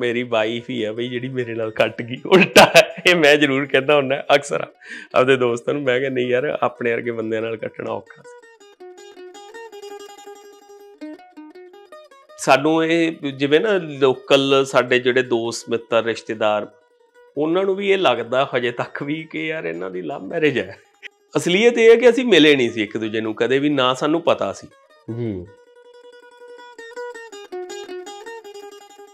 ਮੇਰੀ ਵਾਈਫ ਹੀ ਆ ਬਈ ਜਿਹੜੀ ਮੇਰੇ ਨਾਲ ਕੱਟ ਗਈ ਉਲਟਾ ਇਹ ਮੈਂ ਜ਼ਰੂਰ ਕਹਿੰਦਾ ਹੁੰਦਾ ਅਕਸਰ ਆਪਦੇ ਦੋਸਤਾਂ ਨੂੰ ਮੈਂ ਕਹਿੰਦਾ ਨਹੀਂ ਯਾਰ ਆਪਣੇ ਵਰਗੇ ਬੰਦਿਆਂ ਨਾਲ ਕੱਟਣਾ ਔਖਾ ਸਾਨੂੰ ਇਹ ਜਿਵੇਂ ਨਾ ਲੋਕਲ ਸਾਡੇ ਜਿਹੜੇ ਦੋਸਤ ਮਿੱਤਰ ਰਿਸ਼ਤੇਦਾਰ ਉਹਨਾਂ ਨੂੰ ਵੀ ਇਹ ਲੱਗਦਾ ਹਜੇ ਤੱਕ ਵੀ ਕਿ ਯਾਰ ਇਹਨਾਂ ਦੀ ਲਵ ਮੈਰਿਜ ਹੈ ਅਸਲੀਅਤ ਇਹ ਹੈ ਕਿ ਅਸੀਂ ਮਿਲੇ ਨਹੀਂ ਸੀ ਇੱਕ ਦੂਜੇ ਨੂੰ ਕਦੇ ਵੀ ਨਾ ਸਾਨੂੰ ਪਤਾ ਸੀ ਜੀ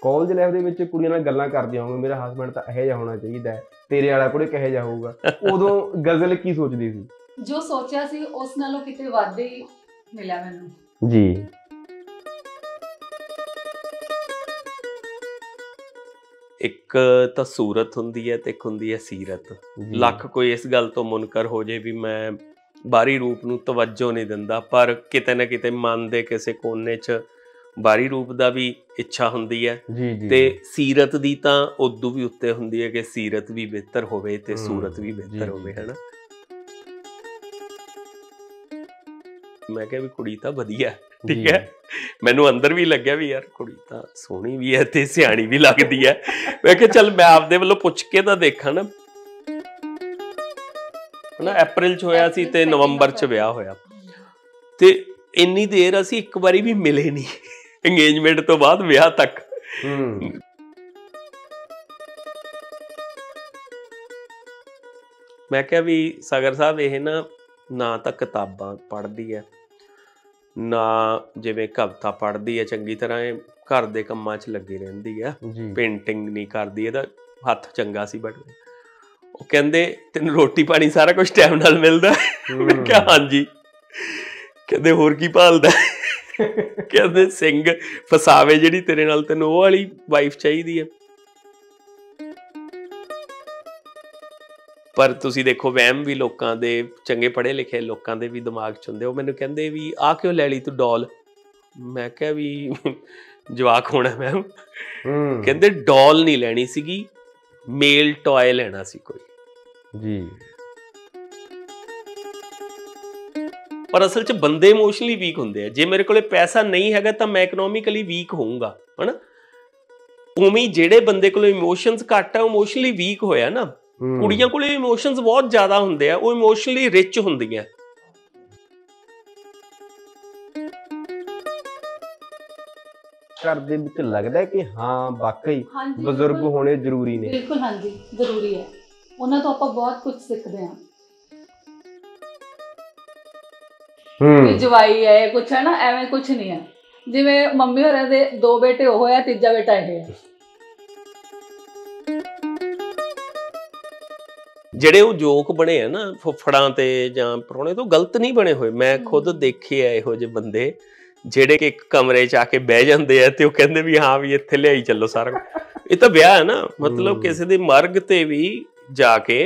ਕਾਲਜ ਲਾਈਫ ਦੇ ਵਿੱਚ ਕੁੜੀਆਂ ਨਾਲ ਗੱਲਾਂ ਕਰਦੇ ਹੋਵੋਗੇ ਮੇਰਾ ਹਸਬੰਡ ਤਾਂ ਇਹੋ ਜਿਹਾ ਹੋਣਾ ਚਾਹੀਦਾ ਤੇਰੇ ਵਾਲਾ ਕੁੜੇ ਕਹੇ ਜਾ ਹੋਊਗਾ ਉਦੋਂ ਗਜ਼ਲ ਕੀ ਸੋਚਦੀ ਸੀ ਜੋ ਸੋਚਿਆ ਸੀ ਉਸ ਨਾਲੋਂ ਕਿਤੇ ਵੱਧ ਹੀ ਮਿਲਿਆ ਮੈਨੂੰ ਜੀ ਇੱਕ ਤਾਂ ਸੂਰਤ ਹੁੰਦੀ ਹੈ ਤੇ ਇੱਕ ਹੁੰਦੀ ਹੈ ਸੀਰਤ ਲੱਖ ਕੋਈ ਇਸ ਗੱਲ ਤੋਂ ਮੁਨਕਰ ਹੋ ਜੇ ਵੀ ਮੈਂ ਬਾਹਰੀ ਰੂਪ ਨੂੰ ਤਵੱਜੋ ਨਹੀਂ ਦਿੰਦਾ ਪਰ ਕਿਤੇ ਨਾ ਕਿਤੇ ਮਨ ਦੇ ਕਿਸੇ ਕੋਨੇ 'ਚ ਬਾਰੀ ਰੂਪ ਦਾ ਵੀ ਇੱਛਾ ਹੁੰਦੀ ਹੈ ਤੇ ਸੀਰਤ ਦੀ ਤਾਂ ਉਦੋਂ ਵੀ ਉੱਤੇ ਹੁੰਦੀ ਹੈ ਕਿ ਸੀਰਤ ਵੀ ਬਿਹਤਰ ਹੋਵੇ ਤੇ ਸੂਰਤ ਵੀ ਬਿਹਤਰ ਹੋਵੇ ਹੈਨਾ ਮੈਂ ਕਿਹਾ ਵੀ ਕੁੜੀ ਤਾਂ ਵਧੀਆ ਠੀਕ ਹੈ ਮੈਨੂੰ ਅੰਦਰ ਵੀ ਲੱਗਿਆ ਵੀ ਯਾਰ ਕੁੜੀ ਤਾਂ ਸੋਹਣੀ ਵੀ ਹੈ ਤੇ ਸਿਆਣੀ ਵੀ ਲੱਗਦੀ ਹੈ ਮੈਂ ਕਿਹਾ ਚੱਲ ਮੈਂ ਆਪਦੇ ਵੱਲੋਂ ਪੁੱਛ ਕੇ ਤਾਂ ਦੇਖਾਂ ਨਾ ਨਾ ਅਪ੍ਰੈਲ ਚ ਹੋਇਆ ਸੀ ਤੇ ਨਵੰਬਰ ਚ ਵਿਆਹ ਹੋਇਆ ਤੇ ਇੰਨੀ ਦੇਰ ਅਸੀਂ ਇੱਕ ਵਾਰੀ ਵੀ ਮਿਲੇ ਨਹੀਂ ਇੰਗੇਜਮੈਂਟ ਤੋਂ ਬਾਅਦ ਵਿਆਹ ਤੱਕ ਮੈਂ ਕਿਹਾ ਵੀ ਸਾਗਰ ਸਾਹਿਬ ਇਹ ਨਾ ਨਾ ਤਾਂ ਕਿਤਾਬਾਂ ਪੜ੍ਹਦੀ ਹੈ ਨਾ ਜਿਵੇਂ ਕਵਿਤਾ ਪੜ੍ਹਦੀ ਹੈ ਚੰਗੀ ਤਰ੍ਹਾਂ ਇਹ ਘਰ ਦੇ ਕੰਮਾਂ 'ਚ ਲੱਗੀ ਰਹਿੰਦੀ ਐ ਪੇਂਟਿੰਗ ਨਹੀਂ ਕਰਦੀ ਇਹਦਾ ਹੱਥ ਚੰਗਾ ਸੀ ਬਟ ਉਹ ਕਹਿੰਦੇ ਤੈਨੂੰ ਰੋਟੀ ਪਾਣੀ ਸਾਰਾ ਕੁਝ ਟਾਈਮ ਨਾਲ ਮਿਲਦਾ ਮੈਂ ਕਿਹਾ ਹਾਂਜੀ ਕਹਿੰਦੇ ਹੋਰ ਕੀ ਭਾਲਦਾ ਕਹਿੰਦੇ ਸਿੰਘ ਫਸਾਵੇ ਜਿਹੜੀ ਤੇਰੇ ਨਾਲ ਤੈਨੂੰ ਉਹ ਵਾਲੀ ਵਾਈਫ ਚਾਹੀਦੀ ਹੈ ਪਰ ਤੁਸੀਂ ਦੇਖੋ ਵਹਿਮ ਵੀ ਲੋਕਾਂ ਦੇ ਚੰਗੇ ਪੜ੍ਹੇ ਲਿਖੇ ਲੋਕਾਂ ਦੇ ਵੀ ਦਿਮਾਗ 'ਚ ਹੁੰਦੇ ਉਹ ਮੈਨੂੰ ਕਹਿੰਦੇ ਵੀ ਆ ਕਿਉਂ ਲੈ ਲਈ ਤੂੰ ਡਾਲ ਮੈਂ ਕਿਹਾ ਵੀ ਜਵਾਕ ਹੋਣਾ ਮੈਂ ਹੂੰ ਕਹਿੰਦੇ ਡਾਲ ਨਹੀਂ ਲੈਣੀ ਸੀਗੀ ਮੇਲ ਟੌਏ ਲੈਣਾ ਸੀ ਕੋਈ ਜੀ ਪਰ ਅਸਲ 'ਚ ਬੰਦੇ ਇਮੋਸ਼ਨਲੀ ਵੀਕ ਹੁੰਦੇ ਆ ਜੇ ਮੇਰੇ ਕੋਲੇ ਪੈਸਾ ਨਹੀਂ ਹੈਗਾ ਤਾਂ ਮੈਂ ਇਕਨੋਮਿਕਲੀ ਵੀਕ ਹੋਊਂਗਾ ਹਨਾ ਉਮੀ ਜਿਹੜੇ ਬੰਦੇ ਕੋਲੇ ਇਮੋਸ਼ਨਸ ਘੱਟ ਆ ਇਮੋਸ਼ਨਲੀ ਵੀਕ ਹੋਇਆ ਨਾ ਕੁੜੀਆਂ ਕੋਲੇ ਇਮੋਸ਼ਨਸ ਬਹੁਤ ਜ਼ਿਆਦਾ ਹੁੰਦੇ ਆ ਉਹ ਇਮੋਸ਼ਨਲੀ ਰਿਚ ਹੁੰਦੀਆਂ ਕਰ ਦੇ ਵਿੱਚ ਲੱਗਦਾ ਕਿ ਹਾਂ ਵਾਕਈ ਬਜ਼ੁਰਗ ਹੋਣੇ ਜ਼ਰੂਰੀ ਨੇ ਬਿਲਕੁਲ ਹਾਂਜੀ ਜ਼ਰੂਰੀ ਹੈ ਉਹਨਾਂ ਤੋਂ ਆਪਾਂ ਬਹੁਤ ਕੁਝ ਸਿੱਖਦੇ ਹਾਂ ਵੀ ਜਵਾਈ ਹੈ ਕੁਛ ਹੈ ਨਾ ਐਵੇਂ ਕੁਛ ਨਹੀਂ ਹੈ ਜਿਵੇਂ ਮੰਮੀ ਹੋਰਾਂ ਦੇ ਦੋ ਬੇਟੇ ਉਹ ਆ ਤੀਜਾ ਬੇਟਾ ਇਹ ਹੈ ਜਿਹੜੇ ਉਹ ਜੋਕ ਬਣੇ ਆ ਨਾ ਫੁੱਫੜਾਂ ਤੇ ਜਾਂ ਪਰੋਣੇ ਤੋਂ ਗਲਤ ਨਹੀਂ ਬਣੇ ਹੋਏ ਮੈਂ ਖੁਦ ਦੇਖੇ ਆ ਇਹੋ ਜਿਹੇ ਬੰਦੇ ਜਿਹੜੇ ਕਿ ਇੱਕ ਕਮਰੇ 'ਚ ਆ ਕੇ ਬਹਿ ਜਾਂਦੇ ਆ ਤੇ ਉਹ ਕਹਿੰਦੇ ਵੀ ਹਾਂ ਵੀ ਇੱਥੇ ਲਿਆਈ ਚੱਲੋ ਸਾਰਾ ਇਹ ਤਾਂ ਵਿਆਹ ਹੈ ਨਾ ਮਤਲਬ ਕਿਸੇ ਦੇ ਮਰਗ ਤੇ ਵੀ ਜਾ ਕੇ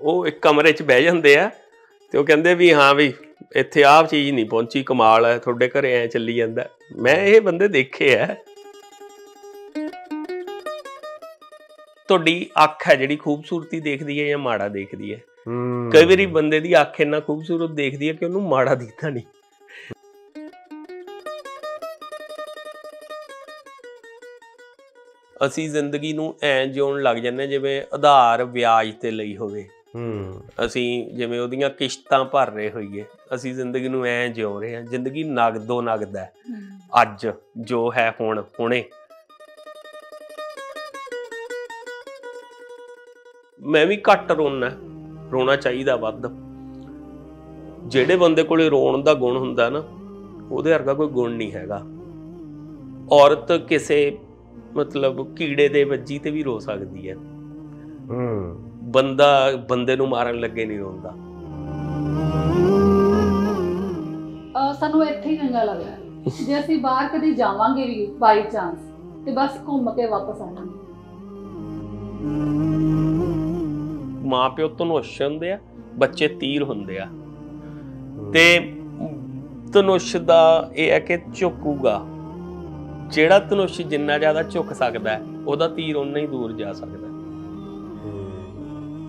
ਉਹ ਇੱਕ ਕਮਰੇ 'ਚ ਬਹਿ ਜਾਂਦੇ ਆ ਤੇ ਉਹ ਕਹਿੰਦੇ ਵੀ ਹਾਂ ਵੀ ਇੱਥੇ ਆਹ ਚੀਜ਼ ਨਹੀਂ ਪਹੁੰਚੀ ਕਮਾਲ ਹੈ ਤੁਹਾਡੇ ਘਰੇ ਐ ਚੱਲੀ ਜਾਂਦਾ ਮੈਂ ਇਹ ਬੰਦੇ ਦੇਖੇ ਆ ਤੁਹਾਡੀ ਅੱਖ ਹੈ ਜਿਹੜੀ ਖੂਬਸੂਰਤੀ ਦੇਖਦੀ ਹੈ ਜਾਂ ਮਾੜਾ ਦੇਖਦੀ ਹੈ ਕਈ ਵਾਰੀ ਬੰਦੇ ਦੀ ਅੱਖ ਇੰਨਾ ਖੂਬਸੂਰਤ ਦੇਖਦੀ ਹੈ ਕਿ ਉਹਨੂੰ ਮਾੜਾ ਦਿਖਦਾ ਨਹੀਂ ਅਸੀਂ ਜ਼ਿੰਦਗੀ ਨੂੰ ਐਂ ਜਿਉਣ ਲੱਗ ਜਾਂਦੇ ਜਿਵੇਂ ਆਧਾਰ ਵਿਆਜ ਤੇ ਲਈ ਹੋਵੇ ਹੂੰ ਅਸੀਂ ਜਿਵੇਂ ਉਹਦੀਆਂ ਕਿਸ਼ਤਾਂ ਭਰ ਰਹੇ ਹੋਈਏ ਅਸੀਂ ਜ਼ਿੰਦਗੀ ਨੂੰ ਐ ਜਿਉ ਰਹੇ ਹਾਂ ਜ਼ਿੰਦਗੀ ਨਗਦੋ ਨਗਦ ਹੈ ਅੱਜ ਜੋ ਹੈ ਹੁਣ ਹੁਣੇ ਮੈਂ ਵੀ ਘੱਟ ਰੋਣਾ ਰੋਣਾ ਚਾਹੀਦਾ ਵੱਧ ਜਿਹੜੇ ਬੰਦੇ ਕੋਲੇ ਰੋਣ ਦਾ ਗੁਣ ਹੁੰਦਾ ਨਾ ਉਹਦੇ ਵਰਗਾ ਕੋਈ ਗੁਣ ਨਹੀਂ ਹੈਗਾ ਔਰਤ ਕਿਸੇ ਮਤਲਬ ਕੀੜੇ ਦੇ ਵੱਜੀ ਤੇ ਵੀ ਰੋ ਸਕਦੀ ਹੈ ਹੂੰ ਬੰਦਾ ਬੰਦੇ ਨੂੰ ਮਾਰਨ ਲੱਗੇ ਨਹੀਂ ਰੋਂਦਾ ਸਾਨੂੰ ਇੱਥੇ ਹੀ ਚੰਗਾ ਲੱਗਦਾ ਜੇ ਅਸੀਂ ਬਾਹਰ ਕਦੇ ਜਾਵਾਂਗੇ ਵੀ ਬਾਈ ਚਾਂਸ ਤੇ ਬਸ ਘੁੰਮ ਕੇ ਵਾਪਸ ਆਵਾਂਗੇ ਮਾਪਿਓ ਤਨੁਸ਼ ਹੁੰਦੇ ਆ ਬੱਚੇ ਤੀਰ ਹੁੰਦੇ ਆ ਤੇ ਤਨੁਸ਼ ਦਾ ਇਹ ਹੈ ਕਿ ਝੁਕੂਗਾ ਜਿਹੜਾ ਤਨੁਸ਼ ਜਿੰਨਾ ਜ਼ਿਆਦਾ ਝੁਕ ਸਕਦਾ ਉਹਦਾ ਤੀਰ ਉਨਾ ਹੀ ਦੂਰ ਜਾ ਸਕਦਾ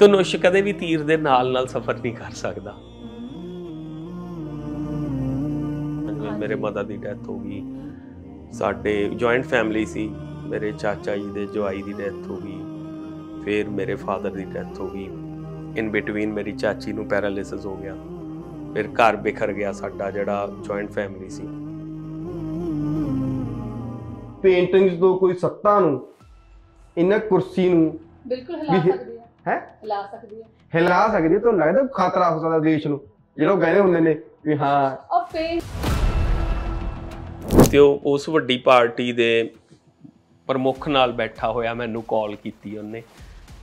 ਧਨੁਸ਼ ਕਦੇ ਵੀ ਤੀਰ ਦੇ ਨਾਲ ਨਾਲ ਸਫ਼ਰ ਨਹੀਂ ਕਰ ਸਕਦਾ ਮੇਰੇ ਮਾਤਾ ਦੀ ਡੈਥ ਹੋ ਗਈ ਸਾਡੇ ਜੁਆਇੰਟ ਫੈਮਿਲੀ ਸੀ ਮੇਰੇ ਚਾਚਾ ਜੀ ਦੇ ਜਵਾਈ ਦੀ ਡੈਥ ਹੋ ਗਈ ਫਿਰ ਮੇਰੇ ਫਾਦਰ ਦੀ ਡੈਥ ਹੋ ਗਈ ਇਨ ਬਿਟਵੀਨ ਮੇਰੀ ਚਾਚੀ ਨੂੰ ਪੈਰਾਲਿਸਿਸ ਹੋ ਗਿਆ ਫਿਰ ਘਰ ਬਿਖਰ ਗਿਆ ਸਾਡਾ ਜਿਹੜਾ ਜੁਆਇੰਟ ਫੈਮਿਲੀ ਸੀ ਪੇਂਟਿੰਗਸ ਤੋਂ ਕੋਈ ਸੱਤਾ ਨੂੰ ਇਹਨਾਂ ਕੁਰਸੀ ਨੂੰ ਬਿਲਕੁਲ ਹਿਲਾ ਸਕਦੀ ਹੈ ਹਿਲਾ ਸਕਦੀ ਹੈ ਹਿਲਾ ਸਕਦੀ ਹੈ ਤੁਹਾਨੂੰ ਲੱਗਦਾ ਖਤਰਾ ਹੋ ਸਕਦਾ ਦੇਸ਼ ਨੂੰ ਜਿਹੜਾ ਉਹ ਕਹਿੰਦੇ ਹੁੰਦੇ ਨੇ ਵੀ ਹਾਂ ਤੇ ਉਹ ਉਸ ਵੱਡੀ ਪਾਰਟੀ ਦੇ ਪ੍ਰਮੁੱਖ ਨਾਲ ਬੈਠਾ ਹੋਇਆ ਮੈਨੂੰ ਕਾਲ ਕੀਤੀ ਉਹਨੇ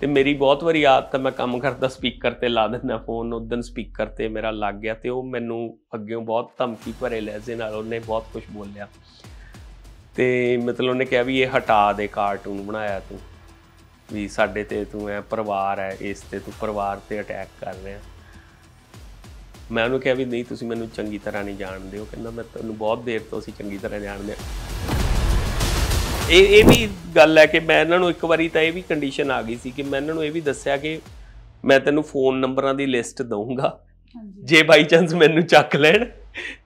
ਤੇ ਮੇਰੀ ਬਹੁਤ ਵਾਰੀ ਆਦਤ ਹੈ ਮੈਂ ਕੰਮ ਕਰਦਾ ਸਪੀਕਰ ਤੇ ਲਾ ਦਿੰਦਾ ਫੋਨ ਉਦੋਂ ਸਪੀਕਰ ਤੇ ਮੇਰਾ ਲੱਗ ਗਿਆ ਤੇ ਉਹ ਮੈਨੂੰ ਅੱਗੇ ਬਹੁਤ ਧਮਕੀ ਭਰੇ ਲਹਿਜ਼ੇ ਨਾਲ ਉਹਨੇ ਬਹੁਤ ਕੁਝ ਬੋਲਿਆ ਤੇ ਮਤਲਬ ਉਹਨੇ ਕਿਹਾ ਵੀ ਇਹ ਹਟਾ ਦੇ ਕਾਰਟੂਨ ਬਣਾਇਆ ਤੂੰ ਵੀ ਸਾਡੇ ਤੇ ਤੂੰ ਐ ਪਰਿਵਾਰ ਐ ਇਸ ਤੇ ਤੂੰ ਪਰਿਵਾਰ ਤੇ ਅਟੈਕ ਕਰ ਰਿਹਾ ਮੈਂ ਉਹਨੂੰ ਕਿਹਾ ਵੀ ਨਹੀਂ ਤੁਸੀਂ ਮੈਨੂੰ ਚੰਗੀ ਤਰ੍ਹਾਂ ਨਹੀਂ ਜਾਣਦੇ ਹੋ ਕਹਿੰਦਾ ਮੈਂ ਤੁਹਾਨੂੰ ਬਹੁਤ ਦੇਰ ਤੋਂ ਅਸੀਂ ਚੰਗੀ ਤਰ੍ਹਾਂ ਜਾਣਦੇ ਆ ਇਹ ਇਹ ਵੀ ਗੱਲ ਹੈ ਕਿ ਮੈਂ ਇਹਨਾਂ ਨੂੰ ਇੱਕ ਵਾਰੀ ਤਾਂ ਇਹ ਵੀ ਕੰਡੀਸ਼ਨ ਆ ਗਈ ਸੀ ਕਿ ਮੈਂ ਇਹਨਾਂ ਨੂੰ ਇਹ ਵੀ ਦੱਸਿਆ ਕਿ ਮੈਂ ਤੈਨੂੰ ਫੋਨ ਨੰਬਰਾਂ ਦੀ ਲਿਸਟ ਦਊਂਗਾ ਜੇ ਬਾਈ ਚਾਂਸ ਮੈਨੂੰ ਚੱਕ ਲੈਣ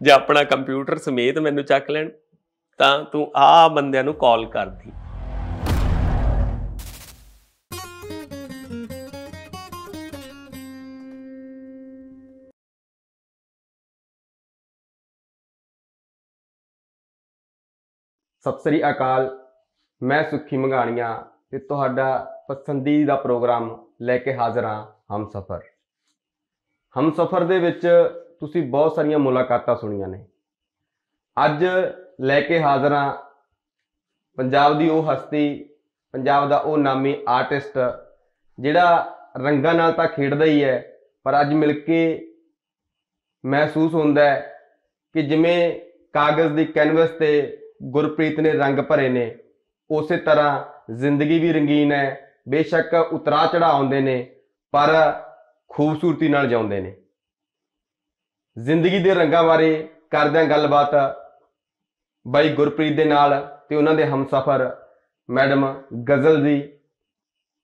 ਜਾਂ ਆਪਣਾ ਕੰਪਿਊਟਰ ਸਮੇਤ ਮੈਨੂੰ ਚੱਕ ਲੈਣ ਤਾਂ ਤੂੰ ਆ ਬੰਦਿਆਂ ਨੂੰ ਕਾਲ ਕਰਦੀ ਸਤਿ ਸ੍ਰੀ ਅਕਾਲ ਮੈਂ ਸੁਖੀ ਮੰਗਾਣੀਆਂ ਤੇ ਤੁਹਾਡਾ ਪਸੰਦੀਦਾ ਪ੍ਰੋਗਰਾਮ ਲੈ ਕੇ ਹਾਜ਼ਰ ਹਾਂ ਹਮ ਸਫਰ ਹਮ ਸਫਰ ਦੇ ਵਿੱਚ ਤੁਸੀਂ ਬਹੁਤ ਸਾਰੀਆਂ ਮੁਲਾਕਾਤਾਂ ਸੁਣੀਆਂ ਨੇ ਅੱਜ ਲੈ ਕੇ ਹਾਜ਼ਰ ਹਾਂ ਪੰਜਾਬ ਦੀ ਉਹ ਹਸਤੀ ਪੰਜਾਬ ਦਾ ਉਹ ਨਾਮੀ ਆਰਟਿਸਟ ਜਿਹੜਾ ਰੰਗਾਂ ਨਾਲ ਤਾਂ ਖੇਡਦਾ ਹੀ ਹੈ ਪਰ ਅੱਜ ਮਿਲ ਕੇ ਮਹਿਸੂਸ ਹੁੰਦਾ ਹੈ ਕਿ ਜਿਵੇਂ ਕਾਗਜ਼ ਦੀ ਕੈਨਵਸ ਤੇ ਗੁਰਪ੍ਰੀਤ ਨੇ ਰੰਗ ਭਰੇ ਨੇ ਉਸੇ ਤਰ੍ਹਾਂ ਜ਼ਿੰਦਗੀ ਵੀ ਰੰਗੀਨ ਹੈ ਬੇਸ਼ੱਕ ਉਤਰਾ ਚੜਾ ਆਉਂਦੇ ਨੇ ਪਰ ਖੂਬਸੂਰਤੀ ਨਾਲ ਜਾਂਦੇ ਨੇ ਜ਼ਿੰਦਗੀ ਦੇ ਰੰਗਾਂ ਬਾਰੇ ਕਰਦੇ ਆਂ ਗੱਲਬਾਤ ਬਾਈ ਗੁਰਪ੍ਰੀਤ ਦੇ ਨਾਲ ਤੇ ਉਹਨਾਂ ਦੇ ਹਮਸਫਰ ਮੈਡਮ ਗਜ਼ਲ ਜੀ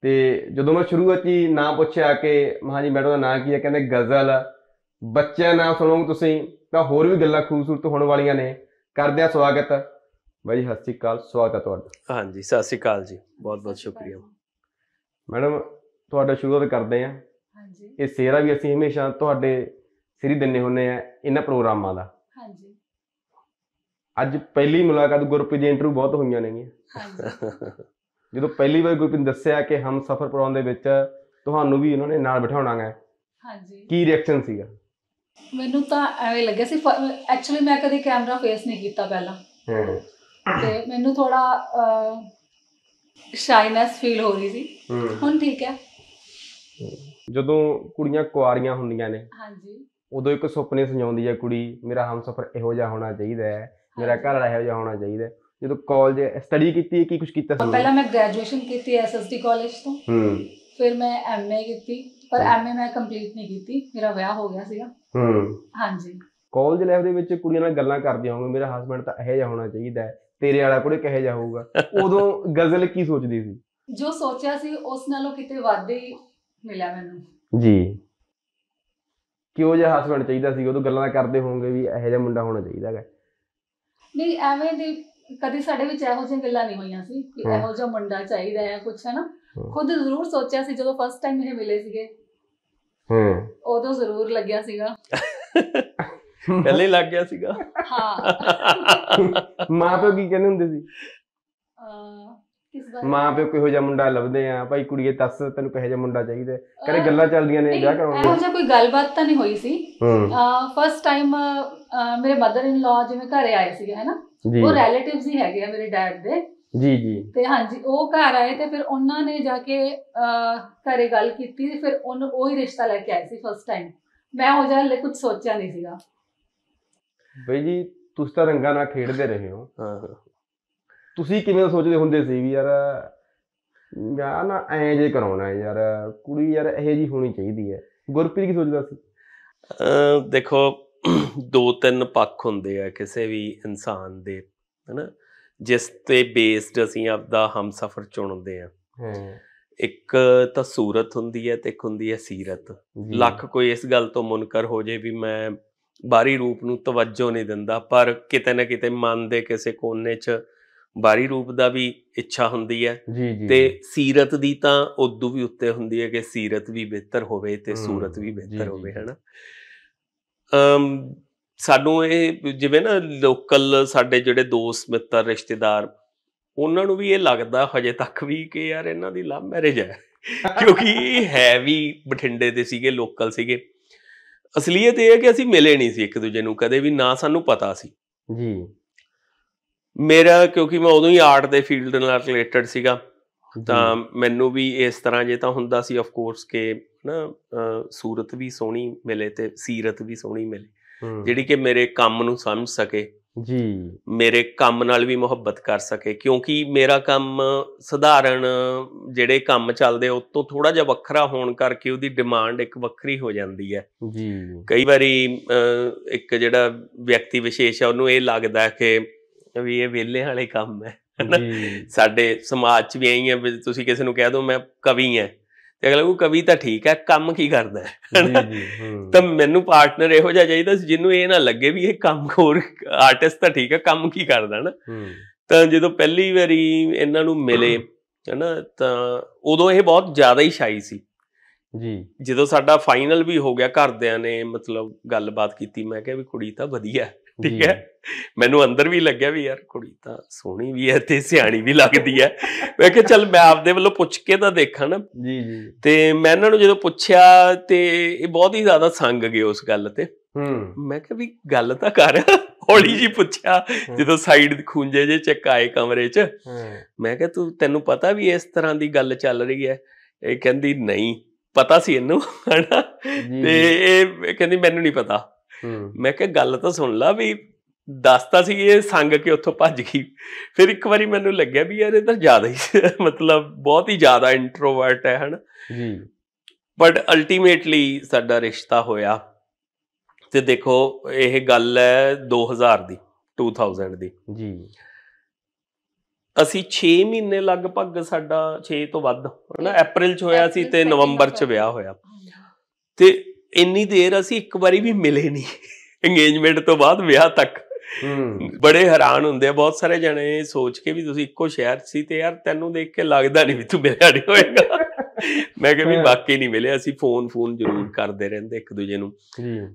ਤੇ ਜਦੋਂ ਮੈਂ ਸ਼ੁਰੂਆਤ ਹੀ ਨਾਂ ਪੁੱਛਿਆ ਕਿ ਮਹਾਂ ਜੀ ਮੈਡਮ ਦਾ ਨਾਂ ਕੀ ਹੈ ਕਹਿੰਦੇ ਗਜ਼ਲ ਬੱਚਿਆਂ ਨਾਲ ਸੁਣੋਗੇ ਤੁਸੀਂ ਤਾਂ ਹੋਰ ਵੀ ਗੱਲਾਂ ਖੂਬਸੂਰਤ ਹੋਣ ਵਾਲੀਆਂ ਨੇ ਕਰਦੇ ਆ ਸਵਾਗਤ ਬਾਈ ਸਤਿ ਸ਼੍ਰੀ ਅਕਾਲ ਸਵਾਗਤ ਹੈ ਤੁਹਾਡਾ ਹਾਂਜੀ ਸਤਿ ਸ਼੍ਰੀ ਅਕਾਲ ਜੀ ਬਹੁਤ ਬਹੁਤ ਸ਼ੁਕਰੀਆ ਮੈਡਮ ਤੁਹਾਡਾ ਸ਼ੁਰੂਆਤ ਕਰਦੇ ਆ ਹਾਂਜੀ ਇਹ ਸੇਰਾ ਵੀ ਅਸੀਂ ਹਮੇਸ਼ਾ ਤੁਹਾਡੇ ਸਿਰ ਦਿੰਨੇ ਹੁੰਨੇ ਆ ਇਹਨਾਂ ਪ੍ਰੋਗਰਾਮਾਂ ਦਾ ਹਾਂਜੀ ਅੱਜ ਪਹਿਲੀ ਮੁਲਾਕਾਤ ਗੁਰਪ੍ਰੀਤ ਜੀ ਇੰਟਰਵਿਊ ਬਹੁਤ ਹੋਈਆਂ ਨੇਗੀਆਂ ਹਾਂਜੀ ਜਦੋਂ ਪਹਿਲੀ ਵਾਰ ਗੁਰਪ੍ਰੀਤ ਦੱਸਿਆ ਕਿ ਹਮ ਸਫਰ ਪਰੋਂ ਦੇ ਵਿੱਚ ਤੁਹਾਨੂੰ ਵੀ ਉਹਨਾਂ ਨੇ ਨਾਲ ਬਿਠਾਉਣਾ ਹੈ ਹਾਂਜੀ ਕੀ ਰਿਐਕਸ਼ਨ ਸੀਗਾ ਮੈਨੂੰ ਤਾਂ ਐਵੇਂ ਲੱਗਿਆ ਸੀ ਐਕਚੁਅਲੀ ਮੈਂ ਕਦੇ ਕੈਮਰਾ ਫੇਸ ਨਹੀਂ ਕੀਤਾ ਪਹਿਲਾਂ ਹਾਂ ਤੇ ਮੈਨੂੰ ਥੋੜਾ ਸ਼ਾਈਨੈਸ ਫੀਲ ਹੋ ਰਹੀ ਸੀ ਹੁਣ ਠੀਕ ਹੈ ਜਦੋਂ ਕੁੜੀਆਂ ਕੁਆਰੀਆਂ ਹੁੰਦੀਆਂ ਨੇ ਹਾਂਜੀ ਉਦੋਂ ਇੱਕ ਸੁਪਨੇ ਸਜਾਉਂਦੀ ਹੈ ਕੁੜੀ ਮੇਰਾ ਹਮਸਫਰ ਇਹੋ ਜਿਹਾ ਹੋਣਾ ਚਾਹੀਦਾ ਹੈ ਮੇਰਾ ਘਰ ਵਾਲਾ ਇਹੋ ਜਿਹਾ ਹੋਣਾ ਚਾਹੀਦਾ ਜਦੋਂ ਕਾਲਜ ਸਟੱਡੀ ਕੀਤੀ ਕੀ ਕੁਝ ਕੀਤਾ ਸੀ ਪਹਿਲਾਂ ਮੈਂ ਗ੍ਰੈਜੂਏਸ਼ਨ ਕੀਤੀ ਐਸਐਸਡੀ ਕਾਲਜ ਤੋਂ ਹੂੰ ਫਿਰ ਮੈਂ ਐਮਏ ਕੀਤੀ ਪਰ ਐਮਏ ਮੈਂ ਕੰਪਲੀਟ ਨਹੀਂ ਕੀਤੀ ਮੇਰਾ ਵਿਆਹ ਹੋ ਗਿਆ ਸੀਗਾ ਹੂੰ ਹਾਂਜੀ ਕਾਲਜ ਲਾਈਫ ਦੇ ਵਿੱਚ ਕੁੜੀਆਂ ਨਾਲ ਗੱਲਾਂ ਕਰਦੇ ਹੋਣਗੇ ਮੇਰਾ ਹਸਬੰਡ ਤਾਂ ਇਹੋ ਜਿਹਾ ਹੋਣਾ ਚਾਹੀਦਾ ਹੈ ਤੇਰੇ ਵਾਲਾ ਕੁੜੇ ਕਹੇ ਜਾਊਗਾ ਉਦੋਂ ਗਜ਼ਲ ਕੀ ਸੋਚਦੀ ਸੀ ਜੋ ਸੋਚਿਆ ਸੀ ਉਸ ਨਾਲੋਂ ਕਿਤੇ ਵੱਧ ਹੀ ਮਿਲਿਆ ਮੈਨੂੰ ਜੀ ਕਿਉਂ ਜਿਹਾ ਹਸਬੰਡ ਚਾਹੀਦਾ ਸੀ ਉਦੋਂ ਗੱਲਾਂ ਕਰਦੇ ਹੋਵੋਗੇ ਵੀ ਇਹੋ ਜਿਹਾ ਮੁੰਡਾ ਹੋਣਾ ਚਾਹੀਦਾ ਹੈ ਨਹੀਂ ਐਵੇਂ ਦੇ ਕਦੀ ਸਾਡੇ ਵਿੱਚ ਇਹੋ ਜਿਹੀਆਂ ਗੱਲਾਂ ਨਹੀਂ ਹੋਈਆਂ ਸੀ ਕਿ ਇਹੋ ਜਿਹਾ ਮੁੰਡਾ ਚਾਹੀਦਾ ਹੈ ਕੁਛ ਹੈ ਨਾ ਖੁਦ ਜ਼ਰੂਰ ਸੋਚਿਆ ਸੀ ਜਦੋਂ ਫਸਟ ਟਾਈਮ ਇਹ ਮਿਲੇ ਸੀਗੇ ਹੂੰ ਉਦੋਂ ਜ਼ਰੂਰ ਲੱਗਿਆ ਸੀਗਾ ਪਹਿਲੇ ਹੀ ਲੱਗ ਗਿਆ ਸੀਗਾ ਹਾਂ ਮਾਂ ਪਿਓ ਕੀ ਕਹਿੰਦੇ ਹੁੰਦੇ ਸੀ ਮਾਂ ਪਿਓ ਕਿਹੋ ਜਿਹਾ ਮੁੰਡਾ ਲੱਭਦੇ ਆ ਭਾਈ ਕੁੜੀਏ ਦੱਸ ਤੈਨੂੰ ਕਿਹੋ ਜਿਹਾ ਮੁੰਡਾ ਚਾਹੀਦਾ ਕਰੇ ਗੱਲਾਂ ਚੱਲਦੀਆਂ ਨੇ ਵਿਆਹ ਕਰਾਉਣ ਦੀ ਇਹੋ ਜਿਹਾ ਕੋਈ ਗੱਲਬਾਤ ਤਾਂ ਨਹੀਂ ਹੋਈ ਸੀ ਫਸਟ ਟਾਈਮ ਮੇਰੇ ਮਦਰ ਇਨ ਲਾ ਜਿਵੇਂ ਘਰੇ ਆਏ ਸੀਗੇ ਹੈਨਾ ਉਹ ਰਿਲੇਟਿਵਸ ਹੀ ਹੈਗੇ ਆ ਮੇਰੇ ਡੈਡ ਦੇ ਜੀ ਜੀ ਤੇ ਹਾਂਜੀ ਉਹ ਘਰ ਆਏ ਤੇ ਫਿਰ ਉਹਨਾਂ ਨੇ ਜਾ ਕੇ ਘਰੇ ਗੱਲ ਕੀਤੀ ਫਿਰ ਉਹ ਹੀ ਰਿਸ਼ਤਾ ਲੈ ਕੇ ਆਏ ਸੀ ਫਸਟ ਟਾਈਮ ਮੈਂ ਹੋ ਜਾ ਲੈ ਕੁਝ ਸੋਚਿਆ ਨਹੀਂ ਸੀਗਾ ਬਈ ਜੀ ਤੁਸੀਂ ਤਾਂ ਰੰਗਾਂ ਨਾਲ ਖੇਡਦੇ ਰਹੇ ਹੋ ਹਾਂ ਤੁਸੀਂ ਕਿਵੇਂ ਸੋਚਦੇ ਹੁੰਦੇ ਸੀ ਵੀ ਯਾਰ ਯਾਰ ਨਾ ਐਂ ਜੇ ਕਰਾਉਣਾ ਯਾਰ ਕੁੜੀ ਯਾਰ ਇਹ ਜੀ ਹੋਣੀ ਚਾਹੀਦੀ ਹੈ ਗੁਰਪ੍ਰੀਤ ਕੀ ਸੋਚਦਾ ਸੀ ਦੇਖੋ ਦੋ ਤਿੰਨ ਪੱਖ ਹੁੰਦੇ ਆ ਕਿਸੇ ਵੀ ਇਨਸਾਨ ਦੇ ਹਨਾ ਜਿਸ ਤੇ ਬੇਸਡ ਅਸੀਂ ਆਪਦਾ ਹਮਸਫਰ ਚੁਣਦੇ ਆ ਇੱਕ ਤਾਂ ਸੂਰਤ ਹੁੰਦੀ ਹੈ ਤੇ ਇੱਕ ਹੁੰਦੀ ਹੈ ਸੀਰਤ ਲੱਖ ਕੋਈ ਇਸ ਗੱਲ ਤੋਂ ਮੁਨਕਰ ਹੋ ਜੇ ਵੀ ਮੈਂ ਬਾਹਰੀ ਰੂਪ ਨੂੰ ਤਵੱਜੋ ਨਹੀਂ ਦਿੰਦਾ ਪਰ ਕਿਤੇ ਨਾ ਕਿਤੇ ਮਨ ਦੇ ਕਿਸੇ ਕੋਨੇ 'ਚ ਬਾਹਰੀ ਰੂਪ ਦਾ ਵੀ ਇੱਛਾ ਹੁੰਦੀ ਹੈ ਤੇ ਸੀਰਤ ਦੀ ਤਾਂ ਉਦੋਂ ਵੀ ਉੱਤੇ ਹੁੰਦੀ ਹੈ ਕਿ ਸੀਰਤ ਵੀ ਬਿਹਤਰ ਹੋਵੇ ਤੇ ਸੂਰਤ ਵੀ ਬਿਹਤਰ ਹੋਵੇ ਹੈਨਾ ਅਮ ਸਾਨੂੰ ਇਹ ਜਿਵੇਂ ਨਾ ਲੋਕਲ ਸਾਡੇ ਜਿਹੜੇ ਦੋਸਤ ਮਿੱਤਰ ਰਿਸ਼ਤੇਦਾਰ ਉਹਨਾਂ ਨੂੰ ਵੀ ਇਹ ਲੱਗਦਾ ਹਜੇ ਤੱਕ ਵੀ ਕਿ ਯਾਰ ਇਹਨਾਂ ਦੀ ਲਵ ਮੈਰਿਜ ਹੈ ਕਿਉਂਕਿ ਹੈ ਵੀ ਬਠਿੰਡੇ ਦੇ ਸੀਗੇ ਲੋਕਲ ਸੀਗੇ ਅਸਲੀਅਤ ਇਹ ਹੈ ਕਿ ਅਸੀਂ ਮਿਲੇ ਨਹੀਂ ਸੀ ਇੱਕ ਦੂਜੇ ਨੂੰ ਕਦੇ ਵੀ ਨਾ ਸਾਨੂੰ ਪਤਾ ਸੀ ਜੀ ਮੇਰਾ ਕਿਉਂਕਿ ਮੈਂ ਉਦੋਂ ਹੀ ਆਰਟ ਦੇ ਫੀਲਡ ਨਾਲ ਰਿਲੇਟਡ ਸੀਗਾ ਤਾਂ ਮੈਨੂੰ ਵੀ ਇਸ ਤਰ੍ਹਾਂ ਜੇ ਤਾਂ ਹੁੰਦਾ ਸੀ ਆਫ ਕੋਰਸ ਕਿ ਨਾ ਸੂਰਤ ਵੀ ਸੋਹਣੀ ਮਿਲੇ ਤੇ ਸੀਰਤ ਵੀ ਸੋਹਣੀ ਮਿਲੇ ਜਿਹੜੀ ਕਿ ਮੇਰੇ ਕੰਮ ਨੂੰ ਸਮਝ ਸਕੇ ਜੀ ਮੇਰੇ ਕੰਮ ਨਾਲ ਵੀ ਮੁਹੱਬਤ ਕਰ ਸਕੇ ਕਿਉਂਕਿ ਮੇਰਾ ਕੰਮ ਸਧਾਰਨ ਜਿਹੜੇ ਕੰਮ ਚੱਲਦੇ ਉਸ ਤੋਂ ਥੋੜਾ ਜਿਹਾ ਵੱਖਰਾ ਹੋਣ ਕਰਕੇ ਉਹਦੀ ਡਿਮਾਂਡ ਇੱਕ ਵੱਖਰੀ ਹੋ ਜਾਂਦੀ ਹੈ ਜੀ ਕਈ ਵਾਰੀ ਇੱਕ ਜਿਹੜਾ ਵਿਅਕਤੀ ਵਿਸ਼ੇਸ਼ ਆ ਉਹਨੂੰ ਇਹ ਲੱਗਦਾ ਕਿ ਵੀ ਇਹ ਵਿਹਲੇ ਵਾਲੇ ਕੰਮ ਹੈ ਸਾਡੇ ਸਮਾਜ 'ਚ ਵੀ ਐਂ ਹੀ ਹੈ ਤੁਸੀਂ ਕਿਸੇ ਨੂੰ ਕਹਿ ਦੋ ਮੈਂ ਕਵੀ ਹਾਂ ਤੇ ਅਗਲਾ ਉਹ ਕਵੀ ਤਾਂ ਠੀਕ ਹੈ ਕੰਮ ਕੀ ਕਰਦਾ ਹੈ ਤਾਂ ਮੈਨੂੰ ਪਾਰਟਨਰ ਇਹੋ ਜਿਹਾ ਚਾਹੀਦਾ ਸੀ ਜਿਹਨੂੰ ਇਹ ਨਾ ਲੱਗੇ ਵੀ ਇਹ ਕੰਮ ਹੋਰ ਆਰਟਿਸਟ ਤਾਂ ਠੀਕ ਹੈ ਕੰਮ ਕੀ ਕਰਦਾ ਨਾ ਤਾਂ ਜਦੋਂ ਪਹਿਲੀ ਵਾਰੀ ਇਹਨਾਂ ਨੂੰ ਮਿਲੇ ਹਨਾ ਤਾਂ ਉਦੋਂ ਇਹ ਬਹੁਤ ਜ਼ਿਆਦਾ ਹੀ ਸ਼ਾਈ ਸੀ ਜੀ ਜਦੋਂ ਸਾਡਾ ਫਾਈਨਲ ਵੀ ਹੋ ਗਿਆ ਘਰਦਿਆਂ ਨੇ ਮਤਲਬ ਗੱਲਬਾਤ ਕੀਤੀ ਮੈਂ ਕਿਹਾ ਵੀ ਕੁੜੀ ਤਾਂ ਵਧੀਆ ਹੈ ਠੀਕ ਹੈ ਮੈਨੂੰ ਅੰਦਰ ਵੀ ਲੱਗਿਆ ਵੀ ਯਾਰ ਕੁੜੀ ਤਾਂ ਸੋਹਣੀ ਵੀ ਹੈ ਤੇ ਸਿਆਣੀ ਵੀ ਲੱਗਦੀ ਹੈ ਮੈਂ ਕਿਹਾ ਚੱਲ ਮੈਂ ਆਪਦੇ ਵੱਲੋਂ ਪੁੱਛ ਕੇ ਤਾਂ ਦੇਖਾਂ ਨਾ ਜੀ ਜੀ ਤੇ ਮੈਂ ਇਹਨਾਂ ਨੂੰ ਜਦੋਂ ਪੁੱਛਿਆ ਤੇ ਇਹ ਬਹੁਤ ਹੀ ਜ਼ਿਆਦਾ ਸੰਗ ਗਏ ਉਸ ਗੱਲ ਤੇ ਹੂੰ ਮੈਂ ਕਿਹਾ ਵੀ ਗੱਲ ਤਾਂ ਕਰ ਹੌਲੀ ਜੀ ਪੁੱਛਿਆ ਜਦੋਂ ਸਾਈਡ ਖੁੰਝੇ ਜੇ ਚੱਕ ਆਏ ਕਮਰੇ 'ਚ ਮੈਂ ਕਿਹਾ ਤੂੰ ਤੈਨੂੰ ਪਤਾ ਵੀ ਇਸ ਤਰ੍ਹਾਂ ਦੀ ਗੱਲ ਚੱਲ ਰਹੀ ਹੈ ਇਹ ਕਹਿੰਦੀ ਨਹੀਂ ਪਤਾ ਸੀ ਇਹਨੂੰ ਹਨਾ ਤੇ ਇਹ ਕਹਿੰਦੀ ਮੈਨੂੰ ਨਹੀਂ ਪਤਾ ਮੈਂ ਕਿਹਾ ਗੱਲ ਤਾਂ ਸੁਣ ਲਾ ਵੀ ਦੱਸਤਾ ਸੀ ਇਹ ਸੰਗ ਕੇ ਉੱਥੋਂ ਭੱਜ ਗਈ ਫਿਰ ਇੱਕ ਵਾਰੀ ਮੈਨੂੰ ਲੱਗਿਆ ਵੀ ਯਾਰ ਇਹ ਤਾਂ ਜ਼ਿਆਦਾ ਹੀ ਮਤਲਬ ਬਹੁਤ ਹੀ ਜ਼ਿਆਦਾ ਇੰਟਰੋਵਰਟ ਹੈ ਹਨ ਜੀ ਬਟ ਅਲਟੀਮੇਟਲੀ ਸਾਡਾ ਰਿਸ਼ਤਾ ਹੋਇਆ ਤੇ ਦੇਖੋ ਇਹ ਗੱਲ ਹੈ 2000 ਦੀ 2000 ਦੀ ਜੀ ਅਸੀਂ 6 ਮਹੀਨੇ ਲਗਭਗ ਸਾਡਾ 6 ਤੋਂ ਵੱਧ ਹਨਾ ਅਪ੍ਰੈਲ ਚ ਹੋਇਆ ਸੀ ਤੇ ਨਵੰਬਰ ਚ ਵਿਆਹ ਹੋਇਆ ਤੇ ਇੰਨੀ ਦੇਰ ਅਸੀਂ ਇੱਕ ਵਾਰੀ ਵੀ ਮਿਲੇ ਨਹੀਂ ਇੰਗੇਜਮੈਂਟ ਤੋਂ ਬਾਅਦ ਵਿਆਹ ਤੱਕ ਬੜੇ ਹੈਰਾਨ ਹੁੰਦੇ ਆ ਬਹੁਤ ਸਾਰੇ ਜਣੇ ਸੋਚ ਕੇ ਵੀ ਤੁਸੀਂ ਇੱਕੋ ਸ਼ਹਿਰ ਸੀ ਤੇ ਯਾਰ ਤੈਨੂੰ ਦੇਖ ਕੇ ਲੱਗਦਾ ਨਹੀਂ ਵੀ ਤੂੰ ਮੇਰੇ ਨਹੀਂ ਹੋਏਗਾ ਮੈਂ ਕਿਹਾ ਵੀ ਵਾਕਈ ਨਹੀਂ ਮਿਲੇ ਅਸੀਂ ਫੋਨ ਫੋਨ ਜ਼ਰੂਰ ਕਰਦੇ ਰਹਿੰਦੇ ਇੱਕ ਦੂਜੇ ਨੂੰ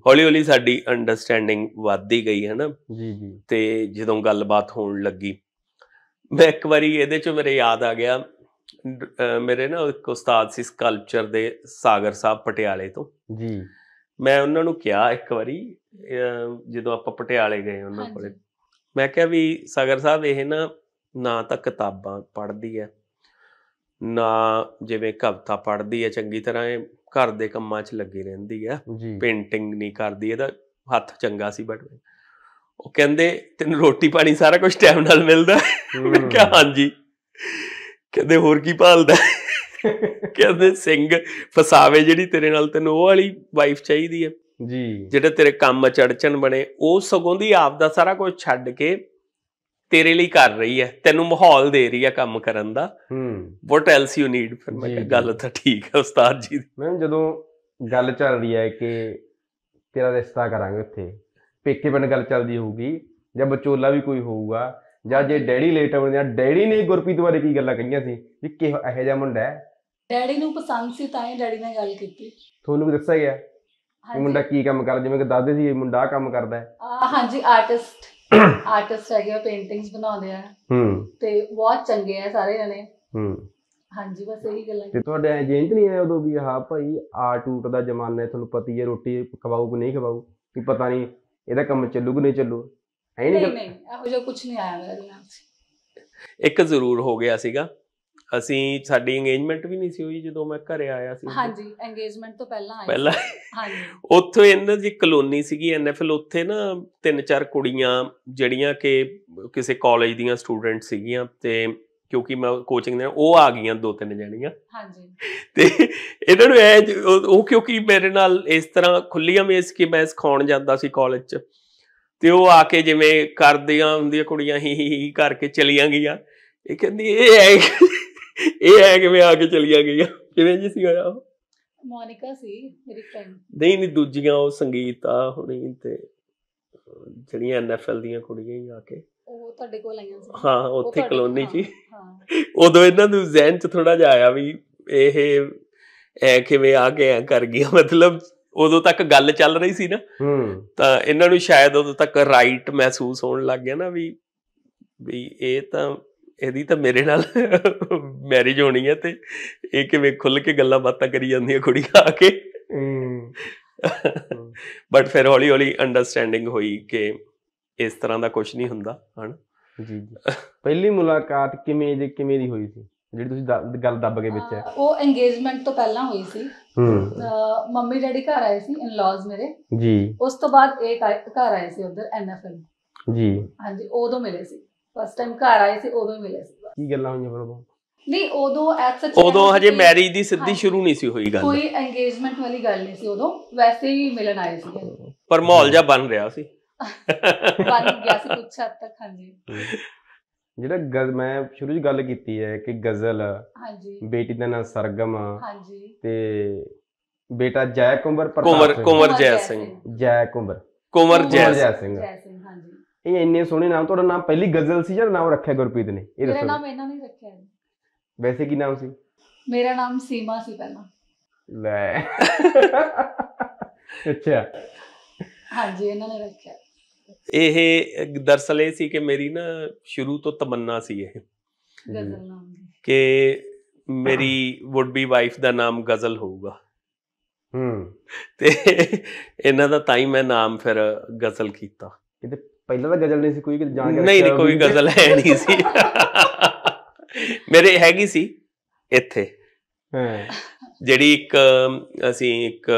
ਹੌਲੀ ਹੌਲੀ ਸਾਡੀ ਅੰਡਰਸਟੈਂਡਿੰਗ ਵੱਧਦੀ ਗਈ ਹੈ ਨਾ ਜੀ ਜੀ ਤੇ ਜਦੋਂ ਗੱਲਬਾਤ ਹੋਣ ਲੱਗੀ ਮੈਂ ਇੱਕ ਵਾਰੀ ਇਹਦੇ ਚ ਮੇਰੇ ਯਾਦ ਆ ਗਿਆ ਮੇਰੇ ਨਾ ਇੱਕ ਉਸਤਾਦ ਸੀ ਸਕਲਪਚਰ ਦੇ ਸਾਗਰ ਸਾਹਿਬ ਪਟਿਆਲੇ ਤੋਂ ਜੀ ਮੈਂ ਉਹਨਾਂ ਨੂੰ ਕਿਹਾ ਇੱਕ ਵਾਰੀ ਜਦੋਂ ਆਪਾਂ ਪਟਿਆਲੇ ਗਏ ਉਹਨਾਂ ਕੋਲੇ ਮੈਂ ਕਿਹਾ ਵੀ ਸਾਗਰ ਸਾਹਿਬ ਇਹ ਨਾ ਨਾ ਤਾਂ ਕਿਤਾਬਾਂ ਪੜ੍ਹਦੀ ਹੈ ਨਾ ਜਿਵੇਂ ਕਵਿਤਾ ਪੜ੍ਹਦੀ ਹੈ ਚੰਗੀ ਤਰ੍ਹਾਂ ਇਹ ਘਰ ਦੇ ਕੰਮਾਂ 'ਚ ਲੱਗੀ ਰਹਿੰਦੀ ਹੈ ਪੇਂਟਿੰਗ ਨਹੀਂ ਕਰਦੀ ਇਹਦਾ ਹੱਥ ਚੰਗਾ ਸੀ ਬਟ ਉਹ ਕਹਿੰਦੇ ਤੈਨੂੰ ਰੋਟੀ ਪਾਣੀ ਸਾਰਾ ਕੁਝ ਟਾਈਮ ਨਾਲ ਮਿਲਦਾ ਮੈਂ ਕਿਹਾ ਹਾਂਜੀ ਕਹਿੰਦੇ ਹੋਰ ਕੀ ਭਾਲਦਾ ਕਹਿੰਦੇ ਸਿੰਘ ਫਸਾਵੇ ਜਿਹੜੀ ਤੇਰੇ ਨਾਲ ਤੈਨੂੰ ਉਹ ਵਾਲੀ ਵਾਈਫ ਚਾਹੀਦੀ ਹੈ ਜੀ ਜਿਹੜਾ ਤੇਰੇ ਕੰਮ ਚੜਚਣ ਬਣੇ ਉਹ ਸਗੋਂ ਦੀ ਆਪ ਦਾ ਸਾਰਾ ਕੁਝ ਛੱਡ ਕੇ ਤੇਰੇ ਲਈ ਕਰ ਰਹੀ ਹੈ ਤੈਨੂੰ ਮਾਹੌਲ ਦੇ ਰਹੀ ਹੈ ਕੰਮ ਕਰਨ ਦਾ ਹੂੰ ਵਾਟ ਐਲਸ ਯੂ ਨੀਡ ਫਿਰ ਮੈਂ ਕਿਹਾ ਗੱਲ ਤਾਂ ਠੀਕ ਹੈ ਉਸਤਾਦ ਜੀ ਮੈਂ ਜਦੋਂ ਗੱਲ ਚੱਲ ਰਹੀ ਹੈ ਕਿ ਤੇਰਾ ਰਿਸ਼ਤਾ ਕਰਾਂਗੇ ਉੱਥੇ ਪੇਕੇ ਪਿੰਡ ਗੱਲ ਚੱਲਦੀ ਹੋਊਗੀ ਜਾਂ ਬਚੋਲਾ ਵੀ ਕੋਈ ਹੋਊਗਾ ਜਾਂ ਜੇ ਡੈਡੀ ਲੇਟ ਆਉਂਦੇ ਆ ਡੈਡੀ ਨੇ ਗੁਰਪ੍ਰੀਤ ਬਾਰੇ ਕੀ ਗੱਲਾਂ ਕਹੀਆਂ ਸੀ ਵੀ ਕਿਹੋ ਇਹੋ ਜਿਹਾ ਮੁੰਡਾ ਹੈ ਡੈਡੀ ਨੂੰ ਪਸੰਦ ਸੀ ਤਾਂ ਹੀ ਡੈਡੀ ਨੇ ਗੱਲ ਕੀਤੀ ਤੁਹਾਨੂੰ ਵੀ ਦੱਸਿਆ ਗਿਆ ਇਹ ਮੁੰਡਾ ਕੀ ਕੰਮ ਕਰਦਾ ਜਿਵੇਂ ਕਿ ਦੱਸਦੇ ਸੀ ਇਹ ਮੁੰਡਾ ਆ ਕੰਮ ਕਰਦਾ ਹੈ ਆ ਹਾਂਜੀ ਆਰਟਿਸਟ ਆਰਟਿਸਟ ਹੈਗੇ ਆ ਪੇਂਟਿੰਗਸ ਬਣਾਉਂਦੇ ਆ ਹੂੰ ਤੇ ਬਹੁਤ ਚੰਗੇ ਆ ਸਾਰੇ ਜਣੇ ਹੂੰ ਹਾਂਜੀ ਬਸ ਇਹੀ ਗੱਲਾਂ ਤੇ ਤੁਹਾਡੇ ਏਜੰਟ ਨਹੀਂ ਆਇਆ ਉਦੋਂ ਵੀ ਹਾਂ ਭਾਈ ਆ ਟੂਟ ਦਾ ਜ਼ਮਾਨਾ ਹੈ ਤੁਹਾਨੂੰ ਪਤਾ ਹੀ ਹੈ ਰੋਟੀ ਖਵਾਊ ਕਿ ਨਹੀਂ ਖਵਾਊ ਕਿ ਪਤਾ ਨਹੀਂ ਇਹਦਾ ਕੰਮ ਚੱਲੂ ਕਿ ਨਹੀਂ ਚੱਲੂ ਹੈ ਨਹੀਂ ਨਹੀਂ ਇਹੋ ਜਿਹਾ ਕੁਝ ਨਹੀਂ ਆਇਆ ਮੇਰੇ ਨਾਲ ਇੱਕ ਜ਼ਰੂਰ ਹੋ ਗਿਆ ਸੀਗਾ ਅਸੀਂ ਸਾਡੀ ਇੰਗੇਜਮੈਂਟ ਵੀ ਨਹੀਂ ਸੀ ਹੋਈ ਜਦੋਂ ਮੈਂ ਘਰੇ ਆਇਆ ਸੀ ਹਾਂਜੀ ਇੰਗੇਜਮੈਂਟ ਤੋਂ ਪਹਿਲਾਂ ਆਇਆ ਪਹਿਲਾਂ ਹਾਂਜੀ ਉੱਥੇ ਇਹਨਾਂ ਦੀ ਕਲੋਨੀ ਸੀਗੀ ਐਨਐਫਐਲ ਉੱਥੇ ਨਾ ਤਿੰਨ ਚਾਰ ਕੁੜੀਆਂ ਜਿਹੜੀਆਂ ਕਿ ਕਿਸੇ ਕਾਲਜ ਦੀਆਂ ਸਟੂਡੈਂਟ ਸੀਗੀਆਂ ਤੇ ਕਿਉਂਕਿ ਮੈਂ ਕੋਚਿੰਗ ਦੇ ਉਹ ਆ ਗਈਆਂ ਦੋ ਤਿੰਨ ਜਣੀਆਂ ਹਾਂਜੀ ਤੇ ਇਹਨਾਂ ਨੂੰ ਐ ਉਹ ਕਿਉਂਕਿ ਮੇਰੇ ਨਾਲ ਇਸ ਤਰ੍ਹਾਂ ਖੁੱਲੀਆਂ ਮੇਸ ਕਿ ਮੈਂ ਸਿਖਾਉਣ ਜਾਂਦਾ ਸੀ ਕਾਲਜ 'ਚ ਤੇ ਉਹ ਆ ਕੇ ਜਿਵੇਂ ਕਰਦੀਆਂ ਹੁੰਦੀਆਂ ਕੁੜੀਆਂ ਹੀ ਹੀ ਕਰਕੇ ਚਲੀਆਂ ਗਈਆਂ ਇਹ ਕਹਿੰਦੀ ਇਹ ਹੈ ਇਹ ਹੈ ਕਿ ਮੈਂ ਆ ਕੇ ਚਲੀਆਂ ਗਈਆਂ ਕਿਵੇਂ ਜੀ ਸੀ ਉਹ ਮੋਨਿਕਾ ਸੀ ਮੇਰੀ ਫਰੈਂਡ ਨਹੀਂ ਨਹੀਂ ਦੂਜੀਆਂ ਉਹ ਸੰਗੀਤ ਆ ਹੁਣੀ ਤੇ ਜਿਹੜੀਆਂ ਐਨਐਫਐਲ ਦੀਆਂ ਕੁੜੀਆਂ ਹੀ ਆ ਕੇ ਉਹ ਤੁਹਾਡੇ ਕੋਲ ਆਈਆਂ ਸੀ ਹਾਂ ਉੱਥੇ ਕਲੋਨੀ ਚ ਹਾਂ ਉਦੋਂ ਇਹਨਾਂ ਨੂੰ ਜ਼ਹਿਨ 'ਚ ਥੋੜਾ ਜਿਹਾ ਆਇਆ ਵੀ ਇਹ ਐ ਕਿਵੇਂ ਆ ਕੇ ਕਰ ਗਿਆ ਮਤਲਬ ਉਦੋਂ ਤੱਕ ਗੱਲ ਚੱਲ ਰਹੀ ਸੀ ਨਾ ਤਾਂ ਇਹਨਾਂ ਨੂੰ ਸ਼ਾਇਦ ਉਦੋਂ ਤੱਕ ਰਾਈਟ ਮਹਿਸੂਸ ਹੋਣ ਲੱਗ ਗਿਆ ਨਾ ਵੀ ਵੀ ਇਹ ਤਾਂ ਇਹਦੀ ਤਾਂ ਮੇਰੇ ਨਾਲ ਮੈਰਿਜ ਹੋਣੀ ਹੈ ਤੇ ਇਹ ਕਿਵੇਂ ਖੁੱਲ ਕੇ ਗੱਲਾਂ ਬਾਤਾਂ ਕਰੀ ਜਾਂਦੀਆਂ ਕੁੜੀ ਆ ਕੇ ਬਟ ਫਿਰ ਹੌਲੀ ਹੌਲੀ ਅੰਡਰਸਟੈਂਡਿੰਗ ਹੋਈ ਕਿ ਇਸ ਤਰ੍ਹਾਂ ਦਾ ਕੁਝ ਨਹੀਂ ਹੁੰਦਾ ਹਨ ਜੀ ਜੀ ਪਹਿਲੀ ਮੁਲਾਕਾਤ ਕਿਵੇਂ ਜੇ ਕਿਵੇਂ ਦੀ ਹੋਈ ਸੀ ਜਿਹੜੀ ਤੁਸੀਂ ਗੱਲ ਦੱਬ ਕੇ ਵਿੱਚ ਹੈ ਉਹ ਇੰਗੇਜਮੈਂਟ ਤੋਂ ਪਹਿਲਾਂ ਹੋਈ ਸੀ ਹਮ ਮੰਮੀ ਡੈਡੀ ਘਰ ਆਏ ਸੀ ਇਨ-ਲॉज ਮੇਰੇ ਜੀ ਉਸ ਤੋਂ ਬਾਅਦ ਇੱਕ ਘਰ ਆਏ ਸੀ ਉਧਰ ਐਨਐਫਐਲ ਜੀ ਹਾਂਜੀ ਉਦੋਂ ਮਿਲੇ ਸੀ ਫਸਟ ਟਾਈਮ ਘਰ ਆਏ ਸੀ ਉਦੋਂ ਹੀ ਮਿਲੇ ਸੀ ਕੀ ਗੱਲਾਂ ਹੋਈਆਂ ਫਿਰ ਉਦੋਂ ਨਹੀਂ ਉਦੋਂ ਐਸ ਸੱਚ ਉਦੋਂ ਹਜੇ ਮੈਰਿਜ ਦੀ ਸਿੱਧੀ ਸ਼ੁਰੂ ਨਹੀਂ ਸੀ ਹੋਈ ਗੱਲ ਕੋਈ ਇੰਗੇਜਮੈਂਟ ਵਾਲੀ ਗੱਲ ਨਹੀਂ ਸੀ ਉਦੋਂ ਵੈਸੇ ਹੀ ਮਿਲਣ ਆਏ ਸੀ ਪਰ ਮਾਹੌਲ ਜਿਹਾ ਬਣ ਰਿਹਾ ਸੀ ਬਣ ਗਿਆ ਸੀ ਕੁਛ ਹੱਦ ਤੱਕ ਹਾਂਜੀ ਜਿਹੜਾ ਗਜ਼ ਮੈਂ ਸ਼ੁਰੂ ਚ ਗੱਲ ਕੀਤੀ ਹੈ ਕਿ ਗਜ਼ਲ ਹਾਂਜੀ ਬੇਟੀ ਦਾ ਨਾਮ ਸਰਗਮ ਹਾਂਜੀ ਤੇ ਬੇਟਾ ਜੈ ਕੁੰਵਰ ਕੁੰਵਰ ਕੁੰਵਰ ਜੈ ਸਿੰਘ ਜੈ ਕੁੰਵਰ ਕੁੰਵਰ ਜੈ ਸਿੰਘ ਹਾਂਜੀ ਇਹ ਇੰਨੇ ਸੋਹਣੇ ਨਾਮ ਤੁਹਾਡਾ ਨਾਮ ਪਹਿਲੀ ਗਜ਼ਲ ਸੀ ਜਾਂ ਨਾਮ ਰੱਖਿਆ ਗੁਰਪ੍ਰੀਤ ਨੇ ਇਹ ਦੱਸੋ ਮੇਰਾ ਨਾਮ ਇਹਨਾਂ ਨੇ ਰੱਖਿਆ ਵੈਸੇ ਕੀ ਨਾਮ ਸੀ ਮੇਰਾ ਨਾਮ ਸੀਮਾ ਸੀ ਪਹਿਲਾਂ ਲੈ ਅੱਛਾ ਹਾਂਜੀ ਇਹਨਾਂ ਨੇ ਰੱਖਿਆ ਇਹ ਦਰਸਲ ਇਹ ਸੀ ਕਿ ਮੇਰੀ ਨਾ ਸ਼ੁਰੂ ਤੋਂ ਤਮੰਨਾ ਸੀ ਇਹ ਗਜ਼ਲ ਨਾਮ ਦੀ ਕਿ ਮੇਰੀ ਵੁੱਡ ਬੀ ਵਾਈਫ ਦਾ ਨਾਮ ਗਜ਼ਲ ਹੋਊਗਾ ਹੂੰ ਤੇ ਇਹਨਾਂ ਦਾ ਤਾਂ ਹੀ ਮੈਂ ਨਾਮ ਫਿਰ ਗਜ਼ਲ ਕੀਤਾ ਕਿਤੇ ਪਹਿਲਾਂ ਤਾਂ ਗਜ਼ਲ ਨਹੀਂ ਸੀ ਕੋਈ ਜਾਣ ਕੇ ਨਹੀਂ ਨਹੀਂ ਕੋਈ ਗਜ਼ਲ ਹੈ ਨਹੀਂ ਸੀ ਮੇਰੇ ਹੈਗੀ ਸੀ ਇੱਥੇ ਹਾਂ ਜਿਹੜੀ ਇੱਕ ਅਸੀਂ ਇੱਕ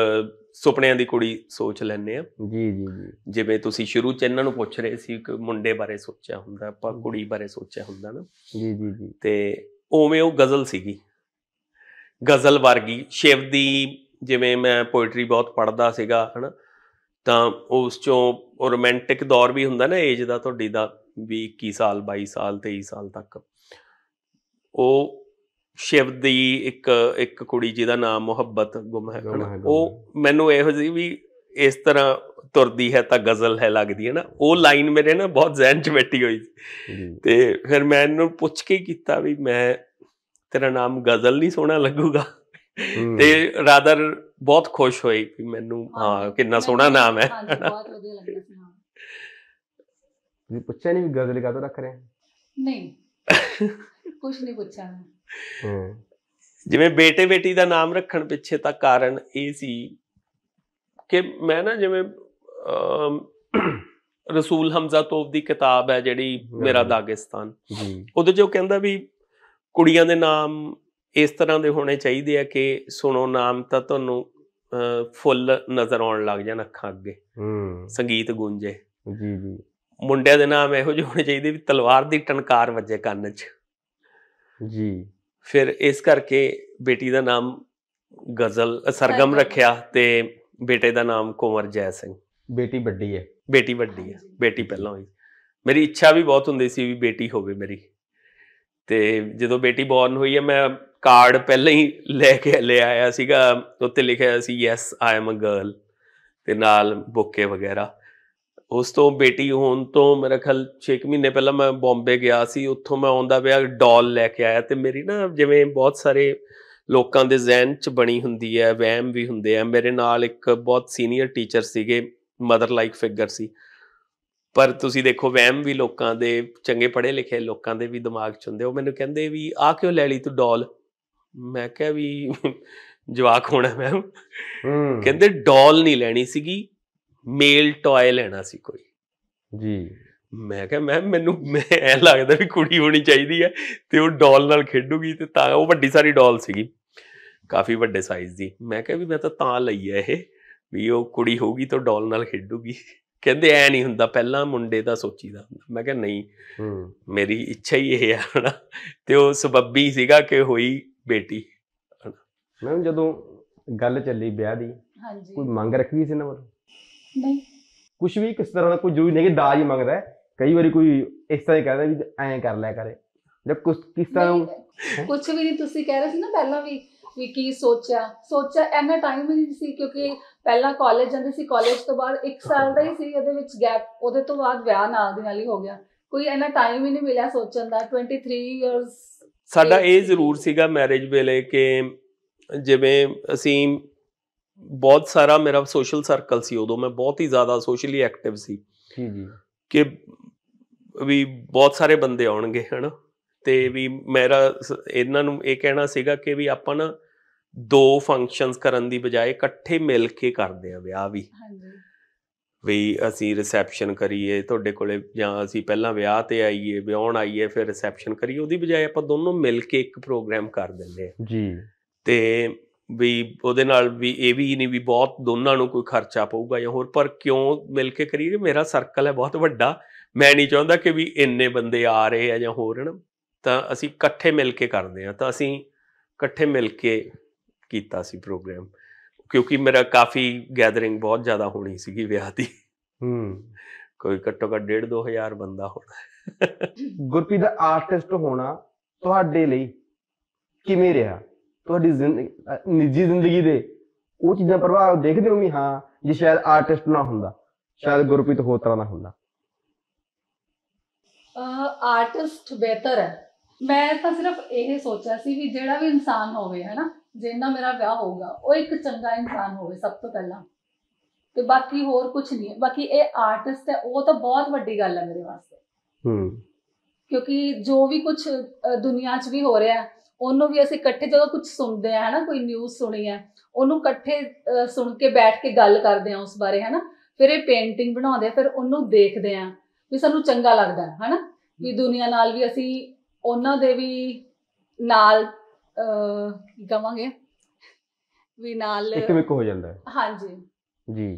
ਸੁਪਨਿਆਂ ਦੀ ਕੁੜੀ ਸੋਚ ਲੈਣੇ ਆ ਜੀ ਜੀ ਜੀ ਜਿਵੇਂ ਤੁਸੀਂ ਸ਼ੁਰੂ ਚ ਇਹਨਾਂ ਨੂੰ ਪੁੱਛ ਰਹੇ ਸੀ ਕਿ ਮੁੰਡੇ ਬਾਰੇ ਸੋਚਿਆ ਹੁੰਦਾ ਆਪਾਂ ਕੁੜੀ ਬਾਰੇ ਸੋਚਿਆ ਹੁੰਦਾ ਨਾ ਜੀ ਜੀ ਜੀ ਤੇ ਉਵੇਂ ਉਹ ਗਜ਼ਲ ਸੀਗੀ ਗਜ਼ਲ ਵਰਗੀ ਸ਼ਿਵ ਦੀ ਜਿਵੇਂ ਮੈਂ ਪੋਇਟਰੀ ਬਹੁਤ ਪੜ੍ਹਦਾ ਸੀਗਾ ਹਨਾ ਤਾਂ ਉਸ ਚੋਂ ਰੋਮਾਂਟਿਕ ਦੌਰ ਵੀ ਹੁੰਦਾ ਨਾ ਏਜ ਦਾ ਤੁਹਾਡੀ ਦਾ 21 ਸਾਲ 22 ਸਾਲ 23 ਸਾਲ ਤੱਕ ਉਹ ਸ਼ਿਵ ਦੀ ਇੱਕ ਇੱਕ ਕੁੜੀ ਜਿਹਦਾ ਨਾਮ ਮੁਹੱਬਤ ਗੁਮ ਹੈ ਉਹ ਮੈਨੂੰ ਇਹੋ ਜਿਹੀ ਵੀ ਇਸ ਤਰ੍ਹਾਂ ਤੁਰਦੀ ਹੈ ਤਾਂ ਗਜ਼ਲ ਹੈ ਲੱਗਦੀ ਹੈ ਨਾ ਉਹ ਲਾਈਨ ਮੇਰੇ ਨਾ ਬਹੁਤ ਜ਼ਹਿਨ 'ਚ ਬੈਠੀ ਹੋਈ ਸੀ ਤੇ ਫਿਰ ਮੈਂ ਇਹਨੂੰ ਪੁੱਛ ਕੇ ਕੀਤਾ ਵੀ ਮੈਂ ਤੇਰਾ ਨਾਮ ਗਜ਼ਲ ਨਹੀਂ ਸੋਹਣਾ ਲੱਗੂਗਾ ਤੇ ਰਾਦਰ ਬਹੁਤ ਖੁਸ਼ ਹੋਈ ਕਿ ਮੈਨੂੰ ਹਾਂ ਕਿੰਨਾ ਸੋਹਣਾ ਨਾਮ ਹੈ ਬਹੁਤ ਵਧੀਆ ਲੱਗਦਾ ਸੀ ਹਾਂ ਤੁਸੀਂ ਪੁੱਛਿਆ ਨਹੀਂ ਗਜ਼ਲ ਕਾ ਰੱਖ ਰਹੇ ਨਹੀਂ ਕੁਝ ਨਹੀਂ ਪੁੱਛਿਆ ਜਿਵੇਂ ਬੇਟੇ ਬੇਟੀ ਦਾ ਨਾਮ ਰੱਖਣ ਪਿੱਛੇ ਤਾਂ ਕਾਰਨ ਇਹ ਸੀ ਕਿ ਮੈਂ ਨਾ ਜਿਵੇਂ ਰਸੂਲ ਹਮਜ਼ਾ ਤੋਬ ਦੀ ਕਿਤਾਬ ਹੈ ਜਿਹੜੀ ਮੇਰਾ ਦਾਗਿਸਤਾਨ ਉਹਦੇ ਜੋ ਕਹਿੰਦਾ ਵੀ ਕੁੜੀਆਂ ਦੇ ਨਾਮ ਇਸ ਤਰ੍ਹਾਂ ਦੇ ਹੋਣੇ ਚਾਹੀਦੇ ਆ ਕਿ ਸੁਣੋ ਨਾਮ ਤਾਂ ਤੁਹਾਨੂੰ ਫੁੱਲ ਨਜ਼ਰ ਆਉਣ ਲੱਗ ਜਾਣ ਅੱਖਾਂ ਅੱਗੇ ਹੂੰ ਸੰਗੀਤ ਗੂੰਜੇ ਜੀ ਜੀ ਮੁੰਡਿਆਂ ਦੇ ਨਾਮ ਇਹੋ ਜਿਹੇ ਹੋਣੇ ਚਾਹੀਦੇ ਵੀ ਤਲਵਾਰ ਦੀ ਟਨਕਾਰ ਵੱਜੇ ਕੰਨ 'ਚ ਜੀ ਫਿਰ ਇਸ ਕਰਕੇ ਬੇਟੀ ਦਾ ਨਾਮ ਗਜ਼ਲ ਸਰਗਮ ਰੱਖਿਆ ਤੇ ਬੇਟੇ ਦਾ ਨਾਮ ਕੁਮਰ ਜੈ ਸਿੰਘ ਬੇਟੀ ਵੱਡੀ ਹੈ ਬੇਟੀ ਵੱਡੀ ਹੈ ਬੇਟੀ ਪਹਿਲਾਂ ਹੋਈ ਮੇਰੀ ਇੱਛਾ ਵੀ ਬਹੁਤ ਹੁੰਦੀ ਸੀ ਵੀ ਬੇਟੀ ਹੋਵੇ ਮੇਰੀ ਤੇ ਜਦੋਂ ਬੇਟੀ ਬੌਰਨ ਹੋਈ ਹੈ ਮੈਂ ਕਾਰਡ ਪਹਿਲਾਂ ਹੀ ਲੈ ਕੇ ਲੈ ਆਇਆ ਸੀਗਾ ਉੱਤੇ ਲਿਖਿਆ ਸੀ yes I am a girl ਤੇ ਨਾਲ ਬੁੱਕੇ ਵਗੈਰਾ ਉਸ ਤੋਂ ਬੇਟੀ ਹੋਣ ਤੋਂ ਮੇਰੇ ਖਲ 6 ਮਹੀਨੇ ਪਹਿਲਾਂ ਮੈਂ ਬੰਬੇ ਗਿਆ ਸੀ ਉੱਥੋਂ ਮੈਂ ਆਉਂਦਾ ਪਿਆ ਡਾਲ ਲੈ ਕੇ ਆਇਆ ਤੇ ਮੇਰੀ ਨਾ ਜਿਵੇਂ ਬਹੁਤ ਸਾਰੇ ਲੋਕਾਂ ਦੇ ਜ਼ਹਿਨ 'ਚ ਬਣੀ ਹੁੰਦੀ ਹੈ ਵਹਿਮ ਵੀ ਹੁੰਦੇ ਆ ਮੇਰੇ ਨਾਲ ਇੱਕ ਬਹੁਤ ਸੀਨੀਅਰ ਟੀਚਰ ਸੀਗੇ ਮਦਰ ਲਾਈਕ ਫਿਗਰ ਸੀ ਪਰ ਤੁਸੀਂ ਦੇਖੋ ਵਹਿਮ ਵੀ ਲੋਕਾਂ ਦੇ ਚੰਗੇ ਪੜ੍ਹੇ ਲਿਖੇ ਲੋਕਾਂ ਦੇ ਵੀ ਦਿਮਾਗ 'ਚ ਹੁੰਦੇ ਉਹ ਮੈਨੂੰ ਕਹਿੰਦੇ ਵੀ ਆ ਕਿਉਂ ਲੈ ਲਈ ਤੂੰ ਡਾਲ ਮੈਂ ਕਿਹਾ ਵੀ ਜਵਾਕ ਹੋਣਾ ਮੈਂ ਕਹਿੰਦੇ ਡਾਲ ਨਹੀਂ ਲੈਣੀ ਸੀਗੀ ਮੇਲ ਟੌਏ ਲੈਣਾ ਸੀ ਕੋਈ ਜੀ ਮੈਂ ਕਿਹਾ ਮੈਂ ਮੈਨੂੰ ਮੈਂ ਐ ਲੱਗਦਾ ਵੀ ਕੁੜੀ ਹੋਣੀ ਚਾਹੀਦੀ ਹੈ ਤੇ ਉਹ ਡਾਲ ਨਾਲ ਖੇਡੂਗੀ ਤੇ ਤਾਂ ਉਹ ਵੱਡੀ ਸਾਰੀ ਡਾਲ ਸੀਗੀ ਕਾਫੀ ਵੱਡੇ ਸਾਈਜ਼ ਦੀ ਮੈਂ ਕਿਹਾ ਵੀ ਮੈਂ ਤਾਂ ਤਾਂ ਲਈ ਹੈ ਇਹ ਵੀ ਉਹ ਕੁੜੀ ਹੋਊਗੀ ਤਾਂ ਡਾਲ ਨਾਲ ਖੇਡੂਗੀ ਕਹਿੰਦੇ ਐ ਨਹੀਂ ਹੁੰਦਾ ਪਹਿਲਾਂ ਮੁੰਡੇ ਦਾ ਸੋਚੀਦਾ ਹੁੰਦਾ ਮੈਂ ਕਿਹਾ ਨਹੀਂ ਹੂੰ ਮੇਰੀ ਇੱਛਾ ਹੀ ਇਹ ਆ ਹਨਾ ਤੇ ਉਹ ਸਬੱਬੀ ਸੀਗਾ ਕਿ ਹੋਈ ਬੇਟੀ ਮੈਂ ਜਦੋਂ ਗੱਲ ਚੱਲੀ ਵਿਆਹ ਦੀ ਹਾਂਜੀ ਕੋਈ ਮੰਗ ਰੱਖੀ ਸੀ ਨਾ ਮਤਲਬ ਨਹੀਂ ਕੁਝ ਵੀ ਕਿਸ ਤਰ੍ਹਾਂ ਦਾ ਕੋਈ ਜੂਈ ਨਹੀਂ ਕਿ ਦਾਜ ਹੀ ਮੰਗਦਾ ਹੈ ਕਈ ਵਾਰੀ ਕੋਈ ਇਸ ਤਰ੍ਹਾਂ ਹੀ ਕਹਿੰਦਾ ਵੀ ਐਂ ਕਰ ਲਿਆ ਕਰੇ ਜਾਂ ਕੁਝ ਕਿਸ ਤਰ੍ਹਾਂ ਕੁਝ ਵੀ ਨਹੀਂ ਤੁਸੀਂ ਕਹਿ ਰਹੇ ਸੀ ਨਾ ਪਹਿਲਾਂ ਵੀ ਵੀ ਕੀ ਸੋਚਿਆ ਸੋਚਿਆ ਐਨਾ ਟਾਈਮ ਨਹੀਂ ਸੀ ਕਿਉਂਕਿ ਪਹਿਲਾਂ ਕਾਲਜ ਜਾਂਦੇ ਸੀ ਕਾਲਜ ਤੋਂ ਬਾਅਦ 1 ਸਾਲ ਦਾ ਹੀ ਸੀ ਇਹਦੇ ਵਿੱਚ ਗੈਪ ਉਹਦੇ ਤੋਂ ਬਾਅਦ ਵਿਆਹ ਨਾਲ ਦੀ ਨਾਲ ਹੀ ਹੋ ਗਿਆ ਕੋਈ ਐਨਾ ਟਾਈਮ ਹੀ ਨਹੀਂ ਮਿਲਿਆ ਸੋਚਣ ਦਾ 23 ਇਅਰਸ ਸਾਡਾ ਇਹ ਜ਼ਰੂਰ ਸੀਗਾ ਮੈਰਿਜ ਵੇਲੇ ਕਿ ਜਿਵੇਂ ਅਸੀਂ ਬਹੁਤ ਸਾਰਾ ਮੇਰਾ ਸੋਸ਼ਲ ਸਰਕਲ ਸੀ ਉਦੋਂ ਮੈਂ ਬਹੁਤ ਹੀ ਜ਼ਿਆਦਾ ਸੋਸ਼ਲੀ ਐਕਟਿਵ ਸੀ ਜੀ ਜੀ ਕਿ ਵੀ ਬਹੁਤ ਸਾਰੇ ਬੰਦੇ ਆਉਣਗੇ ਹਨਾ ਤੇ ਵੀ ਮੇਰਾ ਇਹਨਾਂ ਨੂੰ ਇਹ ਕਹਿਣਾ ਸੀਗਾ ਕਿ ਵੀ ਆਪਾਂ ਨਾ ਦੋ ਫੰਕਸ਼ਨਸ ਕਰਨ ਦੀ ਬਜਾਏ ਇਕੱਠੇ ਮਿਲ ਕੇ ਕਰਦੇ ਆ ਵਿਆਹ ਵੀ ਹਾਂਜੀ ਵੀ ਅਸੀਂ ਰਿਸੈਪਸ਼ਨ ਕਰੀਏ ਤੁਹਾਡੇ ਕੋਲੇ ਜਾਂ ਅਸੀਂ ਪਹਿਲਾਂ ਵਿਆਹ ਤੇ ਆਈਏ ਵਿਆਹਣ ਆਈਏ ਫਿਰ ਰਿਸੈਪਸ਼ਨ ਕਰੀਏ ਉਹਦੀ ਬਜਾਏ ਆਪਾਂ ਦੋਨੋਂ ਮਿਲ ਕੇ ਇੱਕ ਪ੍ਰੋਗਰਾਮ ਕਰ ਦਿੰਦੇ ਆ ਜੀ ਤੇ ਵੀ ਉਹਦੇ ਨਾਲ ਵੀ ਇਹ ਵੀ ਨਹੀਂ ਵੀ ਬਹੁਤ ਦੋਨਾਂ ਨੂੰ ਕੋਈ ਖਰਚਾ ਪਊਗਾ ਜਾਂ ਹੋਰ ਪਰ ਕਿਉਂ ਮਿਲ ਕੇ ਕਰੀਏ ਮੇਰਾ ਸਰਕਲ ਹੈ ਬਹੁਤ ਵੱਡਾ ਮੈਂ ਨਹੀਂ ਚਾਹੁੰਦਾ ਕਿ ਵੀ ਇੰਨੇ ਬੰਦੇ ਆ ਰਹੇ ਆ ਜਾਂ ਹੋਰ ਹਨ ਤਾਂ ਅਸੀਂ ਇਕੱਠੇ ਮਿਲ ਕੇ ਕਰਦੇ ਆ ਤਾਂ ਅਸੀਂ ਇਕੱਠੇ ਮਿਲ ਕੇ ਕੀਤਾ ਸੀ ਪ੍ਰੋਗਰਾਮ ਕਿਉਂਕਿ ਮੇਰਾ ਕਾਫੀ ਗੈਦਰਿੰਗ ਬਹੁਤ ਜ਼ਿਆਦਾ ਹੋਣੀ ਸੀਗੀ ਵਿਆਹ ਦੀ ਹੂੰ ਕੋਈ ਘੱਟੋ ਘੱਟ 1.5 2000 ਬੰਦਾ ਹੋਣਾ ਗੁਰਪ੍ਰੀਤ ਦਾ ਆਰਟਿਸਟ ਹੋਣਾ ਤੁਹਾਡੇ ਲਈ ਕਿਵੇਂ ਰਿਹਾ ਤੁਹਾਡੀ ਜ਼ਿੰਦਗੀ ਨਿੱਜੀ ਜ਼ਿੰਦਗੀ ਦੇ ਉਹ ਚੀਜ਼ਾਂ ਪ੍ਰਭਾਵ ਦੇਖਦੇ ਹੋ ਵੀ ਹਾਂ ਜੇ ਸ਼ਾਇਦ ਆਰਟਿਸਟ ਨਾ ਹੁੰਦਾ ਸ਼ਾਇਦ ਗੁਰਪ੍ਰੀਤ ਹੋਰ ਤਰ੍ਹਾਂ ਦਾ ਹੁੰਦਾ ਆਰਟਿਸਟ ਬਿਹਤਰ ਹੈ ਮੈਂ ਤਾਂ ਸਿਰਫ ਇਹ ਸੋਚਿਆ ਸੀ ਵੀ ਜਿਹੜਾ ਵੀ ਇਨਸਾਨ ਹੋਵੇ ਹੈਨਾ ਜਿੰਨਾ ਮੇਰਾ ਵਿਆਹ ਹੋਊਗਾ ਉਹ ਇੱਕ ਚੰਗਾ ਇਨਸਾਨ ਹੋਵੇ ਸਭ ਤੋਂ ਪਹਿਲਾਂ ਤੇ ਬਾਕੀ ਹੋਰ ਕੁਝ ਨਹੀਂ ਬਾਕੀ ਇਹ ਆਰਟਿਸਟ ਹੈ ਉਹ ਤਾਂ ਬਹੁਤ ਵੱਡੀ ਗੱਲ ਹੈ ਮੇਰੇ ਵਾਸਤੇ ਹੂੰ ਕਿਉਂਕਿ ਜੋ ਵੀ ਕੁਝ ਦੁਨੀਆ 'ਚ ਵੀ ਹੋ ਰਿਹਾ ਹੈ ਉਹਨੂੰ ਵੀ ਅਸੀਂ ਇਕੱਠੇ ਜਦੋਂ ਕੁਝ ਸੁਣਦੇ ਆ ਹਨਾ ਕੋਈ ਨਿਊਜ਼ ਸੁਣੀ ਆ ਉਹਨੂੰ ਇਕੱਠੇ ਸੁਣ ਕੇ ਬੈਠ ਕੇ ਗੱਲ ਕਰਦੇ ਆ ਉਸ ਬਾਰੇ ਹਨਾ ਫਿਰ ਇਹ ਪੇਂਟਿੰਗ ਬਣਾਉਂਦੇ ਆ ਫਿਰ ਉਹਨੂੰ ਦੇਖਦੇ ਆ ਵੀ ਸਾਨੂੰ ਚੰਗਾ ਲੱਗਦਾ ਹਨਾ ਵੀ ਦੁਨੀਆ ਨਾਲ ਵੀ ਅਸੀਂ ਉਹਨਾਂ ਦੇ ਵੀ ਨਾਲ ਕਵਾਂਗੇ ਵੀ ਨਾਲ ਇੱਕ ਵਿੱਚ ਹੋ ਜਾਂਦਾ ਹੈ ਹਾਂਜੀ ਜੀ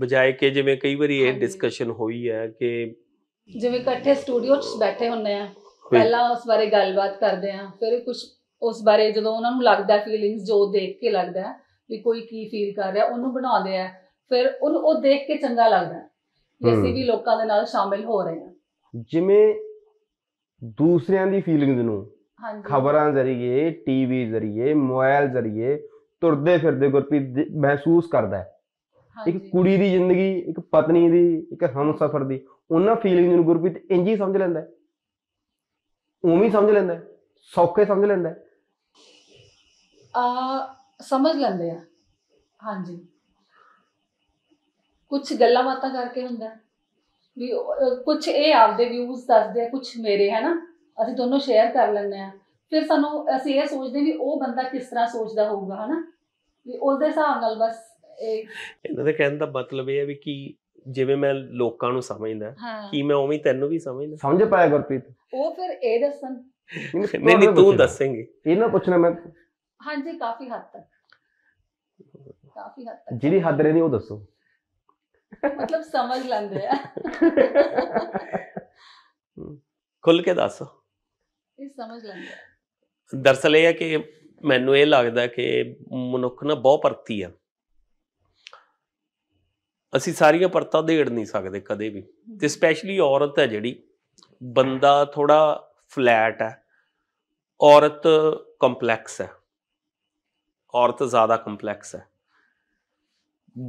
ਬਜਾਏ ਕਿ ਜਿਵੇਂ ਕਈ ਵਾਰੀ ਇਹ ਡਿਸਕਸ਼ਨ ਹੋਈ ਹੈ ਕਿ ਜਿਵੇਂ ਇਕੱਠੇ ਸਟੂਡੀਓ 'ਚ ਬੈਠੇ ਹੁੰਨੇ ਆ ਪਹਿਲਾਂ ਉਸ ਬਾਰੇ ਗੱਲਬਾਤ ਕਰਦੇ ਆ ਫਿਰ ਕੁਝ ਉਸ ਬਾਰੇ ਜਦੋਂ ਉਹਨਾਂ ਨੂੰ ਲੱਗਦਾ ਫੀਲਿੰਗਸ ਜੋ ਦੇਖ ਕੇ ਲੱਗਦਾ ਵੀ ਕੋਈ ਕੀ ਫੀਲ ਕਰ ਰਿਹਾ ਉਹਨੂੰ ਬਣਾਉਂਦੇ ਆ ਫਿਰ ਉਹਨੂੰ ਉਹ ਦੇਖ ਕੇ ਚੰਗਾ ਲੱਗਦਾ ਜਿਵੇਂ ਵੀ ਲੋਕਾਂ ਦੇ ਨਾਲ ਸ਼ਾਮਿਲ ਹੋ ਰਹੇ ਆ ਜਿਵੇਂ ਦੂਸਰਿਆਂ ਦੀ ਫੀਲਿੰਗਸ ਨੂੰ ਖਬਰਾਂ ਜ਼ਰੀਏ ਟੀਵੀ ਜ਼ਰੀਏ ਮੋਬਾਈਲ ਜ਼ਰੀਏ ਤੁਰਦੇ ਫਿਰਦੇ ਗੁਰਪ੍ਰੀਤ ਮਹਿਸੂਸ ਕਰਦਾ ਇੱਕ ਕੁੜੀ ਦੀ ਜ਼ਿੰਦਗੀ ਇੱਕ ਪਤਨੀ ਦੀ ਇੱਕ ਹਮਸਫਰ ਦੀ ਉਹਨਾਂ ਫੀਲਿੰਗ ਨੂੰ ਗੁਰਪ੍ਰੀਤ ਇੰਜ ਹੀ ਸਮਝ ਲੈਂਦਾ ਹੈ ਉਵੇਂ ਸਮਝ ਲੈਂਦਾ ਹੈ? ਸੌਖੇ ਸਮਝ ਲੈਂਦਾ ਹੈ? ਆ ਸਮਝ ਲੈਂਦੇ ਆ ਹਾਂਜੀ ਕੁਝ ਗੱਲਾਂ ਬਾਤਾਂ ਕਰਕੇ ਹੁੰਦਾ ਵੀ ਕੁਝ ਇਹ ਆਪਦੇ ਵਿਊਜ਼ ਦੱਸਦੇ ਆ ਕੁਝ ਮੇਰੇ ਹੈ ਨਾ ਅਸੀਂ ਦੋਨੋਂ ਸ਼ੇਅਰ ਕਰ ਲੈਂਦੇ ਆ ਫਿਰ ਸਾਨੂੰ ਅਸੀਂ ਇਹ ਸੋਚਦੇ ਵੀ ਉਹ ਬੰਦਾ ਕਿਸ ਤਰ੍ਹਾਂ ਸੋਚਦਾ ਹੋਊਗਾ ਹੈ ਨਾ ਵੀ ਉਹਦੇ ਹਿਸਾਬ ਨਾਲ ਬਸ ਇਹ ਇਹਨਾਂ ਦੇ ਕਹਿਣ ਦਾ ਮਤਲਬ ਇਹ ਹੈ ਵੀ ਕੀ ਜਿਵੇਂ ਮੈਂ ਲੋਕਾਂ ਨੂੰ ਸਮਝਦਾ ਕਿ ਮੈਂ ਉਵੇਂ ਤੈਨੂੰ ਵੀ ਸਮਝਦਾ ਸਮਝ ਪਾਇਆ ਗੁਰਪ੍ਰੀਤ ਉਹ ਫਿਰ ਇਹ ਦੱਸਣ ਨਹੀਂ ਨਹੀਂ ਤੂੰ ਦੱਸੇਂਗੇ ਇਹਨਾਂ ਪੁੱਛਣਾ ਮੈਂ ਹਾਂਜੀ ਕਾਫੀ ਹੱਦ ਤੱਕ ਕਾਫੀ ਹੱਦ ਤੱਕ ਜਿਹੜੀ ਹੱਦ ਨਹੀਂ ਉਹ ਦੱਸੋ ਮਤਲਬ ਸਮਝ ਲੈਂਦੇ ਆ ਖੁੱਲ ਕੇ ਦੱਸ ਇਹ ਸਮਝ ਲੈਂਦੇ ਦਰਸਲ ਇਹ ਹੈ ਕਿ ਮੈਨੂੰ ਇਹ ਲੱਗਦਾ ਕਿ ਮਨੁੱਖ ਨਾ ਬਹੁ ਪਰਤੀ ਆ ਅਸੀਂ ਸਾਰੀਆਂ ਪਰਤਾਂ ਦੇੜ ਨਹੀਂ ਸਕਦੇ ਕਦੇ ਵੀ ਤੇ ਸਪੈਸ਼ਲੀ ਔਰਤ ਹੈ ਜਿਹੜੀ ਬੰਦਾ ਥੋੜਾ ਫਲੈਟ ਹੈ ਔਰਤ ਕੰਪਲੈਕਸ ਹੈ ਔਰਤ ਜ਼ਿਆਦਾ ਕੰਪਲੈਕਸ ਹੈ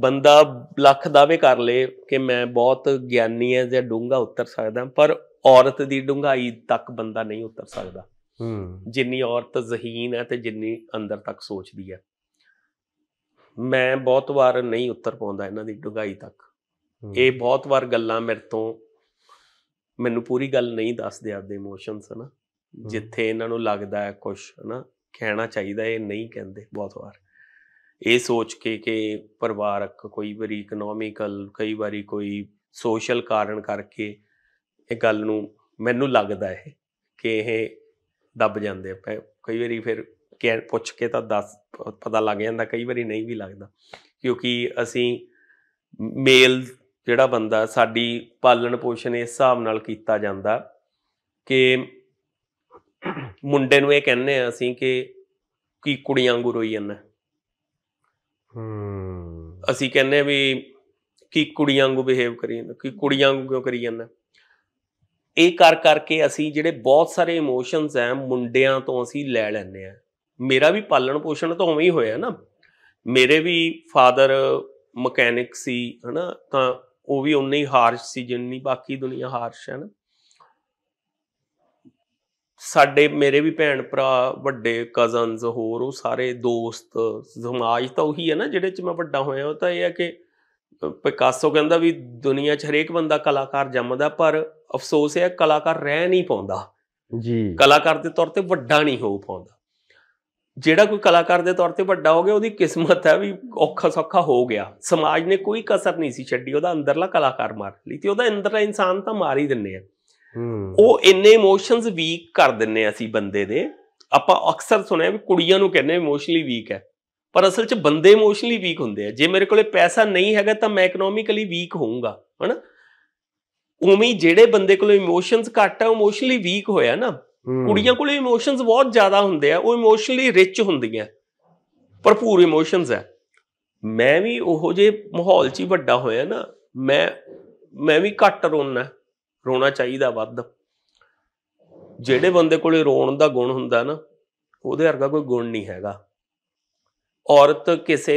ਬੰਦਾ ਲੱਖ ਦਾਵੇ ਕਰ ਲੇ ਕਿ ਮੈਂ ਬਹੁਤ ਗਿਆਨੀ ਹੈ ਜਾਂ ਡੂੰਗਾ ਉਤਰ ਸਕਦਾ ਪਰ ਔਰਤ ਦੀ ਡੂੰਘਾਈ ਤੱਕ ਬੰਦਾ ਨਹੀਂ ਉਤਰ ਸਕਦਾ ਹੂੰ ਜਿੰਨੀ ਔਰਤ ਜ਼ਹੀਨ ਹੈ ਤੇ ਜਿੰਨੀ ਅੰਦਰ ਤੱਕ ਸੋਚਦੀ ਹੈ ਮੈਂ ਬਹੁਤ ਵਾਰ ਨਹੀਂ ਉੱਤਰ ਪਾਉਂਦਾ ਇਹਨਾਂ ਦੀ ਡੁਗਾਈ ਤੱਕ ਇਹ ਬਹੁਤ ਵਾਰ ਗੱਲਾਂ ਮੇਰੇ ਤੋਂ ਮੈਨੂੰ ਪੂਰੀ ਗੱਲ ਨਹੀਂ ਦੱਸਦੇ ਆਪਦੇ ਇਮੋਸ਼ਨਸ ਹਨਾ ਜਿੱਥੇ ਇਹਨਾਂ ਨੂੰ ਲੱਗਦਾ ਹੈ ਕੁਝ ਹਨਾ ਕਹਿਣਾ ਚਾਹੀਦਾ ਇਹ ਨਹੀਂ ਕਹਿੰਦੇ ਬਹੁਤ ਵਾਰ ਇਹ ਸੋਚ ਕੇ ਕਿ ਪਰਿਵਾਰਕ ਕੋਈ ਵਾਰੀ ਇਕਨੋਮਿਕਲ ਕਈ ਵਾਰੀ ਕੋਈ ਸੋਸ਼ਲ ਕਾਰਨ ਕਰਕੇ ਇਹ ਗੱਲ ਨੂੰ ਮੈਨੂੰ ਲੱਗਦਾ ਇਹ ਕਿ ਇਹ ਦੱਬ ਜਾਂਦੇ ਆ ਕਈ ਵਾਰੀ ਫਿਰ ਕੇ ਪੁੱਛ ਕੇ ਤਾਂ ਦੱਸ ਪਤਾ ਲੱਗ ਜਾਂਦਾ ਕਈ ਵਾਰੀ ਨਹੀਂ ਵੀ ਲੱਗਦਾ ਕਿਉਂਕਿ ਅਸੀਂ ਮੇਲ ਜਿਹੜਾ ਬੰਦਾ ਸਾਡੀ ਪਾਲਣ ਪੋਸ਼ਣ ਇਸ ਹਿਸਾਬ ਨਾਲ ਕੀਤਾ ਜਾਂਦਾ ਕਿ ਮੁੰਡੇ ਨੂੰ ਇਹ ਕਹਿੰਨੇ ਆ ਅਸੀਂ ਕਿ ਕੀ ਕੁੜੀਆਂ ਵਾਂਗੂ ਰੋਈ ਜਾਂਦਾ ਹੂੰ ਅਸੀਂ ਕਹਿੰਨੇ ਵੀ ਕੀ ਕੁੜੀਆਂ ਵਾਂਗੂ ਬਿਹੇਵ ਕਰੀ ਜਾਂਦਾ ਕੀ ਕੁੜੀਆਂ ਵਾਂਗੂ ਕਿਉਂ ਕਰੀ ਜਾਂਦਾ ਇਹ ਕਰ ਕਰਕੇ ਅਸੀਂ ਜਿਹੜੇ ਬਹੁਤ ਸਾਰੇ ਇਮੋਸ਼ਨਸ ਐ ਮੁੰਡਿਆਂ ਤੋਂ ਅਸੀਂ ਲੈ ਲੈਂਦੇ ਆ ਮੇਰਾ ਵੀ ਪਾਲਣ ਪੋਸ਼ਣ ਤਾਂ ਉਵੇਂ ਹੀ ਹੋਇਆ ਨਾ ਮੇਰੇ ਵੀ ਫਾਦਰ ਮਕੈਨਿਕ ਸੀ ਹਨਾ ਤਾਂ ਉਹ ਵੀ ਉਨੇ ਹੀ ਹਾਰਸ਼ ਸੀ ਜਿੰਨੀ ਬਾਕੀ ਦੁਨੀਆ ਹਾਰਸ਼ ਹੈ ਨਾ ਸਾਡੇ ਮੇਰੇ ਵੀ ਭੈਣ ਭਰਾ ਵੱਡੇ ਕਜ਼ਨਸ ਹੋਰ ਉਹ ਸਾਰੇ ਦੋਸਤ ਸਮਾਜ ਤਾਂ ਉਹੀ ਹੈ ਨਾ ਜਿਹੜੇ ਚ ਮੈਂ ਵੱਡਾ ਹੋਇਆ ਉਹ ਤਾਂ ਇਹ ਹੈ ਕਿ ਪਿਕਾਸੋ ਕਹਿੰਦਾ ਵੀ ਦੁਨੀਆ 'ਚ ਹਰੇਕ ਬੰਦਾ ਕਲਾਕਾਰ ਜੰਮਦਾ ਪਰ ਅਫਸੋਸ ਹੈ ਕਲਾਕਾਰ ਰਹਿ ਨਹੀਂ ਪਾਉਂਦਾ ਜੀ ਕਲਾਕਾਰ ਦੇ ਤੌਰ ਤੇ ਵੱਡਾ ਨਹੀਂ ਹੋ ਪਾਉਂਦਾ ਜਿਹੜਾ ਕੋਈ ਕਲਾਕਾਰ ਦੇ ਤੌਰ ਤੇ ਵੱਡਾ ਹੋ ਗਿਆ ਉਹਦੀ ਕਿਸਮਤ ਹੈ ਵੀ ਔਖਾ ਸੌਖਾ ਹੋ ਗਿਆ ਸਮਾਜ ਨੇ ਕੋਈ ਕਸਰ ਨਹੀਂ ਸੀ ਛੱਡੀ ਉਹਦਾ ਅੰਦਰਲਾ ਕਲਾਕਾਰ ਮਾਰ ਲਈ ਤੇ ਉਹਦਾ ਅੰਦਰਲਾ ਇਨਸਾਨ ਤਾਂ ਮਾਰ ਹੀ ਦਿੰਨੇ ਆ ਉਹ ਇੰਨੇ ਇਮੋਸ਼ਨਸ ਵੀਕ ਕਰ ਦਿੰਨੇ ਅਸੀਂ ਬੰਦੇ ਦੇ ਆਪਾਂ ਅਕਸਰ ਸੁਣਿਆ ਵੀ ਕੁੜੀਆਂ ਨੂੰ ਕਹਿੰਦੇ ਇਮੋਸ਼ਨਲੀ ਵੀਕ ਹੈ ਪਰ ਅਸਲ 'ਚ ਬੰਦੇ ਇਮੋਸ਼ਨਲੀ ਵੀਕ ਹੁੰਦੇ ਆ ਜੇ ਮੇਰੇ ਕੋਲੇ ਪੈਸਾ ਨਹੀਂ ਹੈਗਾ ਤਾਂ ਮੈਂ ਇਕਨੋਮਿਕਲੀ ਵੀਕ ਹੋਊਂਗਾ ਹਨਾ ਉਵੇਂ ਜਿਹੜੇ ਬੰਦੇ ਕੋਲੇ ਇਮੋਸ਼ਨਸ ਘੱਟ ਆ ਉਹ ਇਮੋਸ਼ਨਲੀ ਵੀਕ ਹੋਇਆ ਨਾ ਕੁੜੀਆਂ ਕੋਲੇ ਇਮੋਸ਼ਨਸ ਬਹੁਤ ਜ਼ਿਆਦਾ ਹੁੰਦੇ ਆ ਉਹ ਇਮੋਸ਼ਨਲੀ ਰਿਚ ਹੁੰਦੀਆਂ ਭਰਪੂਰ ਇਮੋਸ਼ਨਸ ਹੈ ਮੈਂ ਵੀ ਉਹੋ ਜੇ ਮਾਹੌਲ 'ਚ ਹੀ ਵੱਡਾ ਹੋਇਆ ਨਾ ਮੈਂ ਮੈਂ ਵੀ ਘੱਟ ਰੋਣਾ ਰੋਣਾ ਚਾਹੀਦਾ ਵੱਧ ਜਿਹੜੇ ਬੰਦੇ ਕੋਲੇ ਰੋਣ ਦਾ ਗੁਣ ਹੁੰਦਾ ਨਾ ਉਹਦੇ ਵਰਗਾ ਕੋਈ ਗੁਣ ਨਹੀਂ ਹੈਗਾ ਔਰਤ ਕਿਸੇ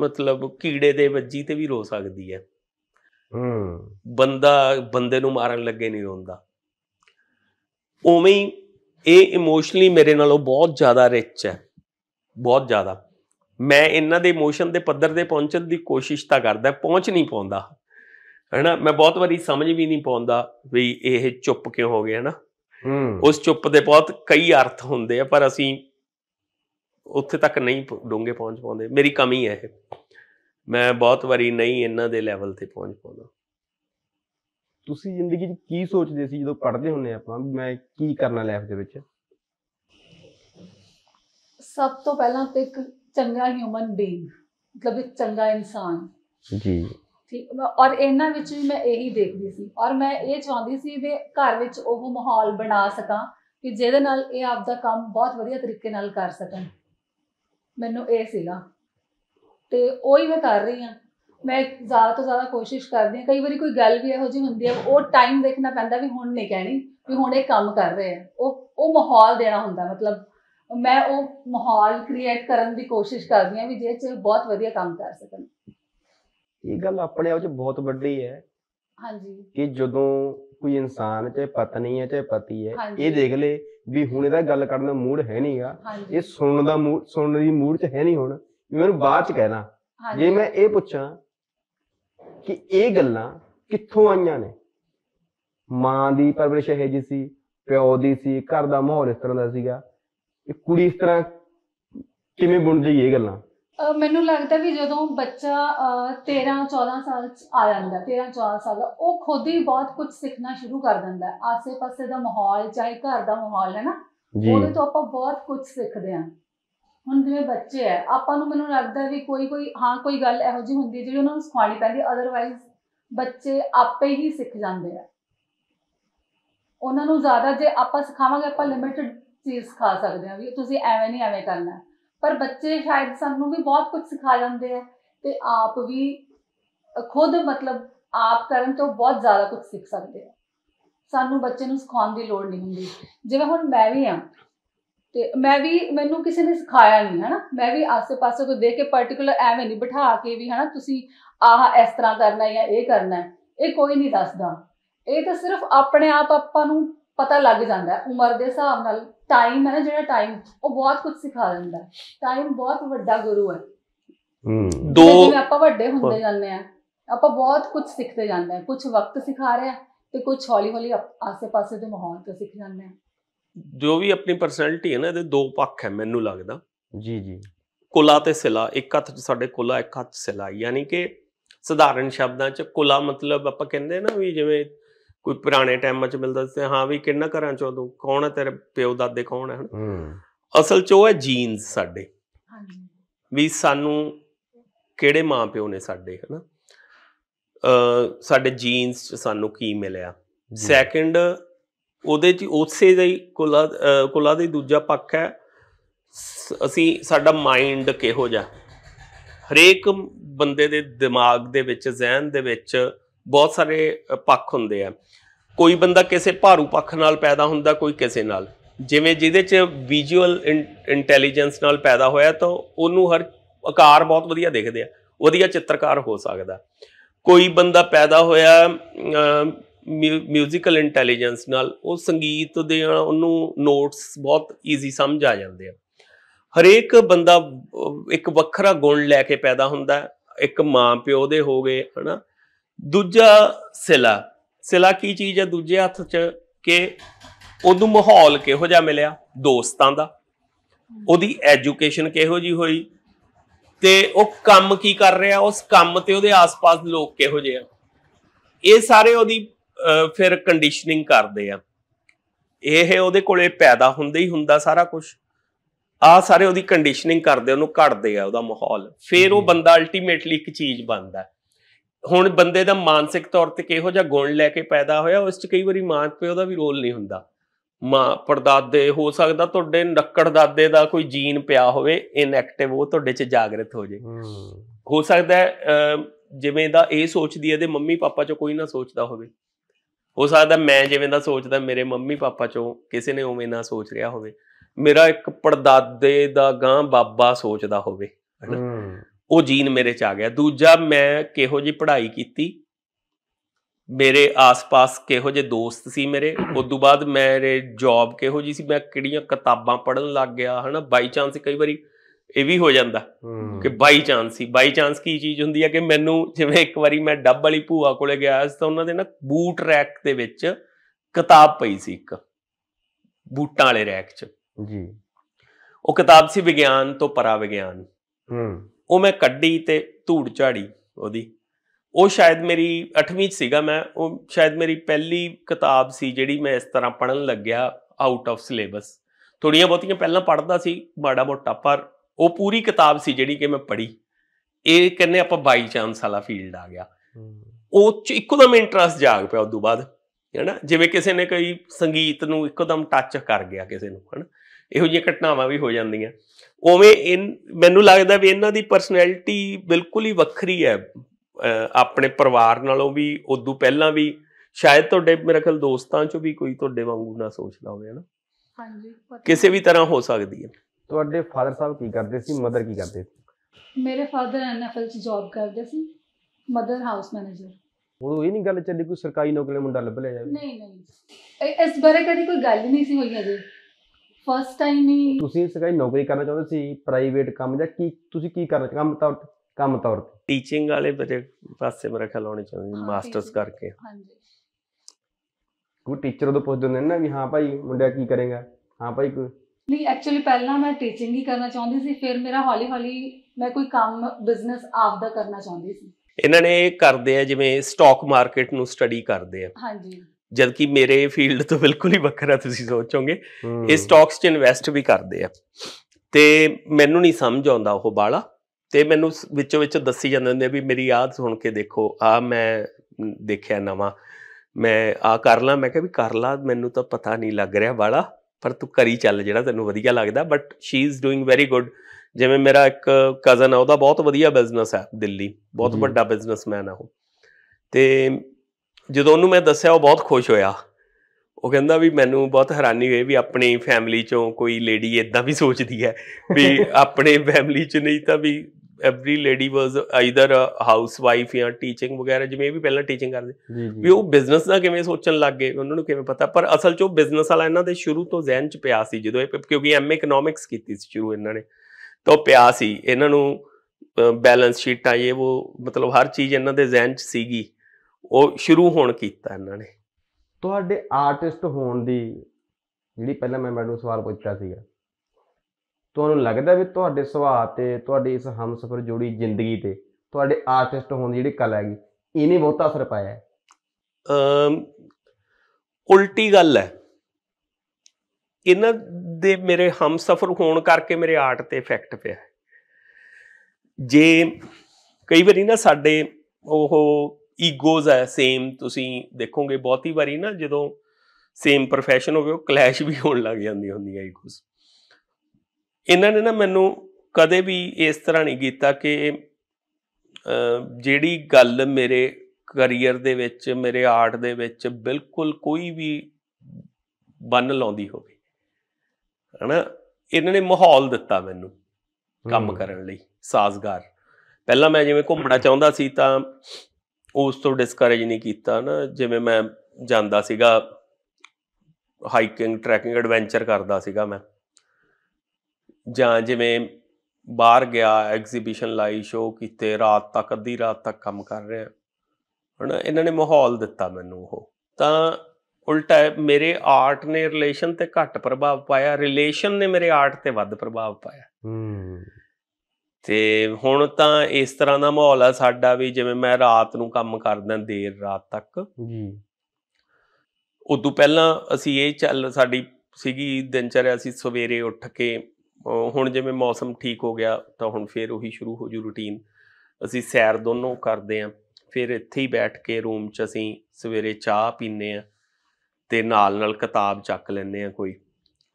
ਮਤਲਬ ਕੀੜੇ ਦੇ ਵੱਜੀ ਤੇ ਵੀ ਰੋ ਸਕਦੀ ਹੈ ਹੂੰ ਬੰਦਾ ਬੰਦੇ ਨੂੰ ਮਾਰਨ ਲੱਗੇ ਨਹੀਂ ਰੋਂਦਾ ਉਵੇਂ ਹੀ ਇਹ ਇਮੋਸ਼ਨਲੀ ਮੇਰੇ ਨਾਲੋਂ ਬਹੁਤ ਜ਼ਿਆਦਾ ਰਿਚ ਹੈ ਬਹੁਤ ਜ਼ਿਆਦਾ ਮੈਂ ਇਹਨਾਂ ਦੇ ਇਮੋਸ਼ਨ ਦੇ ਪੱਧਰ ਤੇ ਪਹੁੰਚਣ ਦੀ ਕੋਸ਼ਿਸ਼ ਤਾਂ ਕਰਦਾ ਪਹੁੰਚ ਨਹੀਂ ਪਾਉਂਦਾ ਹੈਨਾ ਮੈਂ ਬਹੁਤ ਵਾਰੀ ਸਮਝ ਵੀ ਨਹੀਂ ਪਾਉਂਦਾ ਵੀ ਇਹ ਚੁੱਪ ਕਿਉਂ ਹੋ ਗਏ ਹੈਨਾ ਉਸ ਚੁੱਪ ਦੇ ਬਹੁਤ ਕਈ ਅਰਥ ਹੁੰਦੇ ਆ ਪਰ ਅਸੀਂ ਉੱਥੇ ਤੱਕ ਨਹੀਂ ਡੋਂਗੇ ਪਹੁੰਚ ਪਾਉਂਦੇ ਮੇਰੀ ਕਮੀ ਹੈ ਇਹ ਮੈਂ ਬਹੁਤ ਵਾਰੀ ਨਹੀਂ ਇਹਨਾਂ ਦੇ ਲੈਵਲ ਤੇ ਪਹੁੰਚ ਪਾਉਂਦਾ ਤੁਸੀਂ ਜ਼ਿੰਦਗੀ 'ਚ ਕੀ ਸੋਚਦੇ ਸੀ ਜਦੋਂ ਪੜ੍ਹਦੇ ਹੁੰਨੇ ਆਪਾਂ ਵੀ ਮੈਂ ਕੀ ਕਰਨਾ ਲਾਈਫ ਦੇ ਵਿੱਚ ਸਭ ਤੋਂ ਪਹਿਲਾਂ ਤੇ ਇੱਕ ਚੰਗਾ ਹਿਊਮਨ ਬੀਇੰਗ ਮਤਲਬ ਇੱਕ ਚੰਗਾ ਇਨਸਾਨ ਜੀ ਠੀਕ ਔਰ ਇਹਨਾਂ ਵਿੱਚ ਵੀ ਮੈਂ ਇਹੀ ਦੇਖਦੀ ਸੀ ਔਰ ਮੈਂ ਇਹ ਚਾਹੁੰਦੀ ਸੀ ਵੀ ਘਰ ਵਿੱਚ ਉਹ ਮਾਹੌਲ ਬਣਾ ਸਕਾਂ ਕਿ ਜਿਹਦੇ ਨਾਲ ਇਹ ਆਪਦਾ ਕੰਮ ਬਹੁਤ ਵਧੀਆ ਤਰੀਕੇ ਨਾਲ ਕਰ ਸਕਣ ਮੈਨੂੰ ਇਹ ਸੀਗਾ ਤੇ ਉਹੀ ਮੈਂ ਕਰ ਰਹੀ ਹਾਂ ਮੈਂ ਜ਼ਿਆਦਾ ਤੋਂ ਜ਼ਿਆਦਾ ਕੋਸ਼ਿਸ਼ ਕਰਦੀ ਹਾਂ ਕਈ ਵਾਰੀ ਕੋਈ ਗੱਲ ਵੀ ਇਹੋ ਜਿਹੀ ਹੁੰਦੀ ਹੈ ਉਹ ਟਾਈਮ ਦੇਖਣਾ ਪੈਂਦਾ ਵੀ ਹੁਣ ਨਹੀਂ ਕਹਿਣੀ ਵੀ ਹੁਣ ਇਹ ਕੰਮ ਕਰ ਰਹੇ ਆ ਉਹ ਉਹ ਮਾਹੌਲ ਦੇਣਾ ਹੁੰਦਾ ਮਤਲਬ ਮੈਂ ਉਹ ਮਾਹੌਲ ਕ੍ਰੀਏਟ ਕਰਨ ਦੀ ਕੋਸ਼ਿਸ਼ ਕਰਦੀ ਹਾਂ ਵੀ ਜਿਹਦੇ ਚ ਬਹੁਤ ਵਧੀਆ ਕੰਮ ਕਰ ਸਕਣ ਇਹ ਗੱਲ ਆਪਣੇ ਆਪ ਚ ਬਹੁਤ ਵੱਡੀ ਹੈ ਹਾਂਜੀ ਕਿ ਜਦੋਂ ਕੋਈ ਇਨਸਾਨ ਚਾਹੇ ਪਤਨੀ ਹੈ ਚਾਹੇ ਪਤੀ ਹੈ ਇਹ ਦੇਖ ਲੇ ਵੀ ਹੁਣ ਇਹਦਾ ਗੱਲ ਕਰਨ ਦਾ ਮੂਡ ਹੈ ਨਹੀਂਗਾ ਇਹ ਸੁਣਨ ਦਾ ਮੂਡ ਸੁਣਨ ਦੀ ਮੂਡ ਚ ਹੈ ਨਹੀਂ ਹੁਣ ਮੈਨੂੰ ਬਾਅਦ ਚ ਕਹਿਣਾ ਜੇ ਮੈਂ ਇਹ ਪੁੱਛਾਂ ਕਿ ਇਹ ਗੱਲਾਂ ਕਿੱਥੋਂ ਆਈਆਂ ਨੇ ਮਾਂ ਦੀ ਪਰਵਰਿਸ਼ ਇਹ ਜੀ ਸੀ ਪਿਓ ਦੀ ਸੀ ਘਰ ਦਾ ਮਾਹੌਲ ਇਸ ਤਰ੍ਹਾਂ ਦਾ ਸੀਗਾ ਇਹ ਕੁੜੀ ਇਸ ਤਰ੍ਹਾਂ ਕਿਵੇਂ ਬੁਣ ਜਾਈ ਇਹ ਗੱਲਾਂ ਮੈਨੂੰ ਲੱਗਦਾ ਵੀ ਜਦੋਂ ਬੱਚਾ 13 14 ਸਾਲ ਚ ਆ ਜਾਂਦਾ 13 14 ਸਾਲ ਦਾ ਉਹ ਖੁਦ ਹੀ ਬਹੁਤ ਕੁਝ ਸਿੱਖਣਾ ਸ਼ੁਰੂ ਕਰ ਦਿੰਦਾ ਆਸੇ-ਪਾਸੇ ਦਾ ਮਾਹੌਲ ਚਾਹੇ ਘਰ ਦਾ ਮਾਹੌਲ ਹੈ ਨਾ ਉਹਦੇ ਤੋਂ ਆਪਾਂ ਬਹੁਤ ਕੁਝ ਸਿੱਖਦੇ ਆਂ ਹੁਣ ਜਿਵੇਂ ਬੱਚੇ ਐ ਆਪਾਂ ਨੂੰ ਮੈਨੂੰ ਲੱਗਦਾ ਵੀ ਕੋਈ ਕੋਈ ਹਾਂ ਕੋਈ ਗੱਲ ਇਹੋ ਜੀ ਹੁੰਦੀ ਜਿਹੜੀ ਉਹਨਾਂ ਨੂੰ ਸਿਖਾਉਣੀ ਪੈਂਦੀ ਅਦਰਵਾਈਜ਼ ਬੱਚੇ ਆਪੇ ਹੀ ਸਿੱਖ ਜਾਂਦੇ ਆ ਉਹਨਾਂ ਨੂੰ ਜ਼ਿਆਦਾ ਜੇ ਆਪਾਂ ਸਿਖਾਵਾਂਗੇ ਆਪਾਂ ਲਿਮਿਟਡ ਚੀਜ਼ ਸਿਖਾ ਸਕਦੇ ਆ ਵੀ ਤੁਸੀਂ ਐਵੇਂ ਨਹੀਂ ਐਵੇਂ ਕਰਨਾ ਪਰ ਬੱਚੇ ਸ਼ਾਇਦ ਸਾਨੂੰ ਵੀ ਬਹੁਤ ਕੁਝ ਸਿਖਾ ਜਾਂਦੇ ਆ ਤੇ ਆਪ ਵੀ ਖੁਦ ਮਤਲਬ ਆਪ ਕਰਨ ਤੋਂ ਬਹੁਤ ਜ਼ਿਆਦਾ ਕੁਝ ਸਿੱਖ ਸਕਦੇ ਆ ਸਾਨੂੰ ਬੱਚੇ ਨੂੰ ਸਿਖਾਉਣ ਦੀ ਲੋੜ ਨਹੀਂ ਹੁੰਦੀ ਜਿਵੇਂ ਹੁਣ ਮੈਂ ਵੀ ਆ ਤੇ ਮੈਂ ਵੀ ਮੈਨੂੰ ਕਿਸੇ ਨੇ ਸਿਖਾਇਆ ਨਹੀਂ ਹੈ ਨਾ ਮੈਂ ਵੀ ਆਸ-ਪਾਸੇ ਤੋਂ ਦੇਖ ਕੇ ਪਾਰਟਿਕੂਲਰ ਐਵੇਂ ਨਹੀਂ ਬਿਠਾ ਕੇ ਵੀ ਹੈ ਨਾ ਤੁਸੀਂ ਆਹ ਇਸ ਤਰ੍ਹਾਂ ਕਰਨਾ ਜਾਂ ਇਹ ਕਰਨਾ ਇਹ ਕੋਈ ਨਹੀਂ ਦੱਸਦਾ ਇਹ ਤਾਂ ਸਿਰਫ ਆਪਣੇ ਆਪ ਆਪਾਂ ਨੂੰ ਪਤਾ ਲੱਗ ਜਾਂਦਾ ਹੈ ਉਮਰ ਦੇ ਹਿਸਾਬ ਨਾਲ ਟਾਈਮ ਹੈ ਨਾ ਜਿਹੜਾ ਟਾਈਮ ਉਹ ਬਹੁਤ ਕੁਝ ਸਿਖਾ ਦਿੰਦਾ ਹੈ ਟਾਈਮ ਬਹੁਤ ਵੱਡਾ ਗੁਰੂ ਹੈ ਹੂੰ ਦੋ ਜਿਵੇਂ ਆਪਾਂ ਵੱਡੇ ਹੁੰਦੇ ਜਾਂਦੇ ਆ ਆਪਾਂ ਬਹੁਤ ਕੁਝ ਸਿੱਖਦੇ ਜਾਂਦੇ ਆ ਕੁਝ ਵਕਤ ਸਿਖਾ ਰਿਹਾ ਤੇ ਕੁਝ ਹੌਲੀ ਹੌਲੀ ਆਸੇ-ਪਾਸੇ ਦੇ ਮਾਹੌਲ ਤੋਂ ਸਿੱਖ ਜਾਂਦੇ ਆ ਜੋ ਵੀ ਆਪਣੀ ਪਰਸਨੈਲਿਟੀ ਹੈ ਨਾ ਇਹਦੇ ਦੋ ਪੱਖ ਹੈ ਮੈਨੂੰ ਲੱਗਦਾ ਜੀ ਜੀ ਕੁਲਾ ਤੇ ਸਿਲਾ ਇੱਕ ਹੱਥ 'ਚ ਸਾਡੇ ਕੁਲਾ ਇੱਕ ਹੱਥ ਸਿਲਾ ਯਾਨੀ ਕਿ ਸਧਾਰਨ ਸ਼ਬਦਾਂ 'ਚ ਕੁਲਾ ਮਤਲਬ ਆਪਾਂ ਕਹਿੰਦੇ ਨਾ ਵੀ ਜਿਵੇਂ ਕੋਈ ਪੁਰਾਣੇ ਟਾਈਮਾਂ 'ਚ ਮਿਲਦਾ ਸੀ ਹਾਂ ਵੀ ਕਿੰਨਾ ਘਰਾਂ 'ਚੋਂ ਤੂੰ ਕੌਣ ਹੈ ਤੇਰੇ ਪਿਓ ਦਾਦੇ ਕੌਣ ਹੈ ਅਸਲ 'ਚ ਉਹ ਹੈ ਜੀਨਸ ਸਾਡੇ ਹਾਂਜੀ ਵੀ ਸਾਨੂੰ ਕਿਹੜੇ ਮਾਪਿਓ ਨੇ ਸਾਡੇ ਹਨਾ ਅ ਸਾਡੇ ਜੀਨਸ 'ਚ ਸਾਨੂੰ ਕੀ ਮਿਲਿਆ ਸੈਕੰਡ ਉਹਦੇ 'ਚ ਉਸੇ ਦਾ ਹੀ ਕੋਲਾ ਕੋਲਾ ਦੇ ਦੂਜਾ ਪੱਖ ਹੈ ਅਸੀਂ ਸਾਡਾ ਮਾਈਂਡ ਕਿਹੋ ਜਿਹਾ ਹਰੇਕ ਬੰਦੇ ਦੇ ਦਿਮਾਗ ਦੇ ਵਿੱਚ ਜ਼ਿਹਨ ਦੇ ਵਿੱਚ ਬਹੁਤ ਸਾਰੇ ਪੱਖ ਹੁੰਦੇ ਆ ਕੋਈ ਬੰਦਾ ਕਿਸੇ ਭਾਰੂ ਪੱਖ ਨਾਲ ਪੈਦਾ ਹੁੰਦਾ ਕੋਈ ਕਿਸੇ ਨਾਲ ਜਿਵੇਂ ਜਿਹਦੇ 'ਚ ਵਿਜ਼ੂਅਲ ਇੰਟੈਲੀਜੈਂਸ ਨਾਲ ਪੈਦਾ ਹੋਇਆ ਤਾਂ ਉਹਨੂੰ ਹਰ ਆਕਾਰ ਬਹੁਤ ਵਧੀਆ ਦਿਖਦੇ ਆ ਵਧੀਆ ਚਿੱਤਰਕਾਰ ਹੋ ਸਕਦਾ ਕੋਈ ਬੰਦਾ ਪੈਦਾ ਹੋਇਆ ਮਿਊਜ਼ੀਕਲ ਇੰਟੈਲੀਜੈਂਸ ਨਾਲ ਉਹ ਸੰਗੀਤ ਦੇ ਉਹਨੂੰ ਨੋਟਸ ਬਹੁਤ ਈਜ਼ੀ ਸਮਝ ਆ ਜਾਂਦੇ ਆ ਹਰੇਕ ਬੰਦਾ ਇੱਕ ਵੱਖਰਾ ਗੁਣ ਲੈ ਕੇ ਪੈਦਾ ਹੁੰਦਾ ਇੱਕ ਮਾਂ ਪਿਓ ਦੇ ਹੋ ਗਏ ਹਨਾ ਦੂਜਾ ਸਿਲਾ ਸਿਲਾ ਕੀ ਚੀਜ਼ ਹੈ ਦੂਜੇ ਹੱਥ 'ਚ ਕਿ ਉਹਨੂੰ ਮਾਹੌਲ ਕਿਹੋ ਜਿਹਾ ਮਿਲਿਆ ਦੋਸਤਾਂ ਦਾ ਉਹਦੀ ਐਜੂਕੇਸ਼ਨ ਕਿਹੋ ਜੀ ਹੋਈ ਤੇ ਉਹ ਕੰਮ ਕੀ ਕਰ ਰਿਹਾ ਉਸ ਕੰਮ ਤੇ ਉਹਦੇ ਆਸ-ਪਾਸ ਲੋਕ ਕਿਹੋ ਜਿਹੇ ਆ ਇਹ ਸਾਰੇ ਉਹਦੀ ਫਿਰ ਕੰਡੀਸ਼ਨਿੰਗ ਕਰਦੇ ਆ ਇਹ ਉਹਦੇ ਕੋਲੇ ਪੈਦਾ ਹੁੰਦੇ ਹੀ ਹੁੰਦਾ ਸਾਰਾ ਕੁਝ ਆ ਸਾਰੇ ਉਹਦੀ ਕੰਡੀਸ਼ਨਿੰਗ ਕਰਦੇ ਉਹਨੂੰ ਘੜਦੇ ਆ ਉਹਦਾ ਮਾਹੌਲ ਫਿਰ ਉਹ ਬੰਦਾ ਅਲਟੀਮੇਟਲੀ ਇੱਕ ਚੀਜ਼ ਬਣਦਾ ਹੁਣ ਬੰਦੇ ਦਾ ਮਾਨਸਿਕ ਤੌਰ ਤੇ ਕਿਹੋ ਜਿਹਾ ਗੁਣ ਲੈ ਕੇ ਪੈਦਾ ਹੋਇਆ ਉਸ 'ਚ ਕਈ ਵਾਰੀ ਮਾਂ ਪਿਓ ਦਾ ਵੀ ਰੋਲ ਨਹੀਂ ਹੁੰਦਾ ਮਾਂ ਪਰਦਾਦੇ ਹੋ ਸਕਦਾ ਤੁਹਾਡੇ ਨੱਕੜ ਦਾਦੇ ਦਾ ਕੋਈ ਜੀਨ ਪਿਆ ਹੋਵੇ ਇਨਐਕਟਿਵ ਉਹ ਤੁਹਾਡੇ 'ਚ ਜਾਗਰਤ ਹੋ ਜੇ ਹੋ ਸਕਦਾ ਜਿਵੇਂ ਦਾ ਇਹ ਸੋਚਦੀ ਹੈ ਦੇ ਮੰਮੀ ਪਾਪਾ 'ਚ ਕੋਈ ਨਾ ਸੋਚਦਾ ਹੋਵੇ ਹੋ ਸਕਦਾ ਮੈਂ ਜਿਵੇਂ ਦਾ ਸੋਚਦਾ ਮੇਰੇ ਮੰਮੀ ਪਾਪਾ ਚੋਂ ਕਿਸੇ ਨੇ ਉਵੇਂ ਨਾ ਸੋਚ ਰਿਹਾ ਹੋਵੇ ਮੇਰਾ ਇੱਕ ਪੜਦਾਦੇ ਦਾ ਗਾਂ ਬਾਬਾ ਸੋਚਦਾ ਹੋਵੇ ਉਹ ਜੀਨ ਮੇਰੇ ਚ ਆ ਗਿਆ ਦੂਜਾ ਮੈਂ ਕਿਹੋ ਜੀ ਪੜ੍ਹਾਈ ਕੀਤੀ ਮੇਰੇ ਆਸ-ਪਾਸ ਕਿਹੋ ਜਿਹੇ ਦੋਸਤ ਸੀ ਮੇਰੇ ਉਸ ਤੋਂ ਬਾਅਦ ਮੇਰੇ ਜੌਬ ਕਿਹੋ ਜੀ ਸੀ ਮੈਂ ਕਿਹੜੀਆਂ ਕਿਤਾਬਾਂ ਪੜ੍ਹਨ ਲੱਗ ਗਿਆ ਹਨਾ ਬਾਈ ਚਾਂਸ ਕਈ ਵਾਰੀ ਇਹ ਵੀ ਹੋ ਜਾਂਦਾ ਕਿ by chance C by chance ਕੀ ਚੀਜ਼ ਹੁੰਦੀ ਹੈ ਕਿ ਮੈਨੂੰ ਜਿਵੇਂ ਇੱਕ ਵਾਰੀ ਮੈਂ ਡੱਬ ਵਾਲੀ ਭੂਆ ਕੋਲੇ ਗਿਆ ਸੀ ਤਾਂ ਉਹਨਾਂ ਦੇ ਨਾ ਬੂਟ ਰੈਕ ਦੇ ਵਿੱਚ ਕਿਤਾਬ ਪਈ ਸੀ ਇੱਕ ਬੂਟਾਂ ਵਾਲੇ ਰੈਕ 'ਚ ਜੀ ਉਹ ਕਿਤਾਬ ਸੀ ਵਿਗਿਆਨ ਤੋਂ ਪਰਾ ਵਿਗਿਆਨ ਹੂੰ ਉਹ ਮੈਂ ਕੱਢੀ ਤੇ ਧੂੜ ਝਾੜੀ ਉਹਦੀ ਉਹ ਸ਼ਾਇਦ ਮੇਰੀ 8ਵੀਂ 'ਚ ਸੀਗਾ ਮੈਂ ਉਹ ਸ਼ਾਇਦ ਮੇਰੀ ਪਹਿਲੀ ਕਿਤਾਬ ਸੀ ਜਿਹੜੀ ਮੈਂ ਇਸ ਤਰ੍ਹਾਂ ਪੜਨ ਲੱਗਿਆ ਆਊਟ ਆਫ ਸਿਲੇਬਸ ਥੋੜੀਆਂ ਬਹੁਤੀਆਂ ਪਹਿਲਾਂ ਪੜਦਾ ਸੀ ਮਾੜਾ ਮੋਟਾ ਪਰ ਉਹ ਪੂਰੀ ਕਿਤਾਬ ਸੀ ਜਿਹੜੀ ਕਿ ਮੈਂ ਪੜ੍ਹੀ ਇਹ ਕਹਿੰਨੇ ਆਪਾਂ ਬਾਈ ਚਾਂਸ ਵਾਲਾ ਫੀਲਡ ਆ ਗਿਆ ਉਹ ਚ ਦਮ ਇੰਟਰਸਟ ਜਾਗ ਪਿਆ ਉਸ ਤੋਂ ਬਾਅਦ ਹੈਨਾ ਜਿਵੇਂ ਕਿਸੇ ਨੇ ਕੋਈ ਸੰਗੀਤ ਨੂੰ ਦਮ ਟੱਚ ਕਰ ਗਿਆ ਕਿਸੇ ਨੂੰ ਹੈਨਾ ਇਹੋ ਜਿਹੀਆਂ ਘਟਨਾਵਾਂ ਵੀ ਹੋ ਜਾਂਦੀਆਂ ਉਵੇਂ ਇਹ ਮੈਨੂੰ ਲੱਗਦਾ ਵੀ ਇਹਨਾਂ ਦੀ ਪਰਸਨੈਲਿਟੀ ਬਿਲਕੁਲ ਹੀ ਵੱਖਰੀ ਹੈ ਆਪਣੇ ਪਰਿਵਾਰ ਨਾਲੋਂ ਵੀ ਉਸ ਤੋਂ ਪਹਿਲਾਂ ਵੀ ਸ਼ਾਇਦ ਤੁਹਾਡੇ ਮੇਰੇ ਖਿਆਲ ਦੋਸਤਾਂ ਚੋਂ ਵੀ ਕੋਈ ਤੁਹਾਡੇ ਵਾਂਗੂ ਨਾ ਸੋਚਦਾ ਹੋਵੇ ਹਨਾ ਹਾਂਜੀ ਕਿਸੇ ਵੀ ਤਰ੍ਹਾਂ ਹੋ ਸਕਦੀ ਹੈ ਤੁਹਾਡੇ ਫਾਦਰ ਸਾਹਿਬ ਕੀ ਕਰਦੇ ਸੀ ਮਦਰ ਕੀ ਕਰਦੇ ਸੀ ਮੇਰੇ ਫਾਦਰ ਐਨਐਫਐਲ 'ਚ ਜੌਬ ਕਰਦੇ ਸੀ ਮਦਰ ਹਾਊਸ ਮੈਨੇਜਰ ਉਹ ਇਹ ਨਹੀਂ ਗੱਲ ਚੱਲੀ ਕੋਈ ਸਰਕਾਰੀ ਨੌਕਰੀ ਲਈ ਮੁੰਡਾ ਲੱਭ ਲਿਆ ਜਾਵੇ ਨਹੀਂ ਨਹੀਂ ਇਸ ਬਾਰੇ ਕਦੀ ਕੋਈ ਗੱਲ ਨਹੀਂ ਸੀ ਹੋਈ ਅਜੇ ਫਸਟ ਟਾਈਮ ਹੀ ਤੁਸੀਂ ਸਰਕਾਰੀ ਨੌਕਰੀ ਕਰਨਾ ਚਾਹੁੰਦੇ ਸੀ ਪ੍ਰਾਈਵੇਟ ਕੰਮ ਜਾਂ ਕੀ ਤੁਸੀਂ ਕੀ ਕਰਨਾ ਕੰਮ ਤੌਰ ਤੇ ਕੰਮ ਤੌਰ ਤੇ ਟੀਚਿੰਗ ਵਾਲੇ ਬਜੇ ਪਾਸੇ ਮੇਰਾ ਖਿਆਲ ਹੋਣੀ ਚਾਹੀਦੀ ਮਾਸਟਰਸ ਕਰਕੇ ਹਾਂਜੀ ਕੋਈ ਟੀਚਰ ਉਹਦੋਂ ਪੁੱਛਦੇ ਹੁੰਦੇ ਨੇ ਨਾ ਵੀ ਹਾਂ ਭਾਈ ਮੁੰਡਾ ਕੀ ਕਰੇਗਾ ਹਾਂ ਭਾਈ ਕੋਈ ਨਹੀਂ ਐਕਚੁਅਲੀ ਪਹਿਲਾਂ ਮੈਂ ਟੀਚਿੰਗ ਹੀ ਕਰਨਾ ਚਾਹੁੰਦੀ ਸੀ ਫਿਰ ਮੇਰਾ ਹੌਲੀ ਹੌਲੀ ਮੈਂ ਕੋਈ ਕੰਮ ਬਿਜ਼ਨਸ ਆਪ ਦਾ ਕਰਨਾ ਚਾਹੁੰਦੀ ਸੀ ਇਹਨਾਂ ਨੇ ਕਰਦੇ ਆ ਜਿਵੇਂ ਸਟਾਕ ਮਾਰਕੀਟ ਨੂੰ ਸਟੱਡੀ ਕਰਦੇ ਆ ਹਾਂਜੀ ਜਦ ਕਿ ਮੇਰੇ ਫੀਲਡ ਤੋਂ ਬਿਲਕੁਲ ਹੀ ਵੱਖਰਾ ਤੁਸੀਂ ਸੋਚੋਗੇ ਇਹ ਸਟਾਕਸ 'ਚ ਇਨਵੈਸਟ ਵੀ ਕਰਦੇ ਆ ਤੇ ਮੈਨੂੰ ਨਹੀਂ ਸਮਝ ਆਉਂਦਾ ਉਹ ਬਾਲਾ ਤੇ ਮੈਨੂੰ ਵਿੱਚੋਂ ਵਿੱਚ ਦੱਸੀ ਜਾਂਦੇ ਹੁੰਦੇ ਵੀ ਮੇਰੀ ਯਾਦ ਸੁਣ ਕੇ ਦੇਖੋ ਆ ਮੈਂ ਦੇਖਿਆ ਨਵਾਂ ਮੈਂ ਆ ਕਰ ਲਾਂ ਮੈਂ ਕਿਹਾ ਵੀ ਕਰ ਲਾ ਮੈਨੂੰ ਤਾਂ ਪਤਾ ਨਹੀਂ ਲੱਗ ਰਿਹਾ ਬਾਲਾ ਪਰ ਤੂੰ ਕਰੀ ਚੱਲ ਜਿਹੜਾ ਤੈਨੂੰ ਵਧੀਆ ਲੱਗਦਾ but she is doing very good ਜਿਵੇਂ ਮੇਰਾ ਇੱਕ ਕਜ਼ਨ ਆ ਉਹਦਾ ਬਹੁਤ ਵਧੀਆ ਬਿਜ਼ਨਸ ਹੈ ਦਿੱਲੀ ਬਹੁਤ ਵੱਡਾ ਬਿਜ਼ਨਸਮੈਨ ਆ ਉਹ ਤੇ ਜਦੋਂ ਉਹਨੂੰ ਮੈਂ ਦੱਸਿਆ ਉਹ ਬਹੁਤ ਖੁਸ਼ ਹੋਇਆ ਉਹ ਕਹਿੰਦਾ ਵੀ ਮੈਨੂੰ ਬਹੁਤ ਹੈਰਾਨੀ ਹੋਈ ਵੀ ਆਪਣੀ ਫੈਮਿਲੀ ਚੋਂ ਕੋਈ ਲੇਡੀ ਇਦਾਂ ਵੀ ਸੋਚਦੀ ਹੈ ਵੀ ਆਪਣੇ ਫੈਮਿਲੀ ਚ ਨਹੀਂ ਤਾਂ ਵੀ every lady was either housewife ਜਾਂ ਟੀਚਿੰਗ ਵਗੈਰਾ ਜਿਵੇਂ ਵੀ ਪਹਿਲਾਂ ਟੀਚਿੰਗ ਕਰਦੇ ਵੀ ਉਹ ਬਿਜ਼ਨਸ ਦਾ ਕਿਵੇਂ ਸੋਚਣ ਲੱਗ ਗਏ ਉਹਨਾਂ ਨੂੰ ਕਿਵੇਂ ਪਤਾ ਪਰ ਅਸਲ 'ਚ ਉਹ ਬਿਜ਼ਨਸ ਵਾਲਾ ਇਹਨਾਂ ਦੇ ਸ਼ੁਰੂ ਤੋਂ ਜ਼ਹਿਨ 'ਚ ਪਿਆ ਸੀ ਜਦੋਂ ਇਹ ਕਿਉਂਕਿ ਐਮ ਇਕਨੋਮਿਕਸ ਕੀਤੀ ਸੀ ਸ਼ੁਰੂ ਇਹਨਾਂ ਨੇ ਤਾਂ ਉਹ ਪਿਆ ਸੀ ਇਹਨਾਂ ਨੂੰ ਬੈਲੈਂਸ ਸ਼ੀਟਾਂ ਇਹ ਉਹ ਮਤਲਬ ਹਰ ਚੀਜ਼ ਇਹਨਾਂ ਦੇ ਜ਼ਹਿਨ 'ਚ ਸੀਗੀ ਉਹ ਸ਼ੁਰੂ ਹੋਣ ਕੀਤਾ ਇਹਨਾਂ ਨੇ ਤੁਹਾਡੇ ਆਰਟਿਸਟ ਹੋਣ ਦੀ ਜਿਹੜੀ ਪਹਿਲਾਂ ਮੈਂ ਮੈਨੂੰ ਸਵਾਲ ਪੁੱਛਿਆ ਸੀਗਾ ਤੁਹਾਨੂੰ ਲੱਗਦਾ ਵੀ ਤੁਹਾਡੇ ਸੁਭਾਅ ਤੇ ਤੁਹਾਡੀ ਇਸ ਹਮਸਫਰ ਜੁੜੀ ਜ਼ਿੰਦਗੀ ਤੇ ਤੁਹਾਡੇ ਆਰਟਿਸਟ ਹੋਣ ਦੀ ਜਿਹੜੀ ਕਲਾ ਹੈਗੀ ਇਹਨੇ ਬਹੁਤਾ ਅਸਰ ਪਾਇਆ ਹੈ ਅਮ ਉਲਟੀ ਗੱਲ ਹੈ ਇਹਨਾਂ ਦੇ ਮੇਰੇ ਹਮਸਫਰ ਹੋਣ ਕਰਕੇ ਮੇਰੇ ਆਰਟ ਤੇ ਇਫੈਕਟ ਪਿਆ ਜੇ ਕਈ ਵਾਰੀ ਨਾ ਸਾਡੇ ਉਹ ਈਗੋਜ਼ ਹੈ ਸੇਮ ਤੁਸੀਂ ਦੇਖੋਗੇ ਬਹੁਤੀ ਵਾਰੀ ਨਾ ਜਦੋਂ ਸੇਮ profession ਹੋਵੇ ਉਹ ਕਲੈਸ਼ ਵੀ ਹੋਣ ਲੱਗ ਜਾਂਦੀ ਹੁੰਦੀ ਹੈ ਈਗੋਜ਼ ਇਹਨਾਂ ਨੇ ਨਾ ਮੈਨੂੰ ਕਦੇ ਵੀ ਇਸ ਤਰ੍ਹਾਂ ਨਹੀਂ ਕੀਤਾ ਕਿ ਜਿਹੜੀ ਗੱਲ ਮੇਰੇ ਕੈਰੀਅਰ ਦੇ ਵਿੱਚ ਮੇਰੇ ਆਰਟ ਦੇ ਵਿੱਚ ਬਿਲਕੁਲ ਕੋਈ ਵੀ ਬੰਨ ਲਾਉਂਦੀ ਹੋਵੇ ਹਨਾ ਇਹਨਾਂ ਨੇ ਮਾਹੌਲ ਦਿੱਤਾ ਮੈਨੂੰ ਕੰਮ ਕਰਨ ਲਈ ਸਾਜ਼ਗਾਰ ਪਹਿਲਾਂ ਮੈਂ ਜਿਵੇਂ ਘੁੰਮਣਾ ਚਾਹੁੰਦਾ ਸੀ ਤਾਂ ਉਸ ਤੋਂ ਡਿਸਕਰੇਜ ਨਹੀਂ ਕੀਤਾ ਨਾ ਜਿਵੇਂ ਮੈਂ ਜਾਂਦਾ ਸੀਗਾ ਹਾਈਕਿੰਗ ਟਰੈਕਿੰਗ ਐਡਵੈਂਚਰ ਕਰਦਾ ਸੀਗਾ ਮੈਂ ਜਾਂ ਜਿਵੇਂ ਬਾਹਰ ਗਿਆ ਐਗਜ਼ੀਬਿਸ਼ਨ ਲਾਈ ਸ਼ੋਅ ਕੀਤੇ ਰਾਤ ਤੱਕ ਅੱਧੀ ਰਾਤ ਤੱਕ ਕੰਮ ਕਰ ਰਿਹਾ ਹਣ ਇਹਨਾਂ ਨੇ ਮਾਹੌਲ ਦਿੱਤਾ ਮੈਨੂੰ ਉਹ ਤਾਂ ਉਲਟਾ ਮੇਰੇ ਆਰਟ ਨੇ ਰਿਲੇਸ਼ਨ ਤੇ ਘੱਟ ਪ੍ਰਭਾਵ ਪਾਇਆ ਰਿਲੇਸ਼ਨ ਨੇ ਮੇਰੇ ਆਰਟ ਤੇ ਵੱਧ ਪ੍ਰਭਾਵ ਪਾਇਆ ਹੂੰ ਤੇ ਹੁਣ ਤਾਂ ਇਸ ਤਰ੍ਹਾਂ ਦਾ ਮਾਹੌਲ ਆ ਸਾਡਾ ਵੀ ਜਿਵੇਂ ਮੈਂ ਰਾਤ ਨੂੰ ਕੰਮ ਕਰਦਾ ਦੇਰ ਰਾਤ ਤੱਕ ਜੀ ਉਦੋਂ ਪਹਿਲਾਂ ਅਸੀਂ ਇਹ ਚੱਲ ਸਾਡੀ ਸੀਗੀ ਦਿਨਚਰਿਆ ਅਸੀਂ ਸਵੇਰੇ ਉੱਠ ਕੇ ਹੁਣ ਜਿਵੇਂ ਮੌਸਮ ਠੀਕ ਹੋ ਗਿਆ ਤਾਂ ਹੁਣ ਫੇਰ ਉਹੀ ਸ਼ੁਰੂ ਹੋ ਜੂ ਰੁਟੀਨ ਅਸੀਂ ਸੈਰ ਦੋਨੋਂ ਕਰਦੇ ਆਂ ਫਿਰ ਇੱਥੇ ਹੀ ਬੈਠ ਕੇ ਰੂਮ 'ਚ ਅਸੀਂ ਸਵੇਰੇ ਚਾਹ ਪੀਨੇ ਆਂ ਤੇ ਨਾਲ ਨਾਲ ਕਿਤਾਬ ਚੱਕ ਲੈਨੇ ਆਂ ਕੋਈ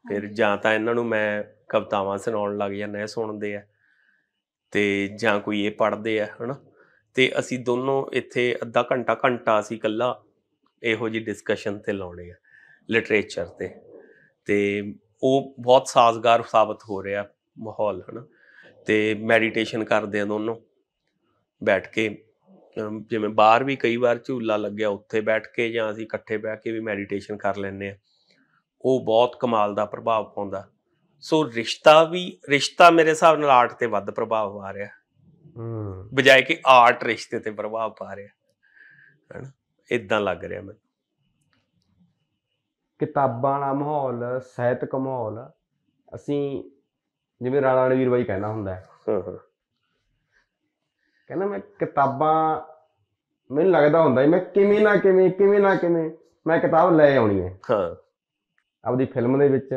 ਫਿਰ ਜਾਂ ਤਾਂ ਇਹਨਾਂ ਨੂੰ ਮੈਂ ਕਵਤਾਵਾਂ ਸੁਣਾਉਣ ਲੱਗ ਜਾਂਦਾ ਇਹ ਸੁਣਦੇ ਆ ਤੇ ਜਾਂ ਕੋਈ ਇਹ ਪੜ੍ਹਦੇ ਆ ਹਨਾ ਤੇ ਅਸੀਂ ਦੋਨੋਂ ਇੱਥੇ ਅੱਧਾ ਘੰਟਾ ਘੰਟਾ ਅਸੀਂ ਇਕੱਲਾ ਇਹੋ ਜੀ ਡਿਸਕਸ਼ਨ ਤੇ ਲਾਉਣੇ ਆ ਲਿਟਰੇਚਰ ਤੇ ਤੇ ਉਹ ਬਹੁਤ ਸਾਜ਼ਗਾਰ ਸਾਬਤ ਹੋ ਰਿਹਾ ਮਾਹੌਲ ਹਨਾ ਤੇ ਮੈਡੀਟੇਸ਼ਨ ਕਰਦੇ ਆ ਦੋਨੋਂ ਬੈਠ ਕੇ ਜਿਵੇਂ ਬਾਹਰ ਵੀ ਕਈ ਵਾਰ ਝੂਲਾ ਲੱਗਿਆ ਉੱਥੇ ਬੈਠ ਕੇ ਜਾਂ ਅਸੀਂ ਇਕੱਠੇ ਬੈਠ ਕੇ ਵੀ ਮੈਡੀਟੇਸ਼ਨ ਕਰ ਲੈਂਦੇ ਆ ਉਹ ਬਹੁਤ ਕਮਾਲ ਦਾ ਪ੍ਰਭਾਵ ਪਾਉਂਦਾ ਸੋ ਰਿਸ਼ਤਾ ਵੀ ਰਿਸ਼ਤਾ ਮੇਰੇ ਹਿਸਾਬ ਨਾਲ ਆਰਟ ਤੇ ਵੱਧ ਪ੍ਰਭਾਵ ਪਾ ਰਿਹਾ ਹੂੰ ਬਜਾਏ ਕਿ ਆਰਟ ਰਿਸ਼ਤੇ ਤੇ ਪ੍ਰਭਾਵ ਪਾ ਰਿਹਾ ਨਾ ਇਦਾਂ ਲੱਗ ਰਿਹਾ ਮੈਨੂੰ ਕਿਤਾਬਾਂ ਵਾਲਾ ਮਾਹੌਲ ਸਾਹਿਤਕ ਮਾਹੌਲ ਅਸੀਂ ਜਿਵੇਂ ਰਾਣਾ ਰਣਵੀਰ ਬਾਈ ਕਹਿੰਦਾ ਹੁੰਦਾ ਹਾਂ ਕਹਿੰਦਾ ਮੈਂ ਕਿਤਾਬਾਂ ਮੈਨੂੰ ਲੱਗਦਾ ਹੁੰਦਾ ਮੈਂ ਕਿਵੇਂ ਨਾ ਕਿਵੇਂ ਕਿਵੇਂ ਨਾ ਕਿਵੇਂ ਮੈਂ ਕਿਤਾਬ ਲੈ ਆਉਣੀ ਹੈ ਹਾਂ ਆਪਦੀ ਫਿਲਮ ਦੇ ਵਿੱਚ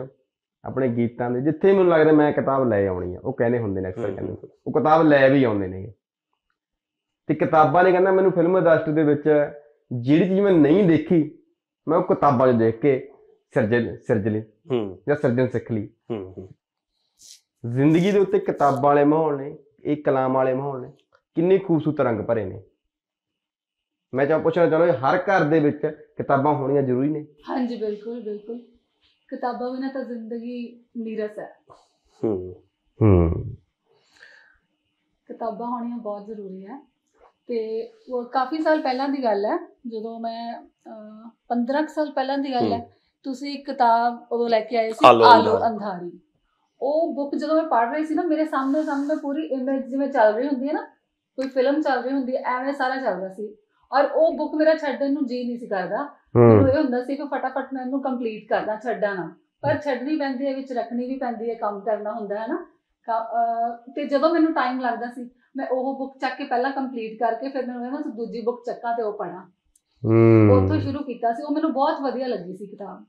ਆਪਣੇ ਗੀਤਾਂ ਦੇ ਜਿੱਥੇ ਮੈਨੂੰ ਲੱਗਦਾ ਮੈਂ ਕਿਤਾਬ ਲੈ ਆਉਣੀ ਆ ਉਹ ਕਹਿੰਦੇ ਹੁੰਦੇ ਨੇ ਅਕਸਰ ਕਹਿੰਦੇ ਉਹ ਕਿਤਾਬ ਲੈ ਵੀ ਆਉਂਦੇ ਨੇ ਤੇ ਕਿਤਾਬਾਂ ਨੇ ਕਹਿੰਦਾ ਮੈਨੂੰ ਫਿਲਮ ਇੰਡਸਟਰੀ ਦੇ ਵਿੱਚ ਜਿਹੜੀ ਚੀਜ਼ ਮੈਂ ਨਹੀਂ ਦੇਖੀ ਮੈਂ ਉਹ ਕਿਤਾਬਾਂ ਦੇ ਦੇਖ ਕੇ ਸਿਰਜਣ ਸਿਰਜਲੀ ਹੂੰ ਜਾਂ ਸਿਰਜਣ ਸਿੱਖ ਲਈ ਹੂੰ ਜ਼ਿੰਦਗੀ ਦੇ ਉੱਤੇ ਕਿਤਾਬਾਂ ਵਾਲੇ ਮਾਹੌਲ ਨੇ ਇਹ ਕਲਾਮ ਵਾਲੇ ਮਾਹੌਲ ਨੇ ਕਿੰਨੇ ਖੂਬਸੂਰਤ ਰੰਗ ਭਰੇ ਨੇ ਮੈਂ ਚਾਹ ਪੁੱਛਣਾ ਚਾਹੁੰਦਾ ਹਰ ਘਰ ਦੇ ਵਿੱਚ ਕਿਤਾਬਾਂ ਹੋਣੀਆਂ ਜ਼ਰੂਰੀ ਨੇ ਹਾਂਜੀ ਬਿਲਕੁਲ ਬਿਲਕੁਲ ਕਿਤਾਬਾਂ ਬਿਨਾਂ ਤਾਂ ਜ਼ਿੰਦਗੀ ਨੀਰਸ ਹੈ ਹੂੰ ਹੂੰ ਕਿਤਾਬਾਂ ਹੋਣੀਆਂ ਬਹੁਤ ਜ਼ਰੂਰੀ ਹੈ ਤੇ ਉਹ ਕਾਫੀ ਸਾਲ ਪਹਿਲਾਂ ਦੀ ਗੱਲ ਹੈ ਜਦੋਂ ਮੈਂ 15 ਸਾਲ ਪਹਿਲਾਂ ਦੀ ਗੱਲ ਹੈ ਤੁਸੀਂ ਇੱਕ ਕਿਤਾਬ ਉਹ ਲੈ ਕੇ ਆਏ ਸੀ ਆਲੋ ਅੰਧਾਰੀ ਉਹ ਬੁੱਕ ਜਦੋਂ ਮੈਂ ਪੜ੍ਹ ਰਹੀ ਸੀ ਨਾ ਮੇਰੇ ਸਾਹਮਣੇ ਸਾਹਮਣੇ ਪੂਰੀ ਇਮੇਜ ਜਿਵੇਂ ਚੱਲ ਰਹੀ ਹੁੰਦੀ ਹੈ ਨਾ ਕੋਈ ਫਿਲਮ ਚੱਲ ਰਹੀ ਹੁੰਦੀ ਹੈ ਐਵੇਂ ਸਾਰਾ ਚੱਲ ਰਿਹਾ ਸੀ ਔਰ ਉਹ ਬੁੱਕ ਮੇਰਾ ਛੱਡਣ ਨੂੰ ਜੀ ਨਹੀਂ ਸੀ ਕਰਦਾ ਮੈਨੂੰ ਇਹ ਹੁੰਦਾ ਸੀ ਕਿ ਫਟਾਫਟ ਮੈਂ ਇਹਨੂੰ ਕੰਪਲੀਟ ਕਰਦਾ ਛੱਡਾਂ ਨਾ ਪਰ ਛੱਡਣੀ ਪੈਂਦੀ ਹੈ ਵਿੱਚ ਰੱਖਣੀ ਵੀ ਪੈਂਦੀ ਹੈ ਕੰਮ ਕਰਨਾ ਹੁੰਦਾ ਹੈ ਨਾ ਤੇ ਜਦੋਂ ਮੈਨੂੰ ਟਾਈਮ ਲੱਗਦਾ ਸੀ ਮੈਂ ਉਹ ਬੁੱਕ ਚੱਕ ਕੇ ਪਹਿਲਾਂ ਕੰਪਲੀਟ ਕਰਕੇ ਫਿਰ ਮੈਨੂੰ ਇਹਨਾਂ ਦੂਜੀ ਬੁੱਕ ਚੱਕਾਂ ਤੇ ਉਹ ਪੜਾਂ ਹੂੰ ਉੱਥੋਂ ਸ਼ੁਰੂ ਕੀਤਾ ਸੀ ਉਹ ਮੈਨੂੰ ਬਹੁਤ ਵਧੀਆ ਲੱਗੀ ਸੀ ਕਿਤਾਬ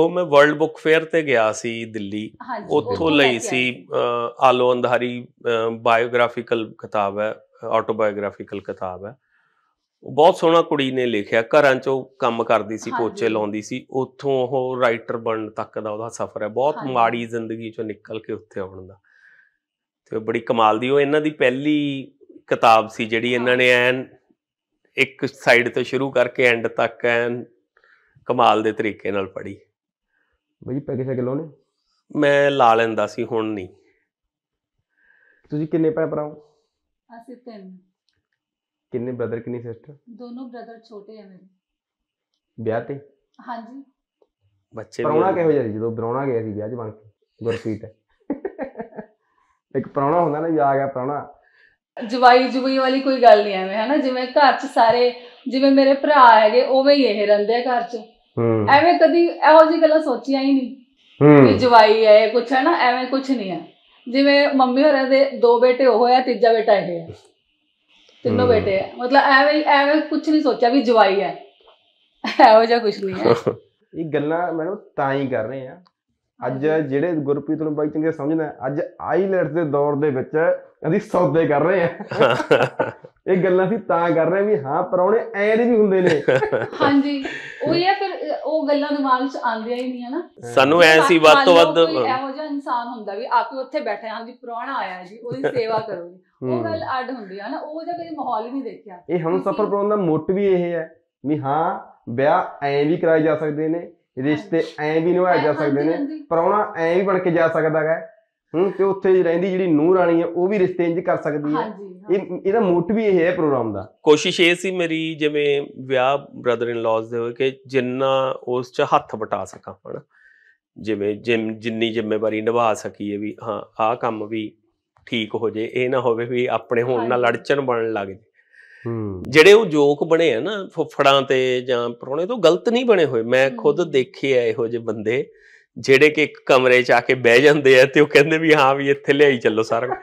ਉਹ ਮੈਂ ਵਰਲਡ ਬੁੱਕ ਫੇਅਰ ਤੇ ਗਿਆ ਸੀ ਦਿੱਲੀ ਉੱਥੋਂ ਲਈ ਸੀ ਆਲੋ ਅੰਧਾਰੀ ਬਾਇਓਗ੍ਰਾਫੀਕਲ ਕਿਤਾਬ ਹੈ ਆਟੋਬਾਇਓਗ੍ਰਾਫੀਕਲ ਕਿਤਾਬ ਹੈ ਬਹੁਤ ਸੋਹਣਾ ਕੁੜੀ ਨੇ ਲਿਖਿਆ ਘਰਾਂ 'ਚੋਂ ਕੰਮ ਕਰਦੀ ਸੀ ਪੋਚੇ ਲਾਉਂਦੀ ਸੀ ਉੱਥੋਂ ਉਹ ਰਾਈਟਰ ਬਣਨ ਤੱਕ ਦਾ ਉਹਦਾ ਸਫ਼ਰ ਹੈ ਬਹੁਤ ਮਾੜੀ ਜ਼ਿੰਦਗੀ 'ਚੋਂ ਨਿਕਲ ਕੇ ਉੱਥੇ ਆਉਣ ਦਾ ਤੇ ਬੜੀ ਕਮਾਲ ਦੀ ਉਹ ਇਹਨਾਂ ਦੀ ਪਹਿਲੀ ਕਿਤਾਬ ਸੀ ਜਿਹੜੀ ਇਹਨਾਂ ਨੇ ਐਨ ਇੱਕ ਸਾਈਡ ਤੋਂ ਸ਼ੁਰੂ ਕਰਕੇ ਐਂਡ ਤੱਕ ਐਨ ਕਮਾਲ ਦੇ ਤਰੀਕੇ ਨਾਲ ਪੜ੍ਹੀ ਬਈ ਪੈਕੇ ਸਾਈਕਲ ਉਹਨੇ ਮੈਂ ਲਾ ਲੈਂਦਾ ਸੀ ਹੁਣ ਨਹੀਂ ਤੁਸੀਂ ਕਿੰਨੇ ਭੈਣ ਭਰਾ ਹੋ ਅਸੀਂ ਤਿੰਨ ਕਿੰਨੇ ਬ੍ਰਦਰ ਕਿੰਨੀ ਸਿਸਟਰ ਦੋਨੋਂ ਬ੍ਰਦਰ ਛੋਟੇ ਆ ਮੇਰੇ ਵਿਆਹ ਤੇ ਹਾਂਜੀ ਬੱਚੇ ਪਰੌਣਾ ਕਿਹੋ ਜਿਹਾ ਸੀ ਜਦੋਂ ਬਰੌਣਾ ਗਿਆ ਸੀ ਵਿਆਹ 'ਚ ਬਣ ਕੇ ਗੁਰਪ੍ਰੀਤ ਇੱਕ ਪ੍ਰਾਣਾ ਹੁੰਦਾ ਨਾ ਜੀ ਆ ਗਿਆ ਪ੍ਰਾਹੁਣਾ ਜਵਾਈ ਜੁਈ ਵਾਲੀ ਕੋਈ ਗੱਲ ਨਹੀਂ ਐਵੇਂ ਨਾ ਜਿਵੇਂ ਘਰ 'ਚ ਸਾਰੇ ਜਿਵੇਂ ਮੇਰੇ ਭਰਾ ਹੈਗੇ ਉਵੇਂ ਹੀ ਇਹ ਰਹਿੰਦੇ ਆ ਘਰ 'ਚ ਹੂੰ ਐਵੇਂ ਕਦੀ ਇਹੋ ਜਿਹੀ ਗੱਲਾਂ ਸੋਚੀਆਂ ਹੀ ਨਹੀਂ ਕਿ ਜਵਾਈ ਹੈ ਕੁਛ ਹੈ ਨਾ ਐਵੇਂ ਕੁਛ ਨਹੀਂ ਹੈ ਜਿਵੇਂ ਮੰਮੀ ਹੋਰਾਂ ਦੇ ਦੋ ਬੇਟੇ ਉਹ ਹੋਇਆ ਤੀਜਾ ਬੇਟਾ ਇਹ ਹੈ ਤਿੰਨੋਂ ਬੇਟੇ ਹੈ ਮਤਲਬ ਐਵੇਂ ਐਵੇਂ ਕੁਛ ਨਹੀਂ ਸੋਚਿਆ ਵੀ ਜਵਾਈ ਹੈ ਇਹੋ ਜਿਹਾ ਕੁਛ ਨਹੀਂ ਹੈ ਇਹ ਗੱਲਾਂ ਮੈਨੂੰ ਤਾਂ ਹੀ ਕਰ ਰਹੇ ਆ ਅੱਜ ਜਿਹੜੇ ਗੁਰਪ੍ਰੀਤ ਨੂੰ ਬਾਈ ਚੰਗੇ ਸਮਝਣਾ ਅੱਜ ਆਈਲੈਟਸ ਦੇ ਦੌਰ ਦੇ ਵਿੱਚ ਕਹਿੰਦੀ ਸੌਦੇ ਕਰ ਰਹੇ ਆ ਇਹ ਗੱਲਾਂ ਸੀ ਤਾਂ ਕਰ ਰਹੇ ਵੀ ਹਾਂ ਪਰੌਣੇ ਐਂ ਦੇ ਵੀ ਹੁੰਦੇ ਨੇ ਹਾਂਜੀ ਉਹ ਇਹ ਫਿਰ ਉਹ ਗੱਲਾਂ ਦਿਮਾਗ 'ਚ ਆਉਂਦੀਆਂ ਹੀ ਨਹੀਂ ਹਨਾ ਸਾਨੂੰ ਐ ਸੀ ਵੱਧ ਤੋਂ ਵੱਧ ਇਹੋ ਜਿਹਾ ਇਨਸਾਨ ਹੁੰਦਾ ਵੀ ਆਪੇ ਉੱਥੇ ਬੈਠੇ ਹਾਂ ਜੀ ਪਰੌਣਾ ਆਇਆ ਜੀ ਉਹਦੀ ਸੇਵਾ ਕਰੋ ਉਹ ਗੱਲ ਅੱਡ ਹੁੰਦੀ ਹੈ ਨਾ ਉਹ ਜਿਹਾ ਕਦੇ ਮਾਹੌਲ ਹੀ ਨਹੀਂ ਦੇਖਿਆ ਇਹ ਹਮ ਸਫਰ ਪਰੌਣ ਦਾ ਮੋਟ ਵੀ ਇਹ ਹੈ ਵੀ ਹਾਂ ਵਿਆਹ ਐਂ ਵੀ ਕਰਾਏ ਜਾ ਸਕਦੇ ਨੇ ਰਿਸ਼ਤੇ ਐ ਵੀ ਨਿਭਾਏ ਜਾ ਸਕਦੇ ਨੇ ਪਰਉਣਾ ਐ ਵੀ ਬਣ ਕੇ ਜਾ ਸਕਦਾ ਹੈ ਹੂੰ ਤੇ ਉੱਥੇ ਰਹਿੰਦੀ ਜਿਹੜੀ ਨੂਰ ਰਾਣੀ ਹੈ ਉਹ ਵੀ ਰਿਸ਼ਤੇ ਇੰਜ ਕਰ ਸਕਦੀ ਹੈ ਇਹ ਇਹਦਾ ਵੀ ਇਹ ਹੈ ਪ੍ਰੋਗਰਾਮ ਦਾ ਕੋਸ਼ਿਸ਼ ਇਹ ਸੀ ਮੇਰੀ ਜਿਵੇਂ ਵਿਆਹ ਬ੍ਰਦਰ ਇਨ ਲਾਜ਼ ਦੇ ਹੋਏ ਕਿ ਜਿੰਨਾ ਉਸ 'ਚ ਹੱਥ ਵਟਾ ਸਕਾਂ ਹਣਾ ਜਿਵੇਂ ਜਿੰਨੀ ਜ਼ਿੰਮੇਵਾਰੀ ਨਿਭਾ ਸਕੀਏ ਵੀ ਹਾਂ ਆਹ ਕੰਮ ਵੀ ਠੀਕ ਹੋ ਜੇ ਇਹ ਨਾ ਹੋਵੇ ਵੀ ਆਪਣੇ ਹੋਣ ਨਾਲ ਲੜਚਣ ਬਣਨ ਲੱਗ ਜੇ ਜਿਹੜੇ ਉਹ ਜੋਕ ਬਣੇ ਆ ਨਾ ਫੁੱਫੜਾਂ ਤੇ ਜਾਂ ਪਰੋਣੇ ਤੋਂ ਗਲਤ ਨਹੀਂ ਬਣੇ ਹੋਏ ਮੈਂ ਖੁਦ ਦੇਖੇ ਆ ਇਹੋ ਜਿਹੇ ਬੰਦੇ ਜਿਹੜੇ ਕਿ ਇੱਕ ਕਮਰੇ 'ਚ ਆ ਕੇ ਬਹਿ ਜਾਂਦੇ ਆ ਤੇ ਉਹ ਕਹਿੰਦੇ ਵੀ ਹਾਂ ਵੀ ਇੱਥੇ ਲਿਆਈ ਚੱਲੋ ਸਾਰਾ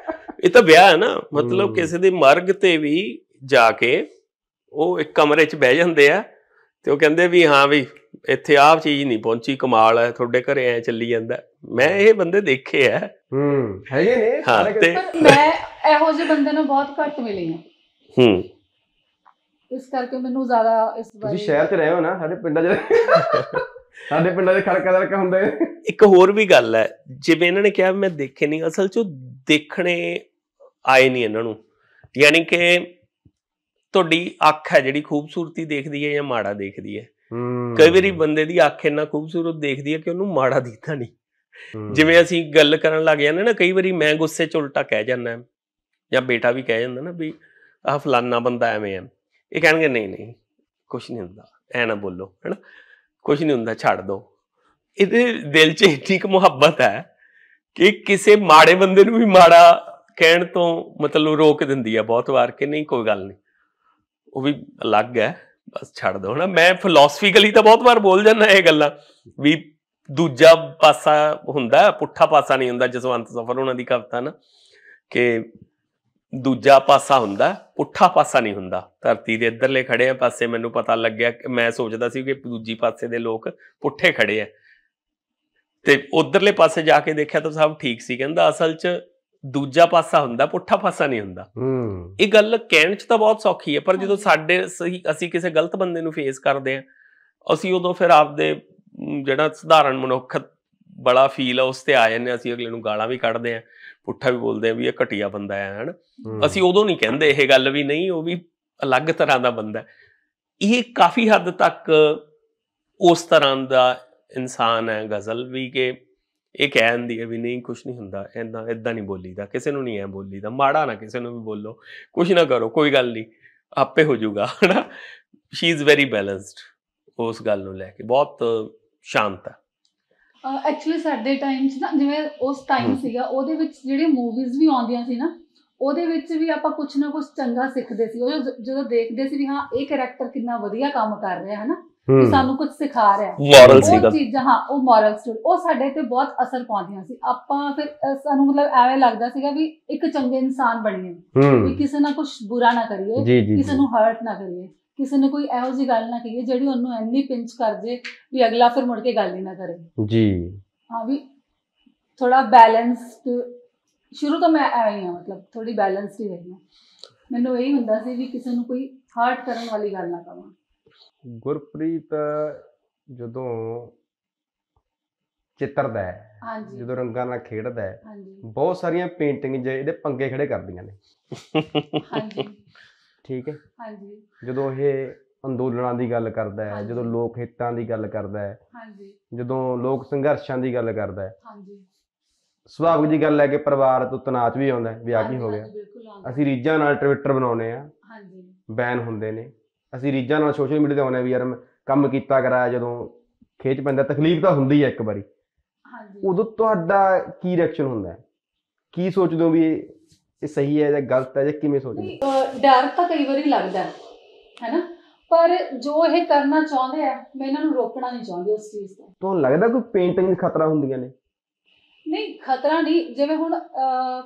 ਇਹ ਤਾਂ ਵਿਆਹ ਹੈ ਨਾ ਮਤਲਬ ਕਿਸੇ ਦੇ ਮਰਗ ਤੇ ਵੀ ਜਾ ਕੇ ਉਹ ਇੱਕ ਕਮਰੇ 'ਚ ਬਹਿ ਜਾਂਦੇ ਆ ਤੇ ਉਹ ਕਹਿੰਦੇ ਵੀ ਹਾਂ ਵੀ ਇੱਥੇ ਆਪ ਚੀਜ਼ ਨਹੀਂ ਪਹੁੰਚੀ ਕਮਾਲ ਹੈ ਤੁਹਾਡੇ ਘਰੇ ਐ ਚੱਲੀ ਜਾਂਦਾ ਮੈਂ ਇਹ ਬੰਦੇ ਦੇਖੇ ਆ ਹੂੰ ਹੈਗੇ ਨੇ ਮੈਂ ਇਹੋ ਜਿਹੇ ਬੰਦੇ ਨੂੰ ਬਹੁਤ ਘੱਟ ਮਿਲੇ ਆ ਹੂੰ ਇਸ ਕਰਕੇ ਮੈਨੂੰ ਜ਼ਿਆਦਾ ਇਸ ਬਾਰੇ ਤੁਸੀਂ ਸ਼ਹਿਰ 'ਚ ਰਹੇ ਹੋ ਨਾ ਸਾਡੇ ਪਿੰਡਾਂ 'ਚ ਸਾਡੇ ਪਿੰਡਾਂ ਦੇ ਖੜਕਾ ਦਰਕਾ ਹੁੰਦੇ ਇੱਕ ਹੋਰ ਵੀ ਗੱਲ ਹੈ ਜਿਵੇਂ ਇਹਨਾਂ ਨੇ ਕਿਹਾ ਮੈਂ ਦੇਖੇ ਨਹੀਂ ਅਸਲ 'ਚ ਦੇਖਣੇ ਆਏ ਨਹੀਂ ਇਹਨਾਂ ਨੂੰ ਯਾਨੀ ਕਿ ਤੁਹਾਡੀ ਅੱਖ ਹੈ ਜਿਹੜੀ ਖੂਬਸੂਰਤੀ ਦੇਖਦੀ ਹੈ ਜਾਂ ਮਾੜਾ ਦੇਖਦੀ ਹੈ ਕਈ ਵਾਰੀ ਬੰਦੇ ਦੀ ਅੱਖ ਇੰਨਾ ਖੂਬਸੂਰਤ ਦੇਖਦੀ ਹੈ ਕਿ ਉਹਨੂੰ ਮਾੜਾ ਦਿਖਦਾ ਨਹੀਂ ਜਿਵੇਂ ਅਸੀਂ ਗੱਲ ਕਰਨ ਲੱਗ ਜਾਂਦੇ ਨਾ ਕਈ ਵਾਰੀ ਮੈਂ ਗੁੱਸੇ 'ਚ ਉਲਟਾ ਕਹਿ ਜਾਂਦਾ ਜਾਂ ਬੇਟਾ ਵੀ ਕਹਿ ਜਾਂਦਾ ਨਾ ਵੀ ਆ ਫਲਾਨਾ ਬੰਦਾ ਐਵੇਂ ਐ ਇਹ ਕਹਿਣਗੇ ਨਹੀਂ ਨਹੀਂ ਕੁਝ ਨਹੀਂ ਹੁੰਦਾ ਐ ਨਾ ਬੋਲੋ ਹੈਨਾ ਕੁਝ ਨਹੀਂ ਹੁੰਦਾ ਛੱਡ ਦੋ ਇਹਦੇ ਦਿਲ 'ਚ ਇੰਨੀ ਕੁ ਮੁਹੱਬਤ ਹੈ ਕਿ ਕਿਸੇ ਮਾੜੇ ਬੰਦੇ ਨੂੰ ਵੀ ਮਾੜਾ ਕਹਿਣ ਤੋਂ ਮਤਲਬ ਰੋਕ ਦਿੰਦੀ ਆ ਬਹੁਤ ਵਾਰ ਕਿ ਨਹੀਂ ਕੋਈ ਗੱਲ ਨਹੀਂ ਉਹ ਵੀ ਅਲੱਗ ਹੈ ਬਸ ਛੱਡ ਦੋ ਹਨਾ ਮੈਂ ਫਿਲਾਸਫੀਕਲੀ ਤਾਂ ਬਹੁਤ ਵਾਰ ਬੋਲ ਜਾਂਦਾ ਇਹ ਗੱਲਾਂ ਵੀ ਦੂਜਾ ਪਾਸਾ ਹੁੰਦਾ ਪੁੱਠਾ ਪਾਸਾ ਨਹੀਂ ਹੁੰਦਾ ਜਸਵੰਤ ਸਫਰ ਉਹਨਾਂ ਦੀ ਕਵਿਤਾ ਨਾ ਕਿ ਦੂਜਾ ਪਾਸਾ ਹੁੰਦਾ ਪੁੱਠਾ ਪਾਸਾ ਨਹੀਂ ਹੁੰਦਾ ਧਰਤੀ ਦੇ ਇਧਰਲੇ ਖੜੇ ਆ ਪਾਸੇ ਮੈਨੂੰ ਪਤਾ ਲੱਗਿਆ ਕਿ ਮੈਂ ਸੋਚਦਾ ਸੀ ਕਿ ਦੂਜੀ ਪਾਸੇ ਦੇ ਲੋਕ ਪੁੱਠੇ ਖੜੇ ਆ ਤੇ ਉਧਰਲੇ ਪਾਸੇ ਜਾ ਕੇ ਦੇਖਿਆ ਤਾਂ ਸਭ ਠੀਕ ਸੀ ਕਹਿੰਦਾ ਅਸਲ 'ਚ ਦੂਜਾ ਪਾਸਾ ਹੁੰਦਾ ਪੁੱਠਾ ਪਾਸਾ ਨਹੀਂ ਹੁੰਦਾ ਹੂੰ ਇਹ ਗੱਲ ਕਹਿਣ 'ਚ ਤਾਂ ਬਹੁਤ ਸੌਖੀ ਹੈ ਪਰ ਜਦੋਂ ਸਾਡੇ ਅਸੀਂ ਕਿਸੇ ਗਲਤ ਬੰਦੇ ਨੂੰ ਫੇਸ ਕਰਦੇ ਆ ਅਸੀਂ ਉਦੋਂ ਫਿਰ ਆਪਦੇ ਜਿਹੜਾ ਸਧਾਰਨ ਮਨੁੱਖ ਬੜਾ ਫੀਲ ਆ ਉਸ ਤੇ ਆ ਜਾਂਦੇ ਅਸੀਂ ਅਗਲੇ ਨੂੰ ਗਾਲਾਂ ਵੀ ਕੱਢਦੇ ਆ ਪੁੱਠਾ ਵੀ ਬੋਲਦੇ ਆ ਵੀ ਇਹ ਘਟੀਆ ਬੰਦਾ ਹੈ ਹਨ ਅਸੀਂ ਉਦੋਂ ਨਹੀਂ ਕਹਿੰਦੇ ਇਹ ਗੱਲ ਵੀ ਨਹੀਂ ਉਹ ਵੀ ਅਲੱਗ ਤਰ੍ਹਾਂ ਦਾ ਬੰਦਾ ਇਹ ਕਾਫੀ ਹੱਦ ਤੱਕ ਉਸ ਤਰ੍ਹਾਂ ਦਾ ਇਨਸਾਨ ਹੈ ਗਜ਼ਲ ਵੀ ਕਿ ਇਹ ਕਹਿੰਦੀ ਹੈ ਵੀ ਨਹੀਂ ਕੁਝ ਨਹੀਂ ਹੁੰਦਾ ਐਦਾਂ ਐਦਾਂ ਨਹੀਂ ਬੋਲੀਦਾ ਕਿਸੇ ਨੂੰ ਨਹੀਂ ਐ ਬੋਲੀਦਾ ਮਾੜਾ ਨਾ ਕਿਸੇ ਨੂੰ ਵੀ ਬੋਲੋ ਕੁਝ ਨਾ ਕਰੋ ਕੋਈ ਗੱਲ ਨਹੀਂ ਆਪੇ ਹੋ ਜਾਊਗਾ ਹਨਾ ਸ਼ੀ ਇਜ਼ ਵੈਰੀ ਬੈਲੈਂਸਡ ਉਸ ਗੱਲ ਨੂੰ ਲੈ ਕੇ ਬਹੁਤ ਸ਼ਾਂਤ ਹੈ ਐਕਚੁਅਲੀ ਸਾਡੇ ਟਾਈਮ 'ਚ ਨਾ ਜਿਵੇਂ ਉਸ ਟਾਈਮ ਸੀਗਾ ਉਹਦੇ ਵਿੱਚ ਜਿਹੜੇ ਮੂਵੀਜ਼ ਵੀ ਆਉਂਦੀਆਂ ਸੀ ਨਾ ਉਹਦੇ ਵਿੱਚ ਵੀ ਆਪਾਂ ਕੁਝ ਨਾ ਕੁਝ ਚੰਗਾ ਸਿੱਖਦੇ ਸੀ ਉਹ ਜਦੋਂ ਦੇਖਦੇ ਸੀ ਵੀ ਹਾਂ ਇਹ ਕੈਰੈਕਟਰ ਕਿੰਨਾ ਵਧੀਆ ਕੰਮ ਕਰ ਰਿਹਾ ਹੈ ਨਾ ਵੀ ਸਾਨੂੰ ਕੁਝ ਸਿਖਾ ਰਿਹਾ ਮੋਰਲ ਸੀਗਾ ਉਹ ਚੀਜ਼ਾਂ ਹਾਂ ਉਹ ਮੋਰਲ ਸਟੋਰੀ ਉਹ ਸਾਡੇ ਤੇ ਬਹੁਤ ਅਸਰ ਪਾਉਂਦੀਆਂ ਸੀ ਆਪਾਂ ਫਿਰ ਸਾਨੂੰ ਮਤਲਬ ਐਵੇਂ ਲੱਗਦਾ ਸੀਗਾ ਵੀ ਇੱਕ ਚੰਗੇ ਇਨਸਾਨ ਬਣੀਏ ਵੀ ਕਿਸੇ ਨਾਲ ਕੁਝ ਬੁਰਾ ਨਾ ਕਰੀਏ ਕਿਸੇ ਨੂੰ ਹਰਟ ਨਾ ਕਰੀਏ ਕਿਸੇ ਨੇ ਕੋਈ ਇਹੋ ਜੀ ਗੱਲ ਨਾ ਕਹੀਏ ਜਿਹੜੀ ਉਹਨੂੰ ਐਨੀ ਪਿੰਚ ਕਰ ਜੇ ਵੀ ਅਗਲਾ ਫਿਰ ਮੁੜ ਕੇ ਗੱਲ ਹੀ ਨਾ ਕਰੇ ਜੀ ਹਾਂ ਵੀ ਥੋੜਾ ਬੈਲੈਂਸਡ ਸ਼ੁਰੂ ਤੋਂ ਮੈਂ ਆਈ ਹਾਂ ਮਤਲਬ ਥੋੜੀ ਬੈਲੈਂਸਡ ਹੀ ਰਹੀ ਹਾਂ ਮੈਨੂੰ ਇਹ ਹੁੰਦਾ ਸੀ ਵੀ ਕਿਸੇ ਨੂੰ ਕੋਈ ਹਰਟ ਕਰਨ ਵਾਲੀ ਗੱਲ ਨਾ ਕਰਾਂ ਗੁਰਪ੍ਰੀਤ ਜਦੋਂ ਚਿੱਤਰਦਾ ਹੈ ਹਾਂਜੀ ਜਦੋਂ ਰੰਗਾਂ ਨਾਲ ਖੇਡਦਾ ਹੈ ਹਾਂਜੀ ਬਹੁਤ ਸਾਰੀਆਂ ਪੇਂਟਿੰਗ ਜਿਹੜੇ ਪੰਗੇ ਖੜੇ ਕਰਦੀਆਂ ਨੇ ਹਾਂਜੀ ਠੀਕ ਹੈ ਹਾਂਜੀ ਜਦੋਂ ਇਹ ਅੰਦੋਲਨਾਂ ਦੀ ਗੱਲ ਕਰਦਾ ਹੈ ਜਦੋਂ ਲੋਕ ਹਿੱਤਾਂ ਦੀ ਗੱਲ ਕਰਦਾ ਹੈ ਹਾਂਜੀ ਜਦੋਂ ਲੋਕ ਸੰਘਰਸ਼ਾਂ ਦੀ ਗੱਲ ਕਰਦਾ ਹੈ ਹਾਂਜੀ ਸੁਭਾਵਿਕ ਜੀ ਗੱਲ ਹੈ ਕਿ ਪਰਿਵਾਰ ਤੋਂ ਤਣਾਅ ਵੀ ਆਉਂਦਾ ਹੈ ਵਿਆਹ ਕੀ ਹੋ ਗਿਆ ਅਸੀਂ ਰੀਜਾਂ ਨਾਲ ਟਵਿੱਟਰ ਬਣਾਉਨੇ ਆ ਹਾਂਜੀ ਬੈਨ ਹੁੰਦੇ ਨੇ ਅਸੀਂ ਰੀਜਾਂ ਨਾਲ ਸੋਸ਼ਲ ਮੀਡੀਆ ਤੇ ਆਉਨੇ ਆ ਵੀ ਯਾਰ ਕੰਮ ਕੀਤਾ ਕਰਾਇਆ ਜਦੋਂ ਖੇਚ ਪੈਂਦਾ ਤਕਲੀਫ ਤਾਂ ਹੁੰਦੀ ਹੈ ਇੱਕ ਵਾਰੀ ਹਾਂਜੀ ਉਦੋਂ ਤੁਹਾਡਾ ਕੀ ਰਿਐਕਸ਼ਨ ਹੁੰਦਾ ਹੈ ਕੀ ਸੋਚਦੇ ਹੋ ਵੀ ਇਹ ਸਹੀ ਹੈ ਜਾਂ ਗਲਤ ਹੈ ਜਾਂ ਕਿਵੇਂ ਸੋਚਦੇ ਹੋ ਡਰ ਤਾਂ ਕਈ ਵਾਰੀ ਲੱਗਦਾ ਹੈ ਨਾ ਪਰ ਜੋ ਇਹ ਕਰਨਾ ਚਾਹੁੰਦੇ ਆ ਮੈਂ ਇਹਨਾਂ ਨੂੰ ਰੋਕਣਾ ਨਹੀਂ ਚਾਹੁੰਦੀ ਉਸ ਚੀਜ਼ ਤੋਂ ਤੋਂ ਲੱਗਦਾ ਕੋਈ ਪੇਂਟਿੰਗ 'ਚ ਖਤਰਾ ਹੁੰਦੀਆਂ ਨੇ ਨਹੀਂ ਖਤਰਾ ਨਹੀਂ ਜਿਵੇਂ ਹੁਣ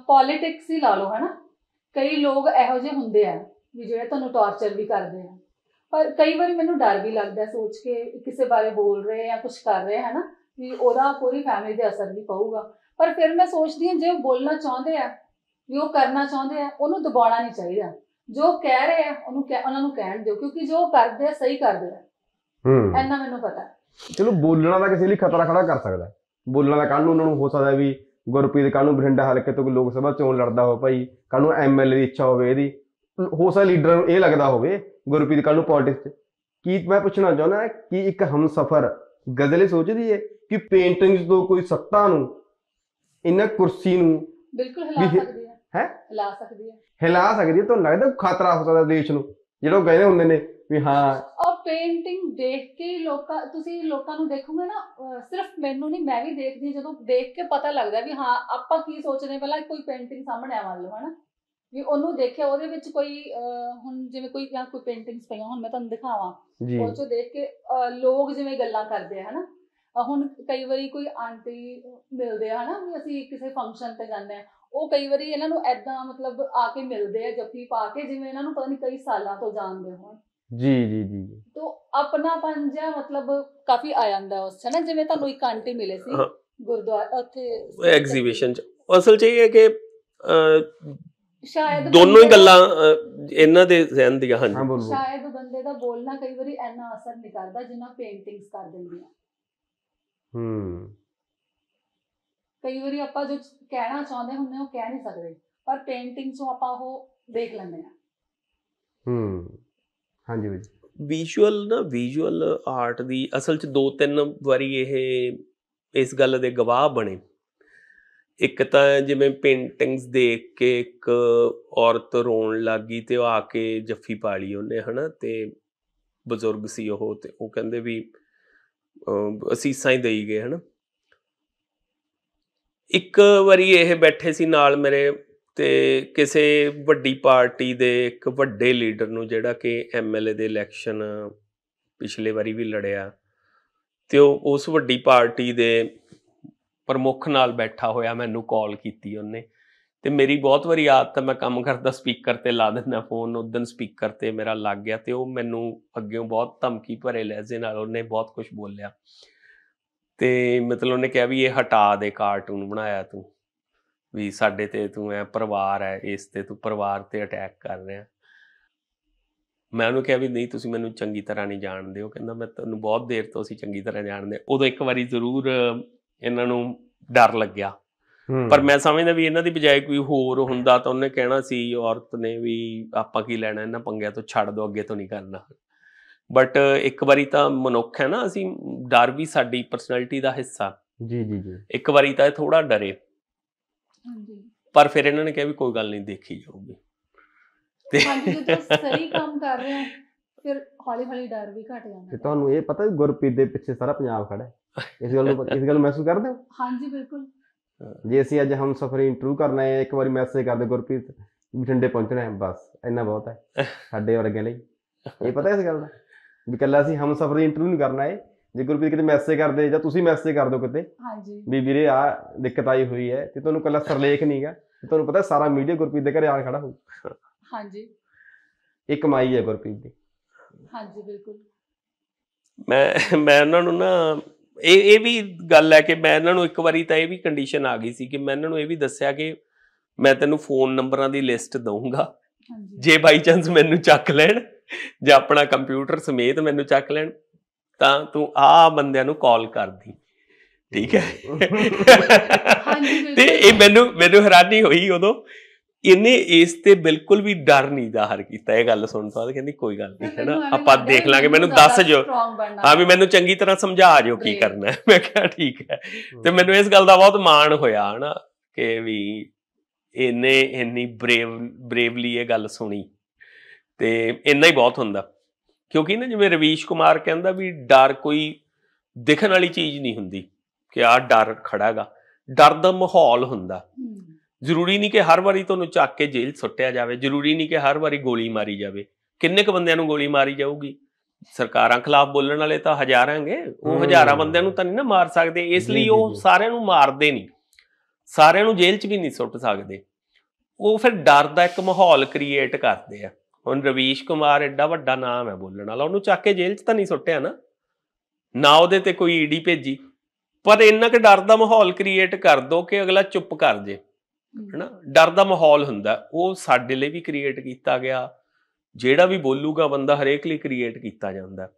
ਪੋਲਿਟਿਕਸ ਹੀ ਲਾ ਲਓ ਨਾ ਕਈ ਲੋਕ ਇਹੋ ਜਿਹੇ ਹੁੰਦੇ ਆ ਵੀ ਜਿਹੜੇ ਤੁਹਾਨੂੰ ਟੌਰਚਰ ਵੀ ਕਰਦੇ ਆ ਪਰ ਕਈ ਵਾਰੀ ਮੈਨੂੰ ਡਰ ਵੀ ਲੱਗਦਾ ਸੋਚ ਕੇ ਕਿਸੇ ਬਾਰੇ ਬੋਲ ਰਹੇ ਆ ਕੁਝ ਕਰ ਰਹੇ ਨਾ ਵੀ ਉਹਦਾ ਪੂਰੀ ਫੈਮਿਲੀ ਤੇ ਅਸਰ ਵੀ ਪਊਗਾ ਪਰ ਫਿਰ ਮੈਂ ਸੋਚਦੀ ਹਾਂ ਜੇ ਉਹ ਬੋਲਣਾ ਚਾਹੁੰਦੇ ਆ ਵੀ ਉਹ ਕਰਨਾ ਚਾਹੁੰਦੇ ਆ ਉਹਨੂੰ ਦਬਾਉਣਾ ਨਹੀਂ ਚਾਹੀਦਾ ਜੋ ਕਹਿ ਰਹੇ ਆ ਉਹਨੂੰ ਉਹਨਾਂ ਨੂੰ ਕਹਿਣ ਦਿਓ ਕਿਉਂਕਿ ਜੋ ਕਰਦੇ ਆ ਸਹੀ ਕਰਦੇ ਆ ਹੂੰ ਇੰਨਾ ਮੈਨੂੰ ਪਤਾ ਚਲੋ ਬੋਲਣਾ ਦਾ ਕਿਸੇ ਲਈ ਖਤਰਾ ਖੜਾ ਕਰ ਸਕਦਾ ਬੋਲਣਾ ਦਾ ਕੱਲ ਨੂੰ ਉਹਨਾਂ ਨੂੰ ਹੋ ਸਕਦਾ ਵੀ ਗੁਰਪ੍ਰੀਤ ਕੱਲ ਨੂੰ ਬਠਿੰਡਾ ਹਲਕੇ ਤੋਂ ਲੋਕ ਸਭਾ ਚੋਣ ਲੜਦਾ ਹੋ ਭਾਈ ਕੱਲ ਨੂੰ ਐਮਐਲਏ ਦੀ ਇੱਛਾ ਹੋਵੇ ਇਹਦੀ ਹੋ ਸਕਦਾ ਲੀਡਰ ਨੂੰ ਇਹ ਲੱਗਦਾ ਹੋਵੇ ਗੁਰਪ੍ਰੀਤ ਕੱਲ ਨੂੰ ਪੋਲਿਟਿਕਸ ਚ ਕੀ ਮੈਂ ਪੁੱਛਣਾ ਚਾਹੁੰਦਾ ਕਿ ਇੱਕ ਹਮਸਫਰ ਗਜ਼ਲੇ ਸੋਚਦੀ ਹੈ ਕਿ ਪੇਂਟਿੰਗਸ ਤੋਂ ਕੋਈ ਸੱਤਾ ਨੂੰ ਇਹਨਾਂ ਕੁਰਸੀ ਨੂੰ ਬਿਲਕੁਲ ਹਿਲਾ ਸਕਦੀ ਹੈ ਹੈ ਹਿਲਾ ਸਕਦੀ ਹੈ ਹਿਲਾ ਸਕਦੀ ਹੈ ਤੁਹਾਨੂੰ ਲੱਗਦਾ ਖਤਰਾ ਹੋ ਸਕਦਾ ਦੇਸ਼ ਨੂੰ ਜਿਹੜਾ ਗਏ ਹੁੰਦੇ ਨੇ ਵੀ ਹਾਂ ਉਹ ਪੇਂਟਿੰਗ ਦੇਖ ਕੇ ਲੋਕਾਂ ਤੁਸੀਂ ਲੋਕਾਂ ਨੂੰ ਦੇਖੋਗੇ ਨਾ ਸਿਰਫ ਮੈਨੂੰ ਨਹੀਂ ਮੈਂ ਵੀ ਦੇਖਦੀ ਜਦੋਂ ਦੇਖ ਕੇ ਪਤਾ ਲੱਗਦਾ ਵੀ ਹਾਂ ਆਪਾਂ ਕੀ ਸੋਚਦੇ ਪਹਿਲਾਂ ਕੋਈ ਪੇਂਟਿੰਗ ਸਾਹਮਣੇ ਆਵਾਂ ਲੋ ਹਨਾ ਵੀ ਉਹਨੂੰ ਦੇਖਿਆ ਉਹਦੇ ਵਿੱਚ ਕੋਈ ਹੁਣ ਜਿਵੇਂ ਕੋਈ ਜਾਂ ਕੋਈ ਪੇਂਟਿੰਗਸ ਪਈਆਂ ਹੁਣ ਮੈਂ ਤੁਹਾਨੂੰ ਦਿਖਾਵਾਂ ਉਹ ਚੋ ਦੇਖ ਕੇ ਲੋਕ ਜਿਵੇਂ ਗੱਲਾਂ ਕਰਦੇ ਆ ਹਨਾ ਹੁਣ ਕਈ ਵਾਰੀ ਕੋਈ ਆਂਟੀ ਮਿਲਦੇ ਆ ਹਨਾ ਵੀ ਅਸੀਂ ਕਿਸੇ ਫੰਕਸ਼ਨ ਤੇ ਜਾਂਦੇ ਆ ਉਹ ਕਈ ਵਾਰੀ ਇਹਨਾਂ ਨੂੰ ਐਦਾਂ ਮਤਲਬ ਆ ਕੇ ਮਿਲਦੇ ਆ ਜੱਫੀ ਪਾ ਕੇ ਜਿਵੇਂ ਇਹਨਾਂ ਨੂੰ ਪਤਾ ਨਹੀਂ ਕਈ ਸਾਲਾਂ ਤੋਂ ਜਾਣਦੇ ਹੋਣ ਜੀ ਜੀ ਜੀ ਤੋਂ ਆਪਣਾ ਪੰਜਾ ਮਤਲਬ ਕਾਫੀ ਆ ਜਾਂਦਾ ਉਸ ਚ ਨਾ ਜਿਵੇਂ ਤੁਹਾਨੂੰ ਇੱਕ ਆਂਟੀ ਮਿਲੇ ਸੀ ਗੁਰਦੁਆਰਾ ਉੱਥੇ ਐਗਜ਼ੀਬਿਸ਼ਨ ਚ ਅਸਲ ਚ ਇਹ ਹੈ ਕਿ ਸ਼ਾਇਦ ਦੋਨੋਂ ਹੀ ਗੱਲਾਂ ਇਹਨਾਂ ਦੇ ਜ਼ਹਿਨ ਦੀਆਂ ਹਨ ਸ਼ਾਇਦ ਬੰਦੇ ਦਾ ਬੋਲਣਾ ਕਈ ਵਾਰੀ ਇੰਨਾ ਅਸਰ ਨਹੀਂ ਕਰਦਾ ਜਿੰਨਾ ਪੇਂਟਿੰਗਸ ਕਰ ਦਿੰਦੀਆਂ ਹੂੰ ਕਈ ਵਾਰੀ ਆਪਾਂ ਜੋ ਕਹਿਣਾ ਚਾਹੁੰਦੇ ਹੁੰਦੇ ਉਹ ਕਹਿ ਨਹੀਂ ਸਕਦੇ ਪਰ ਪੇਂਟਿੰਗ ਤੋਂ ਆਪਾਂ ਉਹ ਦੇਖ ਲੈਂਦੇ ਆ ਹੂੰ ਹਾਂਜੀ ਵੀਰ ਵਿਜ਼ੂਅਲ ਨਾ ਵਿਜ਼ੂਅਲ ਆਰਟ ਦੀ ਅਸਲ ਚ ਦੋ ਤਿੰਨ ਵਾਰੀ ਇਹ ਇਸ ਗੱਲ ਦੇ ਗਵਾਹ ਬਣੇ ਇੱਕ ਤਾਂ ਜਿਵੇਂ ਪੇਂਟਿੰਗਸ ਦੇਖ ਕੇ ਇੱਕ ਔਰਤ ਰੋਣ ਲੱਗੀ ਤੇ ਉਹ ਆ ਕੇ ਜੱਫੀ ਪਾ ਲਈ ਉਹਨੇ ਹਨਾ ਤੇ ਬਜ਼ੁਰਗ ਸੀ ਉਹ ਤੇ ਉਹ ਕਹਿੰਦੇ ਵੀ ਅਸੀਸਾਂ ਹੀ ਦੇਈ ਗਏ ਹਨਾ ਇੱਕ ਵਾਰੀ ਇਹ ਬੈਠੇ ਸੀ ਨਾਲ ਮੇਰੇ ਤੇ ਕਿਸੇ ਵੱਡੀ ਪਾਰਟੀ ਦੇ ਇੱਕ ਵੱਡੇ ਲੀਡਰ ਨੂੰ ਜਿਹੜਾ ਕਿ ਐਮਐਲਏ ਦੇ ਇਲੈਕਸ਼ਨ ਪਿਛਲੇ ਵਾਰੀ ਵੀ ਲੜਿਆ ਤੇ ਉਹ ਉਸ ਵੱਡੀ ਪਾਰਟੀ ਦੇ ਪ੍ਰਮੁੱਖ ਨਾਲ ਬੈਠਾ ਹੋਇਆ ਮੈਨੂੰ ਕਾਲ ਕੀਤੀ ਉਹਨੇ ਤੇ ਮੇਰੀ ਬਹੁਤ ਵਾਰੀ ਆਦਤ ਹੈ ਮੈਂ ਕੰਮ ਕਰਦਾ ਸਪੀਕਰ ਤੇ ਲਾ ਦਿੰਦਾ ਫੋਨ ਉਦੋਂ ਸਪੀਕਰ ਤੇ ਮੇਰਾ ਲੱਗ ਗਿਆ ਤੇ ਉਹ ਮੈਨੂੰ ਅੱਗੇ ਬਹੁਤ ਧਮਕੀ ਭਰੇ ਲਹਿਜੇ ਨਾਲ ਉਹਨੇ ਬਹੁਤ ਕੁਝ ਬੋਲਿਆ ਤੇ ਮਤਲਬ ਉਹਨੇ ਕਿਹਾ ਵੀ ਇਹ ਹਟਾ ਦੇ ਕਾਰਟੂਨ ਬਣਾਇਆ ਤੂੰ ਵੀ ਸਾਡੇ ਤੇ ਤੂੰ ਐ ਪਰਿਵਾਰ ਐ ਇਸ ਤੇ ਤੂੰ ਪਰਿਵਾਰ ਤੇ ਅਟੈਕ ਕਰ ਰਿਹਾ ਮੈਂ ਉਹਨੂੰ ਕਿਹਾ ਵੀ ਨਹੀਂ ਤੁਸੀਂ ਮੈਨੂੰ ਚੰਗੀ ਤਰ੍ਹਾਂ ਨਹੀਂ ਜਾਣਦੇ ਹੋ ਕਹਿੰਦਾ ਮੈਂ ਤੁਹਾਨੂੰ ਬਹੁਤ ਦੇਰ ਤੋਂ ਅਸੀਂ ਚੰਗੀ ਤਰ੍ਹਾਂ ਜਾਣਦੇ ਉਦੋਂ ਇੱਕ ਵਾਰੀ ਜ਼ਰੂਰ ਇਹਨਾਂ ਨੂੰ ਡਰ ਲੱਗਿਆ ਪਰ ਮੈਂ ਸਮਝਦਾ ਵੀ ਇਹਨਾਂ ਦੀ ਬਜਾਏ ਕੋਈ ਹੋਰ ਹੁੰਦਾ ਤਾਂ ਉਹਨੇ ਕਹਿਣਾ ਸੀ ਔਰਤ ਨੇ ਵੀ ਆਪਾਂ ਕੀ ਲੈਣਾ ਇਹਨਾਂ ਪੰਗਿਆਂ ਤੋਂ ਛੱਡ ਦੋ ਅੱਗੇ ਤੋਂ ਨਹੀਂ ਕਰਨਾ ਬਟ uh, ਇੱਕ ਵਾਰੀ ਤਾਂ ਮਨੁੱਖ ਹੈ ਨਾ ਅਸੀਂ ਡਰ ਵੀ ਸਾਡੀ ਪਰਸਨੈਲਿਟੀ ਦਾ ਹਿੱਸਾ ਜੀ ਜੀ ਜੀ ਇੱਕ ਵਾਰੀ ਤਾਂ ਇਹ ਥੋੜਾ ਡਰੇ ਹਾਂਜੀ ਪਰ ਫਿਰ ਇਹਨਾਂ ਨੇ ਕਿਹਾ ਵੀ ਕੋਈ ਗੱਲ ਨਹੀਂ ਦੇਖੀ ਜਾਊਗੀ ਤੇ ਹਾਂਜੀ ਜਦੋਂ ਸਹੀ ਕੰਮ ਕਰ ਰਹੇ ਹੋ ਫਿਰ ਹੌਲੀ ਹੌਲੀ ਡਰ ਵੀ ਘਟ ਜਾਂਦਾ ਤੇ ਤੁਹਾਨੂੰ ਇਹ ਪਤਾ ਗੁਰਪ੍ਰੀਤ ਦੇ ਪਿੱਛੇ ਸਾਰਾ ਪੰਜਾਬ ਖੜਾ ਹੈ ਇਸ ਗੱਲ ਨੂੰ ਇਸ ਗੱਲ ਨੂੰ ਮਹਿਸੂਸ ਕਰਦੇ ਹੋ ਹਾਂਜੀ ਬਿਲਕੁਲ ਜੇ ਅਸੀਂ ਅੱਜ ਹਮ ਸਫਰ ਇੰਟਰਵਿਊ ਕਰਨਾ ਹੈ ਇੱਕ ਵਾਰੀ ਮੈਸੇਜ ਕਰ ਦੇ ਗੁਰਪ੍ਰੀਤ ਬਠਿੰਡੇ ਪਹੁੰਚਣਾ ਹੈ ਬਸ ਇੰਨਾ ਬਹੁਤ ਹੈ ਸਾਡੇ ਵਰਗੇ ਲਈ ਇਹ ਪਤਾ ਇਸ ਗੱਲ ਦਾ ਵੀ ਕੱਲਾ ਹਮ ਸਫਰ ਦੀ ਇੰਟਰਵਿਊ ਨਹੀਂ ਕਰਨਾ ਹੈ ਜੇ ਗੁਰਪ੍ਰੀਤ ਕਿਤੇ ਮੈਸੇਜ ਕਰਦੇ ਜਾਂ ਤੁਸੀਂ ਮੈਸੇਜ ਕਰ ਦਿਓ ਕਿਤੇ ਹਾਂਜੀ ਵੀ ਵੀਰੇ ਆ ਦਿੱਕਤ ਆਈ ਹੋਈ ਹੈ ਤੇ ਤੁਹਾਨੂੰ ਕੱਲਾ ਸਰਲੇਖ ਨਹੀਂਗਾ ਤੇ ਤੁਹਾਨੂੰ ਪਤਾ ਸਾਰਾ ਮੀਡੀਆ ਗੁਰਪ੍ਰੀਤ ਦੇ ਘਰੇ ਆਣ ਖੜਾ ਹੋਊ ਹਾਂਜੀ ਇਹ ਕਮਾਈ ਹੈ ਗੁਰਪ੍ਰੀਤ ਦੀ ਹਾਂਜੀ ਬਿਲਕੁਲ ਮੈਂ ਮੈਂ ਉਹਨਾਂ ਨੂੰ ਨਾ ਇਹ ਇਹ ਵੀ ਗੱਲ ਹੈ ਕਿ ਮੈਂ ਇਹਨਾਂ ਨੂੰ ਇੱਕ ਵਾਰੀ ਤਾਂ ਇਹ ਵੀ ਕੰਡੀਸ਼ਨ ਆ ਗਈ ਸੀ ਕਿ ਮੈਂ ਇਹਨਾਂ ਨੂੰ ਇਹ ਵੀ ਦੱਸਿਆ ਕਿ ਮੈਂ ਤੈਨੂੰ ਫੋਨ ਨੰਬਰਾਂ ਦੀ ਲਿਸਟ ਦਊਂਗਾ ਜੇ ਬਾਈ ਚਾਂਸ ਮੈਨੂੰ ਚੱਕ ਲੈਣ ਜੇ ਆਪਣਾ ਕੰਪਿਊਟਰ ਸਮੇਤ ਮੈਨੂੰ ਚੱਕ ਲੈਣ ਤਾਂ ਤੂੰ ਆ ਬੰਦਿਆਂ ਨੂੰ ਕਾਲ ਕਰਦੀ ਠੀਕ ਹੈ ਤੇ ਇਹ ਮੈਨੂੰ ਮੈਨੂੰ ਹੈਰਾਨੀ ਹੋਈ ਉਦੋਂ ਇਨੇ ਇਸ ਤੇ ਬਿਲਕੁਲ ਵੀ ਡਰ ਨਹੀਂ ਜ਼ਾਹਰ ਕੀਤਾ ਇਹ ਗੱਲ ਸੁਣ ਤੋਂ ਬਾਅਦ ਕਹਿੰਦੀ ਕੋਈ ਗੱਲ ਨਹੀਂ ਹੈਨਾ ਆਪਾਂ ਦੇਖ ਲਾਂਗੇ ਮੈਨੂੰ ਦੱਸ ਜੋ ਹਾਂ ਵੀ ਮੈਨੂੰ ਚੰਗੀ ਤਰ੍ਹਾਂ ਸਮਝਾ ਜਿਓ ਕੀ ਕਰਨਾ ਹੈ ਮੈਂ ਕਿਹਾ ਠੀਕ ਹੈ ਤੇ ਮੈਨੂੰ ਇਸ ਗੱਲ ਦਾ ਬਹੁਤ ਮਾਣ ਹੋਇਆ ਹਨਾ ਕਿ ਵੀ ਇਹਨੇ ਇੰਨੀ ਬਰੇਵ ਬਰੇਵਲੀ ਇਹ ਗੱਲ ਸੁਣੀ ਤੇ ਇੰਨਾ ਹੀ ਬਹੁਤ ਹੁੰਦਾ ਕਿਉਂਕਿ ਨਾ ਜਿਵੇਂ ਰਵੀਸ਼ ਕੁਮਾਰ ਕਹਿੰਦਾ ਵੀ ਡਰ ਕੋਈ ਦਿਖਣ ਵਾਲੀ ਚੀਜ਼ ਨਹੀਂ ਹੁੰਦੀ ਕਿ ਆ ਡਰ ਖੜਾਗਾ ਡਰ ਦਾ ਮਾਹੌਲ ਹੁੰਦਾ ਜ਼ਰੂਰੀ ਨਹੀਂ ਕਿ ਹਰ ਵਾਰੀ ਤੁਹਾਨੂੰ ਚੱਕ ਕੇ ਜੇਲ੍ਹ ਸੁੱਟਿਆ ਜਾਵੇ ਜ਼ਰੂਰੀ ਨਹੀਂ ਕਿ ਹਰ ਵਾਰੀ ਗੋਲੀ ਮਾਰੀ ਜਾਵੇ ਕਿੰਨੇ ਕੁ ਬੰਦਿਆਂ ਨੂੰ ਗੋਲੀ ਮਾਰੀ ਜਾਊਗੀ ਸਰਕਾਰਾਂ ਖਿਲਾਫ ਬੋਲਣ ਵਾਲੇ ਤਾਂ ਹਜ਼ਾਰਾਂਗੇ ਉਹ ਹਜ਼ਾਰਾਂ ਬੰਦਿਆਂ ਨੂੰ ਤਾਂ ਨਹੀਂ ਨਾ ਮਾਰ ਸਕਦੇ ਇਸ ਲਈ ਉਹ ਸਾਰਿਆਂ ਨੂੰ ਮਾਰਦੇ ਨਹੀਂ ਸਾਰਿਆਂ ਨੂੰ ਜੇਲ੍ਹ 'ਚ ਵੀ ਨਹੀਂ ਸੁੱਟ ਸਕਦੇ ਉਹ ਫਿਰ ਡਰ ਦਾ ਇੱਕ ਮਾਹੌਲ ਕ੍ਰੀਏਟ ਕਰਦੇ ਆ ਹੁਣ ਰਵੀਸ਼ ਕੁਮਾਰ ਐਡਾ ਵੱਡਾ ਨਾਮ ਹੈ ਬੋਲਣ ਵਾਲਾ ਉਹਨੂੰ ਚੱਕ ਕੇ ਜੇਲ੍ਹ 'ਚ ਤਾਂ ਨਹੀਂ ਸੁੱਟਿਆ ਨਾ ਨਾ ਉਹਦੇ ਤੇ ਕੋਈ ਈਡੀ ਭੇਜੀ ਪਰ ਇੰਨਾ ਕਿ ਡਰ ਦਾ ਮਾਹੌਲ ਕ੍ਰੀਏਟ ਕਰ ਦੋ ਕਿ ਅਗਲਾ ਚੁੱਪ ਕਰ ਜੇ ਹੈਨਾ ਡਰ ਦਾ ਮਾਹੌਲ ਹੁੰਦਾ ਉਹ ਸਾਡੇ ਲਈ ਵੀ ਕ੍ਰੀਏਟ ਕੀਤਾ ਗਿਆ ਜਿਹੜਾ ਵੀ ਬੋਲੂਗਾ ਬੰਦਾ ਹਰੇਕ ਲਈ ਕ੍ਰੀਏਟ ਕੀਤਾ ਜਾਂਦਾ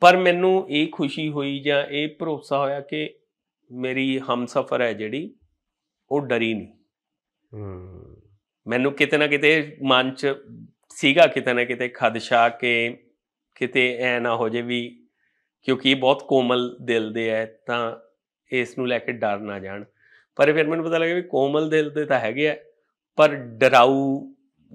ਪਰ ਮੈਨੂੰ ਇਹ ਖੁਸ਼ੀ ਹੋਈ ਜਾਂ ਇਹ ਭਰੋਸਾ ਹੋਇਆ ਕਿ ਮੇਰੀ ਹਮਸਫਰ ਹੈ ਜਿਹੜੀ ਉਹ ਡਰੀ ਨਹੀਂ ਮੈਨੂੰ ਕਿਤੇ ਨਾ ਕਿਤੇ ਮਨ 'ਚ ਸੀਗਾ ਕਿਤੇ ਨਾ ਕਿਤੇ ਖਦਸ਼ਾ ਕਿ ਕਿਤੇ ਐ ਨਾ ਹੋ ਜੇ ਵੀ ਕਿਉਂਕਿ ਇਹ ਬਹੁਤ ਕੋਮਲ ਦਿਲ ਦੇ ਐ ਤਾਂ ਇਸ ਨੂੰ ਲੈ ਕੇ ਡਰ ਨਾ ਜਾਣ ਪਰ ਫਿਰ ਮੈਨੂੰ ਪਤਾ ਲੱਗਿਆ ਵੀ ਕੋਮਲ ਦਿਲ ਦੇ ਤਾਂ ਹੈਗੇ ਆ ਪਰ ਡਰਾਉ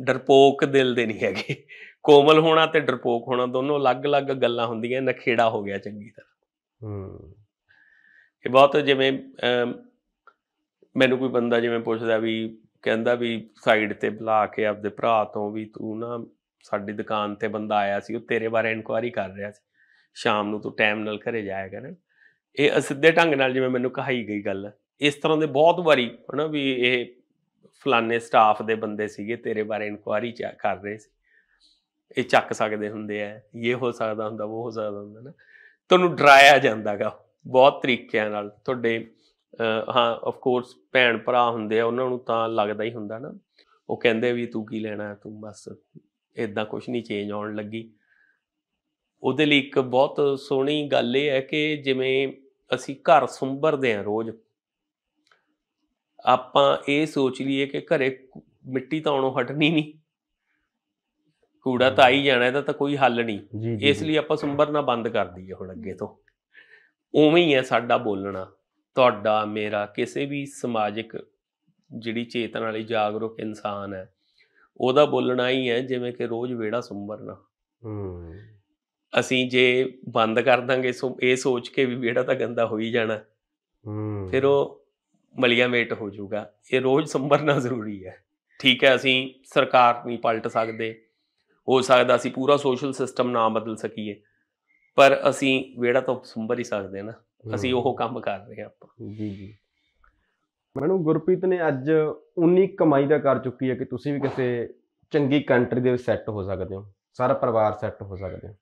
ਡਰਪੋਕ ਦਿਲ ਦੇ ਨਹੀਂ ਹੈਗੇ ਕੋਮਲ ਹੋਣਾ ਤੇ ਡਰਪੋਕ ਹੋਣਾ ਦੋਨੋਂ ਅਲੱਗ-ਅਲੱਗ ਗੱਲਾਂ ਹੁੰਦੀਆਂ ਨਖੇੜਾ ਹੋ ਗਿਆ ਚੰਗੀ ਤਰ੍ਹਾਂ ਹੂੰ ਇਹ ਬਹੁਤ ਜਿਵੇਂ ਮੈਨੂੰ ਕੋਈ ਬੰਦਾ ਜਿਵੇਂ ਪੁੱਛਦਾ ਵੀ ਕਹਿੰਦਾ ਵੀ ਸਾਈਡ ਤੇ ਬੁਲਾ ਕੇ ਆਪਦੇ ਭਰਾ ਤੋਂ ਵੀ ਤੂੰ ਨਾ ਸਾਡੀ ਦੁਕਾਨ ਤੇ ਬੰਦਾ ਆਇਆ ਸੀ ਉਹ ਤੇਰੇ ਬਾਰੇ ਇਨਕੁਆਰੀ ਕਰ ਰਿਹਾ ਸੀ ਸ਼ਾਮ ਨੂੰ ਤੂੰ ਟਾਈਮ ਨਾਲ ਘਰੇ ਜਾਇਆ ਕਰ ਇਹ ਅਸਿੱਧੇ ਢੰਗ ਨਾਲ ਜਿਵੇਂ ਮੈਨੂੰ ਕਹਾਈ ਗਈ ਗੱਲ ਇਸ ਤਰ੍ਹਾਂ ਦੇ ਬਹੁਤ ਵਾਰੀ ਹਨਾ ਵੀ ਇਹ ਫਲਾਣੇ ਸਟਾਫ ਦੇ ਬੰਦੇ ਸੀਗੇ ਤੇਰੇ ਬਾਰੇ ਇਨਕੁਆਰੀ ਕਰ ਰਹੇ ਸੀ ਇਹ ਚੱਕ ਸਕਦੇ ਹੁੰਦੇ ਆ ਇਹ ਹੋ ਸਕਦਾ ਹੁੰਦਾ ਉਹ ਹੋ ਸਕਦਾ ਹੁੰਦਾ ਨਾ ਤੁਹਾਨੂੰ ਡਰਾਇਆ ਜਾਂਦਾਗਾ ਬਹੁਤ ਤਰੀਕਿਆਂ ਨਾਲ ਤੁਹਾਡੇ ਹਾਂ ਆਫ ਕੋਰਸ ਭੈਣ ਭਰਾ ਹੁੰਦੇ ਆ ਉਹਨਾਂ ਨੂੰ ਤਾਂ ਲੱਗਦਾ ਹੀ ਹੁੰਦਾ ਨਾ ਉਹ ਕਹਿੰਦੇ ਵੀ ਤੂੰ ਕੀ ਲੈਣਾ ਤੂੰ ਬਸ ਇਦਾਂ ਕੁਝ ਨਹੀਂ ਚੇਂਜ ਆਉਣ ਲੱਗੀ ਉਹਦੇ ਲਈ ਇੱਕ ਬਹੁਤ ਸੋਹਣੀ ਗੱਲ ਇਹ ਹੈ ਕਿ ਜਿਵੇਂ ਅਸੀਂ ਘਰ ਸੁੰਭਰਦੇ ਆ ਰੋਜ਼ ਆਪਾਂ ਇਹ ਸੋਚ ਲਈਏ ਕਿ ਘਰੇ ਮਿੱਟੀ ਤਾਂ ਉਹਨੋਂ ਹਟਣੀ ਨਹੀਂ ਕੂੜਾ ਤਾਂ ਆਈ ਜਾਣਾ ਇਹਦਾ ਤਾਂ ਕੋਈ ਹੱਲ ਨਹੀਂ ਇਸ ਲਈ ਆਪਾਂ ਸੁੰਭਰਨਾ ਬੰਦ ਕਰ ਦਈਏ ਹੁਣ ਅੱਗੇ ਤੋਂ ਉਵੇਂ ਹੀ ਹੈ ਸਾਡਾ ਬੋਲਣਾ ਤੁਹਾਡਾ ਮੇਰਾ ਕਿਸੇ ਵੀ ਸਮਾਜਿਕ ਜਿਹੜੀ ਚੇਤਨਾ ਵਾਲੀ ਜਾਗਰੂਕ ਇਨਸਾਨ ਹੈ ਉਹਦਾ ਬੋਲਣਾ ਹੀ ਹੈ ਜਿਵੇਂ ਕਿ ਰੋਜ਼ ਵੇੜਾ ਸੁੰਬਰਨਾ ਹੂੰ ਅਸੀਂ ਜੇ ਬੰਦ ਕਰ ਦਾਂਗੇ ਸੋ ਇਹ ਸੋਚ ਕੇ ਵੀ ਵੇੜਾ ਤਾਂ ਗੰਦਾ ਹੋ ਹੀ ਜਾਣਾ ਹੂੰ ਫਿਰ ਉਹ ਮੇਟ ਹੋ ਜਾਊਗਾ ਇਹ ਰੋਜ਼ ਸੰਭਰਨਾ ਜ਼ਰੂਰੀ ਹੈ ਠੀਕ ਹੈ ਅਸੀਂ ਸਰਕਾਰ ਨਹੀਂ ਪਲਟ ਸਕਦੇ ਹੋ ਸਕਦਾ ਅਸੀਂ ਪੂਰਾ ਸੋਸ਼ਲ ਸਿਸਟਮ ਨਾ ਬਦਲ ਸਕੀਏ ਪਰ ਅਸੀਂ ਵੇੜਾ ਤਾਂ ਸੰਭਰ ਹੀ ਸਕਦੇ ਨਾ ਅਸੀਂ ਉਹ ਕੰਮ ਕਰ ਰਹੇ ਆਪਾਂ ਜੀ ਜੀ ਮੈਨੂੰ ਗੁਰਪ੍ਰੀਤ ਨੇ ਅੱਜ ਉਨੀ ਕਮਾਈ ਦਾ ਕਰ ਚੁੱਕੀ ਹੈ ਕਿ ਤੁਸੀਂ ਵੀ ਕਿਸੇ ਚੰਗੀ ਕੰਟਰੀ ਦੇ ਵਿੱਚ ਸੈੱਟ ਹੋ ਸਕਦੇ ਹੋ ਸਾਰਾ ਪਰਿਵਾਰ ਸੈੱਟ ਹੋ ਸਕਦੇ ਹੋ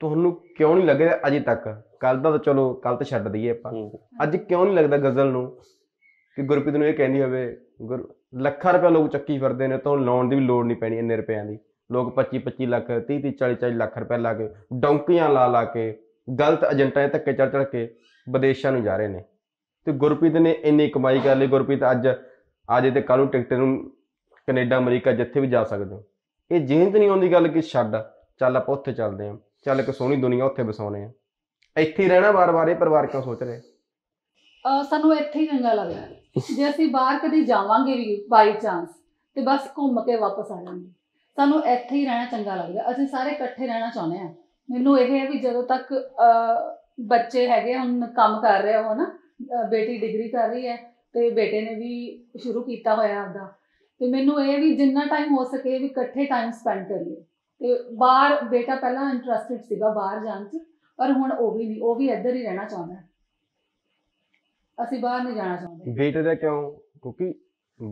ਤੁਹਾਨੂੰ ਕਿਉਂ ਨਹੀਂ ਲੱਗਿਆ ਅਜੇ ਤੱਕ ਕੱਲ ਦਾ ਤਾਂ ਚਲੋ ਕੱਲ ਤਾਂ ਛੱਡ ਦਈਏ ਆਪਾਂ ਅੱਜ ਕਿਉਂ ਨਹੀਂ ਲੱਗਦਾ ਗਜ਼ਲ ਨੂੰ ਕਿ ਗੁਰਪ੍ਰੀਤ ਨੂੰ ਇਹ ਕਹਿੰਦੀ ਹੋਵੇ ਲੱਖਾਂ ਰੁਪਏ ਲੋਕ ਚੱਕੀ ਫਿਰਦੇ ਨੇ ਤਾਂ ਲਾਉਣ ਦੀ ਵੀ ਲੋੜ ਨਹੀਂ ਪੈਣੀ ਇੰਨੇ ਰੁਪਿਆਂ ਦੀ ਲੋਕ 25 25 ਲੱਖ 30 30 40 40 ਲੱਖ ਰੁਪਏ ਲਾ ਕੇ ਡੌਂਕੀਆਂ ਲਾ ਲਾ ਕੇ ਗਲਤ ਏਜੰਟਾਂ ਦੇ ਧੱਕੇ ਚੜ ਚੜ ਕੇ ਵਿਦੇਸ਼ਾਂ ਨੂੰ ਜਾ ਰਹੇ ਨੇ ਤੇ ਗੁਰਪ੍ਰੀਤ ਨੇ ਇੰਨੀ ਕਮਾਈ ਕਰ ਲਈ ਗੁਰਪ੍ਰੀਤ ਅੱਜ ਅੱਜ ਤੇ ਕੱਲ ਨੂੰ ਟਿਕਟ ਨੂੰ ਕੈਨੇਡਾ ਅਮਰੀਕਾ ਜਿੱਥੇ ਵੀ ਜਾ ਸਕਦੇ ਇਹ ਜੀਂਦ ਨਹੀਂ ਆਉਂਦੀ ਗੱਲ ਕਿ ਛੱਡ ਚੱਲ ਆਪਾਂ ਉੱਥੇ ਚੱਲਦੇ ਆਂ ਚੱਲ ਇੱਕ ਸੋਹਣੀ ਦੁਨੀਆ ਉੱਥੇ ਵਸਾਉਨੇ ਆ ਇੱਥੇ ਹੀ ਰਹਿਣਾ ਵਾਰ ਬਾਰ ਇਹ ਪਰਿਵਾਰ ਕਿਉਂ ਸੋਚ ਰਹੇ ਸਾਨੂੰ ਇੱਥੇ ਹੀ ਚੰਗਾ ਲੱਗਦਾ ਜੇ ਅਸੀਂ ਬਾਹਰ ਕਦੇ ਜਾਵਾਂਗੇ ਵੀ ਬਾਈ ਚਾਂਸ ਤੇ ਬਸ ਘੁੰਮ ਕੇ ਵਾਪਸ ਆ ਜਾਵਾਂਗੇ ਸਾਨੂੰ ਇੱਥੇ ਹੀ ਰਹਿਣਾ ਚੰਗਾ ਲੱਗਦਾ ਅਸੀਂ ਸਾਰੇ ਇਕੱਠੇ ਰਹਿਣਾ ਚਾਹੁੰਦੇ ਆ ਮੈਨੂੰ ਇਹ ਹੈ ਵੀ ਜਦੋਂ ਤੱਕ ਬੱਚੇ ਹੈਗੇ ਹੁਣ ਕੰਮ ਕਰ ਰਹੇ ਉਹ ਨਾ ਬੇਟੀ ਡਿਗਰੀ ਕਰ ਰਹੀ ਹੈ ਤੇ ਬੇਟੇ ਨੇ ਵੀ ਸ਼ੁਰੂ ਕੀਤਾ ਹੋਇਆ ਆਪਦਾ ਤੇ ਮੈਨੂੰ ਇਹ ਵੀ ਜਿੰਨਾ ਟਾਈਮ ਹੋ ਸਕੇ ਵੀ ਇਕੱਠੇ ਟਾਈਮ ਸਪੈਂਡ ਕਰੀਏ ਤੇ ਬਾਹਰ ਬੇਟਾ ਪਹਿਲਾਂ ਇੰਟਰਸਟਿਡ ਸੀਗਾ ਬਾਹਰ ਜਾਣ 'ਚ ਪਰ ਹੁਣ ਉਹ ਵੀ ਨਹੀਂ ਉਹ ਵੀ ਇੱਧਰ ਹੀ ਰਹਿਣਾ ਚਾਹੁੰਦਾ ਅਸੀਂ ਬਾਹਰ ਨਹੀਂ ਜਾਣਾ ਚਾਹੁੰਦੇ ਬੇਟੇ ਦਾ ਕਿਉਂ ਕਿਉਂਕਿ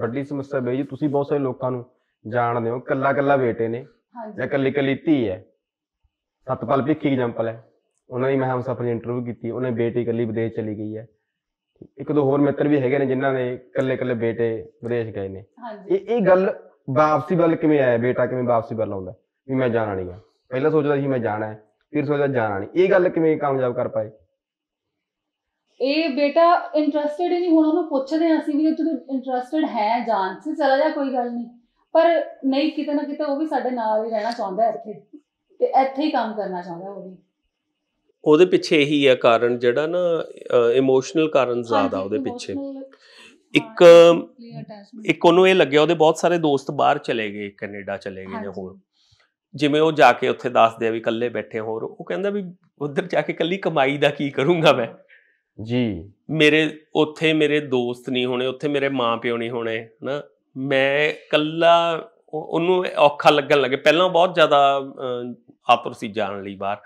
ਵੱਡੀ ਸਮੱਸਿਆ ਬਈ ਜੀ ਤੁਸੀਂ ਬਹੁਤ ਸਾਰੇ ਲੋਕਾਂ ਨੂੰ ਜਾਣਦੇ ਹੋ ਕੱਲਾ ਕੱਲਾ ਬੇਟੇ ਨੇ ਜਾਂ ਕੱਲੀ ਕੱਲੀ ਧੀ ਹੈ ਸਤਪਾਲ ਵੀ ਇੱਕ ਐਗਜ਼ਾਮਪਲ ਹੈ ਉਹਨਾਂ ਦੀ ਮੈਂ ਆਪਣੀ ਇੰਟਰਵਿਊ ਕੀਤੀ ਉਹਨਾਂ ਦੀ ਬੇਟੀ ਇਕੱਲੀ ਵਿਦੇਸ਼ ਚਲੀ ਗਈ ਹੈ ਇੱਕ ਦੋ ਹੋਰ ਮਿੱਤਰ ਵੀ ਹੈਗੇ ਨੇ ਜਿਨ੍ਹਾਂ ਦੇ ਇਕੱਲੇ ਇਕੱਲੇ ਬੇਟੇ ਵਿਦੇਸ਼ ਗਏ ਨੇ ਇਹ ਇਹ ਗੱਲ ਵਾਪਸੀ ਵੱਲ ਕਿਵੇਂ ਆਇਆ ਬੇਟਾ ਕਿਵੇਂ ਵਾਪਸੀ ਵੱਲ ਆਉਂਦਾ ਵੀ ਮੈਂ ਜਾਣਾ ਨਹੀਂ ਆ ਪਹਿਲਾਂ ਸੋਚਦਾ ਸੀ ਮੈਂ ਜਾਣਾ ਹੈ ਫਿਰ ਸੋਚਦਾ ਜਾਣਾ ਨਹੀਂ ਇਹ ਗੱਲ ਕਿਵੇਂ ਕਾਮਯਾਬ ਕਰ ਪਾਏ ਇਹ ਬੇਟਾ ਇੰਟਰਸਟਿਡ ਹੀ ਨਹੀਂ ਹੁਣ ਉਹਨੂੰ ਪੁੱਛਦੇ ਆ ਅਸੀਂ ਵੀ ਜੇ ਤੂੰ ਇੰਟਰਸਟਿਡ ਹੈ ਜਾਣ ਸੇ ਚਲਾ ਜਾ ਕੋਈ ਗੱਲ ਨਹੀਂ ਪਰ ਨਹੀਂ ਕਿਤੇ ਨਾ ਕਿਤੇ ਉਹ ਵੀ ਸਾਡੇ ਨਾਲ ਹੀ ਰਹਿਣਾ ਚਾਹੁੰਦਾ ਇੱਥੇ ਤੇ ਇੱਥੇ ਹੀ ਕੰਮ ਕਰਨਾ ਚਾਹੁੰਦਾ ਉਹ ਵੀ ਉਹਦੇ ਪਿੱਛੇ ਇਹੀ ਹੈ ਕਾਰਨ ਜਿਹੜਾ ਨਾ ਇਮੋਸ਼ਨਲ ਕਾਰਨ ਜ਼ਿਆਦਾ ਉਹਦੇ ਪਿੱਛੇ ਇੱਕ ਇੱਕ ਉਹਨੂੰ ਇਹ ਲੱਗਿਆ ਉਹਦੇ ਬਹੁਤ ਸਾਰੇ ਦੋਸਤ ਬਾਹਰ ਚਲੇ ਗਏ ਕੈਨੇਡਾ ਚਲੇ ਗਏ ਜਾਂ ਹੋਰ ਜਿਵੇਂ ਉਹ ਜਾ ਕੇ ਉੱਥੇ ਦੱਸਦੇ ਆ ਵੀ ਇਕੱਲੇ ਬੈਠੇ ਹੋਰ ਉਹ ਕਹਿੰਦਾ ਵੀ ਉਧਰ ਜਾ ਕੇ ਇਕੱਲੀ ਕਮਾਈ ਦਾ ਕੀ ਕਰੂੰਗਾ ਮੈਂ ਜੀ ਮੇਰੇ ਉੱਥੇ ਮੇਰੇ ਦੋਸਤ ਨਹੀਂ ਹੋਣੇ ਉੱਥੇ ਮੇਰੇ ਮਾਪਿਓ ਨਹੀਂ ਹੋਣੇ ਹਨਾ ਮੈਂ ਇਕੱਲਾ ਉਹਨੂੰ ਔਖਾ ਲੱਗਣ ਲੱਗੇ ਪਹਿਲਾਂ ਬਹੁਤ ਜ਼ਿਆਦਾ ਆਤੁਰ ਸੀ ਜਾਣ ਲਈ ਬਾਹਰ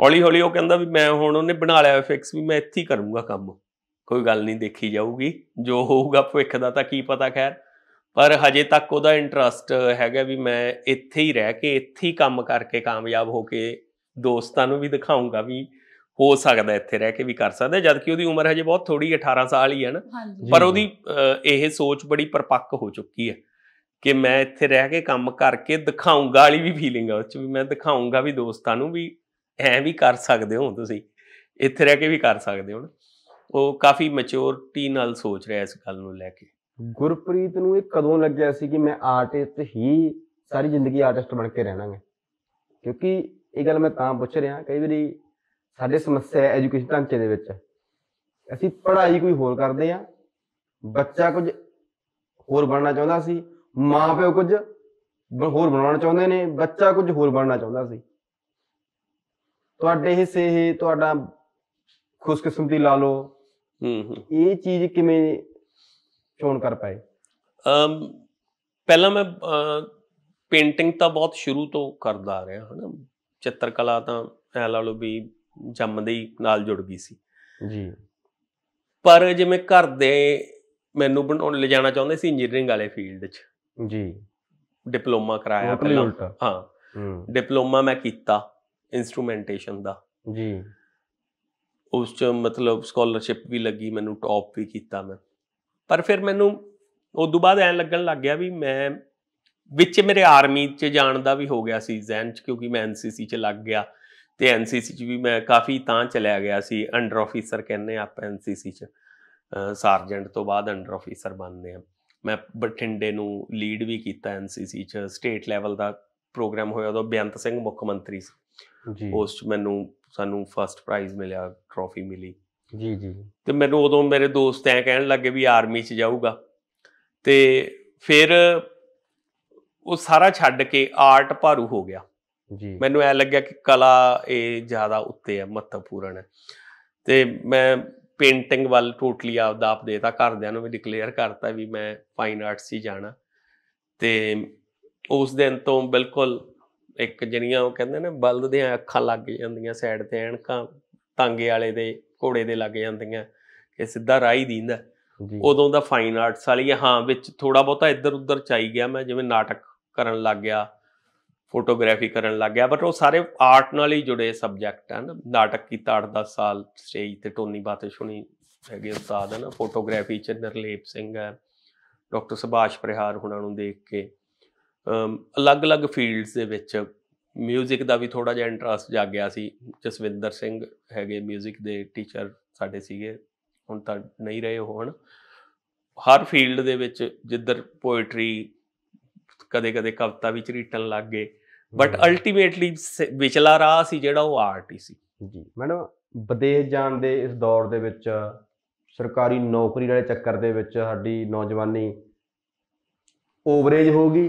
ਹੌਲੀ ਹੌਲੀ ਉਹ ਕਹਿੰਦਾ ਵੀ ਮੈਂ ਹੁਣ ਉਹਨੇ ਬਣਾ ਲਿਆ ਫਿਕਸ ਵੀ ਮੈਂ ਇੱਥੇ ਹੀ ਕਰੂੰਗਾ ਕੰਮ ਕੋਈ ਗੱਲ ਨਹੀਂ ਦੇਖੀ ਜਾਊਗੀ ਜੋ ਹੋਊਗਾ ਭਵਿੱਖ ਦਾ ਤਾਂ ਕੀ ਪਤਾ ਖੈਰ ਪਰ ਹਜੇ ਤੱਕ ਉਹਦਾ ਇੰਟਰਸਟ ਹੈਗਾ ਵੀ ਮੈਂ ਇੱਥੇ ਹੀ ਰਹਿ ਕੇ ਇੱਥੇ ਹੀ ਕੰਮ ਕਰਕੇ ਕਾਮਯਾਬ ਹੋ ਕੇ ਦੋਸਤਾਂ ਨੂੰ ਵੀ ਦਿਖਾਉਂਗਾ ਵੀ ਹੋ ਸਕਦਾ ਇੱਥੇ ਰਹਿ ਕੇ ਵੀ ਕਰ ਸਕਦਾ ਜਦ ਕਿ ਉਹਦੀ ਉਮਰ ਹਜੇ ਬਹੁਤ ਥੋੜੀ 18 ਸਾਲ ਹੀ ਹੈ ਨਾ ਪਰ ਉਹਦੀ ਇਹ ਸੋਚ ਬੜੀ ਪਰਪੱਕ ਹੋ ਚੁੱਕੀ ਹੈ ਕਿ ਮੈਂ ਇੱਥੇ ਰਹਿ ਕੇ ਕੰਮ ਕਰਕੇ ਦਿਖਾਉਂਗਾ ਵਾਲੀ ਵੀ ਫੀਲਿੰਗ ਆ ਉਹ ਚ ਵੀ ਮੈਂ ਦਿਖਾਉਂਗਾ ਵੀ ਦੋਸਤਾਂ ਨੂੰ ਵੀ ਐ ਵੀ ਕਰ ਸਕਦੇ ਹੋ ਤੁਸੀਂ ਇੱਥੇ ਰਹਿ ਕੇ ਵੀ ਕਰ ਸਕਦੇ ਹੋ ਉਹ ਕਾਫੀ ਮੈਚਿਓਰਟੀ ਨਾਲ ਸੋਚ ਰਿਹਾ ਇਸ ਗੱਲ ਨੂੰ ਲੈ ਕੇ ਗੁਰਪ੍ਰੀਤ ਨੂੰ ਇਹ ਕਦੋਂ ਲੱਗਿਆ ਸੀ ਕਿ ਮੈਂ ਆਰਟਿਸਟ ਹੀ ساری ਜ਼ਿੰਦਗੀ ਆਰਟਿਸਟ ਬਣ ਕੇ ਰਹਿਣਾਗਾ ਕਿਉਂਕਿ ਇਹ ਗੱਲ ਮੈਂ ਤਾਂ ਪੁੱਛ ਰਿਹਾ ਕਈ ਵਾਰੀ ਸਾਡੇ ਸਮੱਸਿਆ ਹੈ ਐਜੂਕੇਸ਼ਨ ਢਾਂਚੇ ਦੇ ਵਿੱਚ ਅਸੀਂ ਪੜ੍ਹਾਈ ਕੋਈ ਹੋਰ ਕਰਦੇ ਆ ਬੱਚਾ ਕੁਝ ਹੋਰ ਬਣਨਾ ਚਾਹੁੰਦਾ ਸੀ ਮਾਂ ਪਿਓ ਕੁਝ ਹੋਰ ਬਣਾਉਣਾ ਚਾਹੁੰਦੇ ਨੇ ਬੱਚਾ ਕੁਝ ਹੋਰ ਬਣਨਾ ਚਾਹੁੰਦਾ ਸੀ ਤੁਹਾਡੇ ਹਿੱਸੇ ਹੀ ਤੁਹਾਡਾ ਖੁਸ਼ਕਿਸਮਤੀ ਲਾ ਲਓ ਹੂੰ ਹੂੰ ਇਹ ਚੀਜ਼ ਕਿਵੇਂ ਚੋਣ ਕਰ ਪਾਏ ਅਮ ਪਹਿਲਾਂ ਮੈਂ ਪੇਂਟਿੰਗ ਤਾਂ ਬਹੁਤ ਸ਼ੁਰੂ ਤੋਂ ਕਰਦਾ ਆ ਰਿਹਾ ਹਨਾ ਚਿੱਤਰਕਲਾ ਤਾਂ ਐ ਲਾ ਲਓ ਵੀ ਜੰਮਦੇ ਹੀ ਨਾਲ ਜੁੜ ਗਈ ਸੀ ਜੀ ਪਰ ਜਿਵੇਂ ਘਰ ਦੇ ਮੈਨੂੰ ਬਣਾਉਣ ਲੈ ਜਾਣਾ ਚਾਹੁੰਦੇ ਸੀ ਇੰਜੀਨੀਅਰਿੰਗ ਵਾਲੇ ਫੀਲਡ 'ਚ ਜੀ ਡਿਪਲੋਮਾ ਕਰਾਇਆ ਪਹਿਲਾਂ ਹਾਂ ਹੂੰ ਡਿਪਲੋਮਾ ਮੈਂ ਕੀਤਾ ਇਨਸਟਰੂਮੈਂਟੇਸ਼ਨ ਦਾ ਜੀ ਉਸ ਚ ਮਤਲਬ ਸਕਾਲਰਸ਼ਿਪ ਵੀ ਲੱਗੀ ਮੈਨੂੰ ਟੌਪ ਵੀ ਕੀਤਾ ਮੈਂ ਪਰ ਫਿਰ ਮੈਨੂੰ ਉਸ ਤੋਂ ਬਾਅਦ ਐਨ ਲੱਗਣ ਲੱਗ ਗਿਆ ਵੀ ਮੈਂ ਵਿੱਚ ਮੇਰੇ ਆਰਮੀ ਚ ਜਾਣ ਦਾ ਵੀ ਹੋ ਗਿਆ ਸੀ ਜ਼ੈਨ ਚ ਕਿਉਂਕਿ ਮੈਂ ਐਨਸੀਸੀ ਚ ਲੱਗ ਗਿਆ ਤੇ ਐਨਸੀਸੀ ਚ ਵੀ ਮੈਂ ਕਾਫੀ ਤਾਂ ਚਲਿਆ ਗਿਆ ਸੀ ਅੰਡਰ ਆਫੀਸਰ ਕਹਿੰਦੇ ਆ ਆਪਾਂ ਐਨਸੀਸੀ ਚ ਸਾਰਜੈਂਟ ਤੋਂ ਬਾਅਦ ਅੰਡਰ ਆਫੀਸਰ ਬਣਨੇ ਆ ਮੈਂ ਬਠਿੰਡੇ ਨੂੰ ਲੀਡ ਵੀ ਕੀਤਾ ਐਨਸੀਸੀ ਚ ਸਟੇਟ ਲੈਵਲ ਦਾ ਪ੍ਰੋਗਰਾਮ ਹੋਇਆ ਉਦੋਂ ਬਿਆਨਤ ਸਿੰਘ ਮੁੱਖ ਮੰਤਰੀ ਸੀ ਜੀ ਉਸ ਚ ਮੈਨੂੰ ਸਾਨੂੰ ਫਰਸਟ ਪ੍ਰਾਈਜ਼ ਮਿਲਿਆ ਟਰੋਫੀ ਮਿਲੀ ਜੀ ਜੀ ਤੇ ਮੈਨੂੰ ਉਦੋਂ ਮੇਰੇ ਦੋਸਤ ਐ ਕਹਿਣ ਲੱਗੇ ਵੀ ਆਰਮੀ ਚ ਜਾਊਗਾ ਤੇ ਫਿਰ ਉਹ ਸਾਰਾ ਛੱਡ ਕੇ ਆਰਟ ਭਾਰੂ ਹੋ ਗਿਆ ਜੀ ਮੈਨੂੰ ਐ ਲੱਗਿਆ ਕਿ ਕਲਾ ਇਹ ਜ਼ਿਆਦਾ ਉੱਤੇ ਹੈ ਮਹੱਤਵਪੂਰਨ ਹੈ ਤੇ ਮੈਂ ਪੇਂਟਿੰਗ ਵੱਲ ਟੋਟਲੀ ਆਪਦਾ ਆਪ ਦੇਤਾ ਘਰਦਿਆਂ ਨੂੰ ਵੀ ਡਿਕਲੇਅਰ ਕਰਤਾ ਵੀ ਮੈਂ ਫਾਈਨ ਆਰਟਸ ਹੀ ਜਾਣਾ ਤੇ ਉਸ ਦਿਨ ਤੋਂ ਬਿਲਕੁਲ ਇੱਕ ਜਿਹੜੀਆਂ ਉਹ ਕਹਿੰਦੇ ਨੇ ਬਲਦ ਦੀਆਂ ਅੱਖਾਂ ਲੱਗ ਜਾਂਦੀਆਂ ਸਾਈਡ ਤੇ ਐਣਕਾਂ ਤਾਂਗੇ ਵਾਲੇ ਦੇ ਘੋੜੇ ਦੇ ਲੱਗ ਜਾਂਦੀਆਂ ਕਿ ਸਿੱਧਾ ਰਾਹ ਹੀ ਦੀਂਦਾ ਉਦੋਂ ਦਾ ਫਾਈਨ ਆਰਟਸ ਵਾਲੀ ਹਾਂ ਵਿੱਚ ਥੋੜਾ ਬਹੁਤਾ ਇੱਧਰ ਉੱਧਰ ਚਾਈ ਗਿਆ ਮੈਂ ਜਿਵੇਂ ਨਾਟਕ ਕਰਨ ਲੱਗ ਗਿਆ ਫੋਟੋਗ੍ਰਾਫੀ ਕਰਨ ਲੱਗ ਗਿਆ ਬਟ ਉਹ ਸਾਰੇ ਆਰਟ ਨਾਲ ਹੀ ਜੁੜੇ ਸਬਜੈਕਟ ਹਨ ਨਾਟਕ ਕੀ ਤਾੜ 10 ਸਾਲ ਸਟੇਜ ਤੇ ਟੋਨੀ ਸੁਣੀ ਹੈਗੇ ਉਸਤਾਦ ਹਨ ਫੋਟੋਗ੍ਰਾਫੀ ਚ ਨਰਲੇਪ ਸਿੰਘ ਹੈ ਡਾਕਟਰ ਸੁਭਾਸ਼ ਪ੍ਰਿਹਾਰ ਹੁਣਾਂ ਨੂੰ ਦੇਖ ਕੇ ਅਲੱਗ-ਅਲੱਗ ਫੀਲਡਸ ਦੇ ਵਿੱਚ 뮤직 ਦਾ ਵੀ ਥੋੜਾ ਜਿਹਾ ਇੰਟਰਸਟ ਜਾਗ ਗਿਆ ਸੀ ਜਸਵਿੰਦਰ ਸਿੰਘ ਹੈਗੇ 뮤직 ਦੇ ਟੀਚਰ ਸਾਡੇ ਸੀਗੇ ਹੁਣ ਤਾਂ ਨਹੀਂ ਰਹੇ ਹੋਣ ਹਰ ਫੀਲਡ ਦੇ ਵਿੱਚ ਜਿੱਧਰ ਪੋਇਟਰੀ ਕਦੇ-ਕਦੇ ਕਵਤਾ ਵਿੱਚ ਰੀਟਨ ਲੱਗ ਗਏ ਬਟ ਅਲਟੀਮੇਟਲੀ ਵਿਚਲਾ ਰਾਹ ਸੀ ਜਿਹੜਾ ਉਹ ਆਰਟ ਹੀ ਸੀ ਜੀ ਮੈਡਮ ਵਿਦੇਸ਼ ਜਾਣ ਦੇ ਇਸ ਦੌਰ ਦੇ ਵਿੱਚ ਸਰਕਾਰੀ ਨੌਕਰੀ ਵਾਲੇ ਚੱਕਰ ਦੇ ਵਿੱਚ ਸਾਡੀ ਨੌਜਵਾਨੀ ਓਵਰੇਜ ਹੋ ਗਈ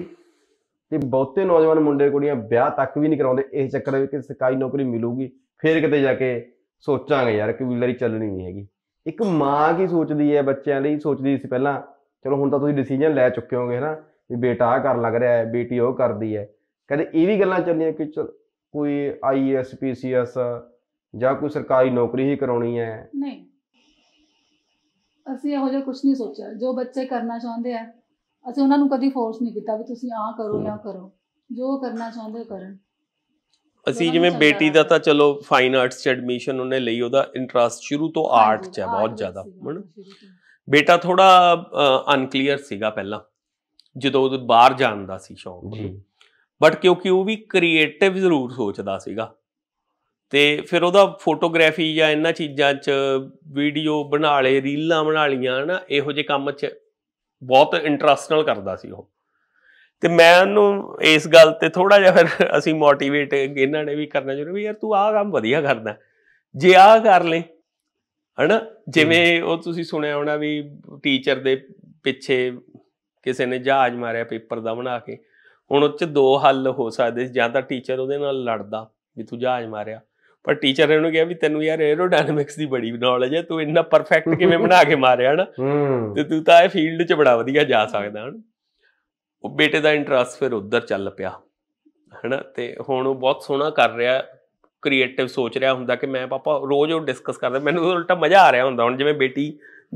ਤੇ ਬਹੁਤੇ ਨੌਜਵਾਨ ਮੁੰਡੇ ਕੁੜੀਆਂ ਵਿਆਹ ਤੱਕ ਵੀ ਨਹੀਂ ਕਰਾਉਂਦੇ ਇਸ ਚੱਕਰ ਵਿੱਚ ਕਿ ਸਰਕਾਰੀ ਨੌਕਰੀ ਮਿਲੂਗੀ ਫੇਰ ਕਿਤੇ ਜਾ ਕੇ ਸੋਚਾਂਗੇ ਯਾਰ ਕਿ ਵੀਲਰੀ ਚੱਲਣੀ ਨਹੀਂ ਹੈਗੀ ਇੱਕ ਮਾਂ ਕੀ ਸੋਚਦੀ ਹੈ ਬੱਚਿਆਂ ਲਈ ਸੋਚਦੀ ਸੀ ਪਹਿਲਾਂ ਚਲੋ ਹੁਣ ਤਾਂ ਤੁਸੀਂ ਡਿਸੀਜਨ ਲੈ ਚੁੱਕੇ ਹੋਗੇ ਹਨਾ ਵੀ ਬੇਟਾ ਆ ਕਰਨ ਲੱਗ ਰਿਹਾ ਹੈ ਬੇਟੀ ਉਹ ਕਰਦੀ ਹੈ ਕਹਿੰਦੇ ਇਹ ਵੀ ਗੱਲਾਂ ਚੱਲੀਆਂ ਕਿ ਕੋਈ ਆਈਐਸ ਪੀਸੀਐਸ ਜਾਂ ਕੋਈ ਸਰਕਾਰੀ ਨੌਕਰੀ ਹੀ ਕਰਾਉਣੀ ਹੈ ਨਹੀਂ ਅਸੀਂ ਇਹੋ ਜਿਹਾ ਕੁਝ ਨਹੀਂ ਸੋਚਿਆ ਜੋ ਬੱਚੇ ਕਰਨਾ ਚਾਹੁੰਦੇ ਆ ਅਸੀਂ ਉਹਨਾਂ ਨੂੰ ਕਦੀ ਫੋਰਸ ਨਹੀਂ ਕੀਤਾ ਵੀ ਤੁਸੀਂ ਆ ਕਰੋ ਜਾਂ ਕਰੋ ਜੋ ਕਰਨਾ ਚਾਹੁੰਦੇ ਕਰਨ ਅਸੀਂ ਜਿਵੇਂ ਬੇਟੀ ਦਾ ਤਾਂ ਚਲੋ ਫਾਈਨ ਆਰਟਸ ਚ ਐਡਮਿਸ਼ਨ ਉਹਨੇ ਲਈ ਉਹਦਾ ਇੰਟਰਸਟ ਸ਼ੁਰੂ ਤੋਂ ਆਰਟ ਚ ਹੈ ਬਹੁਤ ਜ਼ਿਆਦਾ ਹਣ ਬੇਟਾ ਥੋੜਾ ਅਨਕਲੀਅਰ ਸੀਗਾ ਪਹਿਲਾਂ ਜਦੋਂ ਉਹ ਬਾਹਰ ਜਾਂਦਾ ਸੀ ਸ਼ੌਂਕ ਜੀ ਬਟ ਕਿਉਂਕਿ ਉਹ ਵੀ ਕ੍ਰੀਏਟਿਵ ਜ਼ਰੂਰ ਸੋਚਦਾ ਸੀਗਾ ਤੇ ਫਿਰ ਉਹਦਾ ਫੋਟੋਗ੍ਰਾਫੀ ਜਾਂ ਇਹਨਾਂ ਚੀਜ਼ਾਂ 'ਚ ਵੀਡੀਓ ਬਣਾ ਲੇ ਰੀਲਾਂ ਬਣਾ ਲੀਆਂ ਹਨਾ ਇਹੋ ਜਿਹੇ ਕੰਮ 'ਚ ਬਹੁਤ ਇੰਟਰਸਟ ਨਾਲ ਕਰਦਾ ਸੀ ਉਹ ਤੇ ਮੈਂ ਉਹਨੂੰ ਇਸ ਗੱਲ ਤੇ ਥੋੜਾ ਜਿਹਾ ਫਿਰ ਅਸੀਂ ਮੋਟੀਵੇਟ ਇਹਨਾਂ ਨੇ ਵੀ ਕਰਨਾ ਜ਼ਰੂਰੀ ਵੀ ਯਾਰ ਤੂੰ ਆਹ ਕੰਮ ਵਧੀਆ ਕਰਦਾ ਜੇ ਆਹ ਕਰ ਲੈ ਹਨਾ ਜਿਵੇਂ ਉਹ ਤੁਸੀਂ ਸੁਣਿਆ ਹੋਣਾ ਵੀ ਟੀਚਰ ਦੇ ਪਿੱਛੇ ਕਿਸੇ ਨੇ ਜਹਾਜ਼ ਮਾਰਿਆ ਪੇਪਰ ਦਾ ਬਣਾ ਕੇ ਹੁਣ ਉਹ ਚ ਦੋ ਹੱਲ ਹੋ ਸਕਦੇ ਜਾਂ ਤਾਂ ਟੀਚਰ ਉਹਦੇ ਨਾਲ ਲੜਦਾ ਵੀ ਤੂੰ ਜਹਾਜ਼ ਮਾਰਿਆ ਪਰ ਟੀਚਰ ਨੇ ਉਹਨੂੰ ਕਿਹਾ ਵੀ ਤੈਨੂੰ ਯਾਰ ਐਰੋਡਾਇਨਾਮਿਕਸ ਦੀ ਬੜੀ ਨੌਲੇਜ ਹੈ ਤੂੰ ਇੰਨਾ ਪਰਫੈਕਟ ਕਿਵੇਂ ਬਣਾ ਕੇ ਮਾਰਿਆ ਹਨ ਤੇ ਤੂੰ ਤਾਂ ਇਹ ਫੀਲਡ 'ਚ ਬੜਾ ਵਧੀਆ ਜਾ ਸਕਦਾ ਹਨਾ ਉਹ ਬੇਟੇ ਦਾ ਇੰਟਰਸਟ ਫਿਰ ਉਧਰ ਚੱਲ ਪਿਆ ਹਨਾ ਤੇ ਹੁਣ ਉਹ ਬਹੁਤ ਸੋਹਣਾ ਕਰ ਰਿਹਾ ਕ੍ਰੀਏਟਿਵ ਸੋਚ ਰਿਹਾ ਹੁੰਦਾ ਕਿ ਮੈਂ ਪਾਪਾ ਰੋਜ਼ ਉਹ ਡਿਸਕਸ ਕਰਦਾ ਮੈਨੂੰ ਉਲਟਾ ਮਜ਼ਾ ਆ ਰਿਹਾ ਹੁੰਦਾ ਹੁਣ ਜਿਵੇਂ ਬੇਟੀ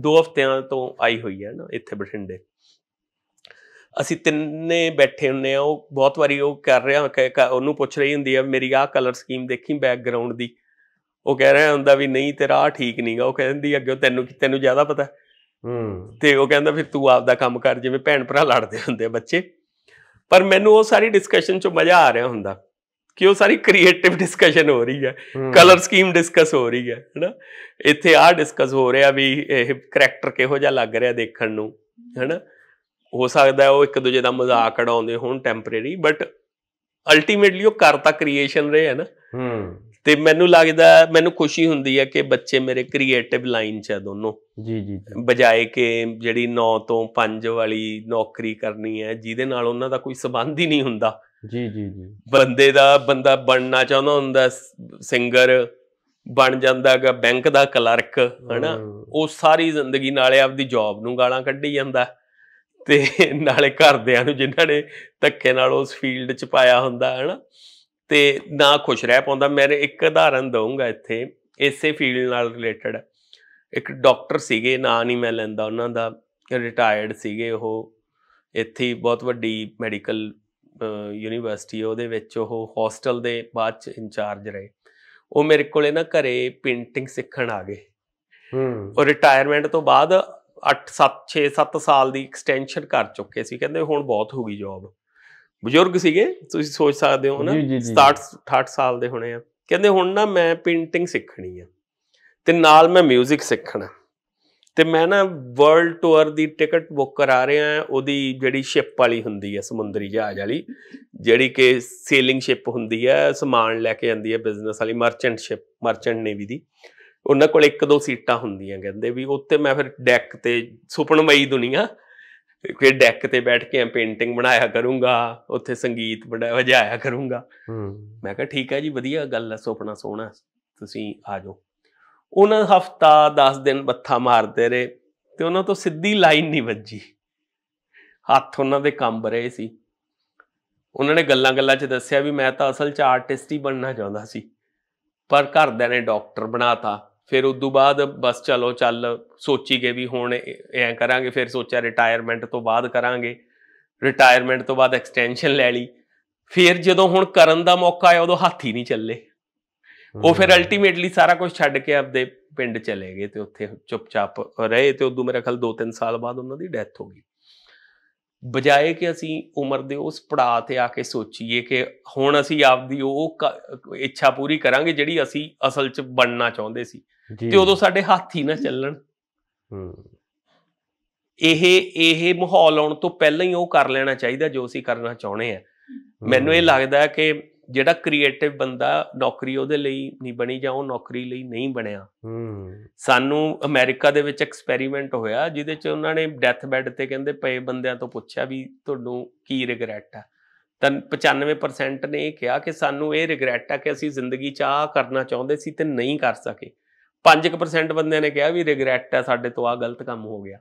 2 ਹਫ਼ਤਿਆਂ ਤੋਂ ਆਈ ਹੋਈ ਹੈ ਨਾ ਇੱਥੇ ਬਠਿੰਡੇ ਅਸੀਂ ਤਿੰਨੇ ਬੈਠੇ ਹੁੰਨੇ ਆ ਉਹ ਬਹੁਤ ਵਾਰੀ ਉਹ ਕਰ ਰਿਹਾ ਉਹਨੂੰ ਪੁੱਛ ਰਹੀ ਹੁੰਦੀ ਆ ਮੇਰੀ ਆਹ ਕਲਰ ਸਕੀਮ ਦੇਖੀ ਬੈਕਗ੍ਰਾਉਂਡ ਦੀ ਉਹ ਕਹਿ ਰਿਹਾ ਹੁੰਦਾ ਵੀ ਨਹੀਂ ਤੇਰਾ ਆ ਠੀਕ ਨਹੀਂਗਾ ਉਹ ਕਹਿੰਦੀ ਅੱਗੇ ਤੈਨੂੰ ਕਿ ਤੈਨੂੰ ਜ਼ਿਆਦਾ ਪਤਾ ਹੂੰ ਤੇ ਉਹ ਕਹਿੰਦਾ ਫਿਰ ਤੂੰ ਆਪਦਾ ਕੰਮ ਕਰ ਜਿਵੇਂ ਭੈਣ ਭਰਾ ਲੜਦੇ ਹੁੰਦੇ ਬੱਚੇ ਪਰ ਮੈਨੂੰ ਉਹ ਸਾਰੀ ਡਿਸਕਸ਼ਨ 'ਚ ਮਜ਼ਾ ਆ ਰਿਹਾ ਹੁੰਦਾ ਕਿ ਉਹ ਸਾਰੀ ਕ੍ਰੀਏਟਿਵ ਡਿਸਕਸ਼ਨ ਹੋ ਰਹੀ ਹੈ ਕਲਰ ਸਕੀਮ ਡਿਸਕਸ ਹੋ ਰਹੀ ਹੈ ਹੈਨਾ ਇੱਥੇ ਆ ਡਿਸਕਸ ਹੋ ਰਿਹਾ ਵੀ ਇਹ ਕੈਰੈਕਟਰ ਕਿਹੋ ਜਿਹਾ ਲੱਗ ਰਿਹਾ ਦੇਖਣ ਨੂੰ ਹੈਨਾ ਹੋ ਸਕਦਾ ਉਹ ਇੱਕ ਦੂਜੇ ਦਾ ਮਜ਼ਾਕ ਉਡਾਉਂਦੇ ਹੋਣ ਟੈਂਪਰੇਰੀ ਬਟ ਅਲਟੀਮੇਟਲੀ ਉਹ ਕਰਤਾ ਕ੍ਰੀਏਸ਼ਨ ਰਹੇ ਹੈ ਨਾ ਹੂੰ ਤੇ ਮੈਨੂੰ ਲੱਗਦਾ ਮੈਨੂੰ ਖੁਸ਼ੀ ਹੁੰਦੀ ਹੈ ਕਿ ਬੱਚੇ ਮੇਰੇ ਕ੍ਰੀਏਟਿਵ ਲਾਈਨ 'ਚ ਆ ਦੋਨੋਂ ਜੀ ਜੀ ਬਜਾਏ ਕਿ ਜਿਹੜੀ 9 ਤੋਂ 5 ਵਾਲੀ ਨੌਕਰੀ ਕਰਨੀ ਹੈ ਜਿਹਦੇ ਨਾਲ ਉਹਨਾਂ ਦਾ ਕੋਈ ਸਬੰਧ ਹੀ ਨਹੀਂ ਹੁੰਦਾ ਜੀ ਜੀ ਜੀ ਬੰਦੇ ਦਾ ਬੰਦਾ ਬਣਨਾ ਚਾਹੁੰਦਾ ਹੁੰਦਾ ਸਿੰਗਰ ਬਣ ਜਾਂਦਾਗਾ ਬੈਂਕ ਦਾ ਕਲਰਕ ਹਨਾ ਉਹ ਸਾਰੀ ਜ਼ਿੰਦਗੀ ਨਾਲੇ ਆਪਦੀ ਜੌਬ ਨੂੰ ਗਾਲਾਂ ਕੱਢੀ ਜਾਂਦਾ ਤੇ ਨਾਲੇ ਘਰਦਿਆਂ ਨੂੰ ਜਿਨ੍ਹਾਂ ਨੇ ਧੱਕੇ ਨਾਲ ਉਸ ਫੀਲਡ 'ਚ ਪਾਇਆ ਹੁੰਦਾ ਹੈ ਨਾ ਤੇ ਨਾ ਖੁਸ਼ ਰਹਿ ਪਾਉਂਦਾ ਮੈਂ ਇੱਕ ਉਦਾਹਰਨ ਦਊਂਗਾ ਇੱਥੇ ਇਸੇ ਫੀਲਡ ਨਾਲ ਰਿਲੇਟਡ ਇੱਕ ਡਾਕਟਰ ਸੀਗੇ ਨਾਂ ਨਹੀਂ ਮੈਂ ਲੈਂਦਾ ਉਹਨਾਂ ਦਾ ਰਿਟਾਇਰਡ ਸੀਗੇ ਉਹ ਇੱਥੇ ਬਹੁਤ ਵੱਡੀ ਮੈਡੀਕਲ ਯੂਨੀਵਰਸਿਟੀ ਉਹਦੇ ਵਿੱਚ ਉਹ ਹੋਸਟਲ ਦੇ ਬਾਅਦ ਚ ਇੰਚਾਰਜ ਰਹੇ ਉਹ ਮੇਰੇ ਕੋਲੇ ਨਾ ਘਰੇ ਪੇਂਟਿੰਗ ਸਿੱਖਣ ਆ ਗਏ ਹੂੰ ਉਹ ਰਿਟਾਇਰਮੈਂਟ ਤੋਂ ਬਾਅਦ 8 7 6 7 ਸਾਲ ਦੀ ਐਕਸਟੈਂਸ਼ਨ ਕਰ ਚੁੱਕੇ ਸੀ ਕਹਿੰਦੇ ਹੁਣ ਬਹੁਤ ਹੋ ਗਈ ਜੌਬ ਬਜ਼ੁਰਗ ਸੀਗੇ ਤੁਸੀਂ ਸੋਚ ਸਕਦੇ ਹੋ ਨਾ 67 68 ਸਾਲ ਦੇ ਹੋਣੇ ਆ ਕਹਿੰਦੇ ਹੁਣ ਨਾ ਮੈਂ ਪੇਂਟਿੰਗ ਸਿੱਖਣੀ ਆ ਤੇ ਨਾਲ ਮੈਂ 뮤직 ਸਿੱਖਣਾ ਤੇ ਮੈਂ ਨਾ ਵਰਲਡ ਟੂਰ ਦੀ ਟਿਕਟ ਬੁੱਕ ਕਰਾ ਰਿਹਾ ਉਹਦੀ ਜਿਹੜੀ ਸ਼ਿਪ ਵਾਲੀ ਹੁੰਦੀ ਹੈ ਸਮੁੰਦਰੀ ਜਹਾਜ਼ ਵਾਲੀ ਜਿਹੜੀ ਕਿ ਸੇਲਿੰਗ ਸ਼ਿਪ ਹੁੰਦੀ ਹੈ ਸਮਾਨ ਲੈ ਕੇ ਜਾਂਦੀ ਹੈ ਬਿਜ਼ਨਸ ਵਾਲੀ ਮਰਚੈਂਟ ਸ਼ਿਪ ਮਰਚੈਂਟ ਨੇਵੀ ਦੀ ਉਹਨਾਂ ਕੋਲ ਇੱਕ ਦੋ ਸੀਟਾਂ ਹੁੰਦੀਆਂ ਕਹਿੰਦੇ ਵੀ ਉੱਤੇ ਮੈਂ ਫਿਰ ਡੈਕ ਤੇ ਸੁਪਨਮਈ ਦੁਨੀਆ ਫਿਰ ਡੈਕ ਤੇ ਬੈਠ ਕੇ ਪੇਂਟਿੰਗ ਬਣਾਇਆ ਕਰੂੰਗਾ ਉੱਥੇ ਸੰਗੀਤ ਬੜਾ ਵਜਾਇਆ ਕਰੂੰਗਾ ਮੈਂ ਕਿਹਾ ਠੀਕ ਹੈ ਜੀ ਵਧੀਆ ਗੱਲ ਹੈ ਸੁਪਨਾ ਸੋਹਣਾ ਤੁਸੀਂ ਆ ਜਾਓ ਉਹਨਾਂ ਹਫਤਾ 10 ਦਿਨ ਬੱਥਾ ਮਾਰਦੇ ਰਹੇ ਤੇ ਉਹਨਾਂ ਤੋਂ ਸਿੱਧੀ ਲਾਈਨ ਨਹੀਂ ਵੱਜੀ ਹੱਥ ਉਹਨਾਂ ਦੇ ਕੰਬ ਰਹੇ ਸੀ ਉਹਨਾਂ ਨੇ ਗੱਲਾਂ-ਗੱਲਾਂ 'ਚ ਦੱਸਿਆ ਵੀ ਮੈਂ ਤਾਂ ਅਸਲ 'ਚ ਆਰਟਿਸਟ ਹੀ ਬਣਨਾ ਚਾਹੁੰਦਾ ਸੀ ਪਰ ਘਰਦਿਆਂ ਨੇ ਡਾਕਟਰ ਬਣਾਤਾ ਫਿਰ ਉਸ ਤੋਂ ਬਾਅਦ ਬਸ ਚਲੋ ਚੱਲ ਸੋਚੀ ਗਏ ਵੀ ਹੁਣ ਐਂ ਕਰਾਂਗੇ ਫਿਰ ਸੋਚਿਆ ਰਿਟਾਇਰਮੈਂਟ ਤੋਂ ਬਾਅਦ ਕਰਾਂਗੇ ਰਿਟਾਇਰਮੈਂਟ ਤੋਂ ਬਾਅਦ ਐਕਸਟੈਂਸ਼ਨ ਲੈ ਲਈ ਫਿਰ ਜਦੋਂ ਹੁਣ ਕਰਨ ਦਾ ਮੌਕਾ ਆਇਆ ਉਦੋਂ ਹੱਥ ਹੀ ਨਹੀਂ ਚੱਲੇ ਉਹ ਫਿਰ ਅਲਟੀਮੇਟਲੀ ਸਾਰਾ ਕੁਝ ਛੱਡ ਕੇ ਆਪਦੇ ਪਿੰਡ ਚਲੇ ਗਏ ਤੇ ਉੱਥੇ ਚੁੱਪਚਾਪ ਰਹੇ ਤੇ ਉਦੋਂ ਮੇਰੇ ਖਿਆਲ 2-3 ਸਾਲ ਬਾਅਦ ਉਹਨਾਂ ਦੀ ਡੈਥ ਹੋ ਗਈ ਬਜਾਏ ਕਿ ਅਸੀਂ ਉਮਰ ਦੇ ਉਸ ਪੜਾਅ ਤੇ ਆ ਕੇ ਸੋਚੀਏ ਕਿ ਹੁਣ ਅਸੀਂ ਆਪਦੀ ਉਹ ਇੱਛਾ ਪੂਰੀ ਕਰਾਂਗੇ ਜਿਹੜੀ ਅਸੀਂ ਅਸਲ 'ਚ ਬਣਨਾ ਚਾਹੁੰਦੇ ਸੀ ਤੇ ਉਦੋਂ ਸਾਡੇ ਹੱਥ ਹੀ ਨਾ ਚੱਲਣ ਇਹ ਇਹ ਮਾਹੌਲ ਆਉਣ ਤੋਂ ਪਹਿਲਾਂ ਹੀ ਉਹ ਕਰ ਲੈਣਾ ਚਾਹੀਦਾ ਜੋ ਅਸੀਂ ਕਰਨਾ ਚਾਹੁੰਦੇ ਆ ਮੈਨੂੰ ਇਹ ਲੱਗਦਾ ਕਿ ਜਿਹੜਾ ਕ੍ਰੀਏਟਿਵ ਬੰਦਾ ਨੌਕਰੀ ਉਹਦੇ ਲਈ ਨਹੀਂ ਬਣੀ ਜਾਂ ਉਹ ਨੌਕਰੀ ਲਈ ਨਹੀਂ ਬਣਿਆ ਸਾਨੂੰ ਅਮਰੀਕਾ ਦੇ ਵਿੱਚ ਐਕਸਪੈਰੀਮੈਂਟ ਹੋਇਆ ਜਿਹਦੇ ਚ ਉਹਨਾਂ ਨੇ ਡੈਥ ਬੈੱਡ ਤੇ ਕਹਿੰਦੇ ਪਏ ਬੰਦਿਆਂ ਤੋਂ ਪੁੱਛਿਆ ਵੀ ਤੁਹਾਨੂੰ ਕੀ ਰਿਗਰੈਟ ਆ ਤਾਂ 95% ਨੇ ਇਹ ਕਿਹਾ ਕਿ ਸਾਨੂੰ ਇਹ ਰਿਗਰੈਟ ਆ ਕਿ ਅਸੀਂ ਜ਼ਿੰਦਗੀ 'ਚ ਆ ਕਰਨਾ ਚਾਹੁੰਦੇ ਸੀ ਤੇ ਨਹੀਂ ਕਰ ਸਕੇ 5% ਬੰਦਿਆਂ ਨੇ ਕਿਹਾ ਵੀ ਰਿਗਰੈਟ ਹੈ ਸਾਡੇ ਤੋਂ ਆ ਗਲਤ ਕੰਮ ਹੋ ਗਿਆ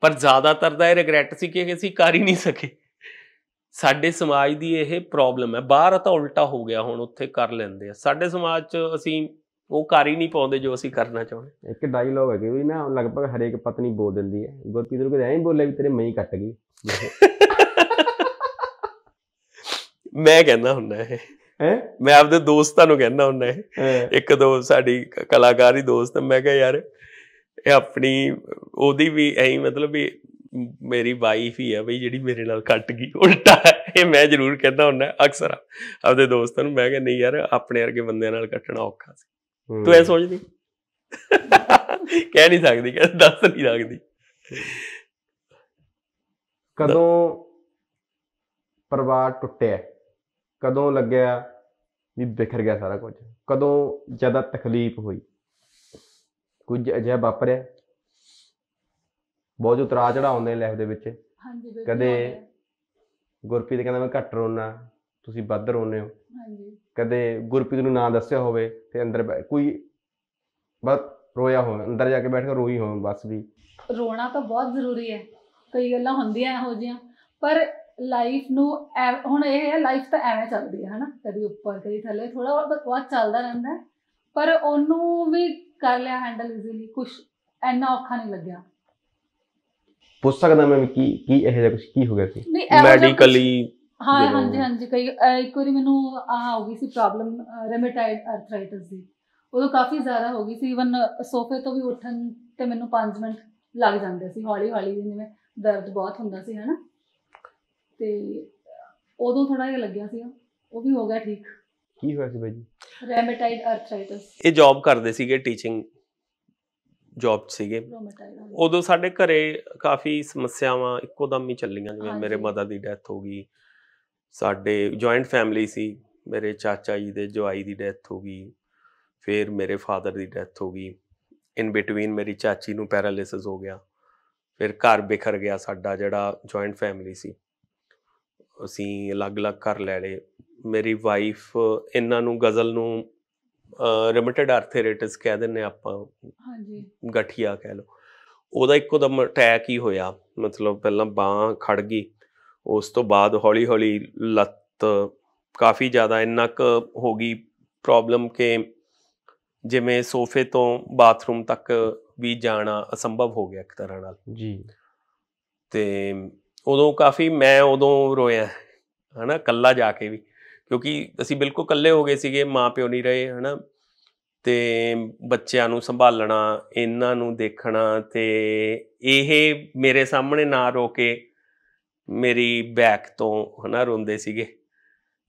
ਪਰ ਜ਼ਿਆਦਾਤਰ ਦਾ ਇਹ ਰਿਗਰੈਟ ਸੀ ਕਿ ਅਸੀਂ ਕਰ ਹੀ ਨਹੀਂ ਸਕੇ ਸਾਡੇ ਸਮਾਜ ਦੀ ਇਹ ਪ੍ਰੋਬਲਮ ਹੈ ਬਾਹਰ ਤਾਂ ਉਲਟਾ ਹੋ ਗਿਆ ਹੁਣ ਉੱਥੇ ਕਰ ਲੈਂਦੇ ਆ ਸਾਡੇ ਸਮਾਜ 'ਚ ਅਸੀਂ ਉਹ ਕਰ ਹੀ ਨਹੀਂ ਪਾਉਂਦੇ ਜੋ ਅਸੀਂ ਕਰਨਾ ਚਾਹੁੰਦੇ ਇੱਕ ਡਾਇਲੋਗ ਹੈ ਕਿ ਵੀ ਨਾ ਲਗਭਗ ਹਰੇਕ ਪਤਨੀ ਬੋਲ ਦਿੰਦੀ ਹੈ ਗੁਰਪ੍ਰੀਤ ਨੂੰ ਕਦੇ ਐਂ ਬੋਲੇ ਵੀ ਤੇਰੇ ਮਈ ਕੱਟ ਗਈ ਮੈਂ ਕਹਿੰਦਾ ਹੁੰਦਾ ਇਹ ਹੈ ਮੈਂ ਆਪਦੇ ਦੋਸਤਾਂ ਨੂੰ ਕਹਿੰਦਾ ਹੁੰਦਾ ਇਹ ਇੱਕ ਦੋ ਸਾਡੀ ਕਲਾਕਾਰੀ ਦੋਸਤ ਮੈਂ ਕਹਿੰਦਾ ਯਾਰ ਇਹ ਆਪਣੀ ਉਹਦੀ ਵੀ ਐਂ ਮਤਲਬ ਵੀ ਮੇਰੀ ਵਾਈਫ ਹੀ ਆ ਬਈ ਜਿਹੜੀ ਮੇਰੇ ਨਾਲ ਕੱਟ ਗਈ ਉਲਟਾ ਇਹ ਮੈਂ ਜ਼ਰੂਰ ਕਹਿੰਦਾ ਹੁੰਦਾ ਅਕਸਰ ਆਪਦੇ ਦੋਸਤਾਂ ਨੂੰ ਮੈਂ ਕਹਿੰਦਾ ਨਹੀਂ ਯਾਰ ਆਪਣੇ ਵਰਗੇ ਬੰਦਿਆਂ ਨਾਲ ਕੱਟਣਾ ਔਖਾ ਸੀ ਤੂੰ ਐ ਸੋਚਦੀ ਕਹਿ ਨਹੀਂ ਸਕਦੀ ਕਹਿ ਦੱਸ ਨਹੀਂ ਸਕਦੀ ਕਦੋਂ ਪਰਿਵਾਰ ਟੁੱਟਿਆ ਕਦੋਂ ਲੱਗਿਆ ਵੀ ਬਿਖਰ ਗਿਆ ਸਾਰਾ ਕੁਝ ਕਦੋਂ ਜ਼ਿਆਦਾ ਤਕਲੀਫ ਹੋਈ ਕੁਝ ਅਜਿਹਾ ਵਾਪਰਿਆ ਬਹੁਤ ਉਤਰਾ ਚੜਾ ਆਉਂਦੇ ਨੇ ਲਾਈਫ ਦੇ ਵਿੱਚ ਹਾਂਜੀ ਕਦੇ ਗੁਰਪ੍ਰੀਤ ਕਹਿੰਦਾ ਮੈਂ ਘੱਟ ਰੋਣਾ ਤੁਸੀਂ ਵੱਧ ਰੋਨੇ ਹੋ ਹਾਂਜੀ ਕਦੇ ਗੁਰਪ੍ਰੀਤ ਨੂੰ ਨਾਂ ਦੱਸਿਆ ਹੋਵੇ ਤੇ ਅੰਦਰ ਕੋਈ ਬਸ ਰੋਇਆ ਹੋਵੇ ਅੰਦਰ ਜਾ ਕੇ ਬੈਠ ਕੇ ਰੋਈ ਹੋਵੇ ਬਸ ਵੀ ਰੋਣਾ ਤਾਂ ਬਹੁਤ ਜ਼ਰੂਰੀ ਹੈ ਕਈ ਗੱਲਾਂ ਹੁੰਦੀਆਂ ਇਹੋ ਜਿਹੀਆਂ ਪਰ ਲਾਈਫ ਨੂੰ ਹੁਣ ਇਹ ਹੈ ਲਾਈਫ ਤਾਂ ਐਵੇਂ ਚੱਲਦੀ ਹੈ ਹਨਾ ਕਦੀ ਉੱਪਰ ਕਦੀ ਥੱਲੇ ਥੋੜਾ ਬਹੁਤ ਬਕਵਾਸ ਚੱਲਦਾ ਰਹਿੰਦਾ ਪਰ ਉਹਨੂੰ ਵੀ ਕਰ ਲਿਆ ਹੈਂਡਲ इजीली ਕੁਝ ਐਨਾ ਔਖਾ ਨਹੀਂ ਲੱਗਿਆ ਪੁੱਛ ਸਕਦਾ ਮੈਂ ਕੀ ਕੀ ਇਹ ਜਿਹਾ ਕੁਝ ਕੀ ਹੋ ਗਿਆ ਸੀ ਮੈਡੀਕਲੀ ਹਾਂ ਹਾਂਜੀ ਹਾਂਜੀ ਕਈ ਇੱਕ ਵਾਰੀ ਮੈਨੂੰ ਆ ਹੋ ਗਈ ਸੀ ਪ੍ਰੋਬਲਮ ਰੈਮੇਟਾਇਡ ਆਰਥਰਾਈਟਿਸ ਦੀ ਉਦੋਂ ਕਾਫੀ ਜ਼ਿਆਦਾ ਹੋ ਗਈ ਸੀ ਇਵਨ ਸੋਫੇ ਤੋਂ ਵੀ ਉੱਠਣ ਤੇ ਮੈਨੂੰ 5 ਮਿੰਟ ਲੱਗ ਜਾਂਦੇ ਸੀ ਹੌਲੀ ਹੌਲੀ ਜਿਵੇਂ ਦਰਦ ਬਹੁਤ ਹੁੰਦਾ ਸੀ ਹਨਾ ਤੇ ਉਦੋਂ ਥੋੜਾ ਜਿਹਾ ਲੱਗਿਆ ਸੀ ਉਹ ਵੀ ਹੋ ਗਿਆ ਠੀਕ ਕੀ ਹੋਇਆ ਸੀ ਜੀ ਰੈਮੇਟਾਇਡ ਆਰਥਰਾਈਟਿਸ ਇਹ ਜੌਬ ਕਰਦੇ ਸੀਗੇ ਟੀਚਿੰਗ ਜੌਬ ਸੀਗੇ ਉਦੋਂ ਸਾਡੇ ਘਰੇ ਕਾਫੀ ਸਮੱਸਿਆਵਾਂ ਇੱਕੋ ਦਮ ਹੀ ਚੱਲੀਆਂ ਜਿਵੇਂ ਮੇਰੇ ਮਦਰ ਦੀ ਡੈਥ ਹੋ ਗਈ ਸਾਡੇ ਜੁਆਇੰਟ ਫੈਮਿਲੀ ਸੀ ਮੇਰੇ ਚਾਚਾ ਜੀ ਦੇ ਜਵਾਈ ਦੀ ਡੈਥ ਹੋ ਗਈ ਫਿਰ ਮੇਰੇ ਫਾਦਰ ਦੀ ਡੈਥ ਹੋ ਗਈ ਇਨ ਬਿਟਵੀਨ ਮੇਰੀ ਚਾਚੀ ਨੂੰ ਪੈਰਾਲਿਸਿਸ ਹੋ ਗਿਆ ਫਿਰ ਘਰ ਬਿਖਰ ਗਿਆ ਸਾਡਾ ਜਿਹੜਾ ਜੁਆਇੰਟ ਫੈਮਿਲੀ ਸੀ ਅਸੀਂ ਅਲੱਗ-ਅਲੱਗ ਕਰ ਲੈ ਲਏ ਮੇਰੀ ਵਾਈਫ ਇਹਨਾਂ ਨੂੰ ਗਜ਼ਲ ਨੂੰ ਰਿਮਿਟਡ ਆਰਥਰਾਈਟਿਸ ਕਹਿ ਦਿੰਨੇ ਆਪਾਂ ਹਾਂਜੀ ਗਠੀਆ ਕਹਿ ਲਓ ਉਹਦਾ ਇੱਕੋ ਦਮ ਅਟੈਕ ਹੀ ਹੋਇਆ ਮਤਲਬ ਪਹਿਲਾਂ ਬਾਹ ਖੜ ਗਈ ਉਸ ਤੋਂ ਬਾਅਦ ਹੌਲੀ-ਹੌਲੀ ਲੱਤ ਕਾਫੀ ਜ਼ਿਆਦਾ ਇੰਨਾ ਕ ਹੋ ਗਈ ਪ੍ਰੋਬਲਮ ਕਿ ਜਿਵੇਂ ਸੋਫੇ ਤੋਂ ਬਾਥਰੂਮ ਤੱਕ ਵੀ ਜਾਣਾ ਅਸੰਭਵ ਹੋ ਗਿਆ ਇੱਕ ਤਰ੍ਹਾਂ ਨਾਲ ਜੀ ਤੇ ਉਦੋਂ ਕਾਫੀ ਮੈਂ ਉਦੋਂ ਰੋਇਆ ਹਨਾ ਕੱਲਾ ਜਾ ਕੇ ਵੀ ਕਿਉਂਕਿ ਅਸੀਂ ਬਿਲਕੁਲ ਕੱਲੇ ਹੋ ਗਏ ਸੀਗੇ ਮਾਂ ਪਿਓ ਨਹੀਂ ਰਹੇ ਹਨਾ ਤੇ ਬੱਚਿਆਂ ਨੂੰ ਸੰਭਾਲਣਾ ਇਹਨਾਂ ਨੂੰ ਦੇਖਣਾ ਤੇ ਇਹ ਮੇਰੇ ਸਾਹਮਣੇ ਨਾ ਰੋ ਕੇ ਮੇਰੀ ਬੈਕ ਤੋਂ ਹਨਾ ਰੋਂਦੇ ਸੀਗੇ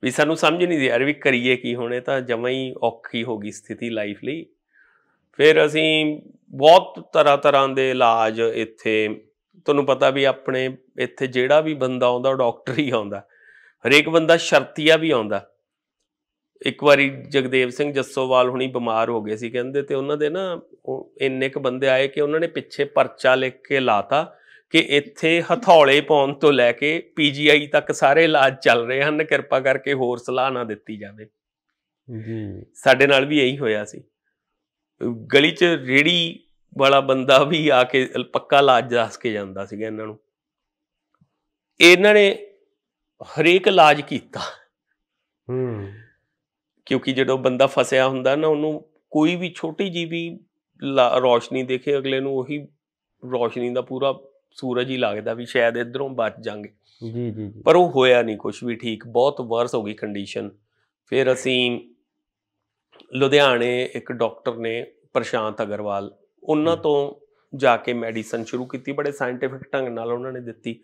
ਵੀ ਸਾਨੂੰ ਸਮਝ ਨਹੀਂ ਦੀ ਯਾਰ ਵੀ ਕਰੀਏ ਕੀ ਹੋਣੇ ਤਾਂ ਜਮਾਂ ਹੀ ਔਖੀ ਹੋ ਗਈ ਸਥਿਤੀ ਲਾਈਫ ਲਈ ਫਿਰ ਅਸੀਂ ਬਹੁਤ ਤਰ੍ਹਾਂ ਤਰ੍ਹਾਂ ਦੇ ਇਲਾਜ ਇੱਥੇ ਤੁਹਾਨੂੰ ਪਤਾ ਵੀ ਆਪਣੇ ਇੱਥੇ ਜਿਹੜਾ ਵੀ ਬੰਦਾ ਆਉਂਦਾ ਉਹ ਡਾਕਟਰ ਹੀ ਆਉਂਦਾ ਹਰੇਕ ਬੰਦਾ ਸ਼ਰਤੀਆ ਵੀ ਆਉਂਦਾ ਇੱਕ ਵਾਰੀ ਜਗਦੇਵ ਸਿੰਘ ਜੱਸੋਵਾਲ ਹੁਣੀ ਬਿਮਾਰ ਹੋ ਗਏ ਸੀ ਕਹਿੰਦੇ ਤੇ ਉਹਨਾਂ ਦੇ ਨਾ ਇੰਨੇ ਕ ਬੰਦੇ ਆਏ ਕਿ ਉਹਨਾਂ ਨੇ ਪਿੱਛੇ ਪਰਚਾ ਲਿਖ ਕੇ ਲਾਤਾ ਕਿ ਇੱਥੇ ਹਥੌਲੇ ਪਾਉਣ ਤੋਂ ਲੈ ਕੇ ਪੀਜੀਆਈ ਤੱਕ ਸਾਰੇ ਇਲਾਜ ਚੱਲ ਰਹੇ ਹਨ ਕਿਰਪਾ ਕਰਕੇ ਹੋਰ ਸਲਾਹ ਨਾ ਦਿੱਤੀ ਜਾਵੇ ਜੀ ਸਾਡੇ ਨਾਲ ਵੀ ਇਹੀ ਹੋਇਆ ਸੀ ਗਲੀ 'ਚ ਰੇੜੀ ਵਾਲਾ ਬੰਦਾ ਵੀ ਆ ਕੇ ਪੱਕਾ ਲਾਜ ਦੱਸ ਕੇ ਜਾਂਦਾ ਸੀਗਾ ਇਹਨਾਂ ਨੂੰ ਇਹਨਾਂ ਨੇ ਹਰੇਕ ਲਾਜ ਕੀਤਾ ਹੂੰ ਕਿਉਂਕਿ ਜਦੋਂ ਬੰਦਾ ਫਸਿਆ ਹੁੰਦਾ ਨਾ ਉਹਨੂੰ ਕੋਈ ਵੀ ਛੋਟੀ ਜੀ ਵੀ ਰੋਸ਼ਨੀ ਦੇਖੇ ਅਗਲੇ ਨੂੰ ਉਹੀ ਰੋਸ਼ਨੀ ਦਾ ਪੂਰਾ ਸੂਰਜ ਹੀ ਲੱਗਦਾ ਵੀ ਸ਼ਾਇਦ ਇਧਰੋਂ ਬਚ ਜਾਾਂਗੇ ਜੀ ਜੀ ਪਰ ਉਹ ਹੋਇਆ ਨਹੀਂ ਕੁਝ ਵੀ ਠੀਕ ਬਹੁਤ ਵਰਸ ਹੋ ਗਈ ਕੰਡੀਸ਼ਨ ਫਿਰ ਅਸੀਂ ਲੁਧਿਆਣੇ ਇੱਕ ਡਾਕਟਰ ਨੇ ਪ੍ਰਸ਼ਾਂਤ ਅਗਰਵਾਲ ਉਹਨਾਂ ਤੋਂ ਜਾ ਕੇ ਮੈਡੀਸਨ ਸ਼ੁਰੂ ਕੀਤੀ ਬੜੇ ਸਾਇੰਟਿਫਿਕ ਢੰਗ ਨਾਲ ਉਹਨਾਂ ਨੇ ਦਿੱਤੀ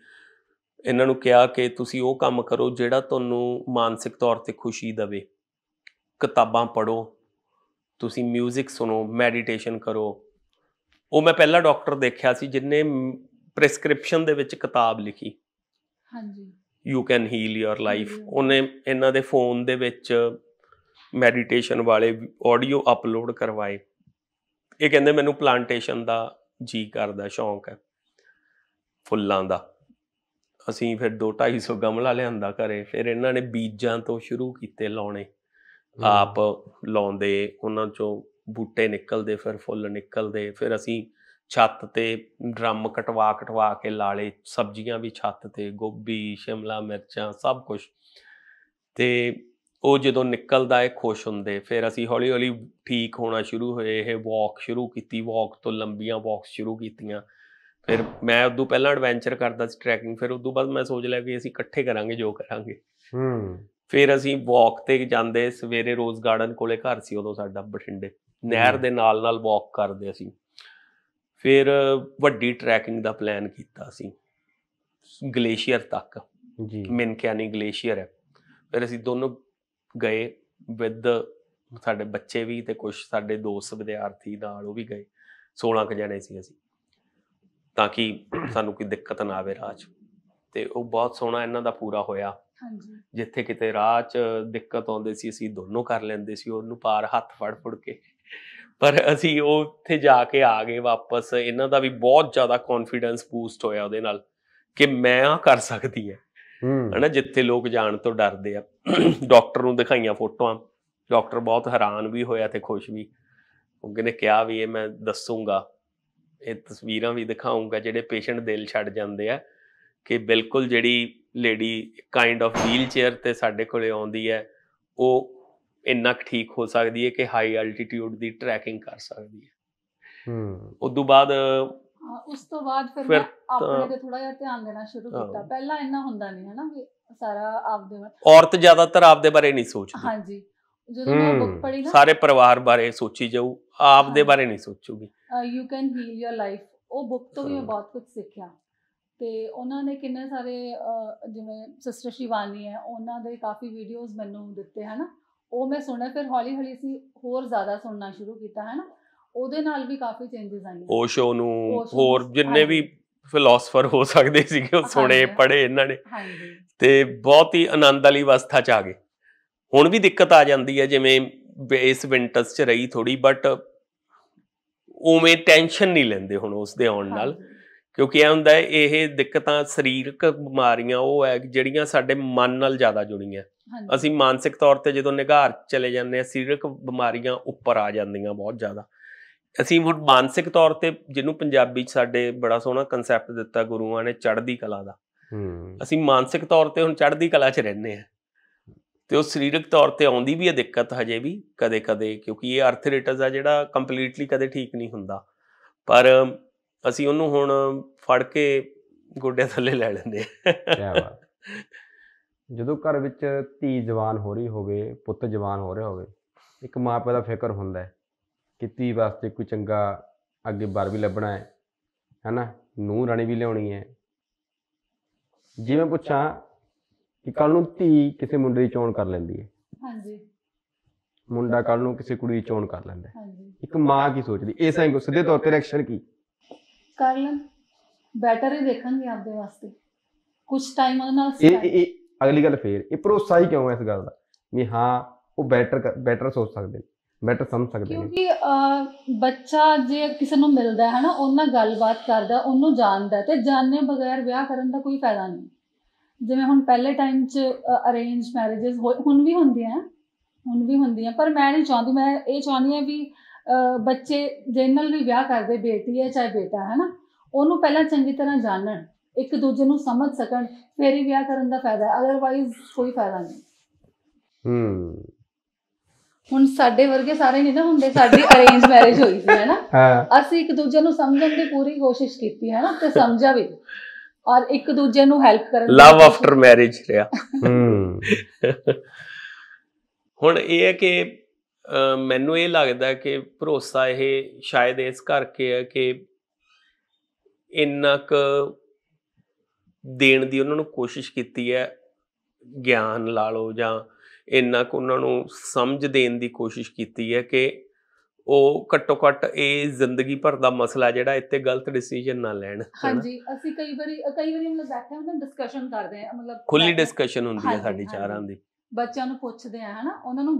ਇਹਨਾਂ ਨੂੰ ਕਿਹਾ ਕਿ ਤੁਸੀਂ ਉਹ ਕੰਮ ਕਰੋ ਜਿਹੜਾ ਤੁਹਾਨੂੰ ਮਾਨਸਿਕ ਤੌਰ ਤੇ ਖੁਸ਼ੀ ਦੇਵੇ ਕਿਤਾਬਾਂ ਪੜੋ ਤੁਸੀਂ 뮤직 ਸੁਣੋ ਮੈਡੀਟੇਸ਼ਨ ਕਰੋ ਉਹ ਮੈਂ ਪਹਿਲਾ ਡਾਕਟਰ ਦੇਖਿਆ ਸੀ ਜਿਨੇ ਪ੍ਰੈਸਕ੍ਰਿਪਸ਼ਨ ਦੇ ਵਿੱਚ ਕਿਤਾਬ ਲਿਖੀ ਹਾਂਜੀ you can heal your life ਉਹਨੇ ਇਹਨਾਂ ਦੇ ਫੋਨ ਦੇ ਵਿੱਚ ਮੈਡੀਟੇਸ਼ਨ ਵਾਲੇ ਆਡੀਓ ਅਪਲੋਡ ਕਰਵਾਏ ਇਹ ਕਹਿੰਦੇ ਮੈਨੂੰ ਪਲਾਂਟੇਸ਼ਨ ਦਾ ਜੀ ਕਰਦਾ ਸ਼ੌਂਕ ਹੈ ਫੁੱਲਾਂ ਦਾ ਅਸੀਂ ਫਿਰ 2 250 ਗਮਲਾ ਲਿਆਂਦਾ ਘਰੇ ਫਿਰ ਇਹਨਾਂ ਨੇ ਬੀਜਾਂ ਤੋਂ ਸ਼ੁਰੂ ਕੀਤੇ ਲਾਉਣੇ ਆਪ ਲਾਉਂਦੇ ਉਹਨਾਂ ਚੋਂ ਬੂਟੇ ਨਿਕਲਦੇ ਫਿਰ ਫੁੱਲ ਨਿਕਲਦੇ ਫਿਰ ਅਸੀਂ ਛੱਤ ਤੇ ਡਰਮ ਕਟਵਾ ਕਟਵਾ ਕੇ ਲਾਲੇ ਸਬਜ਼ੀਆਂ ਵੀ ਛੱਤ ਤੇ ਗੋਭੀ ਸ਼ਿਮਲਾ ਮਿਰਚਾਂ ਸਭ ਕੁਝ ਤੇ ਉਹ ਜਦੋਂ ਨਿਕਲਦਾ ਹੈ ਖੁਸ਼ ਹੁੰਦੇ ਫਿਰ ਅਸੀਂ ਹੌਲੀ ਹੌਲੀ ਠੀਕ ਹੋਣਾ ਸ਼ੁਰੂ ਹੋਏ ਇਹ ਵਾਕ ਸ਼ੁਰੂ ਕੀਤੀ ਵਾਕ ਤੋਂ ਲੰਬੀਆਂ ਵਾਕਸ ਸ਼ੁਰੂ ਕੀਤੀਆਂ ਫਿਰ ਮੈਂ ਉਦੋਂ ਪਹਿਲਾਂ ਐਡਵੈਂਚਰ ਕਰਦਾ ਸੀ ਟ੍ਰੈਕਿੰਗ ਫਿਰ ਉਦੋਂ ਬਾਅਦ ਮੈਂ ਸੋਚ ਲਿਆ ਕਿ ਅਸੀਂ ਇਕੱਠੇ ਕਰਾਂਗੇ ਜੋ ਕਰਾਂਗੇ ਹੂੰ ਫਿਰ ਅਸੀਂ ਵਾਕ ਤੇ ਜਾਂਦੇ ਸਵੇਰੇ ਰੋਜ਼ ਗਾਰਡਨ ਕੋਲੇ ਘਰ ਸੀ ਉਦੋਂ ਸਾਡਾ ਬਠਿੰਡੇ ਨਹਿਰ ਦੇ ਨਾਲ ਨਾਲ ਵਾਕ ਕਰਦੇ ਅਸੀਂ ਫਿਰ ਵੱਡੀ ਟ੍ਰੈਕਿੰਗ ਦਾ ਪਲਾਨ ਕੀਤਾ ਸੀ ਗਲੇਸ਼ੀਅਰ ਤੱਕ ਜੀ ਮਿੰਕਿਆਨੀ ਗਲੇਸ਼ੀਅਰ ਹੈ ਫਿਰ ਅਸੀਂ ਦੋਨੋਂ ਗਏ ਵਿਦ ਸਾਡੇ ਬੱਚੇ ਵੀ ਤੇ ਕੁਝ ਸਾਡੇ ਦੋਸਤ ਵਿਦਿਆਰਥੀ ਨਾਲ ਉਹ ਵੀ ਗਏ 16 ਕ ਜਣੇ ਸੀ ਅਸੀਂ ਤਾਂ ਕਿ ਸਾਨੂੰ ਕੋਈ ਦਿੱਕਤ ਨਾ ਆਵੇ ਰਾਹ 'ਚ ਤੇ ਉਹ ਬਹੁਤ ਸੋਹਣਾ ਇਹਨਾਂ ਦਾ ਪੂਰਾ ਹੋਇਆ ਹਾਂਜੀ ਜਿੱਥੇ ਕਿਤੇ ਰਾਹ 'ਚ ਦਿੱਕਤ ਆਉਂਦੇ ਸੀ ਅਸੀਂ ਦੋਨੋਂ ਕਰ ਲੈਂਦੇ ਸੀ ਉਹਨੂੰ ਪਾਰ ਹੱਥ ਫੜ ਫੜ ਕੇ ਪਰ ਅਸੀਂ ਉੱਥੇ ਜਾ ਕੇ ਆ ਗਏ ਵਾਪਸ ਇਹਨਾਂ ਦਾ ਵੀ ਬਹੁਤ ਜ਼ਿਆਦਾ ਕੌਨਫੀਡੈਂਸ ਬੂਸਟ ਹੋਇਆ ਉਹਦੇ ਨਾਲ ਕਿ ਮੈਂ ਆ ਕਰ ਸਕਦੀ ਐ ਹਨਾ ਜਿੱਥੇ ਲੋਕ ਜਾਣ ਤੋਂ ਡਰਦੇ ਆ ਡਾਕਟਰ ਨੂੰ ਦਿਖਾਈਆਂ ਫੋਟੋਆਂ ਡਾਕਟਰ ਬਹੁਤ ਹੈਰਾਨ ਵੀ ਹੋਇਆ ਤੇ ਖੁਸ਼ ਵੀ ਉਹ ਕਹਿੰਦੇ ਕਿਹਾ ਵੀ ਇਹ ਮੈਂ ਦੱਸੂਗਾ ਇਹ ਤਸਵੀਰਾਂ ਵੀ ਦਿਖਾਉਂਗਾ ਜਿਹੜੇ ਪੇਸ਼ੈਂਟ ਦਿਲ ਛੱਡ ਜਾਂਦੇ ਆ ਕਿ ਬਿਲਕੁਲ ਜਿਹੜੀ lady kind of wheelchair ਤੇ ਸਾਡੇ ਕੋਲੇ ਆਉਂਦੀ ਹੈ ਉਹ ਇੰਨਾ ਠੀਕ ਹੋ ਸਕਦੀ ਹੈ ਕਿ ਹਾਈ ਅਲਟੀਟਿਊਡ ਦੀ ਟਰੈਕਿੰਗ ਕਰ ਸਕਦੀ ਹੈ ਹੂੰ ਉਸ ਤੋਂ ਬਾਅਦ ਉਸ ਤੋਂ ਬਾਅਦ ਫਿਰ ਮੈਂ ਆਪਣੇ ਤੇ ਥੋੜਾ ਜਿਹਾ ਧਿਆਨ ਦੇਣਾ ਸ਼ੁਰੂ ਕੀਤਾ ਪਹਿਲਾਂ ਇੰਨਾ ਹੁੰਦਾ ਨਹੀਂ ਹੈ ਨਾ ਵੀ ਸਾਰਾ ਆਪਦੇ ਬਾਰੇ ਔਰਤ ਜ਼ਿਆਦਾਤਰ ਆਪਦੇ ਬਾਰੇ ਨਹੀਂ ਸੋਚਦੀ ਹਾਂਜੀ ਜਦੋਂ ਮੈਂ ਬੁੱਕ ਪੜ੍ਹੀ ਨਾ ਸਾਰੇ ਪਰਿਵਾਰ ਬਾਰੇ ਸੋਚੀ ਜਾਊ ਆਪਦੇ ਬਾਰੇ ਨਹੀਂ ਸੋਚੂਗੀ you can heal your life ਉਹ ਬੁੱਕ ਤੋਂ ਵੀ ਮੈਂ ਬਹੁਤ ਕੁਝ ਸਿੱਖਿਆ ਤੇ ਉਹਨਾਂ ਨੇ ਕਿੰਨੇ ਸਾਰੇ ਜਿਵੇਂ ਸਿਸਟਰ ਸ਼ਿਵਾਨੀ ਹੈ ਉਹਨਾਂ ਦੇ ਕਾਫੀ ਵੀਡੀਓਜ਼ ਮੈਨੂੰ ਦਿੱਤੇ ਹਨਾ ਉਹ ਮੈਂ ਸੁਣਿਆ ਫਿਰ ਹੌਲੀ ਹੌਲੀ ਸੀ ਹੋਰ ਜ਼ਿਆਦਾ ਸੁਣਨਾ ਸ਼ੁਰੂ ਕੀਤਾ ਹੈ ਨਾ ਉਹਦੇ ਨਾਲ ਵੀ ਕਾਫੀ ਚੇਂਜਸ ਆਏ ਓਸ਼ੋ ਨੂੰ ਹੋਰ ਜਿੰਨੇ ਵੀ ਫਿਲਾਸਫਰ ਹੋ ਸਕਦੇ ਸੀਗੇ ਉਹ ਸੁਣੇ ਪੜ੍ਹੇ ਇਹਨਾਂ ਨੇ ਹਾਂਜੀ ਤੇ ਬਹੁਤ ਹੀ ਆਨੰਦ ਵਾਲੀ ਅਵਸਥਾ ਚ ਆ ਗਏ ਹੁਣ ਵੀ ਦਿੱਕਤ ਆ ਜਾਂਦੀ ਹੈ ਜਿਵੇਂ ਇਸ ਵਿੰਟਰਸ ਚ ਰਹੀ ਥੋੜੀ ਬਟ ਉਵੇਂ ਟੈਨਸ਼ਨ ਨਹੀਂ ਲੈਂਦੇ ਹੁਣ ਉਸ ਦੇ ਆਉਣ ਨਾਲ ਕਿਉਂਕਿ ਇਹ ਹੁੰਦਾ ਹੈ ਇਹ ਦਿੱਕਤਾਂ ਸਰੀਰਕ ਬਿਮਾਰੀਆਂ ਉਹ ਹੈ ਜਿਹੜੀਆਂ ਸਾਡੇ ਮਨ ਨਾਲ ਜ਼ਿਆਦਾ ਜੁੜੀਆਂ ਅਸੀਂ ਮਾਨਸਿਕ ਤੌਰ ਤੇ ਜਦੋਂ ਨਿਗਾਰ ਚਲੇ ਜਾਂਦੇ ਆ ਸਰੀਰਕ ਬਿਮਾਰੀਆਂ ਉੱਪਰ ਆ ਜਾਂਦੀਆਂ ਬਹੁਤ ਜ਼ਿਆਦਾ ਅਸੀਂ ਹੁਣ ਮਾਨਸਿਕ ਤੌਰ ਤੇ ਜਿਹਨੂੰ ਪੰਜਾਬੀ ਚ ਸਾਡੇ ਬੜਾ ਸੋਹਣਾ ਕਨਸੈਪਟ ਦਿੱਤਾ ਗੁਰੂਆਂ ਨੇ ਚੜ੍ਹਦੀ ਕਲਾ ਦਾ ਅਸੀਂ ਮਾਨਸਿਕ ਤੌਰ ਤੇ ਹੁਣ ਚੜ੍ਹਦੀ ਕਲਾ 'ਚ ਰਹਿੰਦੇ ਆ ਤੇ ਉਹ ਸਰੀਰਕ ਤੌਰ ਤੇ ਆਉਂਦੀ ਵੀ ਹੈ ਦਿੱਕਤ ਹਜੇ ਵੀ ਕਦੇ-ਕਦੇ ਕਿਉਂਕਿ ਇਹ ਆਰਥਰਾਈਟਸ ਆ ਜਿਹੜਾ ਕੰਪਲੀਟਲੀ ਕਦੇ ਠੀਕ ਨਹੀਂ ਹੁੰਦਾ ਪਰ ਅਸੀਂ ਉਹਨੂੰ ਹੁਣ ਫੜ ਕੇ ਗੋਡਿਆਂ ਥੱਲੇ ਲੈ ਲੈਂਦੇ ਆ ਬਾਤ ਜਦੋਂ ਘਰ ਵਿੱਚ ਧੀ ਜਵਾਨ ਹੋ ਰਹੀ ਹੋਵੇ ਪੁੱਤ ਜਵਾਨ ਹੋ ਰਿਹਾ ਹੋਵੇ ਇੱਕ ਮਾਪੇ ਦਾ ਫਿਕਰ ਹੁੰਦਾ ਹੈ ਕਿਤੀ ਵਾਸਤੇ ਕੋਈ ਚੰਗਾ ਅੱਗੇ ਬਰ ਵੀ ਲੱਭਣਾ ਹੈ ਹੈਨਾ ਨੂੰ ਰਾਣੀ ਵੀ ਲਿਆਉਣੀ ਹੈ ਜੇ ਮੈਂ ਪੁੱਛਾਂ ਕਿ ਕੱਲ ਨੂੰ ਧੀ ਕਿਸੇ ਮੁੰਡੇ ਦੀ ਚੋਣ ਕਰ ਲੈਂਦੀ ਹੈ ਹਾਂਜੀ ਮੁੰਡਾ ਕੱਲ ਨੂੰ ਕਿਸੇ ਕੁੜੀ ਦੀ ਚੋਣ ਕਰ ਲੈਂਦਾ ਹੈ ਹਾਂਜੀ ਇੱਕ ਮਾਂ ਕੀ ਸੋਚਦੀ ਇਸ ਐਂਗਲ ਸਿੱਧੇ ਤੌਰ ਤੇ ਰਿਐਕਸ਼ਨ ਕੀ ਕਰ ਲੈਣ ਬੈਟਰ ਹੀ ਦੇਖਣਗੇ ਆਪਦੇ ਵਾਸਤੇ ਕੁਝ ਟਾਈਮ ਉਹਦੇ ਨਾਲ ਸਹੀ ਇਹ- ਇਹ ਅਗਲੀ ਗੱਲ ਫੇਰ ਇਹ ਭਰੋਸਾ ਹੀ ਕਿਉਂ ਹੈ ਇਸ ਗੱਲ ਦਾ ਵੀ ਹਾਂ ਉਹ ਬੈਟਰ ਬੈਟਰ ਸੋਚ ਸਕਦੇ ਨੇ ਬੈਟਰ ਸਮਝ ਸਕਦੇ ਨੇ ਕਿਉਂਕਿ ਬੱਚਾ ਜੇ ਕਿਸੇ ਨੂੰ ਮਿਲਦਾ ਹੈ ਨਾ ਉਹਨਾਂ ਨਾਲ ਗੱਲਬਾਤ ਕਰਦਾ ਉਹਨੂੰ ਜਾਣਦਾ ਤੇ ਜਾਣੇ ਬਗੈਰ ਵਿਆਹ ਕਰਨ ਦਾ ਕੋਈ ਫਾਇਦਾ ਨਹੀਂ ਜਿਵੇਂ ਹੁਣ ਪਹਿਲੇ ਟਾਈਮ 'ਚ ਅਰੇਂਜ ਮੈਰਿਜਸ ਹੁਣ ਵੀ ਹੁੰਦੀਆਂ ਹੁਣ ਵੀ ਹੁੰਦੀਆਂ ਪਰ ਮੈਂ ਨਹੀਂ ਚਾਹੁੰਦੀ ਮੈਂ ਇਹ ਚਾਹੁੰਦੀ ਹਾਂ ਵੀ ਬੱਚੇ ਜਿਹਦੇ ਨਾਲ ਵੀ ਵਿਆਹ ਕਰਦੇ ਬੇਟੀ ਹੈ ਚਾਹੇ ਬੇਟਾ ਹੈ ਨਾ ਉਹਨੂੰ ਪਹਿਲਾਂ ਚੰਗੀ ਤਰ੍ਹਾਂ ਜਾਣਨ ਇੱਕ ਦੂਜੇ ਨੂੰ ਸਮਝ ਸਕਣ ਫਿਰ ਹੀ ਵਿਆਹ ਕਰਨ ਦਾ ਫਾਇਦਾ ਹੈ ਅਦਰਵਾਈਜ਼ ਕੋਈ ਫਾਇਦਾ ਨਹੀਂ ਹੂੰ ਹੁਣ ਸਾਡੇ ਵਰਗੇ ਸਾਰੇ ਨਹੀਂ ਨਾ ਹੁੰਦੇ ਸਾਡੀ ਅਰੇਂਜ ਮੈਰਿਜ ਹੋਈ ਸੀ ਹੈ ਨਾ ਅਸੀਂ ਇੱਕ ਦੂਜੇ ਨੂੰ ਸਮਝਣ ਦੀ ਪੂਰੀ ਕੋਸ਼ਿਸ਼ ਕੀਤੀ ਹੈ ਨਾ ਤੇ ਸਮਝਾ ਵੀ ਔਰ ਇੱਕ ਦੂਜੇ ਨੂੰ ਹੈਲਪ ਕਰਨ ਲਵ ਆਫਟਰ ਮੈਰਿਜ ਰਿਹਾ ਹੁਣ ਇਹ ਹੈ ਕਿ ਮੈਨੂੰ ਇਹ ਲੱਗਦਾ ਕਿ ਭਰੋਸਾ ਇਹ ਸ਼ਾਇਦ ਇਸ ਕਰਕੇ ਹੈ ਕਿ ਇੰਨਕ ਦੇਣ ਦੀ ਉਹਨਾਂ ਨੂੰ ਕੋਸ਼ਿਸ਼ ਕੀਤੀ ਹੈ ਗਿਆਨ ਲਾ ਲਓ ਜਾਂ ਇੰਨਾ ਕੁ ਉਹਨਾਂ ਨੂੰ ਸਮਝ ਦੇਣ ਦੀ ਕੋਸ਼ਿਸ਼ ਕੀਤੀ ਹੈ ਕਿ ਉਹ ਘੱਟੋ ਘੱਟ ਇਹ ਜ਼ਿੰਦਗੀ ਭਰ ਦਾ ਮਸਲਾ ਜਿਹੜਾ ਇੱਥੇ ਗਲਤ ਡਿਸੀਜਨ ਨਾ ਲੈਣ ਹਾਂਜੀ ਅਸੀਂ ਕਈ ਵਾਰੀ ਕਈ ਵਾਰੀ ਮਤਲਬ ਬੈਠੇ ਹੁੰਦੇ ਡਿਸਕਸ਼ਨ ਕਰਦੇ ਆ ਮਤਲਬ ਖੁੱਲੀ ਡਿਸਕਸ਼ਨ ਹੁੰਦੀ ਹੈ ਸਾਡੀ ਚਾਰਾਂ ਦੀ ਬੱਚਿਆਂ ਨੂੰ ਪੁੱਛਦੇ ਆ ਹਨਾ ਉਹਨਾਂ ਨੂੰ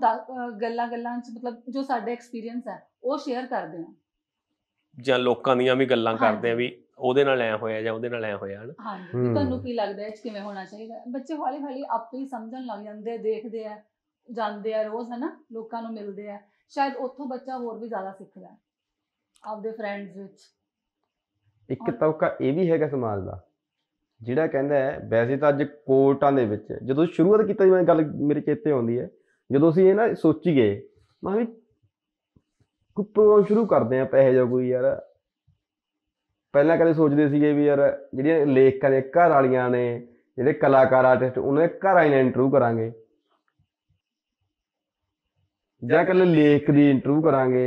ਗੱਲਾਂ-ਗੱਲਾਂ 'ਚ ਮਤਲਬ ਜੋ ਸਾਡਾ ਐਕਸਪੀਰੀਅੰਸ ਹੈ ਉਹ ਸ਼ੇਅਰ ਕਰਦੇ ਆ ਜਾਂ ਲੋਕਾਂ ਦੀਆਂ ਵੀ ਗੱਲਾਂ ਕਰਦੇ ਆ ਵੀ ਉਹਦੇ ਨਾਲ ਐ ਹੋਇਆ ਜਾਂ ਉਹਦੇ ਨਾਲ ਐ ਹੋਇਆ ਹਨ ਹਾਂਜੀ ਤੁਹਾਨੂੰ ਕੀ ਲੱਗਦਾ ਹੈ ਕਿਵੇਂ ਹੋਣਾ ਚਾਹੀਦਾ ਬੱਚੇ ਹੌਲੀ ਹੌਲੀ ਆਪੇ ਹੀ ਸਮਝਣ ਲੱਗ ਜਾਂਦੇ ਦੇਖਦੇ ਆ ਜਾਂਦੇ ਆ ਰੋਜ਼ ਹਨਾ ਲੋਕਾਂ ਨੂੰ ਮਿਲਦੇ ਆ ਸ਼ਾਇਦ ਉੱਥੋਂ ਬੱਚਾ ਹੋਰ ਵੀ ਜ਼ਿਆਦਾ ਸਿੱਖਦਾ ਆਪਦੇ ਫਰੈਂਡਸ ਵਿੱਚ ਇੱਕ ਤਵਕਾ ਇਹ ਵੀ ਹੈਗਾ ਸਮਾਜ ਦਾ ਜਿਹੜਾ ਕਹਿੰਦਾ ਹੈ ਵੈਸੇ ਤਾਂ ਅੱਜ ਕੋਰਟਾਂ ਦੇ ਵਿੱਚ ਜਦੋਂ ਸ਼ੁਰੂਆਤ ਕੀਤਾ ਜਿਵੇਂ ਗੱਲ ਮੇਰੇ ਚੇਤੇ ਆਉਂਦੀ ਹੈ ਜਦੋਂ ਅਸੀਂ ਇਹ ਨਾ ਸੋਚੀ ਗਏ ਮੈਂ ਵੀ ਕੁਪਰੋਂ ਸ਼ੁਰੂ ਕਰਦੇ ਆ ਪੈਸੇ ਜਾਂ ਕੋਈ ਯਾਰ ਪਹਿਲਾਂ ਕਦੇ ਸੋਚਦੇ ਸੀਗੇ ਵੀ ਯਾਰ ਜਿਹੜੀਆਂ ਲੇਖਕਾਂ ਦੇ ਘਰ ਵਾਲੀਆਂ ਨੇ ਜਿਹੜੇ ਕਲਾਕਾਰ ਆਰਟਿਸਟ ਉਹਨਾਂ ਦੇ ਘਰ ਆਈ ਨਾ ਇੰਟਰਵਿਊ ਕਰਾਂਗੇ ਜਾਂ ਕੱਲ ਲੇਖ ਦੀ ਇੰਟਰਵਿਊ ਕਰਾਂਗੇ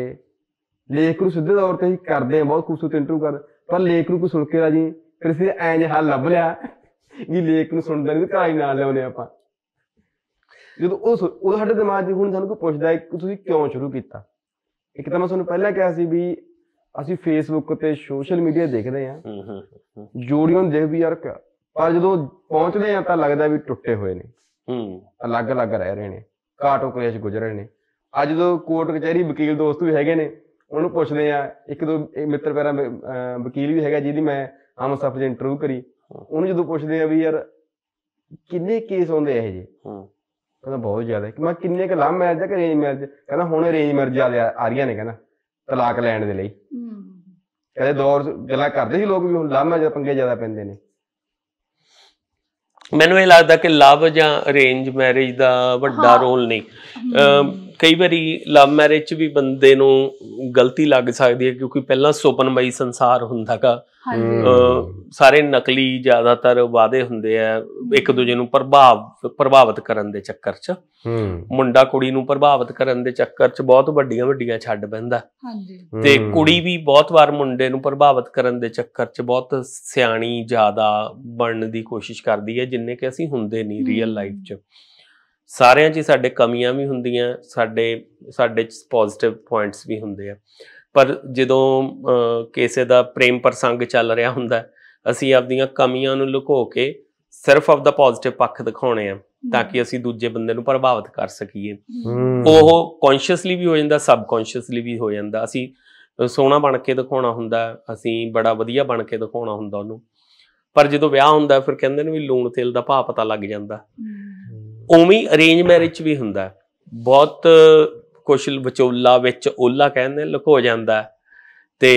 ਲੇਖ ਨੂੰ ਸਿੱਧੇ ਤੌਰ ਤੇ ਹੀ ਕਰਦੇ ਆ ਬਹੁਤ ਖੂਬਸੂਰਤ ਇੰਟਰਵਿਊ ਕਰ ਪਰ ਲੇਖ ਨੂੰ ਕੋ ਸੁਣ ਕੇ ਰਾਜੀ ਫਿਰ ਅਸੀਂ ਐਂ ਜਿਹਾ ਲੱਭ ਲਿਆ ਕਿ ਲੇਖ ਨੂੰ ਸੁਣਦਾ ਨਹੀਂ ਤਾਂ ਹੀ ਨਾਲ ਲਿਆਉਨੇ ਆਪਾਂ ਜਦੋਂ ਉਹ ਉਹ ਸਾਡੇ ਦਿਮਾਗ 'ਚ ਹੁਣ ਸਾਨੂੰ ਕੋਈ ਪੁੱਛਦਾ ਹੈ ਕਿ ਤੁਸੀਂ ਕਿਉਂ ਸ਼ੁਰੂ ਕੀਤਾ ਇੱਕ ਤਾਂ ਮੈਂ ਤੁਹਾਨੂੰ ਪਹਿਲਾਂ ਕਿਹਾ ਸੀ ਵੀ ਅਸੀਂ ਫੇਸਬੁੱਕ ਤੇ ਸੋਸ਼ਲ ਮੀਡੀਆ ਦੇਖਦੇ ਆ ਹੂੰ ਹੂੰ ਜੋੜੀਆਂ ਨੂੰ ਦੇਖ ਵੀ ਯਾਰ ਪਰ ਜਦੋਂ ਪਹੁੰਚਦੇ ਆ ਤਾਂ ਲੱਗਦਾ ਵੀ ਟੁੱਟੇ ਹੋਏ ਨੇ ਹੂੰ ਅਲੱਗ-ਅਲੱਗ ਰਹਿ ਰਹੇ ਨੇ ਕਾਟੋ ਕਲੇਸ਼ ਗੁਜ਼ਰ ਰਹੇ ਨੇ ਅੱਜ ਜਦੋਂ ਕੋਰਟ ਕਚਹਿਰੀ ਵਕੀਲ ਦੋਸਤ ਵੀ ਹੈਗੇ ਨੇ ਉਹਨੂੰ ਪੁੱਛਦੇ ਆ ਇੱਕ ਦੋ ਇਹ ਮਿੱਤਰ ਪੈਰਾ ਵਕੀਲ ਵੀ ਹੈਗਾ ਜਿਹਦੀ ਮੈਂ ਆਮ ਸਫ ਜੇ ਇੰਟਰਵਿਊ ਕਰੀ ਉਹਨੂੰ ਜਦੋਂ ਪੁੱਛਦੇ ਆ ਵੀ ਯਾਰ ਕਿੰਨੇ ਕੇਸ ਆਉਂਦੇ ਆ ਇਹ ਜੇ ਹੂੰ ਕਹਿੰਦਾ ਬਹੁਤ ਜ਼ਿਆਦਾ ਕਿ ਮੈਂ ਕਿੰਨੇ ਕੁ ਲਵ ਮੈਰਿਜ ਆ ਕਿ ਕਹਿੰਦਾ ਹੁਣ ਰੇਂਜ ਮੈਰਿਜ ਆ ਰਹੀਆਂ ਨੇ ਕਹਿੰਦਾ ਤਲਾਕ ਲੈਣ ਦੇ ਲਈ ਕਹਿੰਦੇ ਦੌਰ ਗੱਲਾਂ ਕਰਦੇ ਸੀ ਲੋਕ ਵੀ ਹੁਣ ਲਾਮਾ ਜਿਹੜਾ ਪੰਗੇ ਜ਼ਿਆਦਾ ਪੈਂਦੇ ਨੇ ਮੈਨੂੰ ਇਹ ਲੱਗਦਾ ਕਿ ਲਵ ਜਾਂ ਅਰੇਂਜ ਮੈਰਿਜ ਦਾ ਵੱਡਾ ਰੋਲ ਨਹੀਂ ਕਈ ਵਾਰੀ ਲਵ ਮੈਰਿਜ 'ਚ ਵੀ ਬੰਦੇ ਨੂੰ ਗਲਤੀ ਲੱਗ ਸਕਦੀ ਹੈ ਕਿਉਂਕਿ ਪਹਿਲਾਂ ਸੁਪਨਮਈ ਸੰਸਾਰ ਹੁੰਦਾਗਾ ਸਾਰੇ ਨਕਲੀ ਜ਼ਿਆਦਾਤਰ ਵਾਅਦੇ ਹੁੰਦੇ ਆ ਇੱਕ ਦੂਜੇ ਨੂੰ ਪ੍ਰਭਾਵ ਪ੍ਰਭਾਵਿਤ ਕਰਨ ਦੇ ਚੱਕਰ 'ਚ ਮੁੰਡਾ ਕੁੜੀ ਨੂੰ ਪ੍ਰਭਾਵਿਤ ਕਰਨ ਦੇ ਚੱਕਰ 'ਚ ਬਹੁਤ ਵੱਡੀਆਂ ਵੱਡੀਆਂ ਛੱਡ ਬੰਦਾ ਹਾਂਜੀ ਤੇ ਕੁੜੀ ਵੀ ਬਹੁਤ ਵਾਰ ਮੁੰਡੇ ਨੂੰ ਪ੍ਰਭਾਵਿਤ ਕਰਨ ਦੇ ਚੱਕਰ 'ਚ ਬਹੁਤ ਸਿਆਣੀ ਜ਼ਿਆਦਾ ਬਣਨ ਦੀ ਕੋਸ਼ਿਸ਼ ਕਰਦੀ ਹੈ ਜਿੰਨੇ ਕਿ ਅਸੀਂ ਹੁੰਦੇ ਨਹੀਂ ਰੀਅਲ ਲਾਈਫ 'ਚ ਸਾਰਿਆਂ 'ਚ ਸਾਡੇ ਕਮੀਆਂ ਵੀ ਹੁੰਦੀਆਂ ਸਾਡੇ ਸਾਡੇ 'ਚ ਪੋਜ਼ਿਟਿਵ ਪੁਆਇੰਟਸ ਵੀ ਹੁੰਦੇ ਆ ਪਰ ਜਦੋਂ ਕਿਸੇ ਦਾ ਪ੍ਰੇਮ ਪ੍ਰਸੰਗ ਚੱਲ ਰਿਹਾ ਹੁੰਦਾ ਅਸੀਂ ਆਪਣੀਆਂ ਕਮੀਆਂ ਨੂੰ ਲੁਕੋ ਕੇ ਸਿਰਫ ਆਫ ਦਾ ਪੋਜ਼ਿਟਿਵ ਪੱਖ ਦਿਖਾਉਣੇ ਆ ਤਾਂ ਕਿ ਅਸੀਂ ਦੂਜੇ ਬੰਦੇ ਨੂੰ ਪ੍ਰਭਾਵਿਤ ਕਰ ਸਕੀਏ ਉਹ ਕੌਨਸ਼ੀਅਸਲੀ ਵੀ ਹੋ ਜਾਂਦਾ ਸਬਕੌਨਸ਼ੀਅਸਲੀ ਵੀ ਹੋ ਜਾਂਦਾ ਅਸੀਂ ਸੋਹਣਾ ਬਣ ਕੇ ਦਿਖਾਉਣਾ ਹੁੰਦਾ ਅਸੀਂ ਬੜਾ ਵਧੀਆ ਬਣ ਕੇ ਦਿਖਾਉਣਾ ਹੁੰਦਾ ਉਹਨੂੰ ਪਰ ਜਦੋਂ ਵਿਆਹ ਹੁੰਦਾ ਫਿਰ ਕਹਿੰਦੇ ਨੇ ਵੀ ਲੂਣ ਤੇਲ ਦਾ ਭਾਅ ਪਤਾ ਲੱਗ ਜਾਂਦਾ ਉਵੇਂ ਅਰੇਂਜ ਮੈਰਿਜ ਵੀ ਹੁੰਦਾ ਬਹੁਤ ਕੁਸ਼ਲ ਵਿਚੋਲਾ ਵਿੱਚ ਓਲਾ ਕਹਿੰਦੇ ਲੁਕੋ ਜਾਂਦਾ ਤੇ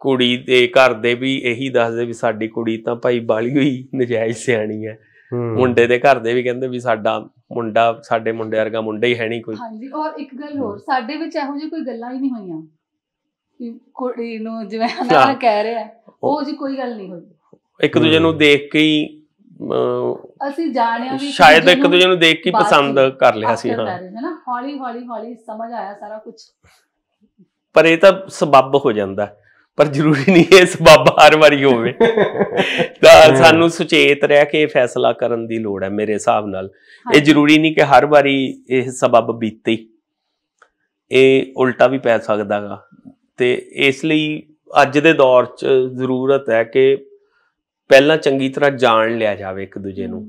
ਕੁੜੀ ਦੇ ਘਰ ਦੇ ਵੀ ਇਹੀ ਦੱਸਦੇ ਵੀ ਸਾਡੀ ਕੁੜੀ ਤਾਂ ਭਾਈ ਬਾਲੀ ਹੋਈ ਨਜਾਇਜ਼ ਸਿਆਣੀ ਹੈ ਮੁੰਡੇ ਦੇ ਘਰ ਦੇ ਵੀ ਕਹਿੰਦੇ ਵੀ ਸਾਡਾ ਮੁੰਡਾ ਸਾਡੇ ਮੁੰਡੇ ਵਰਗਾ ਮੁੰਡਾ ਹੀ ਹੈ ਨਹੀਂ ਕੋਈ ਹਾਂਜੀ ਔਰ ਇੱਕ ਗੱਲ ਹੋਰ ਸਾਡੇ ਵਿੱਚ ਇਹੋ ਜਿਹੀ ਕੋਈ ਗੱਲਾਂ ਹੀ ਨਹੀਂ ਹੋਈਆਂ ਕਿ ਕੁੜੀ ਨੂੰ ਜਿਵੇਂ ਹਨਾ ਕਹਿ ਰਿਹਾ ਉਹ ਜੀ ਕੋਈ ਗੱਲ ਨਹੀਂ ਹੋਈ ਇੱਕ ਦੂਜੇ ਨੂੰ ਦੇਖ ਕੇ ਹੀ ਅਸੀਂ ਜਾਣਿਆ ਵੀ ਸ਼ਾਇਦ ਇੱਕ ਦੂਜੇ ਨੂੰ ਦੇਖ ਕੇ ਪਸੰਦ ਕਰ ਲਿਆ ਸੀ ਹਾਂ ਹੈਨਾ ਹੌਲੀ ਹੌਲੀ ਹੌਲੀ ਸਮਝ ਆਇਆ ਸਾਰਾ ਕੁਝ ਪਰ ਇਹ ਤਾਂ ਸਬੱਬ ਹੋ ਜਾਂਦਾ ਪਰ ਜ਼ਰੂਰੀ ਨਹੀਂ ਇਹ ਸਬੱਬ ਹਰ ਵਾਰੀ ਹੋਵੇ ਤਾਂ ਸਾਨੂੰ ਸੁਚੇਤ ਰਹਿ ਕੇ ਫੈਸਲਾ ਕਰਨ ਦੀ ਲੋੜ ਹੈ ਮੇਰੇ ਹਿਸਾਬ ਨਾਲ ਇਹ ਜ਼ਰੂਰੀ ਨਹੀਂ ਕਿ ਹਰ ਵਾਰੀ ਇਹ ਸਬੱਬ ਬੀਤੇ ਇਹ ਉਲਟਾ ਵੀ ਪੈ ਸਕਦਾਗਾ ਤੇ ਇਸ ਲਈ ਅੱਜ ਦੇ ਦੌਰ 'ਚ ਜ਼ਰੂਰਤ ਹੈ ਕਿ ਪਹਿਲਾਂ ਚੰਗੀ ਤਰ੍ਹਾਂ ਜਾਣ ਲਿਆ ਜਾਵੇ ਇੱਕ ਦੂਜੇ ਨੂੰ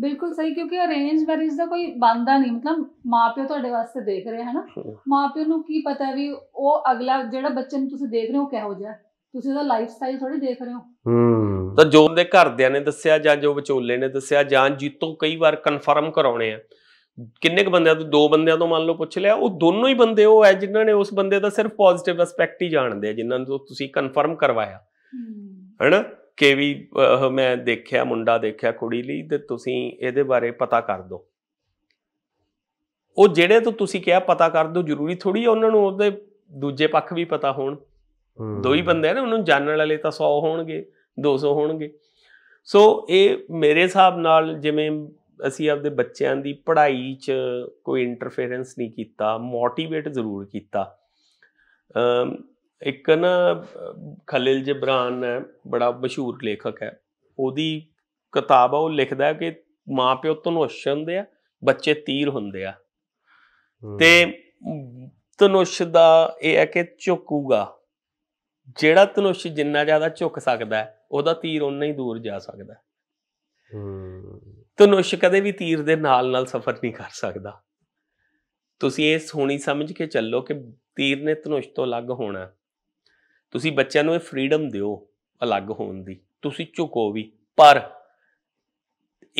ਬਿਲਕੁਲ ਸਹੀ ਕਿਉਂਕਿ ਅਰੇਂਜ ਮੈਰਿਜ ਦਾ ਕੋਈ ਬੰਦਾ ਨਹੀਂ ਮਤਲਬ ਮਾਪਿਓ ਤੁਹਾਡੇ ਵਾਸਤੇ ਦੇਖ ਰਹੇ ਹਨਾ ਮਾਪਿਓ ਨੂੰ ਕੀ ਪਤਾ ਵੀ ਉਹ ਅਗਲਾ ਜਿਹੜਾ ਬੱਚੇ ਨੂੰ ਤੁਸੀਂ ਦੇਖ ਰਹੇ ਹੋ ਕਿਹੋ ਜਿਹਾ ਤੁਸੀਂ ਉਹਦਾ ਲਾਈਫ ਸਟਾਈਲ ਥੋੜੀ ਦੇਖ ਰਹੇ ਹੋ ਹੂੰ ਤਾਂ ਜੋਨ ਦੇ ਘਰਦਿਆਂ ਨੇ ਦੱਸਿਆ ਜਾਂ ਜੋ ਵਿਚੋਲੇ ਨੇ ਦੱਸਿਆ ਜਾਂ ਜੀਤੋਂ ਕਈ ਵਾਰ ਕਨਫਰਮ ਕਰਾਉਣੇ ਆ ਕਿੰਨੇ ਕ ਬੰਦਿਆਂ ਤੋਂ ਦੋ ਬੰਦਿਆਂ ਤੋਂ ਮੰਨ ਲਓ ਪੁੱਛ ਲਿਆ ਉਹ ਦੋਨੋਂ ਹੀ ਬੰਦੇ ਉਹ ਐ ਜਿਨ੍ਹਾਂ ਨੇ ਉਸ ਬੰਦੇ ਦਾ ਸਿਰਫ ਪੋਜ਼ਿਟਿਵ ਐਸਪੈਕਟ ਹੀ ਜਾਣਦੇ ਆ ਜਿਨ੍ਹਾਂ ਨੂੰ ਤੁਸੀਂ ਕਨਫਰਮ ਕਰਵਾਇਆ ਹੈਨਾ ਕਿ ਵੀ ਮੈਂ ਦੇਖਿਆ ਮੁੰਡਾ ਦੇਖਿਆ ਕੁੜੀ ਲਈ ਤੇ ਤੁਸੀਂ ਇਹਦੇ ਬਾਰੇ ਪਤਾ ਕਰ ਦਿਓ ਉਹ ਜਿਹੜੇ ਤੋਂ ਤੁਸੀਂ ਕਿਹਾ ਪਤਾ ਕਰ ਦਿਓ ਜ਼ਰੂਰੀ ਥੋੜੀ ਉਹਨਾਂ ਨੂੰ ਉਹਦੇ ਦੂਜੇ ਪੱਖ ਵੀ ਪਤਾ ਹੋਣ ਦੋ ਹੀ ਬੰਦੇ ਨੇ ਉਹਨੂੰ ਜਾਣਨ ਵਾਲੇ ਤਾਂ 100 ਹੋਣਗੇ 200 ਹੋਣਗੇ ਸੋ ਇਹ ਮੇਰੇ ਹਿਸਾਬ ਨਾਲ ਜਿਵੇਂ ਅਸੀਂ ਆਪਦੇ ਬੱਚਿਆਂ ਦੀ ਪੜ੍ਹਾਈ 'ਚ ਕੋਈ ਇੰਟਰਫੇਰੈਂਸ ਨਹੀਂ ਕੀਤਾ ਮੋਟੀਵੇਟ ਜ਼ਰੂਰ ਕੀਤਾ ਇੱਕ ਨਾ ਖਲੀਲ ਜਬਰਾਨ ਹੈ ਬੜਾ ਮਸ਼ਹੂਰ ਲੇਖਕ ਹੈ ਉਹਦੀ ਕਿਤਾਬ ਆ ਉਹ ਲਿਖਦਾ ਕਿ ਮਾਪਿਓ ਧਨੁਸ਼ ਹੁੰਦੇ ਆ ਬੱਚੇ ਤੀਰ ਹੁੰਦੇ ਆ ਤੇ ਤਨੁਸ਼ ਦਾ ਇਹ ਹੈ ਕਿ ਝੁਕੂਗਾ ਜਿਹੜਾ ਤਨੁਸ਼ ਜਿੰਨਾ ਜ਼ਿਆਦਾ ਝੁਕ ਸਕਦਾ ਹੈ ਉਹਦਾ ਤੀਰ ਉਨਾ ਹੀ ਦੂਰ ਜਾ ਸਕਦਾ ਹੂੰ ਤਨੁਸ਼ ਕਦੇ ਵੀ ਤੀਰ ਦੇ ਨਾਲ ਨਾਲ ਸਫ਼ਰ ਨਹੀਂ ਕਰ ਸਕਦਾ ਤੁਸੀਂ ਇਹ ਸੋਣੀ ਸਮਝ ਕੇ ਚੱਲੋ ਕਿ ਤੀਰ ਨੇ ਤਨੁਸ਼ ਤੋਂ ਅਲੱਗ ਹੋਣਾ ਤੁਸੀਂ ਬੱਚਿਆਂ ਨੂੰ ਇਹ ਫਰੀडम ਦਿਓ ਅਲੱਗ ਹੋਣ ਦੀ ਤੁਸੀਂ ਝੁਕੋ ਵੀ ਪਰ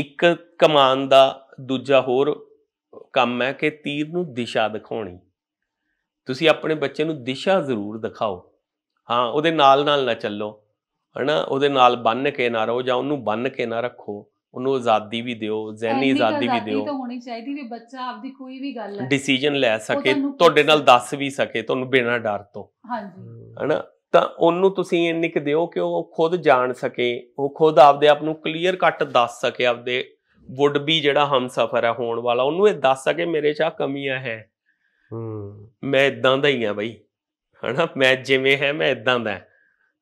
ਇੱਕ ਕਮਾਨ ਦਾ ਦੂਜਾ ਹੋਰ ਕੰਮ ਹੈ ਕਿ ਤੀਰ ਨੂੰ ਦਿਸ਼ਾ ਦਿਖਾਉਣੀ ਤੁਸੀਂ ਆਪਣੇ ਬੱਚੇ ਨੂੰ ਦਿਸ਼ਾ ਜ਼ਰੂਰ ਦਿਖਾਓ ਹਾਂ ਉਹਦੇ ਨਾਲ ਨਾਲ ਨਾ ਚੱਲੋ ਹਨਾ ਉਹਦੇ ਨਾਲ ਬੰਨ ਕੇ ਨਾ ਰਹੋ ਜਾਂ ਉਹਨੂੰ ਬੰਨ ਕੇ ਨਾ ਰੱਖੋ ਉਹਨੂੰ ਆਜ਼ਾਦੀ ਵੀ ਦਿਓ ਜ਼ਹਿਨੀ ਆਜ਼ਾਦੀ ਵੀ ਦਿਓ ਤਾਂ ਹੋਣੀ ਚਾਹੀਦੀ ਵੀ ਬੱਚਾ ਆਪਦੀ ਕੋਈ ਵੀ ਗੱਲ ਹੈ ਡਿਸੀਜਨ ਲੈ ਸਕੇ ਤੁਹਾਡੇ ਨਾਲ ਦੱਸ ਵੀ ਸਕੇ ਤੁਹਾਨੂੰ ਬਿਨਾਂ ਡਰ ਤੋਂ ਹਾਂਜੀ ਹਨਾ ਤਾਂ ਉਹਨੂੰ ਤੁਸੀਂ ਇੰਨੀ ਕਿ ਦਿਓ ਕਿ ਉਹ ਖੁਦ ਜਾਣ ਸਕੇ ਉਹ ਖੁਦ ਆਪਦੇ ਆਪ ਨੂੰ ਕਲੀਅਰ ਕੱਟ ਦੱਸ ਸਕੇ ਆਪਦੇ ਵੁੱਡ ਵੀ ਜਿਹੜਾ ਹਮਸਫਰ ਹੈ ਹੋਣ ਵਾਲਾ ਉਹਨੂੰ ਇਹ ਦੱਸ ਸਕੇ ਮੇਰੇ ਚ ਆ ਕਮੀਆਂ ਹੈ ਹੂੰ ਮੈਂ ਇਦਾਂ ਦਾ ਹੀ ਆ ਬਈ ਹਨਾ ਮੈਂ ਜਿਵੇਂ ਹੈ ਮੈਂ ਇਦਾਂ ਦਾ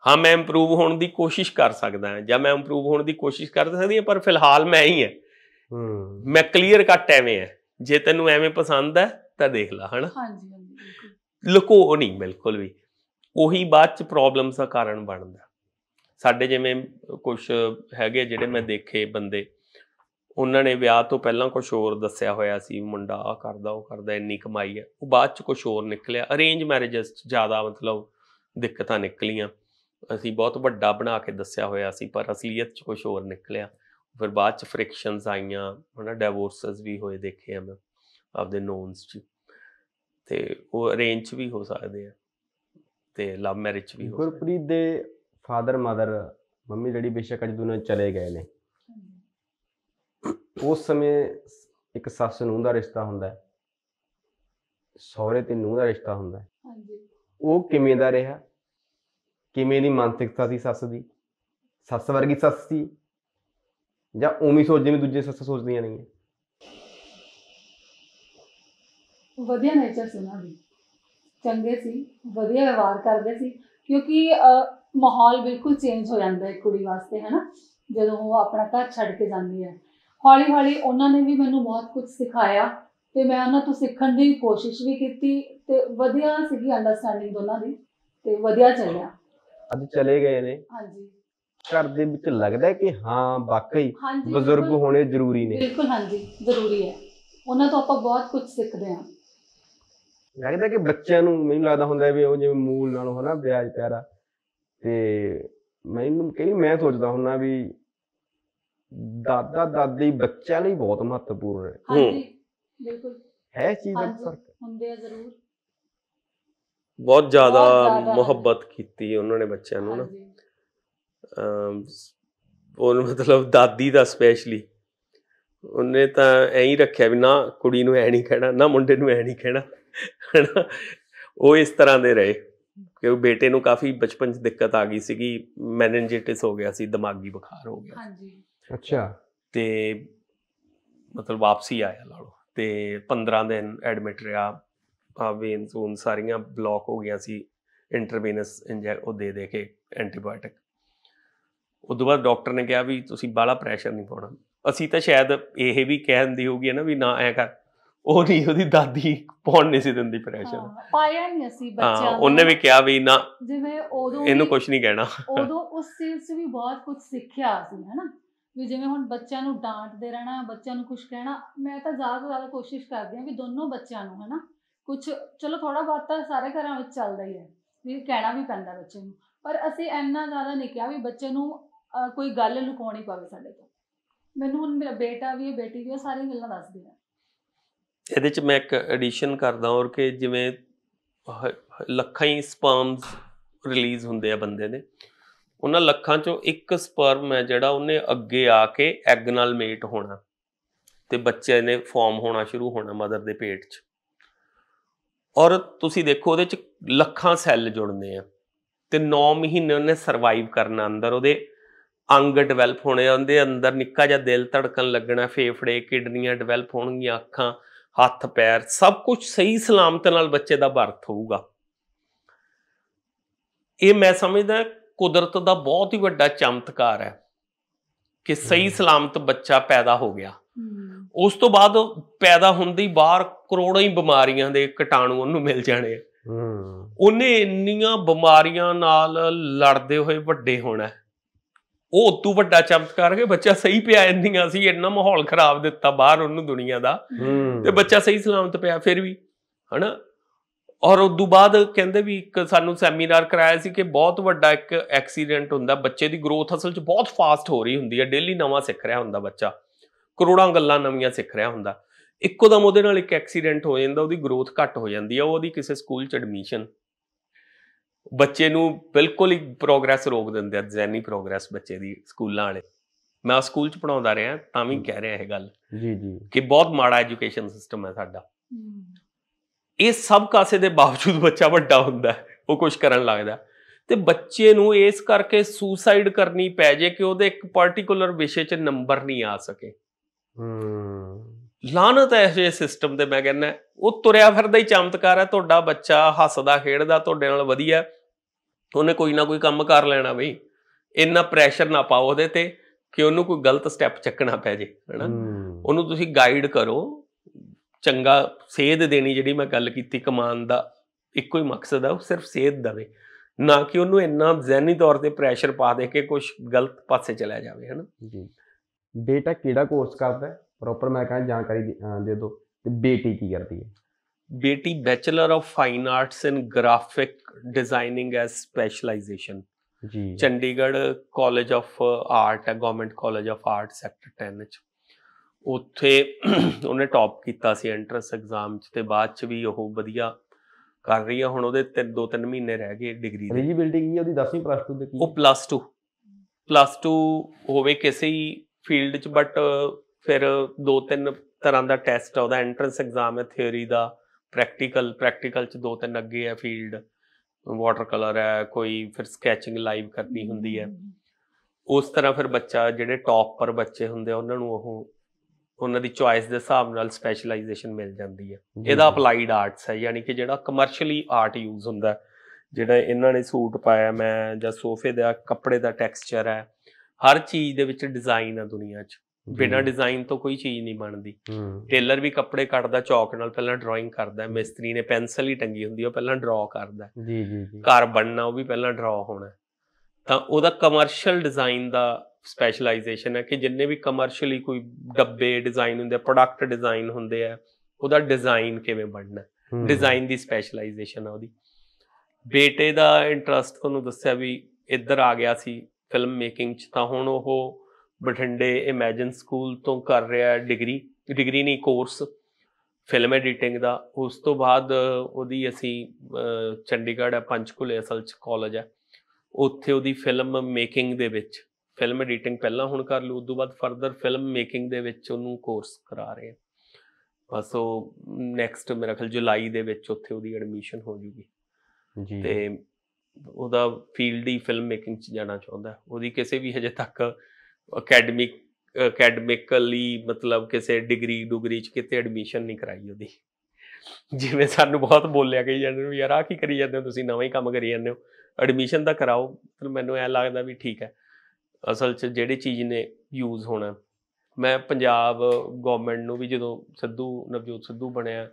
ਹਾਂ ਮੈਂ ਇੰਪਰੂਵ ਹੋਣ ਦੀ ਕੋਸ਼ਿਸ਼ ਕਰ ਸਕਦਾ ਹਾਂ ਜਾਂ ਮੈਂ ਇੰਪਰੂਵ ਹੋਣ ਦੀ ਕੋਸ਼ਿਸ਼ ਕਰ ਸਕਦੀ ਹਾਂ ਪਰ ਫਿਲਹਾਲ ਮੈਂ ਹੀ ਹਾਂ ਹੂੰ ਮੈਂ ਕਲੀਅਰ ਕੱਟ ਐਵੇਂ ਹੈ ਜੇ ਤੈਨੂੰ ਐਵੇਂ ਪਸੰਦ ਹੈ ਤਾਂ ਦੇਖ ਲੈ ਹਨਾ ਹਾਂਜੀ ਹਾਂਜੀ ਲੁਕੋ ਨਹੀਂ ਬਿਲਕੁਲ ਵੀ ਉਹੀ ਬਾਅਦ ਚ ਪ੍ਰੋਬਲਮਸ ਦਾ ਕਾਰਨ ਬਣਦਾ ਸਾਡੇ ਜਿਵੇਂ ਕੁਝ ਹੈਗੇ ਜਿਹੜੇ ਮੈਂ ਦੇਖੇ ਬੰਦੇ ਉਹਨਾਂ ਨੇ ਵਿਆਹ ਤੋਂ ਪਹਿਲਾਂ ਕੁਝ ਹੋਰ ਦੱਸਿਆ ਹੋਇਆ ਸੀ ਮੁੰਡਾ ਆ ਕਰਦਾ ਉਹ ਕਰਦਾ ਇੰਨੀ ਕਮਾਈ ਹੈ ਉਹ ਬਾਅਦ ਚ ਕੁਝ ਹੋਰ ਨਿਕਲਿਆ ਅਰੇਂਜ ਮੈਰਿਜਸ ਚ ਜ਼ਿਆਦਾ ਮਤਲਬ ਦਿੱਕਤਾਂ ਨਿਕਲੀਆਂ ਅਸੀਂ ਬਹੁਤ ਵੱਡਾ ਬਣਾ ਕੇ ਦੱਸਿਆ ਹੋਇਆ ਸੀ ਪਰ ਅਸਲੀਅਤ ਚ ਕੁਝ ਹੋਰ ਨਿਕਲਿਆ ਫਿਰ ਬਾਅਦ ਚ ਫ੍ਰਿਕਸ਼ਨਸ ਆਈਆਂ ਉਹਨਾਂ ਡਿਵੋਰਸਸ ਵੀ ਹੋਏ ਦੇਖੇ ਆ ਮੈਂ ਆਪਦੇ ਨੋਨਸ ਚ ਤੇ ਉਹ ਅਰੇਂਜ ਵੀ ਹੋ ਸਕਦੇ ਆ ਤੇ ਲਵ ਮੈਰਿਜ ਵੀ ਹੋ ਗੁਰਪ੍ਰੀਤ ਦੇ ਫਾਦਰ ਮਦਰ ਮੰਮੀ ਜਿਹੜੀ ਬੇਸ਼ੱਕ ਅੱਜ ਦੁਨੀਆਂ ਚਲੇ ਗਏ ਨੇ ਉਸ ਸਮੇਂ ਇੱਕ ਸੱਸ ਨੂੰ ਦਾ ਰਿਸ਼ਤਾ ਹੁੰਦਾ ਹੈ ਸਹੁਰੇ ਤੇ ਨੂੰ ਦਾ ਰਿਸ਼ਤਾ ਹੁੰਦਾ ਹੈ ਹਾਂਜੀ ਉਹ ਕਿਵੇਂ ਦਾ ਰਿਹਾ ਕਿਵੇਂ ਦੀ ਮਾਨਸਿਕਤਾ ਸੀ ਸੱਸ ਦੀ ਸੱਸ ਵਰਗੀ ਸੱਸ ਸੀ ਜਾਂ ਉਵੇਂ ਸੋਚ ਜਿਵੇਂ ਦੂਜੇ ਸੱਸ ਸੋਚਦੀਆਂ ਨਹੀਂ ਵਧੀਆ ਨੇਚਰ ਸੀ ਉਹਨਾਂ ਦੀ ਚੰਗੇ ਸੀ ਵਧੀਆ ਵਿਵਹਾਰ ਕਰਦੇ ਸੀ ਕਿਉਂਕਿ ਮਾਹੌਲ ਬਿਲਕੁਲ ਚੇਂਜ ਹੋ ਜਾਂਦਾ ਹੈ ਕੁੜੀ ਵਾਸਤੇ ਹਨਾ ਜਦੋਂ ਉਹ ਆਪਣਾ ਘਰ ਛੱਡ ਕੇ ਜਾਂਦੀ ਹੈ ਹੌਲੀ ਹੌਲੀ ਉਹਨਾਂ ਨੇ ਵੀ ਮੈਨੂੰ ਬਹੁਤ ਕੁਝ ਸਿਖਾਇਆ ਤੇ ਮੈਂ ਉਹਨਾਂ ਤੋਂ ਸਿੱਖਣ ਦੀ ਕੋਸ਼ਿਸ਼ ਵੀ ਕੀਤੀ ਤੇ ਵਧੀਆ ਸੀਗੀ ਅੰਡਰਸਟੈਂਡਿੰਗ ਦੋਨਾਂ ਦੀ ਤੇ ਵਧੀਆ ਚੱਲਿਆ ਅੱਜ ਚਲੇ ਗਏ ਨੇ ਹਾਂਜੀ ਘਰ ਦੇ ਵਿੱਚ ਲੱਗਦਾ ਹੈ ਕਿ ਹਾਂ ਵਾਕਈ ਬਜ਼ੁਰਗ ਹੋਣੇ ਜ਼ਰੂਰੀ ਨੇ ਬਿਲਕੁਲ ਹਾਂਜੀ ਜ਼ਰੂਰੀ ਹੈ ਉਹਨਾਂ ਤੋਂ ਆਪਾਂ ਬਹੁਤ ਕੁਝ ਸਿੱਖਦੇ ਹਾਂ ਲੱਗਦਾ ਕਿ ਬੱਚਿਆਂ ਨੂੰ ਮੈਨੂੰ ਲੱਗਦਾ ਹੁੰਦਾ ਵੀ ਉਹ ਜਿਵੇਂ ਮੂਲ ਨਾਲੋਂ ਹਨਾ ਵਿਆਜ ਪਿਆਰਾ ਤੇ ਮੈਨੂੰ ਕਈ ਮੈਂ ਸੋਚਦਾ ਹੁੰਦਾ ਵੀ ਦਾਦਾ ਦਾਦੀ ਬੱਚਿਆਂ ਲਈ ਬਹੁਤ ਮਹੱਤਵਪੂਰਨ ਹੈ ਹਾਂਜੀ ਬਿਲਕੁਲ ਹੈ ਚੀਜ਼ ਦਾ ਫਰਕ ਹੁੰਦੇ ਆ ਜ਼ਰੂਰ ਬਹੁਤ ਜ਼ਿਆਦਾ ਮੁਹੱਬਤ ਕੀਤੀ ਉਹਨਾਂ ਨੇ ਬੱਚਿਆਂ ਨੂੰ ਨਾ ਉਹ ਮਤਲਬ ਦਾਦੀ ਦਾ ਸਪੈਸ਼ਲੀ ਉਹਨੇ ਤਾਂ ਐਂ ਹੀ ਰੱਖਿਆ ਵੀ ਨਾ ਕੁੜੀ ਨੂੰ ਐ ਨਹੀਂ ਕਹਿਣਾ ਨਾ ਮੁੰਡੇ ਨੂੰ ਐ ਨਹੀਂ ਕਹਿਣਾ ਹਨਾ ਉਹ ਇਸ ਤਰ੍ਹਾਂ ਦੇ ਰਹੇ ਕਿ ਉਹ ਬੇਟੇ ਨੂੰ ਕਾਫੀ ਬਚਪਨ 'ਚ ਦਿੱਕਤ ਆ ਗਈ ਸੀਗੀ ਮੈਨਿੰਜਾਈਟਿਸ ਹੋ ਗਿਆ ਸੀ ਦਿਮਾਗੀ ਬੁਖਾਰ ਹੋ ਗਿਆ ਹਾਂਜੀ ਅੱਛਾ ਤੇ ਮਤਲਬ ਵਾਪਸੀ ਆਇਆ ਲਾ ਤੇ 15 ਦਿਨ ਐਡਮਿਟ ਰਿਹਾ ਆ ਵੇਨਸ ਸਾਰੀਆਂ ਬਲੌਕ ਹੋ ਗਈਆਂ ਸੀ ਇੰਟਰਵੀਨਸ ਇੰਜੈਕ ਉਹ ਦੇ ਦੇ ਕੇ ਐਂਟੀਬਾਇਓਟਿਕ ਉਸ ਤੋਂ ਬਾਅਦ ਡਾਕਟਰ ਨੇ ਕਿਹਾ ਵੀ ਤੁਸੀਂ ਬਾਲਾ ਪ੍ਰੈਸ਼ਰ ਨਹੀਂ ਪਾਉਣਾ ਅਸੀਂ ਤਾਂ ਸ਼ਾਇਦ ਇਹ ਵੀ ਕਹਿਣ ਦੀ ਹੋਗੀ ਨਾ ਵੀ ਨਾ ਐ ਕਰ ਉਹ ਨਹੀਂ ਉਹਦੀ ਦਾਦੀ ਪਾਉਣ ਨਹੀਂ ਸੀ ਦਿੰਦੀ ਪ੍ਰੈਸ਼ਰ ਪਾਇਆ ਨਹੀਂ ਸੀ ਬੱਚਿਆਂ ਨੂੰ ਉਹਨੇ ਵੀ ਕਿਹਾ ਵੀ ਨਾ ਜਿਵੇਂ ਉਦੋਂ ਇਹਨੂੰ ਕੁਝ ਨਹੀਂ ਕਹਿਣਾ ਉਦੋਂ ਉਸ ਚੀਜ਼ 'ਚ ਵੀ ਬਹੁਤ ਕੁਝ ਸਿੱਖਿਆ ਸੀ ਹੈਨਾ ਵੀ ਜਿਵੇਂ ਹੁਣ ਬੱਚਿਆਂ ਨੂੰ ਡਾਂਟਦੇ ਰਹਿਣਾ ਬੱਚਿਆਂ ਨੂੰ ਕੁਝ ਕਹਿਣਾ ਮੈਂ ਤਾਂ ਜ਼ਿਆਦਾ ਤੋਂ ਜ਼ਿਆਦਾ ਕੋਸ਼ਿਸ਼ ਕਰਦੀ ਹਾਂ ਵੀ ਦੋਨੋਂ ਬੱਚਿਆਂ ਨੂੰ ਹਨਾ ਕੁਝ ਚਲੋ ਥੋੜਾ ਬਹੁਤ ਤਾਂ ਸਾਰੇ ਘਰਾਂ ਵਿੱਚ ਚੱਲਦਾ ਹੀ ਹੈ ਵੀ ਕਹਿਣਾ ਵੀ ਪੈਂਦਾ ਬੱਚੇ ਨੂੰ ਪਰ ਅਸੀਂ ਇੰਨਾ ਜ਼ਿਆਦਾ ਨਹੀਂ ਕਿਹਾ ਵੀ ਬੱਚੇ ਨੂੰ ਕੋਈ ਗੱਲ ਲੁਕਾਉਣੀ ਪਵੇ ਸਾਡੇ ਤੋਂ ਮੈਨੂੰ ਹੁਣ ਮੇਰਾ ਬੇਟਾ ਵੀ ਹੈ ਬੇਟੀ ਵੀ ਹੈ ਗੱਲਾਂ ਦੱਸਦੇ ਆ ਇਹਦੇ ਚ ਮੈਂ ਇੱਕ ਐਡੀਸ਼ਨ ਕਰਦਾ ਔਰ ਕਿ ਜਿਵੇਂ ਲੱਖਾਂ ਹੀ ਸਪਰਮਸ ਰਿਲੀਜ਼ ਹੁੰਦੇ ਆ ਬੰਦੇ ਦੇ ਉਹਨਾਂ ਲੱਖਾਂ ਚੋਂ ਇੱਕ ਸਪਰਮ ਹੈ ਜਿਹੜਾ ਉਹਨੇ ਅੱਗੇ ਆ ਕੇ ਐਗ ਨਾਲ ਮੇਟ ਹੋਣਾ ਤੇ ਬੱਚੇ ਨੇ ਫਾਰਮ ਹੋਣਾ ਸ਼ੁਰੂ ਹੋਣਾ ਮਦਰ ਦੇ ਪੇਟ 'ਚ ਔਰ ਤੁਸੀਂ ਦੇਖੋ ਉਹਦੇ 'ਚ ਲੱਖਾਂ ਸੈੱਲ ਜੁੜਨੇ ਆ ਤੇ 9 ਮਹੀਨੇ ਉਹਨੇ ਸਰਵਾਈਵ ਕਰਨਾ ਅੰਦਰ ਉਹਦੇ ਅੰਗ ਡਿਵੈਲਪ ਹੋਣੇ ਉਹਦੇ ਅੰਦਰ ਨਿੱਕਾ ਜਿਹਾ ਦਿਲ ਧੜਕਣ ਲੱਗਣਾ ਫੇਫੜੇ ਕਿਡਨੀਆਂ ਡਿਵੈਲਪ ਹੋਣਗੀਆਂ ਅੱਖਾਂ ਹੱਥ ਪੈਰ ਸਭ ਕੁਝ ਸਹੀ ਸਲਾਮਤ ਨਾਲ ਬੱਚੇ ਦਾ ਬਰਥ ਹੋਊਗਾ ਇਹ ਮੈਂ ਸਮਝਦਾ ਕੁਦਰਤ ਦਾ ਬਹੁਤ ਹੀ ਵੱਡਾ ਚਮਤਕਾਰ ਹੈ ਕਿ ਸਹੀ ਸਲਾਮਤ ਬੱਚਾ ਪੈਦਾ ਹੋ ਗਿਆ ਉਸ ਤੋਂ ਬਾਅਦ ਪੈਦਾ ਹੁੰਦੀ ਬਾਹਰ ਕਰੋੜਾਂ ਹੀ ਬਿਮਾਰੀਆਂ ਦੇ ਕਟਾਣੂ ਉਹਨੂੰ ਮਿਲ ਜਾਣੇ ਆ ਉਹਨੇ ਇੰਨੀਆਂ ਬਿਮਾਰੀਆਂ ਨਾਲ ਲੜਦੇ ਹੋਏ ਵੱਡੇ ਹੋਣਾ ਉਹ ਉਤੋਂ ਵੱਡਾ ਚਮਤਕਾਰ ਕਿ ਬੱਚਾ ਸਹੀ ਪਿਆ ਇੰਨੀਆਂ ਸੀ ਇੰਨਾ ਮਾਹੌਲ ਖਰਾਬ ਦਿੱਤਾ ਬਾਹਰ ਉਹਨੂੰ ਦੁਨੀਆ ਦਾ ਤੇ ਬੱਚਾ ਸਹੀ ਸਲਾਮਤ ਪਿਆ ਫਿਰ ਵੀ ਹਨਾ ਔਰ ਉਸ ਤੋਂ ਬਾਅਦ ਕਹਿੰਦੇ ਵੀ ਇੱਕ ਸਾਨੂੰ ਸੈਮੀਨਾਰ ਕਰਾਇਆ ਸੀ ਕਿ ਬਹੁਤ ਵੱਡਾ ਇੱਕ ਐਕਸੀਡੈਂਟ ਹੁੰਦਾ ਬੱਚੇ ਦੀ ਗਰੋਥ ਅਸਲ 'ਚ ਬਹੁਤ ਫਾਸਟ ਹੋ ਰਹੀ ਹੁੰਦੀ ਹੈ ਡੇਲੀ ਨਵਾਂ ਸਿੱਖ ਰਿਹਾ ਹੁੰਦਾ ਬੱਚਾ ਕਰੋੜਾਂ ਗੱਲਾਂ ਨਵੀਆਂ ਸਿੱਖ ਰਿਹਾ ਹੁੰਦਾ ਇੱਕੋ ਦਮ ਉਹਦੇ ਨਾਲ ਇੱਕ ਐਕਸੀਡੈਂਟ ਹੋ ਜਾਂਦਾ ਉਹਦੀ ਗਰੋਥ ਘੱਟ ਹੋ ਜਾਂਦੀ ਹੈ ਉਹਦੀ ਕਿਸੇ ਸਕੂਲ 'ਚ ਐਡਮਿਸ਼ਨ ਬੱਚੇ ਨੂੰ ਬਿਲਕੁਲ ਹੀ ਪ੍ਰੋਗਰੈਸ ਰੋਕ ਦਿੰਦੇ ਆ ਜ਼ੈਨੀ ਪ੍ਰੋਗਰੈਸ ਬੱਚੇ ਦੀ ਸਕੂਲਾਂ ਵਾਲੇ ਮੈਂ ਸਕੂਲ ਚ ਪੜਾਉਂਦਾ ਰਿਹਾ ਤਾਂ ਵੀ ਕਹਿ ਰਿਹਾ ਇਹ ਗੱਲ ਜੀ ਜੀ ਕਿ ਬਹੁਤ ਮਾੜਾ ਐਜੂਕੇਸ਼ਨ ਸਿਸਟਮ ਹੈ ਸਾਡਾ ਇਹ ਸਭ ਕਾਸੇ ਦੇ ਬਾਵਜੂਦ ਬੱਚਾ ਵੱਡਾ ਹੁੰਦਾ ਉਹ ਕੁਝ ਕਰਨ ਲੱਗਦਾ ਤੇ ਬੱਚੇ ਨੂੰ ਇਸ ਕਰਕੇ ਸੁਸਾਈਡ ਕਰਨੀ ਪੈ ਜੇ ਕਿ ਉਹਦੇ ਇੱਕ ਪਾਰਟਿਕੂਲਰ ਵਿਸ਼ੇ 'ਚ ਨੰਬਰ ਨਹੀਂ ਆ ਸਕੇ ਹੂੰ ਲਾਨਤ ਹੈ ਇਹ ਸਿਸਟਮ ਤੇ ਮੈਂ ਕਹਿੰਦਾ ਉਹ ਤੁਰਿਆ ਫਿਰਦਾ ਹੀ ਚਮਤਕਾਰ ਹੈ ਤੁਹਾਡਾ ਬੱਚਾ ਹੱਸਦਾ ਖੇਡਦਾ ਤੁਹਾਡੇ ਨਾਲ ਵਧੀਆ ਉਹਨੇ ਕੋਈ ਨਾ ਕੋਈ ਕੰਮ ਕਰ ਲੈਣਾ ਬਈ ਇੰਨਾ ਪ੍ਰੈਸ਼ਰ ਨਾ ਪਾਓ ਉਹਦੇ ਤੇ ਕਿ ਉਹਨੂੰ ਕੋਈ ਗਲਤ ਸਟੈਪ ਚੱਕਣਾ ਪੈ ਜੇ ਹੈਨਾ ਉਹਨੂੰ ਤੁਸੀਂ ਗਾਈਡ ਕਰੋ ਚੰਗਾ ਸੇਧ ਦੇਣੀ ਜਿਹੜੀ ਮੈਂ ਗੱਲ ਕੀਤੀ ਕਮਾਨ ਦਾ ਇੱਕੋ ਹੀ ਮਕਸਦ ਹੈ ਉਹ ਸਿਰਫ ਸੇਧ ਦੇਵੇ ਨਾ ਕਿ ਉਹਨੂੰ ਇੰਨਾ ਜ਼ਹਿਨੀ ਤੌਰ ਤੇ ਪ੍ਰੈਸ਼ਰ ਪਾ ਦੇ ਕੇ ਕੁਝ ਗਲਤ ਪਾਸੇ ਚਲਾ ਜਾਵੇ ਹੈਨਾ ਜੀ ਬੇਟਾ ਕਿਹੜਾ ਕੋਰਸ ਕਰਦਾ ਹੈ ਪ੍ਰੋਪਰ ਮੈਂ ਕਹਾਂ ਜਾਣਕਾਰੀ ਦੇ ਦਿਓ ਤੇ ਬੇਟੀ ਕੀ ਕਰਦੀ ਹੈ ਬੇਟੀ bachelor of fine arts in graphic designing as specialization ਜੀ ਚੰਡੀਗੜ੍ਹ ਕਾਲਜ ਆਫ ਆਰਟ ਹੈ government college of art sector 10 ਵਿੱਚ ਉੱਥੇ ਉਹਨੇ ਟੌਪ ਕੀਤਾ ਸੀ ਐਂਟਰੈਂਸ ਐਗਜ਼ਾਮ ਚ ਤੇ ਬਾਅਦ ਚ ਵੀ ਉਹ ਵਧੀਆ ਕਰ ਰਹੀ ਆ ਹੁਣ ਉਹਦੇ 2 ਦੋ ਤਿੰਨ ਮਹੀਨੇ ਰਹਿ ਗਏ ਡਿਗਰੀ ਦੇ ਐਲੀਜੀਬਿਲਟੀ ਕੀ ਹੈ ਉਹਦੀ 10ਵੀਂ ਪਲੱਸ 2 ਦੇ ਕੀ ਉਹ ਪਲੱਸ 2 ਪਲੱਸ 2 ਹੋਵੇ ਕਿਸੇ ਹੀ ਫੀਲਡ ਚ ਬਟ ਫਿਰ ਦੋ ਤਿੰਨ ਤਰ੍ਹਾਂ ਦਾ ਟੈਸਟ ਆ ਉਹਦਾ ਐਂਟਰੈਂਸ ਐਗਜ਼ਾਮ ਹੈ ਥਿਉਰੀ ਦਾ ਪ੍ਰੈਕਟੀਕਲ ਪ੍ਰੈਕਟੀਕਲ ਚ ਦੋ ਤਿੰਨ ਅੱਗੇ ਆ ਫੀਲਡ ਵਾਟਰ ਕਲਰ ਹੈ ਕੋਈ ਫਿਰ ਸਕੈਚਿੰਗ ਲਾਈਵ ਕਰਨੀ ਹੁੰਦੀ ਹੈ ਉਸ ਤਰ੍ਹਾਂ ਫਿਰ ਬੱਚਾ ਜਿਹੜੇ ਟੌਪ ਪਰ ਬੱਚੇ ਹੁੰਦੇ ਆ ਉਹਨਾਂ ਨੂੰ ਉਹ ਉਹਨਾਂ ਦੀ ਚੁਆਇਸ ਦੇ ਹਿਸਾਬ ਨਾਲ ਸਪੈਸ਼ਲਾਈਜੇਸ਼ਨ ਮਿਲ ਜਾਂਦੀ ਹੈ ਇਹਦਾ ਅਪਲਾਈਡ ਆਰਟਸ ਹੈ ਯਾਨੀ ਕਿ ਜਿਹੜਾ ਕਮਰਸ਼ੀਅਲੀ ਆਰਟ ਯੂਜ਼ ਹੁੰਦਾ ਜਿਹੜਾ ਇਹਨਾਂ ਨੇ ਸੂਟ ਪਾਇਆ ਮੈਂ ਜਾਂ ਸੋਫੇ ਦਾ ਕੱਪੜੇ ਦਾ ਟੈਕਸਚਰ ਹੈ ਹਰ ਚੀਜ਼ ਦੇ ਵਿੱਚ ਡਿਜ਼ਾਈਨ ਆ ਦੁਨੀਆ 'ਚ ਬਿਨਾ ਡਿਜ਼ਾਈਨ ਤੋਂ ਕੋਈ ਚੀਜ਼ ਨਹੀਂ ਬਣਦੀ ਟੇਲਰ ਵੀ ਕੱਪੜੇ ਕੱਟਦਾ ਚੌਕ ਨਾਲ ਪਹਿਲਾਂ ਡਰਾਇੰਗ ਕਰਦਾ ਮਿਸਤਰੀ ਨੇ ਪੈਨਸਲ ਹੀ ਟੰਗੀ ਹੁੰਦੀ ਉਹ ਪਹਿਲਾਂ ਡਰਾ ਕਰਦਾ ਜੀ ਜੀ ਜੀ ਘਰ ਬਣਨਾ ਉਹ ਵੀ ਪਹਿਲਾਂ ਡਰਾ ਹੋਣਾ ਤਾਂ ਉਹਦਾ ਕਮਰਸ਼ੀਅਲ ਡਿਜ਼ਾਈਨ ਦਾ ਸਪੈਸ਼ਲਾਈਜੇਸ਼ਨ ਹੈ ਕਿ ਜਿੰਨੇ ਵੀ ਕਮਰਸ਼ੀਅਲੀ ਕੋਈ ਡੱਬੇ ਡਿਜ਼ਾਈਨ ਹੁੰਦੇ ਆ ਪ੍ਰੋਡਕਟ ਡਿਜ਼ਾਈਨ ਹੁੰਦੇ ਆ ਉਹਦਾ ਡਿਜ਼ਾਈਨ ਕਿਵੇਂ ਬਣਨਾ ਡਿਜ਼ਾਈਨ ਦੀ ਸਪੈਸ਼ਲਾਈਜੇਸ਼ਨ ਆ ਉਹਦੀ ਬੇਟੇ ਦਾ ਇੰਟਰਸਟ ਤੁਹਾਨੂੰ ਦੱਸਿਆ ਵੀ ਇੱਧਰ ਆ ਗਿਆ ਸੀ ਫਿਲਮ ਮੇਕਿੰਗ ਚ ਤਾਂ ਹੁਣ ਉਹ ਬਠਿੰਡੇ ਇਮੇਜਿਨ ਸਕੂਲ ਤੋਂ ਕਰ ਰਿਹਾ ਹੈ ਡਿਗਰੀ ਡਿਗਰੀ ਨਹੀਂ ਕੋਰਸ ਫਿਲਮ ਐਡੀਟਿੰਗ ਦਾ ਉਸ ਤੋਂ ਬਾਅਦ ਉਹਦੀ ਅਸੀਂ ਚੰਡੀਗੜ੍ਹ ਹੈ ਪੰਚਕੁਲੇ ਅਸਲ ਚ ਕਾਲਜ ਹੈ ਉੱਥੇ ਉਹਦੀ ਫਿਲਮ ਮੇਕਿੰਗ ਦੇ ਵਿੱਚ ਫਿਲਮ ਐਡੀਟਿੰਗ ਪਹਿਲਾਂ ਹੁਣ ਕਰ ਲਈ ਉਸ ਤੋਂ ਬਾਅਦ ਫਰਦਰ ਫਿਲਮ ਮੇਕਿੰਗ ਦੇ ਵਿੱਚ ਉਹਨੂੰ ਕੋਰਸ ਕਰਾ ਰਹੇ ਆ ਬਸ ਉਹ ਨੈਕਸਟ ਮੇਰਾ ਖਿਆਲ ਜੁਲਾਈ ਦੇ ਵਿੱਚ ਉੱਥੇ ਉਹਦੀ ਐਡਮਿਸ਼ਨ ਹੋ ਜੂਗੀ ਜੀ ਤੇ ਉਹਦਾ ਫੀਲਡ ਹੀ ਫਿਲਮ ਮੇਕਿੰਗ ਚ ਜਾਣਾ ਚਾਹੁੰਦਾ ਉਹਦੀ ਕਿਸੇ ਵੀ ਹਜੇ ਤੱਕ ਅਕੈਡਮਿਕ ਅਕੈਡਮਿਕਲੀ ਮਤਲਬ ਕਿਸੇ ਡਿਗਰੀ ਡੁਗਰੀ ਚ ਕਿਤੇ ਐਡਮਿਸ਼ਨ ਨਹੀਂ ਕਰਾਈ ਉਹਦੀ ਜਿਵੇਂ ਸਾਨੂੰ ਬਹੁਤ ਬੋਲਿਆ ਕਿ ਜਾਂਦੇ ਯਾਰ ਆ ਕੀ ਕਰੀ ਜਾਂਦੇ ਹੋ ਤੁਸੀਂ ਨਵਾਂ ਹੀ ਕੰਮ ਕਰੀ ਜਾਂਦੇ ਹੋ ਐਡਮਿਸ਼ਨ ਤਾਂ ਕਰਾਓ ਮਤਲਬ ਮੈਨੂੰ ਐ ਲੱਗਦਾ ਵੀ ਠੀਕ ਹੈ ਅਸਲ 'ਚ ਜਿਹੜੀ ਚੀਜ਼ ਨੇ ਯੂਜ਼ ਹੋਣਾ ਮੈਂ ਪੰਜਾਬ ਗਵਰਨਮੈਂਟ ਨੂੰ ਵੀ ਜਦੋਂ ਸਿੱਧੂ ਨਵਜੋਤ ਸਿੱਧੂ ਬਣਿਆ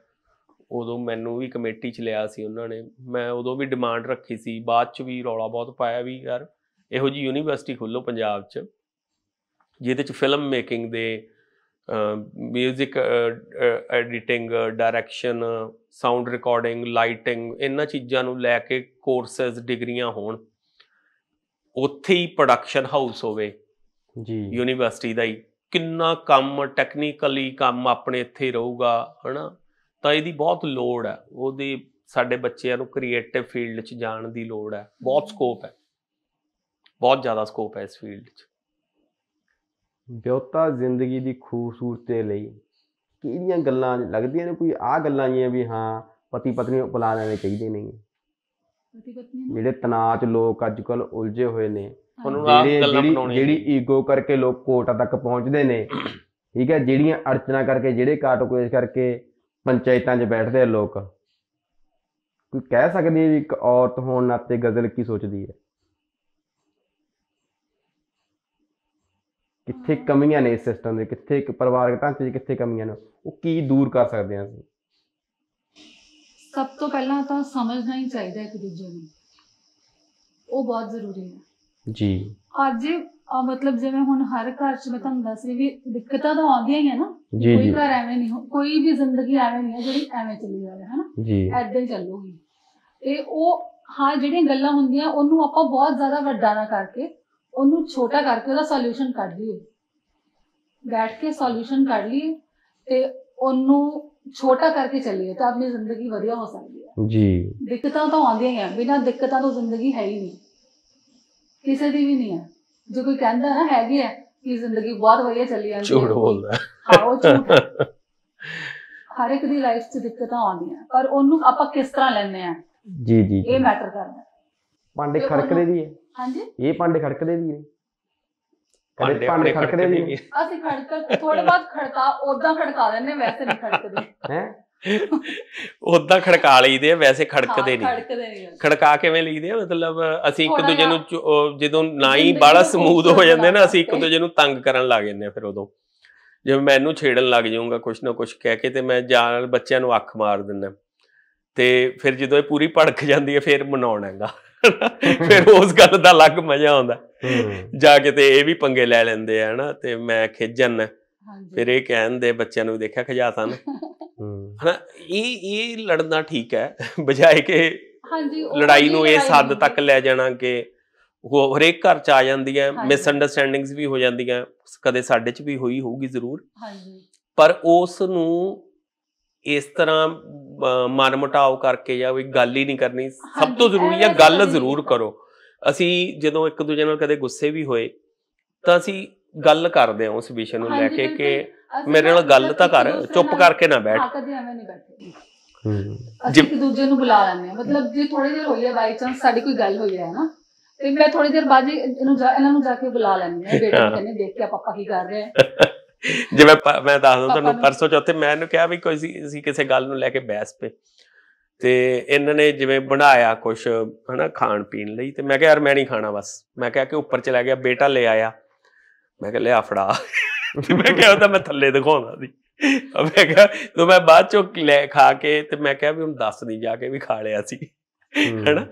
ਉਦੋਂ ਮੈਨੂੰ ਵੀ ਕਮੇਟੀ 'ਚ ਲਿਆ ਸੀ ਉਹਨਾਂ ਨੇ ਮੈਂ ਉਦੋਂ ਵੀ ਡਿਮਾਂਡ ਰੱਖੀ ਸੀ ਬਾਅਦ 'ਚ ਵੀ ਰੌਲਾ ਬਹੁਤ ਪਾਇਆ ਵੀ ਯਾਰ ਇਹੋ ਜੀ ਯੂਨੀਵਰਸਿਟੀ ਖੋਲੋ ਪੰਜਾਬ 'ਚ ਜਿਹਦੇ ਚ ਫਿਲਮ ਮੇਕਿੰਗ ਦੇ music editing direction sound recording lighting ਇਹਨਾਂ ਚੀਜ਼ਾਂ ਨੂੰ ਲੈ ਕੇ ਕੋਰਸਸ ਡਿਗਰੀਆਂ ਹੋਣ ਉੱਥੇ ਹੀ ਪ੍ਰੋਡਕਸ਼ਨ ਹਾਊਸ ਹੋਵੇ ਜੀ ਯੂਨੀਵਰਸਿਟੀ ਦਾ ਹੀ ਕਿੰਨਾ ਕੰਮ ਟੈਕਨੀਕਲੀ ਕੰਮ ਆਪਣੇ ਇੱਥੇ ਰਹੂਗਾ ਹਨਾ ਤਾਂ ਇਹਦੀ ਬਹੁਤ ਲੋੜ ਹੈ ਉਹਦੀ ਸਾਡੇ ਬੱਚਿਆਂ ਨੂੰ ਕ੍ਰੀਏਟਿਵ ਫੀਲਡ 'ਚ ਜਾਣ ਦੀ ਲੋੜ ਹੈ ਬਹੁਤ ਸਕੋਪ ਹੈ ਬਹੁਤ ਜ਼ਿਆਦਾ ਸਕੋਪ ਹੈ ਇਸ ਫੀਲਡ 'ਚ ਵਿਉਤਾ ਜ਼ਿੰਦਗੀ ਦੀ ਖੂਬਸੂਰਤੀ ਲਈ ਕਿਹੜੀਆਂ ਗੱਲਾਂ ਲੱਗਦੀਆਂ ਨੇ ਕੋਈ ਆ ਗੱਲਾਂ ਜੀਆਂ ਵੀ ਹਾਂ ਪਤੀ ਪਤਨੀ ਉਪਲਾ ਲੈਣੇ ਚਾਹੀਦੇ ਨਹੀਂ ਪਤੀ ਪਤਨੀ ਜਿਹੜੇ ਤਣਾਅ ਚ ਲੋਕ ਅੱਜ ਕੱਲ ਉਲਝੇ ਹੋਏ ਨੇ ਉਹਨਾਂ ਨੂੰ ਬਣਾਉਣੀ ਜਿਹੜੀ ਈਗੋ ਕਰਕੇ ਲੋਕ ਕੋਟਾ ਤੱਕ ਪਹੁੰਚਦੇ ਨੇ ਠੀਕ ਹੈ ਜਿਹੜੀਆਂ ਅਰਚਨਾ ਕਰਕੇ ਜਿਹੜੇ ਕੋਇਸ ਕਰਕੇ ਪੰਚਾਇਤਾਂ 'ਚ ਬੈਠਦੇ ਆ ਲੋਕ ਕੋਈ ਕਹਿ ਸਕਦੀ ਹੈ ਵੀ ਇੱਕ ਔਰਤ ਹੋਣ ਨਾਤੇ ਗਜ਼ਲ ਕੀ ਸੋਚਦੀ ਹੈ ਕਿੱਥੇ ਕਮੀਆਂ ਨੇ ਇਸ ਸਿਸਟਮ ਦੇ ਕਿੱਥੇ ਇੱਕ ਪਰਿਵਾਰਕ ਢਾਂਚੇ 'ਚ ਕਿੱਥੇ ਕਮੀਆਂ ਨੇ ਉਹ ਕੀ ਦੂਰ ਕਰ ਸਕਦੇ ਆ ਅਸੀਂ ਸਭ ਤੋਂ ਪਹਿਲਾਂ ਤਾਂ ਸਮਝਣਾ ਹੀ ਚਾਹੀਦਾ ਇੱਕ ਦੂਜੇ ਨੂੰ ਉਹ ਬਹੁਤ ਜ਼ਰੂਰੀ ਹੈ ਜੀ ਅੱਜ ਮਤਲਬ ਜਿਵੇਂ ਹੁਣ ਹਰ ਘਰ 'ਚ ਮੈਂ ਤੁਹਾਨੂੰ ਦੱਸ ਰਹੀ ਵੀ ਦਿੱਕਤਾਂ ਤਾਂ ਆਉਂਦੀਆਂ ਹੀ ਆ ਨਾ ਕੋਈ ਘਰ ਐਵੇਂ ਨਹੀਂ ਹੋ ਕੋਈ ਵੀ ਜ਼ਿੰਦਗੀ ਐਵੇਂ ਨਹੀਂ ਹੈ ਜਿਹੜੀ ਐਵੇਂ ਚੱਲੀ ਜਾਵੇ ਹਨਾ ਜੀ ਐਦਾਂ ਹੀ ਚੱਲੂਗੀ ਤੇ ਉਹ ਹਾਂ ਜਿਹੜੀਆਂ ਗੱਲਾਂ ਹੁੰਦੀਆਂ ਉਹਨੂੰ ਆਪਾਂ ਬਹੁਤ ਜ਼ਿਆਦਾ ਵੱਡਾ ਨਾ ਕਰਕੇ ਉਹਨੂੰ ਛੋਟਾ ਕਰਕੇ ਉਹਦਾ ਸੋਲੂਸ਼ਨ ਕੱਢ ਲਈ ਬੈਠ ਕੇ ਸੋਲੂਸ਼ਨ ਕੱਢ ਲਈ ਤੇ ਉਹਨੂੰ ਛੋਟਾ ਕਰਕੇ ਚੱਲੀਏ ਤਾਂ ਆਪਣੀ ਜ਼ਿੰਦਗੀ ਵਧੀਆ ਹੋ ਸਕਦੀ ਹੈ ਜੀ ਦਿੱਕਤਾਂ ਤਾਂ ਆਉਂਦੀਆਂ ਹੀ ਆ ਬਿਨਾ ਦਿੱਕਤਾਂ ਤੋਂ ਜ਼ਿੰਦਗੀ ਹੈ ਹੀ ਨਹੀਂ ਕਿਸੇ ਦੀ ਵੀ ਨਹੀਂ ਹੈ ਜੇ ਕੋਈ ਕਹਿੰਦਾ ਹੈ ਹੈਗੀ ਹੈ ਕਿ ਜ਼ਿੰਦਗੀ ਬਹੁਤ ਵਧੀਆ ਚੱਲੀ ਜਾਂਦੀ ਝੂਠ ਬੋਲਦਾ ਹਾਂ ਉਹ ਝੂਠ ਹਰ ਇੱਕ ਦੀ ਲਾਈਫ 'ਚ ਦਿੱਕਤਾਂ ਆਉਂਦੀਆਂ ਪਰ ਉਹਨੂੰ ਆਪਾਂ ਕਿਸ ਤਰ੍ਹਾਂ ਲੈਂਦੇ ਆ ਜੀ ਜੀ ਇਹ ਮੈਟਰ ਕਰਦਾ ਪਾਂਡੇ ਖੜਕਦੇ ਦੀ ਹੈ ਹਾਂਜੀ ਇਹ ਪਾਂਡੇ ਖੜਕਦੇ ਵੀ ਨੇ ਕਦੇ ਪਾਂਡੇ ਖੜਕਦੇ ਵੀ ਨੇ ਅਸੀਂ ਖੜਕ ਥੋੜਾ ਬਾਅਦ ਖੜਕਾ ਉਦਾਂ ਖੜਕਾ ਦਿੰਨੇ ਵੈਸੇ ਨਹੀਂ ਖੜਕਦੇ ਹੈ ਉਦਾਂ ਖੜਕਾ ਲਈਦੇ ਵੈਸੇ ਖੜਕਦੇ ਨਹੀਂ ਖੜਕਾ ਕਿਵੇਂ ਲਈਦੇ ਮਤਲਬ ਅਸੀਂ ਇੱਕ ਦੂਜੇ ਨੂੰ ਜਦੋਂ ਨਾ ਹੀ ਬਾਲਾ ਸਮੂਦ ਹੋ ਜਾਂਦੇ ਨਾ ਅਸੀਂ ਇੱਕ ਦੂਜੇ ਨੂੰ ਤੰਗ ਕਰਨ ਲੱਗ ਜਾਂਦੇ ਆ ਫਿਰ ਉਦੋਂ ਜੇ ਮੈਨੂੰ ਛੇੜਨ ਲੱਗ ਜਾਊਗਾ ਕੁਛ ਨਾ ਕੁਛ ਕਹਿ ਕੇ ਤੇ ਮੈਂ ਜਾਣ ਬੱਚਿਆਂ ਨੂੰ ਅੱਖ ਮਾਰ ਦਿੰਦਾ ਤੇ ਫਿਰ ਜਦੋਂ ਇਹ ਪੂਰੀ ਭੜਕ ਜਾਂਦੀ ਹੈ ਫਿਰ ਮਨਾਉਣਾ ਹੈਗਾ ਫਿਰ ਉਸ ਗੱਲ ਦਾ ਅਲੱਗ ਮਜ਼ਾ ਆਉਂਦਾ ਜਾ ਕੇ ਤੇ ਇਹ ਵੀ ਪੰਗੇ ਲੈ ਲੈਂਦੇ ਆ ਹਨਾ ਤੇ ਮੈਂ ਖਿਜਣ ਫਿਰ ਇਹ ਕਹਿਣ ਦੇ ਬੱਚਿਆਂ ਨੂੰ ਦੇਖਿਆ ਖਜਾ ਨਾ ਹਨਾ ਇਹ ਇਹ ਲੜਨਾ ਠੀਕ ਹੈ ਬਜਾਏ ਕਿ ਹਾਂਜੀ ਲੜਾਈ ਨੂੰ ਇਸ ਹੱਦ ਤੱਕ ਲੈ ਜਾਣਾ ਕਿ ਉਹ ਹਰੇਕ ਘਰ ਚ ਆ ਜਾਂਦੀਆਂ ਮਿਸ ਅੰਡਰਸਟੈਂਡਿੰਗਸ ਵੀ ਹੋ ਜਾਂਦੀਆਂ ਕਦੇ ਸਾਡੇ ਚ ਵੀ ਹੋਈ ਹੋਊਗੀ ਜ਼ਰੂਰ ਹਾਂਜੀ ਪਰ ਉਸ ਨੂੰ ਇਸ ਤਰ੍ਹਾਂ ਮਟਾਓ ਕਰਕੇ ਜਾਂ ਕੋਈ ਗੱਲ ਹੀ ਨਹੀਂ ਕਰਨੀ ਸਭ ਤੋਂ ਜ਼ਰੂਰੀ ਹੈ ਗੱਲ ਜ਼ਰੂਰ ਕਰੋ ਅਸੀਂ ਜਦੋਂ ਇੱਕ ਦੂਜੇ ਨਾਲ ਕਦੇ ਗੁੱਸੇ ਵੀ ਹੋਏ ਤਾਂ ਅਸੀਂ ਗੱਲ ਕਰਦੇ ਹਾਂ ਉਸ ਵਿਸ਼ੇ ਨੂੰ ਲੈ ਕੇ ਕਿ ਮੇਰੇ ਨਾਲ ਗੱਲ ਤਾਂ ਕਰ ਚੁੱਪ ਕਰਕੇ ਨਾ ਬੈਠ ਕਦੇ ਐਵੇਂ ਨਹੀਂ ਬੈਠੇ ਹੂੰ ਅਸੀਂ ਇੱਕ ਦੂਜੇ ਨੂੰ ਬੁਲਾ ਲੈਂਦੇ ਹਾਂ ਮਤਲਬ ਜੇ ਥੋੜੀ ਦੇਰ ਹੋਈ ਹੈ ਬਾਈ ਚਾਂਸ ਸਾਡੀ ਕੋਈ ਗੱਲ ਹੋਈ ਹੈ ਨਾ ਤੇ ਮੈਂ ਥੋੜੀ ਦੇਰ ਬਾਅਦ ਇਹਨੂੰ ਇਹਨਾਂ ਨੂੰ ਜਾ ਕੇ ਬੁਲਾ ਲੈਂਦੀ ਹਾਂ ਬੇਟੇ ਕਹਿੰਦੇ ਦੇਖ ਕੇ ਪਾਪਾ ਕੀ ਕਰ ਰਹੇ ਹੈ ਜਿਵੇਂ ਮੈਂ ਦੱਸਦਾ ਤੁਹਾਨੂੰ ਪਰਸੋ ਚੌਥੇ ਮੈਂ ਇਹਨੂੰ ਕਿਹਾ ਵੀ ਕੋਈ ਸੀ ਕਿਸੇ ਗੱਲ ਨੂੰ ਲੈ ਕੇ ਬਹਿਸ ਪੇ ਤੇ ਇਹਨਾਂ ਨੇ ਜਿਵੇਂ ਬਣਾਇਆ ਕੁਝ ਹਨਾ ਖਾਣ ਪੀਣ ਲਈ ਤੇ ਮੈਂ ਕਿਹਾ ਯਾਰ ਮੈਂ ਨਹੀਂ ਖਾਣਾ ਬਸ ਮੈਂ ਕਿਹਾ ਕਿ ਉੱਪਰ ਚਲਾ ਗਿਆ ਬੇਟਾ ਲੈ ਆਇਆ ਮੈਂ ਕਿਹਾ ਲੈ ਆ ਫੜਾ ਮੈਂ ਕਿਹਾ ਤਾਂ ਮੈਂ ਥੱਲੇ ਦਿਖਾਉਂਦਾ ਸੀ ਮੈਂ ਕਿਹਾ ਤੂੰ ਮੈਂ ਬਾਅਦ ਚ ਲੈ ਖਾ ਕੇ ਤੇ ਮੈਂ ਕਿਹਾ ਵੀ ਹੁਣ ਦੱਸ ਨਹੀਂ ਜਾ ਕੇ ਵੀ ਖਾ ਲਿਆ ਸੀ ਹਨਾ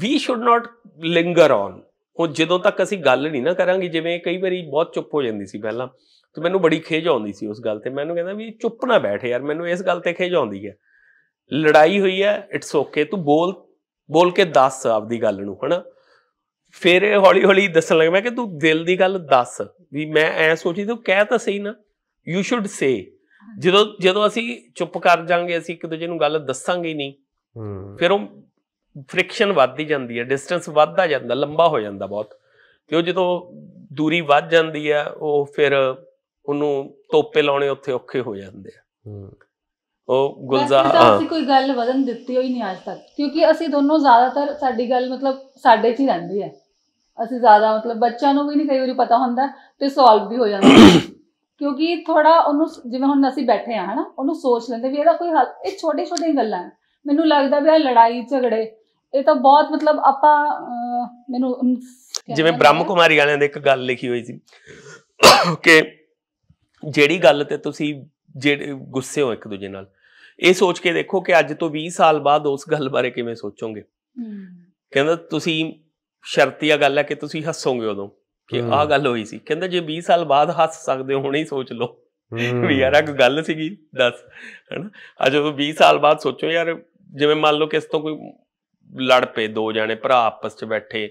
ਵੀ ਸ਼ੁੱਡ ਨਾਟ ਲਿੰਗਰ ਔਨ ਉਹ ਜਦੋਂ ਤੱਕ ਅਸੀਂ ਗੱਲ ਨਹੀਂ ਨਾ ਕਰਾਂਗੇ ਜਿਵੇਂ ਕਈ ਵਾਰੀ ਬਹੁਤ ਚੁੱਪ ਹੋ ਜਾਂਦੀ ਸੀ ਪਹਿਲਾਂ ਤੇ ਮੈਨੂੰ ਬੜੀ ਖੇਜ ਆਉਂਦੀ ਸੀ ਉਸ ਗੱਲ ਤੇ ਮੈਨੂੰ ਕਹਿੰਦਾ ਵੀ ਚੁੱਪ ਨਾ ਬੈਠ ਯਾਰ ਮੈਨੂੰ ਇਸ ਗੱਲ ਤੇ ਖੇਜ ਆਉਂਦੀ ਹੈ ਲੜਾਈ ਹੋਈ ਹੈ ਇਟਸ ਓਕੇ ਤੂੰ ਬੋਲ ਬੋਲ ਕੇ ਦੱਸ ਆਪਦੀ ਗੱਲ ਨੂੰ ਹਨਾ ਫਿਰ ਹੌਲੀ ਹੌਲੀ ਦੱਸਣ ਲੱਗਾ ਮੈਂ ਕਿ ਤੂੰ ਦਿਲ ਦੀ ਗੱਲ ਦੱਸ ਵੀ ਮੈਂ ਐ ਸੋਚੀ ਤੂੰ ਕਹਿ ਤਾਂ ਸਹੀ ਨਾ ਯੂ ਸ਼ੁੱਡ ਸੇ ਜਦੋਂ ਜਦੋਂ ਅਸੀਂ ਚੁੱਪ ਕਰ ਜਾਾਂਗੇ ਅਸੀਂ ਇੱਕ ਦੂਜੇ ਨੂੰ ਗੱਲ ਦੱਸਾਂਗੇ ਨਹੀਂ ਫਿਰ ਉਹ ਫ੍ਰਿਕਸ਼ਨ ਵੱਧਦੀ ਜਾਂਦੀ ਹੈ ਡਿਸਟੈਂਸ ਵੱਧਦਾ ਜਾਂਦਾ ਲੰਬਾ ਹੋ ਜਾਂਦਾ ਬਹੁਤ ਤੇ ਉਹ ਜਦੋਂ ਦੂਰੀ ਵੱਧ ਜਾਂਦੀ ਹੈ ਉਹ ਫਿਰ ਉਹਨੂੰ ਤੋਪੇ ਲਾਉਣੇ ਉੱਥੇ ਔਖੇ ਹੋ ਜਾਂਦੇ ਆ ਉਹ ਗੁਲਜ਼ਾਰ ਹਾਂ ਅਸੀਂ ਕੋਈ ਗੱਲ ਵਧਨ ਦਿੱਤੀ ਹੋਈ ਨਹੀਂ ਅੱਜ ਤੱਕ ਕਿਉਂਕਿ ਅਸੀਂ ਦੋਨੋਂ ਜ਼ਿਆਦਾਤਰ ਸਾਡੀ ਗੱਲ ਮਤਲਬ ਸਾਡੇ 'ਚ ਹੀ ਰਹਿੰਦੀ ਹੈ ਅਸੀਂ ਜ਼ਿਆਦਾ ਮਤਲਬ ਬੱਚਿਆਂ ਨੂੰ ਵੀ ਨਹੀਂ ਕਈ ਵਾਰੀ ਪਤਾ ਹੁੰਦਾ ਤੇ ਸੋਲਵ ਵੀ ਹੋ ਜਾਂਦਾ ਕਿਉਂਕਿ ਥੋੜਾ ਉਹਨੂੰ ਜਿਵੇਂ ਹੁਣ ਅਸੀਂ ਬੈਠੇ ਆ ਹਨਾ ਉਹਨੂੰ ਸੋਚ ਲੈਂਦੇ ਵੀ ਇਹਦਾ ਕੋਈ ਹੱਲ ਇਹ ਛੋਟੇ ਛੋਟੇ ਗੱਲਾਂ ਮੈਨੂੰ ਲੱਗਦਾ ਵੀ ਆ ਲੜਾਈ ਝਗੜੇ ਇਹ ਤਾਂ ਬਹੁਤ ਮਤਲਬ ਆਪਾਂ ਮੈਨੂੰ ਜਿਵੇਂ ਬ੍ਰਹਮ ਕੁਮਾਰੀ ਵਾਲਿਆਂ ਦੇ ਇੱਕ ਗੱਲ ਲਿਖੀ ਹੋਈ ਸੀ ਕਿ ਜਿਹੜੀ ਗੱਲ ਤੇ ਤੁਸੀਂ ਜਿਹੜੇ ਗੁੱਸੇ ਹੋ ਇੱਕ ਦੂਜੇ ਨਾਲ ਇਹ ਸੋਚ ਕੇ ਦੇਖੋ ਕਿ ਅੱਜ ਤੋਂ 20 ਸਾਲ ਬਾਅਦ ਉਸ ਗੱਲ ਬਾਰੇ ਕਿਵੇਂ ਸੋਚੋਗੇ ਕਹਿੰਦਾ ਤੁਸੀਂ ਸ਼ਰਤੀਆ ਗੱਲ ਹੈ ਕਿ ਤੁਸੀਂ ਹੱਸੋਗੇ ਉਦੋਂ ਕਿ ਆਹ ਗੱਲ ਹੋਈ ਸੀ ਕਹਿੰਦਾ ਜੇ 20 ਸਾਲ ਬਾਅਦ ਹੱਸ ਸਕਦੇ ਹੋ ਹੁਣੇ ਹੀ ਸੋਚ ਲਓ ਵੀ ਯਾਰ ਇੱਕ ਕੋਈ ਗੱਲ ਸੀਗੀ ਦੱਸ ਹੈਨਾ ਅੱਜ 20 ਸਾਲ ਬਾਅਦ ਸੋਚੋ ਯਾਰ ਜਿਵੇਂ ਮੰਨ ਲਓ ਕਿਸ ਤੋਂ ਕੋਈ ਲੜ ਪਏ ਦੋ ਜਾਣੇ ਭਰਾ ਆਪਸ 'ਚ ਬੈਠੇ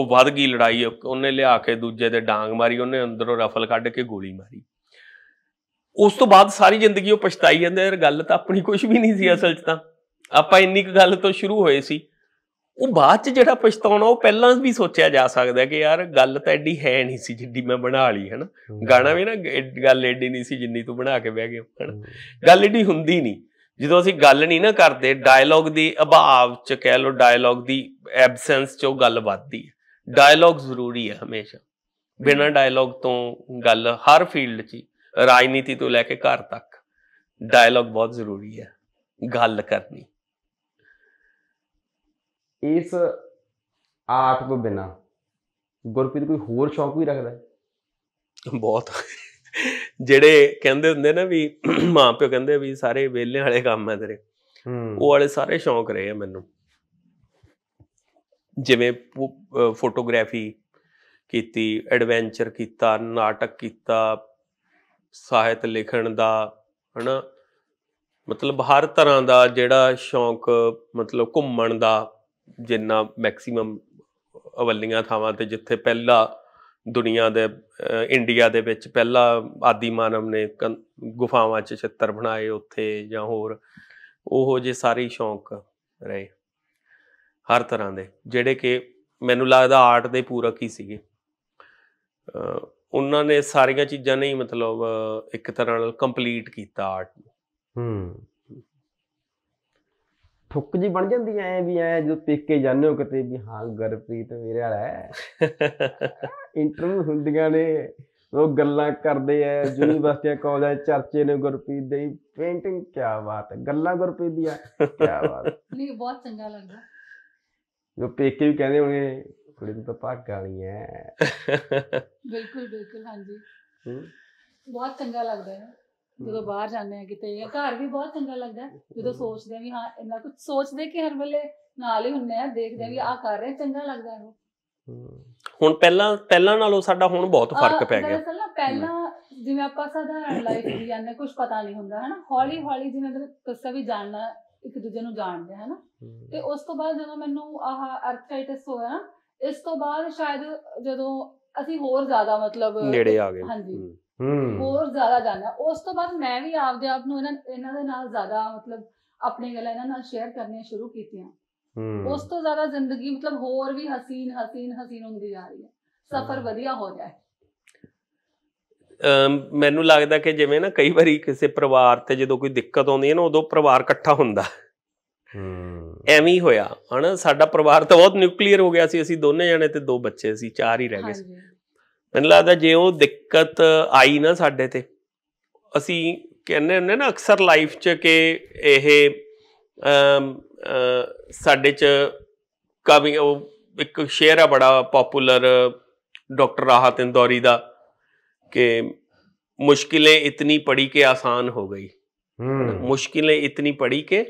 ਉਹ ਵੱਧ ਗਈ ਲੜਾਈ ਉਹਨੇ ਲਿਆ ਕੇ ਦੂਜੇ ਦੇ ਡਾਂਗ ਮਾਰੀ ਉਹਨੇ ਅੰਦਰੋਂ ਰਫਲ ਕੱਢ ਕੇ ਗੋਲੀ ਮਾਰੀ ਉਸ ਤੋਂ ਬਾਅਦ ਸਾਰੀ ਜ਼ਿੰਦਗੀ ਉਹ ਪਛਤਾਈ ਜਾਂਦਾ ਯਾਰ ਗੱਲ ਤਾਂ ਆਪਣੀ ਕੁਝ ਵੀ ਨਹੀਂ ਸੀ ਅਸਲ 'ਚ ਤਾਂ ਆਪਾਂ ਇੰਨੀ ਕੁ ਗੱਲ ਤੋਂ ਸ਼ੁਰੂ ਹੋਏ ਸੀ ਉਹ ਬਾਅਦ 'ਚ ਜਿਹੜਾ ਪਛਤਾਉਣਾ ਉਹ ਪਹਿਲਾਂ ਵੀ ਸੋਚਿਆ ਜਾ ਸਕਦਾ ਕਿ ਯਾਰ ਗੱਲ ਤਾਂ ਐਡੀ ਹੈ ਨਹੀਂ ਸੀ ਜਿੱਡੀ ਮੈਂ ਬਣਾ ਲਈ ਹਨਾ ਗਾਣਾ ਵੀ ਨਾ ਗੱਲ ਐਡੀ ਨਹੀਂ ਸੀ ਜਿੰਨੀ ਤੂੰ ਬਣਾ ਕੇ ਬਹਿ ਗਿਆ ਹਨਾ ਗੱਲ ਐਡੀ ਹੁੰਦੀ ਨਹੀਂ ਜਦੋਂ ਅਸੀਂ ਗੱਲ ਨਹੀਂ ਨਾ ਕਰਦੇ ਡਾਇਲੌਗ ਦੀ ਅਭਾਵ ਚ ਕਹਿ ਲੋ ਡਾਇਲੌਗ ਦੀ ਐਬਸੈਂਸ ਚ ਉਹ ਗੱਲ ਵੱਧਦੀ ਹੈ ਡਾਇਲੌਗ ਜ਼ਰੂਰੀ ਹੈ ਹਮੇਸ਼ਾ ਬਿਨਾਂ ਡਾਇਲੌਗ ਤੋਂ ਗੱਲ ਹਰ ਫੀਲਡ 'ਚ ਰਾਜਨੀਤੀ ਤੋਂ ਲੈ ਕੇ ਘਰ ਤੱਕ ਡਾਇਲੌਗ ਬਹੁਤ ਜ਼ਰੂਰੀ ਹੈ ਗੱਲ ਕਰਨੀ ਇਸ ਆਰਟ ਤੋਂ ਬਿਨਾ ਗੁਰਪ੍ਰੀਤ ਕੋਈ ਹੋਰ ਸ਼ੌਕ ਵੀ ਰੱਖਦਾ ਹੈ ਬਹੁਤ ਜਿਹੜੇ ਕਹਿੰਦੇ ਹੁੰਦੇ ਨਾ ਵੀ ਮਾਂ ਪਿਓ ਕਹਿੰਦੇ ਵੀ ਸਾਰੇ ਵੇਲੇ ਵਾਲੇ ਕੰਮ ਆ ਤੇਰੇ ਉਹ ਵਾਲੇ ਸਾਰੇ ਸ਼ੌਂਕ ਰਹੇ ਆ ਮੈਨੂੰ ਜਿਵੇਂ ਫੋਟੋਗ੍ਰਾਫੀ ਕੀਤੀ ਐਡਵੈਂਚਰ ਕੀਤਾ ਨਾਟਕ ਕੀਤਾ ਸਾਹਿਤ ਲਿਖਣ ਦਾ ਹਨਾ ਮਤਲਬ ਹਰ ਤਰ੍ਹਾਂ ਦਾ ਜਿਹੜਾ ਸ਼ੌਂਕ ਮਤਲਬ ਘੁੰਮਣ ਦਾ ਜਿੰਨਾ ਮੈਕਸਿਮਮ ਅਵੱਲੀਆਂ ਥਾਵਾਂ ਤੇ ਜਿੱਥੇ ਪਹਿਲਾ ਦੁਨੀਆ ਦੇ ਇੰਡੀਆ ਦੇ ਵਿੱਚ ਪਹਿਲਾ ਆਦੀ ਮਾਨਵ ਨੇ ਗੁਫਾਵਾਂ 'ਚ ਚਿੱਤਰ ਬਣਾਏ ਉੱਥੇ ਜਾਂ ਹੋਰ ਉਹੋ ਜੇ ਸਾਰੇ ਸ਼ੌਂਕ ਰਹੇ ਹਰ ਤਰ੍ਹਾਂ ਦੇ ਜਿਹੜੇ ਕਿ ਮੈਨੂੰ ਲੱਗਦਾ ਆਰਟ ਦੇ ਪੂਰਕ ਹੀ ਸੀਗੇ ਉਹਨਾਂ ਨੇ ਸਾਰੀਆਂ ਚੀਜ਼ਾਂ ਨਹੀਂ ਮਤਲਬ ਇੱਕ ਤਰ੍ਹਾਂ ਨਾਲ ਕੰਪਲੀਟ ਕੀਤਾ ਆਰਟ ਨੂੰ ਹੂੰ ਠੁੱਕ ਜੀ ਬਣ ਜਾਂਦੀ ਐ ਵੀ ਐ ਜਦੋਂ ਪੇਕੇ ਜਾਂਦੇ ਹੋ ਕਿਤੇ ਵੀ ਹਾਂ ਗਰਪ੍ਰੀਤ ਮੇਰੇ ਵਾਲਾ ਐ ਇੰਟਰਵਿਊ ਹੁੰਦੀਆਂ ਨੇ ਉਹ ਗੱਲਾਂ ਕਰਦੇ ਐ ਯੂਨੀਵਰਸਿਟੀਆਂ ਕਾਲਜ ਚਰਚੇ ਨੇ ਗੁਰਪ੍ਰੀਤ ਦੇ ਪੇਂਟਿੰਗ ਕੀ ਬਾਤ ਐ ਗੱਲਾਂ ਗੁਰਪ੍ਰੀਤ ਦੀਆਂ ਕੀ ਬਾਤ ਨਹੀਂ ਬਹੁਤ ਚੰਗਾ ਲੱਗਦਾ ਜੋ ਪੇਕੇ ਵੀ ਕਹਿੰਦੇ ਹੋਣੇ ਕੁੜੀ ਨੂੰ ਤਾਂ ਭਾਗ ਵਾਲੀ ਐ ਬਿਲਕੁਲ ਬਿਲਕੁਲ ਹਾਂਜੀ ਬਹੁਤ ਚੰਗਾ ਲੱਗਦਾ ਹੈ ਜਦੋਂ ਬਾਹਰ ਜਾਂਦੇ ਆ ਕਿਤੇ ਜਾਂ ਘਰ ਵੀ ਬਹੁਤ ਚੰਗਾ ਲੱਗਦਾ ਜਦੋਂ ਸੋਚਦੇ ਆ ਵੀ ਹਾਂ ਇੰਨਾ ਕੁਝ ਸੋਚਦੇ ਕਿ ਹਰ ਵੇਲੇ ਨਾਲ ਹੀ ਹੁੰਨੇ ਆ ਦੇਖਦੇ ਆ ਵੀ ਆ ਕਰ ਰਹੇ ਚੰਗਾ ਲੱਗਦਾ ਉਹ ਹੁਣ ਪਹਿਲਾਂ ਪਹਿਲਾਂ ਨਾਲੋਂ ਸਾਡਾ ਹੁਣ ਬਹੁਤ ਫਰਕ ਪੈ ਗਿਆ ਦਰਅਸਲ ਪਹਿਲਾਂ ਜਿਵੇਂ ਆਪਾਂ ਸਾਧਾਰਨ ਲਾਈਫ ਜੀ ਜਾਂਦੇ ਕੁਝ ਪਤਾ ਨਹੀਂ ਹੁੰਦਾ ਹਨਾ ਹੌਲੀ ਹੌਲੀ ਜਿਵੇਂ ਤੁਸੀਂ ਵੀ ਜਾਣਨਾ ਇੱਕ ਦੂਜੇ ਨੂੰ ਜਾਣਦੇ ਹਨਾ ਤੇ ਉਸ ਤੋਂ ਬਾਅਦ ਜਦੋਂ ਮੈਨੂੰ ਆਹ ਆਰਥਰਾਈਟਿਸ ਹੋਇਆ ਇਸ ਤੋਂ ਬਾਅਦ ਸ਼ਾਇਦ ਜਦੋਂ ਅਸੀਂ ਹੋਰ ਜ਼ਿਆਦਾ ਮਤਲਬ ਨੇੜੇ ਆ ਗਏ ਹਾਂਜੀ ਹੋਰ ਜ਼ਿਆਦਾ ਜਾਣਾ ਉਸ ਤੋਂ ਬਾਅਦ ਮੈਂ ਵੀ ਆਪਦੇ ਆਪ ਨੂੰ ਇਹਨਾਂ ਇਹਨਾਂ ਦੇ ਨਾਲ ਜ਼ਿਆਦਾ ਮਤਲਬ ਆਪਣੀ ਗੱਲਾਂ ਇਹਨਾਂ ਨਾਲ ਸ਼ੇਅਰ ਕਰਨੀਆਂ ਸ਼ੁਰੂ ਕੀਤੀਆਂ ਉਸ ਤੋਂ ਜ਼ਿਆਦਾ ਜ਼ਿੰਦਗੀ ਮਤਲਬ ਹੋਰ ਵੀ ਹਸੀਨ ਹਸੀਨ ਹਸੀਨ ਹੁੰਦੀ ਜਾ ਰਹੀ ਹੈ ਸਫ਼ਰ ਵਧੀਆ ਹੋ ਜਾਏ ਮੈਨੂੰ ਲੱਗਦਾ ਕਿ ਜਿਵੇਂ ਨਾ ਕਈ ਵਾਰੀ ਕਿਸੇ ਪਰਿਵਾਰ ਤੇ ਜਦੋਂ ਕੋਈ ਦਿੱਕਤ ਆਉਂਦੀ ਹੈ ਨਾ ਉਦੋਂ ਪਰਿਵਾਰ ਇਕੱਠਾ ਹੁੰਦਾ ਹੂੰ ਐਵੇਂ ਹੀ ਹੋਇਆ ਹਨਾ ਸਾਡਾ ਪਰਿਵਾਰ ਤਾਂ ਬਹੁਤ ਨਿਊਕਲੀਅਰ ਹੋ ਗਿਆ ਸੀ ਅਸੀਂ ਦੋਨੇ ਜਣੇ ਤੇ ਦੋ ਬੱਚੇ ਸੀ ਚਾਰ ਹੀ ਰਹਿ ਗਏ ਸੀ ਮੈਨੂੰ ਲੱਗਦਾ ਜੇ ਉਹ ਦਿੱਕਤ ਆਈ ਨਾ ਸਾਡੇ ਤੇ ਅਸੀਂ ਕਹਿੰਦੇ ਹੁੰਦੇ ਨਾ ਅਕਸਰ ਲਾਈਫ 'ਚ ਕਿ ਇਹ ਸਾਡੇ 'ਚ ਕਵੀ ਉਹ ਇੱਕ ਸ਼ੇਅਰ ਆ ਬੜਾ ਪਪੂਲਰ ਡਾਕਟਰ ਰਾਹਤ ਇੰਦੌਰੀ ਦਾ ਕਿ ਮੁਸ਼ਕਿਲੇ ਇਤਨੀ ਪੜੀ ਕਿ ਆਸਾਨ ਹੋ ਗਈ ਮੁਸ਼ਕਿਲੇ ਇਤਨੀ ਪੜੀ ਕਿ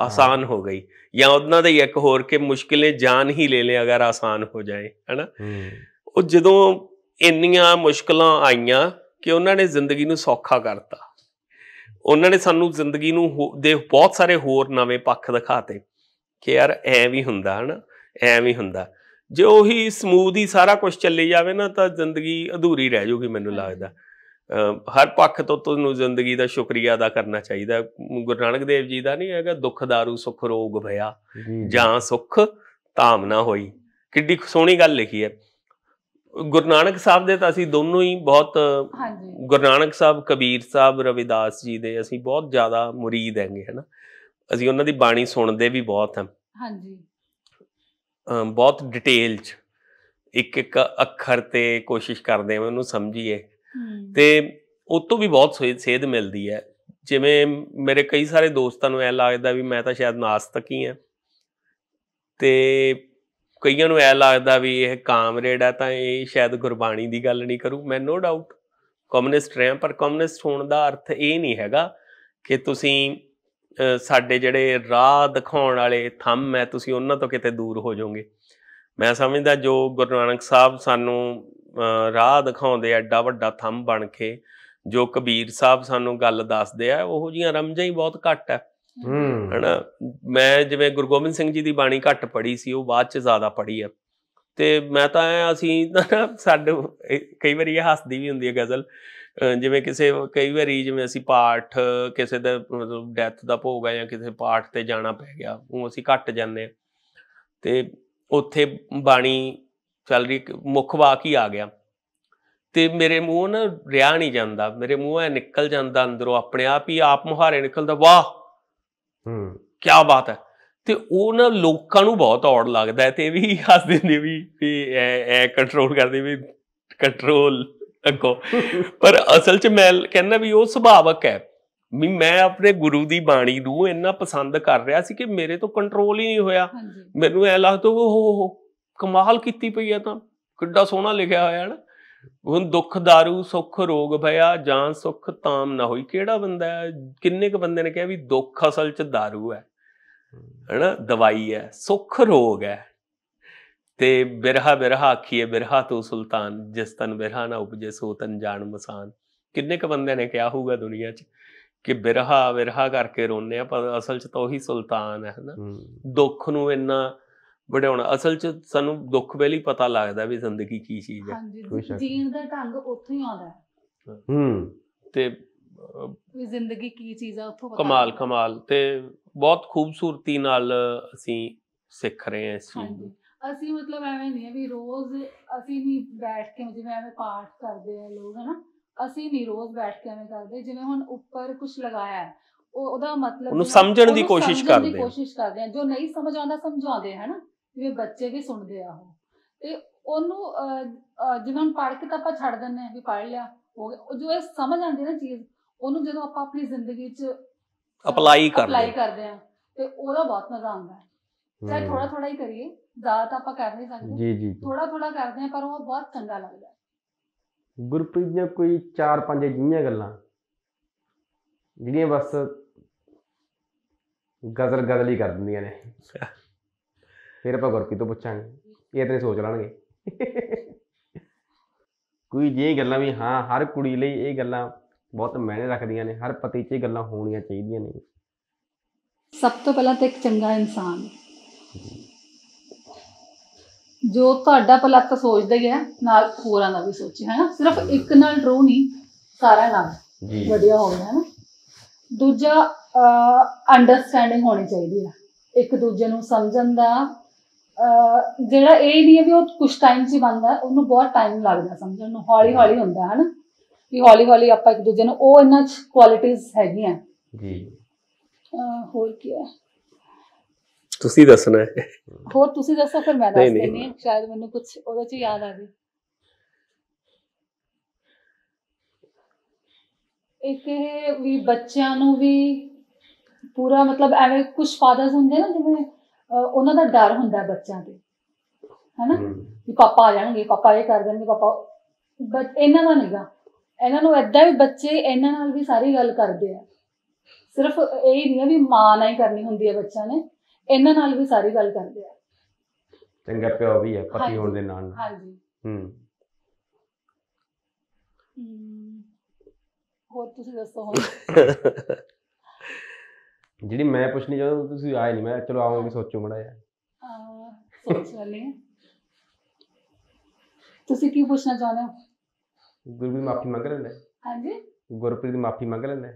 ਆਸਾਨ ਹੋ ਗਈ ਜਾਂ ਉਹਨਾਂ ਦਾ ਇੱਕ ਹੋਰ ਕਿ ਮੁਸ਼ਕਿਲੇ ਜਾਨ ਹੀ ਲੈ ਲੈ ਅਗਰ ਆਸਾਨ ਹੋ ਜਾਏ ਹੈਨਾ ਉਹ ਜਦੋਂ ਇੰਨੀਆਂ ਮੁਸ਼ਕਲਾਂ ਆਈਆਂ ਕਿ ਉਹਨਾਂ ਨੇ ਜ਼ਿੰਦਗੀ ਨੂੰ ਸੌਖਾ ਕਰਤਾ ਉਹਨਾਂ ਨੇ ਸਾਨੂੰ ਜ਼ਿੰਦਗੀ ਨੂੰ ਦੇ ਬਹੁਤ ਸਾਰੇ ਹੋਰ ਨਵੇਂ ਪੱਖ ਦਿਖਾਤੇ ਕਿ ਯਾਰ ਐ ਵੀ ਹੁੰਦਾ ਹਨਾ ਐ ਵੀ ਹੁੰਦਾ ਜੇ ਉਹੀ ਸਮੂਦ ਹੀ ਸਾਰਾ ਕੁਝ ਚੱਲੇ ਜਾਵੇ ਨਾ ਤਾਂ ਜ਼ਿੰਦਗੀ ਅਧੂਰੀ ਰਹਿ ਜੂਗੀ ਮੈਨੂੰ ਲੱਗਦਾ ਹਰ ਪੱਖ ਤੋਂ ਤੁਹਾਨੂੰ ਜ਼ਿੰਦਗੀ ਦਾ ਸ਼ੁਕਰੀਆ ਅਦਾ ਕਰਨਾ ਚਾਹੀਦਾ ਗੁਰੂ ਨਾਨਕ ਦੇਵ ਜੀ ਦਾ ਨਹੀਂ ਹੈਗਾ ਦੁੱਖ ਦਾਰੂ ਸੁਖ ਰੋਗ ਭਇਆ ਜਾਂ ਸੁਖ ਤਾਮਨਾ ਹੋਈ ਕਿੱਡੀ ਸੋਹਣੀ ਗੱਲ ਲਿਖੀ ਹੈ ਗੁਰੂ ਨਾਨਕ ਸਾਹਿਬ ਦੇ ਤਾਂ ਅਸੀਂ ਦੋਨੋਂ ਹੀ ਬਹੁਤ ਹਾਂਜੀ ਗੁਰੂ ਨਾਨਕ ਸਾਹਿਬ ਕਬੀਰ ਸਾਹਿਬ ਰਵਿਦਾਸ ਜੀ ਦੇ ਅਸੀਂ ਬਹੁਤ ਜ਼ਿਆਦਾ ਮੁਰੀਦ ਹੈਗੇ ਹਨਾ ਅਸੀਂ ਉਹਨਾਂ ਦੀ ਬਾਣੀ ਸੁਣਦੇ ਵੀ ਬਹੁਤ ਹਾਂ ਹਾਂਜੀ ਬਹੁਤ ਡਿਟੇਲ ਚ ਇੱਕ ਇੱਕ ਅੱਖਰ ਤੇ ਕੋਸ਼ਿਸ਼ ਕਰਦੇ ਹਾਂ ਉਹਨੂੰ ਸਮਝੀਏ ਤੇ ਉਹ ਤੋਂ ਵੀ ਬਹੁਤ ਸੇਧ ਮਿਲਦੀ ਹੈ ਜਿਵੇਂ ਮੇਰੇ ਕਈ ਸਾਰੇ ਦੋਸਤਾਂ ਨੂੰ ਐ ਲੱਗਦਾ ਵੀ ਮੈਂ ਤਾਂ ਸ਼ਾਇਦ ਨਾਸਤਕ ਹੀ ਆ ਤੇ ਕਈਆਂ ਨੂੰ ਐ ਲੱਗਦਾ ਵੀ ਇਹ ਕਾਮਰੇਡ ਆ ਤਾਂ ਇਹ ਸ਼ਾਇਦ ਗੁਰਬਾਣੀ ਦੀ ਗੱਲ ਨਹੀਂ ਕਰੂ ਮੈਂ ਨੋ ਡਾਊਟ ਕਮਿਊਨਿਸਟ ਰਿਹਾ ਪਰ ਕਮਿਊਨਿਸਟ ਹੋਣ ਦਾ ਅਰਥ ਇਹ ਨਹੀਂ ਹੈਗਾ ਕਿ ਤੁਸੀਂ ਸਾਡੇ ਜਿਹੜੇ ਰਾਹ ਦਿਖਾਉਣ ਵਾਲੇ ਥੰਮ ਹੈ ਤੁਸੀਂ ਉਹਨਾਂ ਤੋਂ ਕਿਤੇ ਦੂਰ ਹੋ ਜਾਓਗੇ ਮੈਂ ਸਮਝਦਾ ਜੋ ਗੁਰੂ ਨਾਨਕ ਸਾਹਿਬ ਸਾਨੂੰ ਰਾਹ ਦਿਖਾਉਂਦੇ ਐ ਡਾ ਵੱਡਾ ਥੰਮ ਬਣ ਕੇ ਜੋ ਕਬੀਰ ਸਾਹਿਬ ਸਾਨੂੰ ਗੱਲ ਦੱਸਦੇ ਆ ਉਹੋ ਜੀਆਂ ਰਮਝਾਂ ਹੀ ਬਹੁਤ ਘੱਟ ਆ ਹਨਾ ਮੈਂ ਜਿਵੇਂ ਗੁਰੂ ਗੋਬਿੰਦ ਸਿੰਘ ਜੀ ਦੀ ਬਾਣੀ ਘੱਟ ਪੜ੍ਹੀ ਸੀ ਉਹ ਬਾਅਦ ਚ ਜ਼ਿਆਦਾ ਪੜ੍ਹੀ ਆ ਤੇ ਮੈਂ ਤਾਂ ਅਸੀਂ ਸਾਡੇ ਕਈ ਵਾਰੀ ਇਹ ਹੱਸਦੀ ਵੀ ਹੁੰਦੀ ਹੈ ਗਜ਼ਲ ਜਿਵੇਂ ਕਿਸੇ ਕਈ ਵਾਰੀ ਜਿਵੇਂ ਅਸੀਂ ਪਾਠ ਕਿਸੇ ਦਾ ਮਤਲਬ ਡੈਥ ਦਾ ਭੋਗ ਆ ਜਾਂ ਕਿਸੇ ਪਾਠ ਤੇ ਜਾਣਾ ਪੈ ਗਿਆ ਉਹ ਅਸੀਂ ਘੱਟ ਜਾਂਦੇ ਤੇ ਉੱਥੇ ਬਾਣੀ ਚੱਲ ਰਹੀ ਮੁੱਖ ਵਾਕ ਹੀ ਆ ਗਿਆ ਤੇ ਮੇਰੇ ਮੂੰਹ ਨਾ ਰਿਆ ਨਹੀਂ ਜਾਂਦਾ ਮੇਰੇ ਮੂੰਹ ਐ ਨਿਕਲ ਜਾਂਦਾ ਅੰਦਰੋਂ ਆਪਣੇ ਆਪ ਹੀ ਆਪ ਮੁਹਾਰੇ ਨਿਕਲਦਾ ਵਾਹ ਹੂੰ ਕੀ ਬਾਤ ਹੈ ਤੇ ਉਹਨਾਂ ਲੋਕਾਂ ਨੂੰ ਬਹੁਤ ਔੜ ਲੱਗਦਾ ਤੇ ਵੀ ਹੱਸਦੇ ਨੇ ਵੀ ਵੀ ਐ ਕੰਟਰੋਲ ਕਰਦੇ ਵੀ ਕੰਟਰੋਲ ਅੱਗੋ ਪਰ ਅਸਲ 'ਚ ਮੈਂ ਕਹਿੰਦਾ ਵੀ ਉਹ ਸੁਭਾਵਕ ਹੈ ਵੀ ਮੈਂ ਆਪਣੇ ਗੁਰੂ ਦੀ ਬਾਣੀ ਨੂੰ ਇੰਨਾ ਪਸੰਦ ਕਰ ਰਿਹਾ ਸੀ ਕਿ ਮੇਰੇ ਤੋਂ ਕੰਟਰੋਲ ਹੀ ਨਹੀਂ ਹੋਇਆ ਮੈਨੂੰ ਐ ਲੱਗਦਾ ਉਹ ਕਮਾਲ ਕੀਤੀ ਪਈ ਆ ਤਾਂ ਕਿੱਡਾ ਸੋਹਣਾ ਲਿਖਿਆ ਹੋਇਆ ਹੈ ਨਾ ਉਹਨ ਦੁੱਖ दारू ਸੁੱਖ ਰੋਗ ਭਇਆ ਜਾਂ ਸੁੱਖ ਤਾਮ ਨਾ ਹੋਈ ਕਿਹੜਾ ਬੰਦਾ ਹੈ ਕਿੰਨੇ ਕ ਬੰਦੇ ਨੇ ਕਿਹਾ ਵੀ ਦੁੱਖ ਅਸਲ ਚ दारू ਹੈ ਹੈਨਾ ਦਵਾਈ ਹੈ ਸੁੱਖ ਰੋਗ ਹੈ ਤੇ ਬਿਰਹਾ ਬਿਰਹਾ ਆਖੀਏ ਬਿਰਹਾ ਤੋ ਸੁਲਤਾਨ ਜਿਸ ਤਨ ਬਿਰਹਾ ਨਾ ਉਪਜੇ ਸੋ ਤਨ ਜਾਣ ਮਸਾਨ ਕਿੰਨੇ ਕ ਬੰਦੇ ਨੇ ਕਿਹਾ ਹੋਊਗਾ ਦੁਨੀਆ 'ਚ ਕਿ ਬਿਰਹਾ ਬਿਰਹਾ ਕਰਕੇ ਰੋਨੇ ਆ ਪਰ ਅਸਲ 'ਚ ਤਾਂ ਉਹੀ ਸੁਲਤਾਨ ਹੈ ਹੈਨਾ ਦੁੱਖ ਨੂੰ ਇੰਨਾ ਵਡਾਉਣਾ ਅਸਲ 'ਚ ਸਾਨੂੰ ਦੁੱਖ ਵੇਲੇ ਪਤਾ ਲੱਗਦਾ ਵੀ ਜ਼ਿੰਦਗੀ ਕੀ ਚੀਜ਼ ਹੈ ਹਾਂਜੀ ਜੀਣ ਦਾ ਢੰਗ ਉੱਥੋਂ ਹੀ ਆਉਂਦਾ ਹੂੰ ਤੇ ਵੀ ਜ਼ਿੰਦਗੀ ਕੀ ਚੀਜ਼ ਆ ਉੱਥੋਂ ਪਤਾ ਕਮਾਲ ਕਮਾਲ ਤੇ ਬਹੁਤ ਖੂਬਸੂਰਤੀ ਨਾਲ ਅਸੀਂ ਸਿੱਖ ਰਹੇ ਹਾਂ ਇਸ ਚੀਜ਼ ਨੂੰ ਅਸੀਂ ਮਤਲਬ ਐਵੇਂ ਨਹੀਂ ਹੈ ਵੀ ਰੋਜ਼ ਅਸੀਂ ਨਹੀਂ ਬੈਠ ਕੇ ਜਿਵੇਂ ਐਵੇਂ ਪਾਠ ਕਰਦੇ ਆ ਲੋਕ ਹਨਾ ਅਸੀਂ ਨਹੀਂ ਰੋਜ਼ ਬੈਠ ਕੇ ਐਵੇਂ ਕਰਦੇ ਜਿਵੇਂ ਹੁਣ ਉੱਪਰ ਕੁਝ ਲਗਾਇਆ ਹੈ ਉਹ ਉਹਦਾ ਮਤਲਬ ਉਹਨੂੰ ਸਮਝਣ ਦੀ ਕੋਸ਼ਿਸ਼ ਕਰਦੇ ਕੋਸ਼ਿਸ਼ ਕਰਦੇ ਆ ਜੋ ਨਹੀਂ ਸਮਝ ਆਉਂਦਾ ਸਮਝਾਉਂਦੇ ਹਨਾ ਜਿਵੇਂ ਬੱਚੇ ਵੀ ਸੁਣਦੇ ਆ ਉਹ ਤੇ ਉਹਨੂੰ ਜਿਵੇਂ ਹੁਣ ਪੜ੍ਹ ਕੇ ਤਾਂ ਆਪਾਂ ਛੱਡ ਦਿੰਦੇ ਆ ਵੀ ਪੜ੍ਹ ਲਿਆ ਹੋ ਗਿਆ ਉਹ ਜੋ ਇਹ ਸਮਝ ਆਂਦੀ ਨਾ ਚੀਜ਼ ਉਹਨੂੰ ਜਦੋਂ ਆਪਾਂ ਆਪਣੀ ਜ਼ਿੰਦਗੀ 'ਚ ਅਪਲਾਈ ਕਰਦੇ ਅਪਲਾਈ ਕਰਦੇ ਆ ਤੇ ਉਹਦਾ ਬਹੁਤ ਮਜ਼ਾ ਆਉਂਦਾ ਹੈ ਚਾਹੇ ਥੋੜਾ ਥੋੜਾ ਹੀ ਕਰੀਏ ਜ਼ਿਆਦਾ ਤਾਂ ਆਪਾਂ ਕਰ ਨਹੀਂ ਸਕਦੇ ਜੀ ਜੀ ਥੋੜਾ ਥੋੜਾ ਕਰਦੇ ਆ ਪਰ ਉਹ ਬਹੁਤ ਚੰਗਾ ਲੱਗਦਾ ਗੁਰਪ੍ਰੀਤ ਜੀ ਕੋਈ 4-5 ਜਿਹੀਆਂ ਗੱਲਾਂ ਜਿਹੜੀਆਂ ਬਸ ਗਜ਼ਲ ਗਦਲੀ ਕਰ ਦਿੰਦੀਆਂ ਨੇ ਫਿਰ ਆਪਾਂ ਗੁਰਪ੍ਰੀਤ ਤੋਂ ਪੁੱਛਾਂਗੇ ਇਹ ਤਾਂ ਸੋਚ ਲੈਣਗੇ ਕੋਈ ਜੇ ਗੱਲਾਂ ਵੀ ਹਾਂ ਹਰ ਕੁੜੀ ਲਈ ਇਹ ਗੱਲਾਂ ਬਹੁਤ ਮਾਇਨੇ ਰੱਖਦੀਆਂ ਨੇ ਹਰ ਪਤੀ 'ਚ ਇਹ ਗੱਲਾਂ ਹੋਣੀਆਂ ਚਾਹੀਦੀਆਂ ਨੇ ਸਭ ਤੋਂ ਪਹਿਲਾਂ ਤਾਂ ਇੱਕ ਚੰਗਾ ਇਨਸਾਨ ਜੋ ਤੁਹਾਡਾ ਭਲਾ ਤਾਂ ਸੋਚਦਾ ਹੀ ਹੈ ਨਾਲ ਹੋਰਾਂ ਦਾ ਵੀ ਸੋਚੇ ਹੈ ਨਾ ਸਿਰਫ ਇੱਕ ਨਾਲ ਡਰੋ ਨਹੀਂ ਸਾਰਿਆਂ ਨਾਲ ਜੀ ਵਧੀਆ ਹੋਣਾ ਹੈ ਨਾ ਦੂਜਾ ਅੰਡਰਸਟੈਂਡਿੰਗ ਹੋਣੀ ਚਾਹੀਦੀ ਹੈ ਇੱਕ ਦੂਜੇ ਨੂੰ ਸਮਝਣ ਦਾ ਜਿਹੜਾ ਇਹ ਨਹੀਂ ਹੈ ਵੀ ਉਹ ਕੁਝ ਟਾਈਮ 'ਚ ਬਣਦਾ ਉਹਨੂੰ ਬਹੁਤ ਟਾਈਮ ਲੱਗਦਾ ਸਮਝਣ ਨੂੰ ਹੌਲੀ ਹੌਲੀ ਹੁੰਦਾ ਹਨ ਕਿ ਵੀ ਹੌਲੀ ਹੌਲੀ ਆਪਾਂ ਇੱਕ ਦੂਜੇ ਨੂੰ ਉਹ ਇਹਨਾਂ 'ਚ ਕੁਆਲਿਟੀਆਂ ਹੈਗੀਆਂ ਜੀ ਹੋਰ ਕੀ ਹੈ ਤੁਸੀਂ ਦੱਸਣਾ ਹੈ ਹੋਰ ਤੁਸੀਂ ਦੱਸੋ ਫਿਰ ਮੈਂ ਦੱਸ ਦਿੰਦੀ ਹਾਂ ਸ਼ਾਇਦ ਮੈਨੂੰ ਕੁਝ ਉਹਦੇ 'ਚ ਯਾਦ ਆ ਜੇ ਇੱਕ ਇਹ ਵੀ ਬੱਚਿਆਂ ਨੂੰ ਵੀ ਪੂਰਾ ਮਤਲਬ ਐਵੇਂ ਕੁਝ ਫਾਦਰਸ ਹੁੰਦੇ ਨਾ ਜਿਵੇਂ ਉਹਨਾਂ ਦਾ ਡਰ ਹੁੰਦਾ ਬੱਚਿਆਂ ਦੇ ਹਨਾ ਕਿ ਪਾਪਾ ਆ ਜਾਣਗੇ ਪਾਪਾ ਇਹ ਕਰ ਦੇਣਗੇ ਪਾਪਾ ਬਟ ਇਹਨਾਂ ਦਾ ਨਹੀਂਗਾ ਇਹਨਾਂ ਨੂੰ ਐਦਾਂ ਵੀ ਬੱਚੇ ਇਹਨਾਂ ਨਾਲ ਵੀ ਸਾਰੀ ਗੱਲ ਕਰਦੇ ਆ ਸਿਰਫ ਇਹ ਨਹੀਂ ਵੀ ਮਾਂ ਨਾਲ ਹੀ ਕਰਨੀ ਹੁੰਦੀ ਹੈ ਬੱਚਿਆਂ ਨੇ ਇਹਨਾਂ ਨਾਲ ਵੀ ਸਾਰੀ ਗੱਲ ਕਰਦੇ ਆ ਚੰਗਾ ਪਿਓ ਵੀ ਹੈ ਪਤੀ ਹੋਣ ਦੇ ਨਾਲ ਹਾਂਜੀ ਹੂੰ ਹੋਰ ਤੁਸੀਂ ਦੱਸੋ ਹੁਣ ਜਿਹੜੀ ਮੈਂ ਪੁੱਛਣੀ ਚਾਹੁੰਦਾ ਤੁਸੀਂ ਆਏ ਨਹੀਂ ਮੈਂ ਚਲੋ ਆਵਾਂਗੇ ਸੋਚੋ ਮੜਾ ਯਾਰ ਆ ਸੋਚ ਵਾਲੇ ਹਾਂ। ਤੁਸੀਂ ਕੀ ਪੁੱਛਣਾ ਚਾਹੁੰਦੇ ਹੋ ਗੁਰਪ੍ਰੀਤ ਮਾਫੀ ਮੰਗ ਲੈਣਾ ਹਾਂਜੀ ਗੁਰਪ੍ਰੀਤ ਮਾਫੀ ਮੰਗ ਲੈਣਾ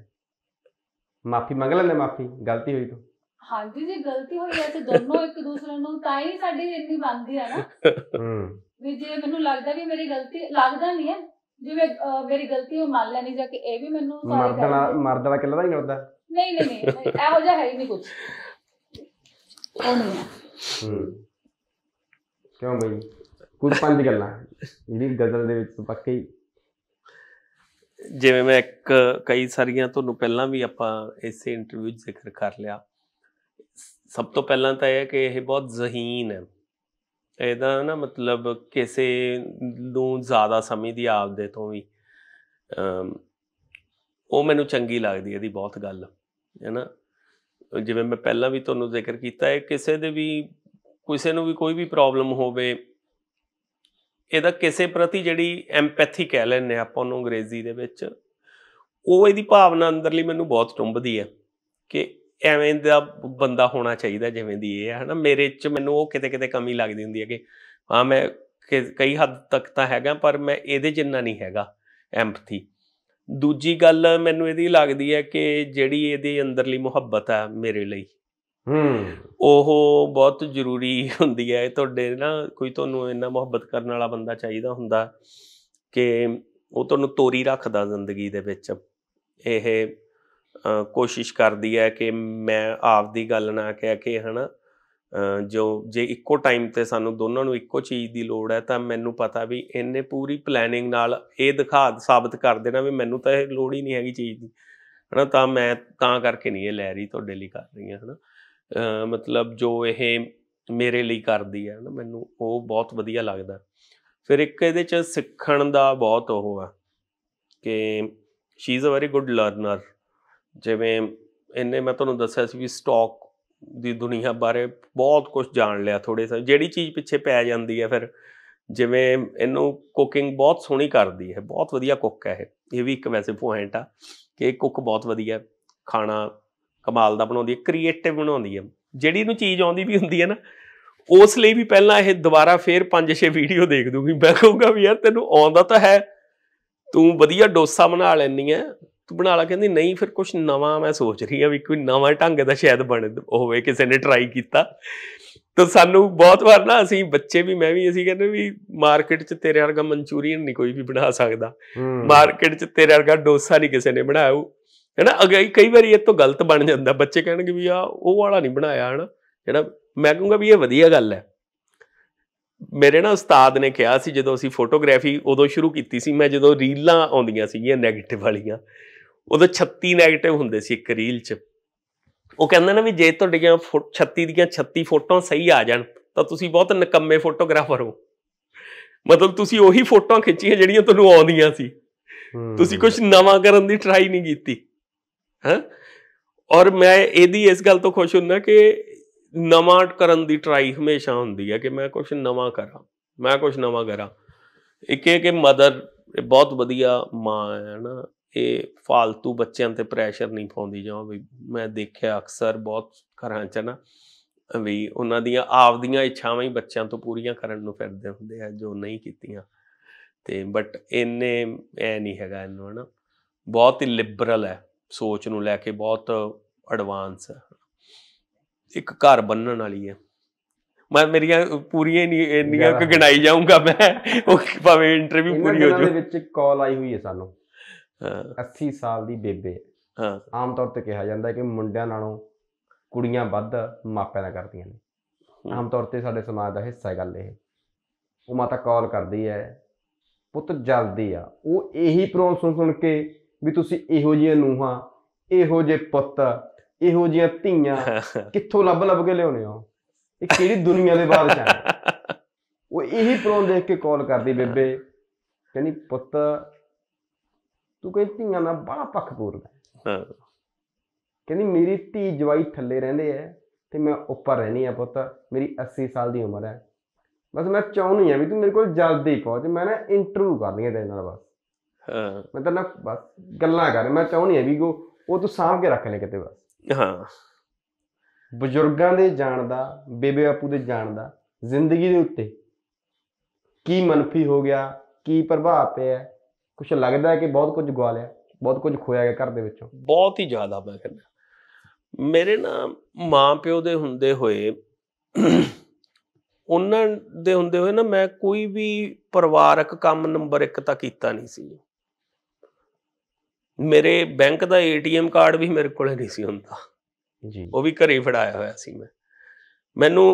ਮਾਫੀ ਮੰਗ ਲੈਣਾ ਮਾਫੀ ਗਲਤੀ ਹੋਈ ਤੋਂ ਹਾਂਜੀ ਜੀ ਗਲਤੀ ਹੋਈ ਹੈ ਤੇ ਦੋਨੋਂ ਇੱਕ ਦੂਸਰੇ ਨੂੰ ਤਾਂ ਹੀ ਸਾਡੀ ਇੰਨੀ ਬੰਦੀ ਹੈ ਨਾ ਹੂੰ ਵੀ ਜੇ ਮੈਨੂੰ ਲੱਗਦਾ ਵੀ ਮੇਰੀ ਗਲਤੀ ਲੱਗਦਾ ਨਹੀਂ ਹੈ ਜਿਵੇਂ ਮੇਰੀ ਗਲਤੀ ਉਹ ਮੰਨ ਲੈਣੀ ਜਾਂ ਕਿ ਇਹ ਵੀ ਮੈਨੂੰ ਮਰਦ ਵਾਲਾ ਮਰਦ ਵਾਲਾ ਕਿੱਲਾ ਨਹੀਂ ਗਲਦਾ ਨਹੀਂ ਨਹੀਂ ਨਹੀਂ ਇਹੋ ਜਿਹਾ ਹੈ ਹੀ ਨਹੀਂ ਕੁਝ ਕੋਈ ਨਹੀਂ ਹੂੰ ਕਿਉਂ ਬਈ ਕੁਝ ਪੰਜ ਗੱਲਾਂ ਜਿਹੜੀ ਗਜ਼ਲ ਦੇ ਵਿੱਚ ਪੱਕੇ ਹੀ ਜਿਵੇਂ ਮੈਂ ਇੱਕ ਕਈ ਸਾਰੀਆਂ ਤੁਹਾਨੂੰ ਪਹਿਲਾਂ ਵੀ ਆਪਾਂ ਇਸੇ ਇੰਟਰਵਿਊ 'ਚ ਜ਼ਿਕਰ ਕਰ ਲਿਆ ਸਭ ਤੋਂ ਪਹਿਲਾਂ ਤਾਂ ਇਹ ਹੈ ਕਿ ਇਹ ਬਹੁਤ ਜ਼ਹੀਨ ਹੈ ਇਹਦਾ ਨਾ ਮਤਲਬ ਕਿਸੇ ਨੂੰ ਜ਼ਿਆਦਾ ਸਮਝਦੀ ਆਪਦੇ ਤੋਂ ਵੀ ਉਹ ਮੈਨੂੰ ਚੰਗੀ ਲੱਗਦੀ ਇਹਦੀ ਬਹੁਤ ਗੱਲ ਹੈ ਨਾ ਜਿਵੇਂ ਮੈਂ ਪਹਿਲਾਂ ਵੀ ਤੁਹਾਨੂੰ ਜ਼ਿਕਰ ਕੀਤਾ ਹੈ ਕਿਸੇ ਦੇ ਵੀ ਕਿਸੇ ਨੂੰ ਵੀ ਕੋਈ ਵੀ ਪ੍ਰੋਬਲਮ ਹੋਵੇ ਇਹਦਾ ਕਿਸੇ ਪ੍ਰਤੀ ਜਿਹੜੀ ਐਮਪੈਥੀ ਕਹਿ ਲੈਣੇ ਆਪਾਂ ਨੂੰ ਅੰਗਰੇਜ਼ੀ ਦੇ ਵਿੱਚ ਉਹ ਇਹਦੀ ਭਾਵਨਾ ਅੰਦਰਲੀ ਮੈਨੂੰ ਬਹੁਤ ਟੁੰਬਦੀ ਹੈ ਕਿ ਐਵੇਂ ਦਾ ਬੰਦਾ ਹੋਣਾ ਚਾਹੀਦਾ ਜਿਵੇਂ ਦੀ ਇਹ ਹੈ ਹਨਾ ਮੇਰੇ 'ਚ ਮੈਨੂੰ ਉਹ ਕਿਤੇ ਕਿਤੇ ਕਮੀ ਲੱਗਦੀ ਹੁੰਦੀ ਹੈ ਕਿ ਹਾਂ ਮੈਂ ਕਈ ਹੱਦ ਤੱਕ ਤਾਂ ਹੈਗਾ ਪਰ ਮੈਂ ਇਹਦੇ ਜਿੰਨਾ ਨਹੀਂ ਹੈਗਾ ਐਮਪਥੀ ਦੂਜੀ ਗੱਲ ਮੈਨੂੰ ਇਹਦੀ ਲੱਗਦੀ ਹੈ ਕਿ ਜਿਹੜੀ ਇਹਦੇ ਅੰਦਰਲੀ ਮੁਹੱਬਤ ਹੈ ਮੇਰੇ ਲਈ ਹੂੰ ਉਹ ਬਹੁਤ ਜ਼ਰੂਰੀ ਹੁੰਦੀ ਹੈ ਤੁਹਾਡੇ ਨਾ ਕੋਈ ਤੁਹਾਨੂੰ ਇੰਨਾ ਮੁਹੱਬਤ ਕਰਨ ਵਾਲਾ ਬੰਦਾ ਚਾਹੀਦਾ ਹੁੰਦਾ ਕਿ ਉਹ ਤੁਹਾਨੂੰ ਤੋਰੀ ਰੱਖਦਾ ਜ਼ਿੰਦਗੀ ਦੇ ਵਿੱਚ ਇਹ ਕੋਸ਼ਿਸ਼ ਕਰਦੀ ਹੈ ਕਿ ਮੈਂ ਆਪ ਦੀ ਗੱਲ ਨਾ ਕਹਿ ਕੇ ਹਨਾ ਜੋ ਜੇ ਇੱਕੋ ਟਾਈਮ ਤੇ ਸਾਨੂੰ ਦੋਨਾਂ ਨੂੰ ਇੱਕੋ ਚੀਜ਼ ਦੀ ਲੋੜ ਹੈ ਤਾਂ ਮੈਨੂੰ ਪਤਾ ਵੀ ਇਹਨੇ ਪੂਰੀ ਪਲੈਨਿੰਗ ਨਾਲ ਇਹ ਦਿਖਾ ਸਾਬਤ ਕਰ ਦੇਣਾ ਵੀ ਮੈਨੂੰ ਤਾਂ ਇਹ ਲੋੜ ਹੀ ਨਹੀਂ ਹੈਗੀ ਚੀਜ਼ ਦੀ ਹਨਾ ਤਾਂ ਮੈਂ ਤਾਂ ਕਰਕੇ ਨਹੀਂ ਇਹ ਲੈ ਰਹੀ ਤੁਹਾਡੇ ਲਈ ਕਰ ਰਹੀ ਹਾਂ ਹਨਾ ਮਤਲਬ ਜੋ ਇਹ ਮੇਰੇ ਲਈ ਕਰਦੀ ਹੈ ਹਨਾ ਮੈਨੂੰ ਉਹ ਬਹੁਤ ਵਧੀਆ ਲੱਗਦਾ ਫਿਰ ਇੱਕ ਇਹਦੇ ਚ ਸਿੱਖਣ ਦਾ ਬਹੁਤ ਉਹ ਆ ਕਿ she is a very good learner ਜਿਵੇਂ ਇਹਨੇ ਮੈਂ ਤੁਹਾਨੂੰ ਦੱਸਿਆ ਸੀ ਵੀ ਸਟਾਕ ਦੀ ਦੁਨੀਆ ਬਾਰੇ ਬਹੁਤ ਕੁਝ ਜਾਣ ਲਿਆ ਥੋੜੇ ਸਮੇਂ ਜਿਹੜੀ ਚੀਜ਼ ਪਿੱਛੇ ਪੈ ਜਾਂਦੀ ਹੈ ਫਿਰ ਜਿਵੇਂ ਇਹਨੂੰ ਕੁਕਿੰਗ ਬਹੁਤ ਸੋਹਣੀ ਕਰਦੀ ਹੈ ਬਹੁਤ ਵਧੀਆ ਕੁੱਕ ਹੈ ਇਹ ਇਹ ਵੀ ਇੱਕ ਵੈਸੇ ਪੁਆਇੰਟ ਆ ਕਿ ਇਹ ਕੁੱਕ ਬਹੁਤ ਵਧੀਆ ਖਾਣਾ ਕਮਾਲ ਦਾ ਬਣਾਉਂਦੀ ਹੈ ਕ੍ਰੀਏਟਿਵ ਬਣਾਉਂਦੀ ਹੈ ਜਿਹੜੀ ਨੂੰ ਚੀਜ਼ ਆਉਂਦੀ ਵੀ ਹੁੰਦੀ ਹੈ ਨਾ ਉਸ ਲਈ ਵੀ ਪਹਿਲਾਂ ਇਹ ਦੁਬਾਰਾ ਫੇਰ 5-6 ਵੀਡੀਓ ਦੇਖ ਦੂਗੀ ਮੈਂ ਕਹੂੰਗਾ ਵੀ ਯਾਰ ਤੈਨੂੰ ਆਉਂਦਾ ਤਾਂ ਹੈ ਤੂੰ ਵਧੀਆ ਡੋਸਾ ਬਣਾ ਲੈਣੀ ਹੈ ਤੂੰ ਬਣਾ ਲਾ ਕਹਿੰਦੀ ਨਹੀਂ ਫਿਰ ਕੁਝ ਨਵਾਂ ਮੈਂ ਸੋਚ ਰਹੀ ਆ ਵੀ ਕੋਈ ਨਵਾਂ ਢੰਗ ਦਾ ਸ਼ਾਇਦ ਬਣ ਹੋਵੇ ਕਿਸੇ ਨੇ ਟਰਾਈ ਕੀਤਾ ਤਾਂ ਸਾਨੂੰ ਬਹੁਤ ਵਾਰ ਨਾ ਅਸੀਂ ਬੱਚੇ ਵੀ ਮੈਂ ਵੀ ਅਸੀਂ ਕਹਿੰਦੇ ਵੀ ਮਾਰਕੀਟ 'ਚ ਤੇਰੇ ਵਰਗਾ ਮਨਚੂਰੀਅਨ ਨਹੀਂ ਕੋਈ ਵੀ ਬਣਾ ਸਕਦਾ ਮਾਰਕੀਟ 'ਚ ਤੇਰੇ ਵਰਗਾ ਡੋਸਾ ਨਹੀਂ ਕਿਸੇ ਨੇ ਬਣਾਇਆ ਹੈਨਾ ਅਗਰ ਕਈ ਵਾਰੀ ਇਹ ਤੋਂ ਗਲਤ ਬਣ ਜਾਂਦਾ ਬੱਚੇ ਕਹਿਣਗੇ ਵੀ ਆ ਉਹ ਵਾਲਾ ਨਹੀਂ ਬਣਾਇਆ ਹਨਾ ਜਿਹੜਾ ਮੈਂ ਕਹੂੰਗਾ ਵੀ ਇਹ ਵਧੀਆ ਗੱਲ ਹੈ ਮੇਰੇ ਨਾ ਉਸਤਾਦ ਨੇ ਕਿਹਾ ਸੀ ਜਦੋਂ ਅਸੀਂ ਫੋਟੋਗ੍ਰਾਫੀ ਉਦੋਂ ਸ਼ੁਰੂ ਕੀਤੀ ਸੀ ਮੈਂ ਜਦੋਂ ਰੀਲਾਂ ਆਉਂਦੀਆਂ ਸੀਗੀਆਂ 네ਗੇਟਿਵ ਵਾਲੀਆਂ ਉਦੋਂ 36 네ਗੇਟਿਵ ਹੁੰਦੇ ਸੀ ਇੱਕ ਰੀਲ 'ਚ ਉਹ ਕਹਿੰਦੇ ਨੇ ਵੀ ਜੇ ਤੁਹਾਡੀਆਂ 36 ਦੀਆਂ 36 ਫੋਟੋਆਂ ਸਹੀ ਆ ਜਾਣ ਤਾਂ ਤੁਸੀਂ ਬਹੁਤ ਨਕੰਮੇ ਫੋਟੋਗ੍ਰਾਫਰ ਹੋ ਮਤਲਬ ਤੁਸੀਂ ਉਹੀ ਫੋਟੋਆਂ ਖਿੱਚੀਆਂ ਜਿਹੜੀਆਂ ਤੁਹਾਨੂੰ ਆਉਂਦੀਆਂ ਸੀ ਤੁਸੀਂ ਕੁਝ ਨਵਾਂ ਕਰਨ ਦੀ ਟਰਾਈ ਨਹੀਂ ਕੀਤੀ ਹਾਂ ਔਰ ਮੈਂ ਇਹਦੀ ਇਸ ਗੱਲ ਤੋਂ ਖੁਸ਼ ਹੁੰਨਾ ਕਿ ਨਵਾਂ ਕਰਨ ਦੀ ਟਰਾਈ ਹਮੇਸ਼ਾ ਹੁੰਦੀ ਹੈ ਕਿ ਮੈਂ ਕੁਝ ਨਵਾਂ ਕਰਾਂ ਮੈਂ ਕੁਝ ਨਵਾਂ ਕਰਾਂ ਇੱਕ ਇਹ ਕਿ ਮਦਰ ਬਹੁਤ ਵਧੀਆ ਮਾਂ ਹੈ ਨਾ ਇਹ ਫालतू ਬੱਚਿਆਂ ਤੇ ਪ੍ਰੈਸ਼ਰ ਨਹੀਂ ਪਾਉਂਦੀ ਜਾਂ ਵੀ ਮੈਂ ਦੇਖਿਆ ਅਕਸਰ ਬਹੁਤ ਘਰਾਂ 'ਚ ਨਾ ਵੀ ਉਹਨਾਂ ਦੀਆਂ ਆਪਦੀਆਂ ਇੱਛਾਵਾਂ ਹੀ ਬੱਚਿਆਂ ਤੋਂ ਪੂਰੀਆਂ ਕਰਨ ਨੂੰ ਫਿਰਦੇ ਹੁੰਦੇ ਆ ਜੋ ਨਹੀਂ ਕੀਤੀਆਂ ਤੇ ਬਟ ਇਹਨੇ ਐ ਨਹੀਂ ਹੈਗਾ ਇਹਨੂੰ ਨਾ ਬਹੁਤ ਹੀ ਲਿਬਰਲ ਹੈ ਸੋਚ ਨੂੰ ਲੈ ਕੇ ਬਹੁਤ ਐਡਵਾਂਸ ਇੱਕ ਘਰ ਬੰਨਣ ਵਾਲੀ ਹੈ ਮੈਂ ਮੇਰੀਆਂ ਪੂਰੀਆਂ ਨਹੀਂ ਇੰਨੀਆਂ ਕਿ ਗਿਣਾਈ ਜਾਊਂਗਾ ਮੈਂ ਉਹ ਭਾਵੇਂ ਇੰਟਰਵਿਊ ਪੂਰੀ ਹੋ ਜਾਵੇ ਵਿੱਚ ਕਾਲ ਆਈ ਹੋਈ ਹੈ ਸਾਨੂੰ ਹਾਂ 80 ਸਾਲ ਦੀ ਬੇਬੇ ਹਾਂ ਆਮ ਤੌਰ ਤੇ ਕਿਹਾ ਜਾਂਦਾ ਕਿ ਮੁੰਡਿਆਂ ਨਾਲੋਂ ਕੁੜੀਆਂ ਵੱਧ ਮਾਪਿਆਂ ਦਾ ਕਰਦੀਆਂ ਨੇ ਆਮ ਤੌਰ ਤੇ ਸਾਡੇ ਸਮਾਜ ਦਾ ਹਿੱਸਾ ਹੈ ਗੱਲ ਇਹ ਉਹ ਮਾਤਾ ਕਾਲ ਕਰਦੀ ਹੈ ਪੁੱਤ ਜਲਦੀ ਆ ਉਹ ਇਹੀ ਪ੍ਰੋਨ ਸੁਣ ਸੁਣ ਕੇ ਵੀ ਤੁਸੀਂ ਇਹੋ ਜਿਹੀਆਂ ਨੂਹਾਂ ਇਹੋ ਜਿਹੇ ਪੁੱਤ ਇਹੋ ਜਿਹੀਆਂ ਧੀਆਂ ਕਿੱਥੋਂ ਲੱਭ ਲੱਭ ਕੇ ਲਿਆਉਨੇ ਹੋ ਇਹ ਕਿਹੜੀ ਦੁਨੀਆ ਦੇ ਬਾਦ ਚਾਹ ਉਹ ਇਹੀ ਪ੍ਰੋਨ ਦੇਖ ਕੇ ਕਾਲ ਕਰਦੀ ਬੇਬੇ ਕਹਿੰਦੀ ਪੁੱਤ ਤੂੰ ਕਹਿੰਦੀ ਧੀਆਂ ਨਾਲ ਬੜਾ ਪੱਖ ਤੋਰਦਾ ਹਾਂ ਕਹਿੰਦੀ ਮੇਰੀ ਧੀ ਜਵਾਈ ਥੱਲੇ ਰਹਿੰਦੇ ਐ ਤੇ ਮੈਂ ਉੱਪਰ ਰਹਿਣੀ ਆ ਪੁੱਤ ਮੇਰੀ 80 ਸਾਲ ਦੀ ਉਮਰ ਐ ਬਸ ਮੈਂ ਚਾਹੁੰਨੀ ਆ ਵੀ ਤੂੰ ਮੇਰੇ ਕੋਲ ਜਲਦੀ ਪਹੁੰਚ ਮੈਂ ਨਾ ਇੰਟਰਵਿਊ ਕਰਨੀ ਐ ਤੇਰੇ ਨਾਲ ਬਸ ਹਾਂ ਮੈਂ ਤਾਂ ਨਾ ਬਸ ਗੱਲਾਂ ਕਰ ਮੈਂ ਚਾਹੁੰਨੀ ਆ ਵੀ ਉਹ ਤੂੰ ਸਾਂਭ ਕੇ ਰੱਖ ਲੈ ਕਿਤੇ ਬਸ ਹਾਂ ਬਜ਼ੁਰਗਾਂ ਦੇ ਜਾਣ ਦਾ ਬੇਬੇ ਆਪੂ ਦੇ ਜਾਣ ਦਾ ਜ਼ਿੰਦਗੀ ਦੇ ਉੱਤੇ ਕੀ ਮਨਫੀ ਹੋ ਗਿਆ ਕੀ ਪ੍ਰਭਾਵ ਪਿਆ ਕੁਝ ਲੱਗਦਾ ਹੈ ਕਿ ਬਹੁਤ ਕੁਝ ਗਵਾ ਲਿਆ ਬਹੁਤ ਕੁਝ ਖੋਇਆ ਗਿਆ ਘਰ ਦੇ ਵਿੱਚੋਂ ਬਹੁਤ ਹੀ ਜ਼ਿਆਦਾ ਮੈਂ ਕਹਿੰਦਾ ਮੇਰੇ ਨਾ ਮਾਪਿਓ ਦੇ ਹੁੰਦੇ ਹੋਏ ਉਹਨਾਂ ਦੇ ਹੁੰਦੇ ਹੋਏ ਨਾ ਮੈਂ ਕੋਈ ਵੀ ਪਰਿਵਾਰਕ ਕੰਮ ਨੰਬਰ 1 ਤਾਂ ਕੀਤਾ ਨਹੀਂ ਸੀ ਮੇਰੇ ਬੈਂਕ ਦਾ ਏਟੀਐਮ ਕਾਰਡ ਵੀ ਮੇਰੇ ਕੋਲੇ ਨਹੀਂ ਸੀ ਹੁੰਦਾ ਜੀ ਉਹ ਵੀ ਘਰੇ ਫੜਾਇਆ ਹੋਇਆ ਸੀ ਮੈਂ ਮੈਨੂੰ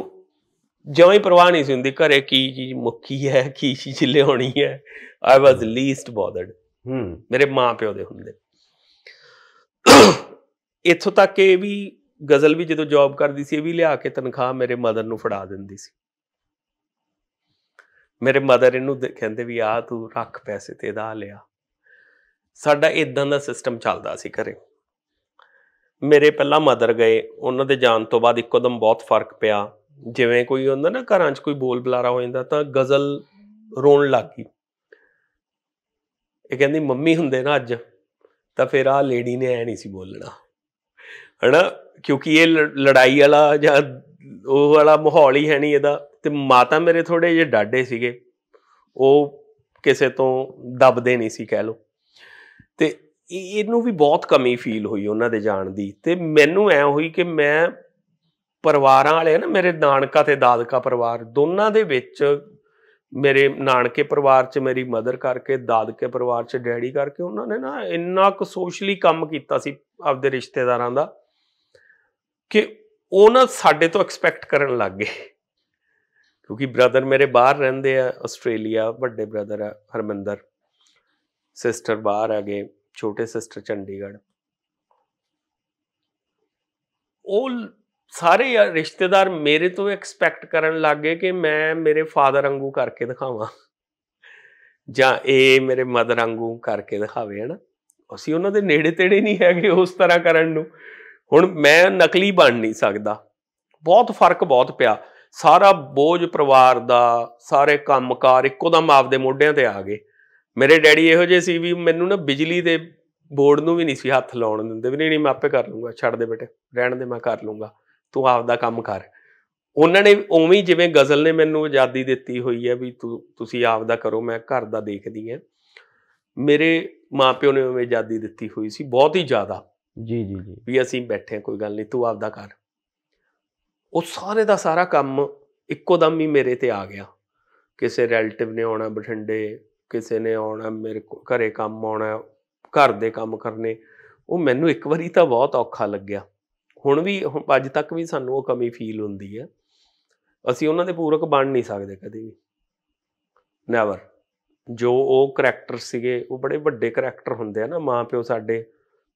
ਜਿਵੇਂ ਹੀ ਪਰਵਾਹ ਨਹੀਂ ਸੀ ਹੁੰਦੀ ਘਰੇ ਕੀ ਚੀਜ਼ ਮੁੱਕੀ ਹੈ ਕੀ ਚੀਜ਼ ਲਿਆਉਣੀ ਹੈ ਆਈ ਵਾਸ ਲੀਸਟ ਬੋਦਰਡ ਹੂੰ ਮੇਰੇ ਮਾਪਿਓ ਦੇ ਹੁੰਦੇ ਇੱਥੋਂ ਤੱਕ ਕਿ ਵੀ ਗਜ਼ਲ ਵੀ ਜਦੋਂ ਜੌਬ ਕਰਦੀ ਸੀ ਇਹ ਵੀ ਲਿਆ ਕੇ ਤਨਖਾਹ ਮੇਰੇ ਮਦਰ ਨੂੰ ਫੜਾ ਦਿੰਦੀ ਸੀ ਮੇਰੇ ਮਦਰ ਇਹਨੂੰ ਕਹਿੰਦੇ ਵੀ ਆ ਤੂੰ ਰੱਖ ਪੈਸੇ ਤੇ ਦਾ ਲਿਆ ਸਾਡਾ ਇਦਾਂ ਦਾ ਸਿਸਟਮ ਚੱਲਦਾ ਸੀ ਘਰੇ ਮੇਰੇ ਪਹਿਲਾਂ ਮਦਰ ਗਏ ਉਹਨਾਂ ਦੇ ਜਾਣ ਤੋਂ ਬਾਅਦ ਇੱਕੋ ਦਮ ਬਹੁਤ ਫਰਕ ਪਿਆ ਜਿਵੇਂ ਕੋਈ ਹੁੰਦਾ ਨਾ ਘਰਾਂ 'ਚ ਕੋਈ ਬੋਲ ਬੁਲਾਰਾ ਹੋ ਜਾਂਦਾ ਤਾਂ ਗਜ਼ਲ ਰੋਣ ਲੱਗ ਗਈ ਇਹ ਕਹਿੰਦੀ ਮੰਮੀ ਹੁੰਦੇ ਨਾ ਅੱਜ ਤਾਂ ਫਿਰ ਆ ਲੇਡੀ ਨੇ ਐ ਨਹੀਂ ਸੀ ਬੋਲਣਾ ਹਨਾ ਕਿਉਂਕਿ ਇਹ ਲੜਾਈ ਵਾਲਾ ਜਾਂ ਉਹ ਵਾਲਾ ਮਾਹੌਲ ਹੀ ਹੈ ਨਹੀਂ ਇਹਦਾ ਤੇ ਮਾਤਾ ਮੇਰੇ ਥੋੜੇ ਜਿਹੇ ਡਾਡੇ ਸੀਗੇ ਉਹ ਕਿਸੇ ਤੋਂ ਦਬਦੇ ਨਹੀਂ ਸੀ ਕਹਿ ਲੋ ਤੇ ਇਹਨੂੰ ਵੀ ਬਹੁਤ ਕਮੀ ਫੀਲ ਹੋਈ ਉਹਨਾਂ ਦੇ ਜਾਣ ਦੀ ਤੇ ਮੈਨੂੰ ਐ ਹੋਈ ਕਿ ਮੈਂ ਪਰਿਵਾਰਾਂ ਵਾਲੇ ਨਾ ਮੇਰੇ ਨਾਨਕਾ ਤੇ ਦਾਦਕਾ ਪਰਿਵਾਰ ਦੋਨਾਂ ਦੇ ਵਿੱਚ ਮੇਰੇ ਨਾਨਕੇ ਪਰਿਵਾਰ 'ਚ ਮੇਰੀ ਮਦਰ ਕਰਕੇ ਦਾਦਕੇ ਪਰਿਵਾਰ 'ਚ ਡੈਡੀ ਕਰਕੇ ਉਹਨਾਂ ਨੇ ਨਾ ਇੰਨਾ ਕੁ ਸੋਸ਼ਲੀ ਕੰਮ ਕੀਤਾ ਸੀ ਆਪਦੇ ਰਿਸ਼ਤੇਦਾਰਾਂ ਦਾ ਕਿ ਉਹ ਨਾ ਸਾਡੇ ਤੋਂ ਐਕਸਪੈਕਟ ਕਰਨ ਲੱਗ ਗਏ ਕਿਉਂਕਿ ਬ੍ਰਦਰ ਮੇਰੇ ਬਾਹਰ ਰਹਿੰਦੇ ਆ ਆਸਟ੍ਰੇਲੀਆ ਵੱਡੇ ਬ੍ਰਦਰ ਆ ਹਰਮਿੰਦਰ ਸਿਸਟਰ ਬਾਹਰ ਆ ਗਏ ਛੋਟੇ ਸਿਸਟਰ ਚੰਡੀਗੜ੍ਹ ਉਹ ਸਾਰੇ ਯਾਰ ਰਿਸ਼ਤੇਦਾਰ ਮੇਰੇ ਤੋਂ ਐਕਸਪੈਕਟ ਕਰਨ ਲੱਗੇ ਕਿ ਮੈਂ ਮੇਰੇ ਫਾਦਰ ਵਾਂਗੂ ਕਰਕੇ ਦਿਖਾਵਾਂ ਜਾਂ ਇਹ ਮੇਰੇ ਮਦਰ ਵਾਂਗੂ ਕਰਕੇ ਦਿਖਾਵੇ ਹਨ ਅਸੀਂ ਉਹਨਾਂ ਦੇ ਨੇੜੇ ਤੇੜੇ ਨਹੀਂ ਹੈਗੇ ਉਸ ਤਰ੍ਹਾਂ ਕਰਨ ਨੂੰ ਹੁਣ ਮੈਂ ਨਕਲੀ ਬਣ ਨਹੀਂ ਸਕਦਾ ਬਹੁਤ ਫਰਕ ਬਹੁਤ ਪਿਆ ਸਾਰਾ ਬੋਝ ਪਰਿਵਾਰ ਦਾ ਸਾਰੇ ਕੰਮਕਾਰ ਇੱਕੋ ਦਮ ਆਪਦੇ ਮੋਢਿਆਂ ਤੇ ਆ ਗਏ ਮੇਰੇ ਡੈਡੀ ਇਹੋ ਜਿਹੇ ਸੀ ਵੀ ਮੈਨੂੰ ਨਾ ਬਿਜਲੀ ਦੇ ਬੋਰਡ ਨੂੰ ਵੀ ਨਹੀਂ ਸੀ ਹੱਥ ਲਾਉਣ ਦਿੰਦੇ ਵੀ ਨਹੀਂ ਨਹੀਂ ਮੈਂ ਆਪੇ ਕਰ ਲੂੰਗਾ ਛੱਡ ਦੇ ਬੇਟੇ ਰਹਿਣ ਦੇ ਮੈਂ ਕਰ ਲੂੰਗਾ ਤੂੰ ਆਪਦਾ ਕੰਮ ਕਰ ਉਹਨਾਂ ਨੇ ਉਵੇਂ ਜਿਵੇਂ ਗਜ਼ਲ ਨੇ ਮੈਨੂੰ ਆਜ਼ਾਦੀ ਦਿੱਤੀ ਹੋਈ ਹੈ ਵੀ ਤੂੰ ਤੁਸੀਂ ਆਪਦਾ ਕਰੋ ਮੈਂ ਘਰ ਦਾ ਦੇਖਦੀ ਹਾਂ ਮੇਰੇ ਮਾਪਿਓ ਨੇ ਉਵੇਂ ਆਜ਼ਾਦੀ ਦਿੱਤੀ ਹੋਈ ਸੀ ਬਹੁਤ ਹੀ ਜ਼ਿਆਦਾ ਜੀ ਜੀ ਜੀ ਵੀ ਅਸੀਂ ਬੈਠੇ ਕੋਈ ਗੱਲ ਨਹੀਂ ਤੂੰ ਆਪਦਾ ਕਰ ਉਹ ਸਾਰੇ ਦਾ ਸਾਰਾ ਕੰਮ ਇੱਕੋ ਦਮ ਹੀ ਮੇਰੇ ਤੇ ਆ ਗਿਆ ਕਿਸੇ ਰਿਲੇਟਿਵ ਨੇ ਆਉਣਾ ਬਠਿੰਡੇ ਕਿਸੇ ਨੇ ਆਉਣਾ ਮੇਰੇ ਘਰੇ ਕੰਮ ਆਉਣਾ ਘਰ ਦੇ ਕੰਮ ਕਰਨੇ ਉਹ ਮੈਨੂੰ ਇੱਕ ਵਾਰੀ ਤਾਂ ਬਹੁਤ ਔਖਾ ਲੱਗਿਆ ਹੁਣ ਵੀ ਅੱਜ ਤੱਕ ਵੀ ਸਾਨੂੰ ਉਹ ਕਮੀ ਫੀਲ ਹੁੰਦੀ ਹੈ ਅਸੀਂ ਉਹਨਾਂ ਦੇ ਪੂਰਕ ਬਣ ਨਹੀਂ ਸਕਦੇ ਕਦੇ ਵੀ ਨੈਵਰ ਜੋ ਉਹ ਕੈਰੈਕਟਰ ਸੀਗੇ ਉਹ ਬੜੇ ਵੱਡੇ ਕੈਰੈਕਟਰ ਹੁੰਦੇ ਆ ਨਾ ਮਾਂ ਪਿਓ ਸਾਡੇ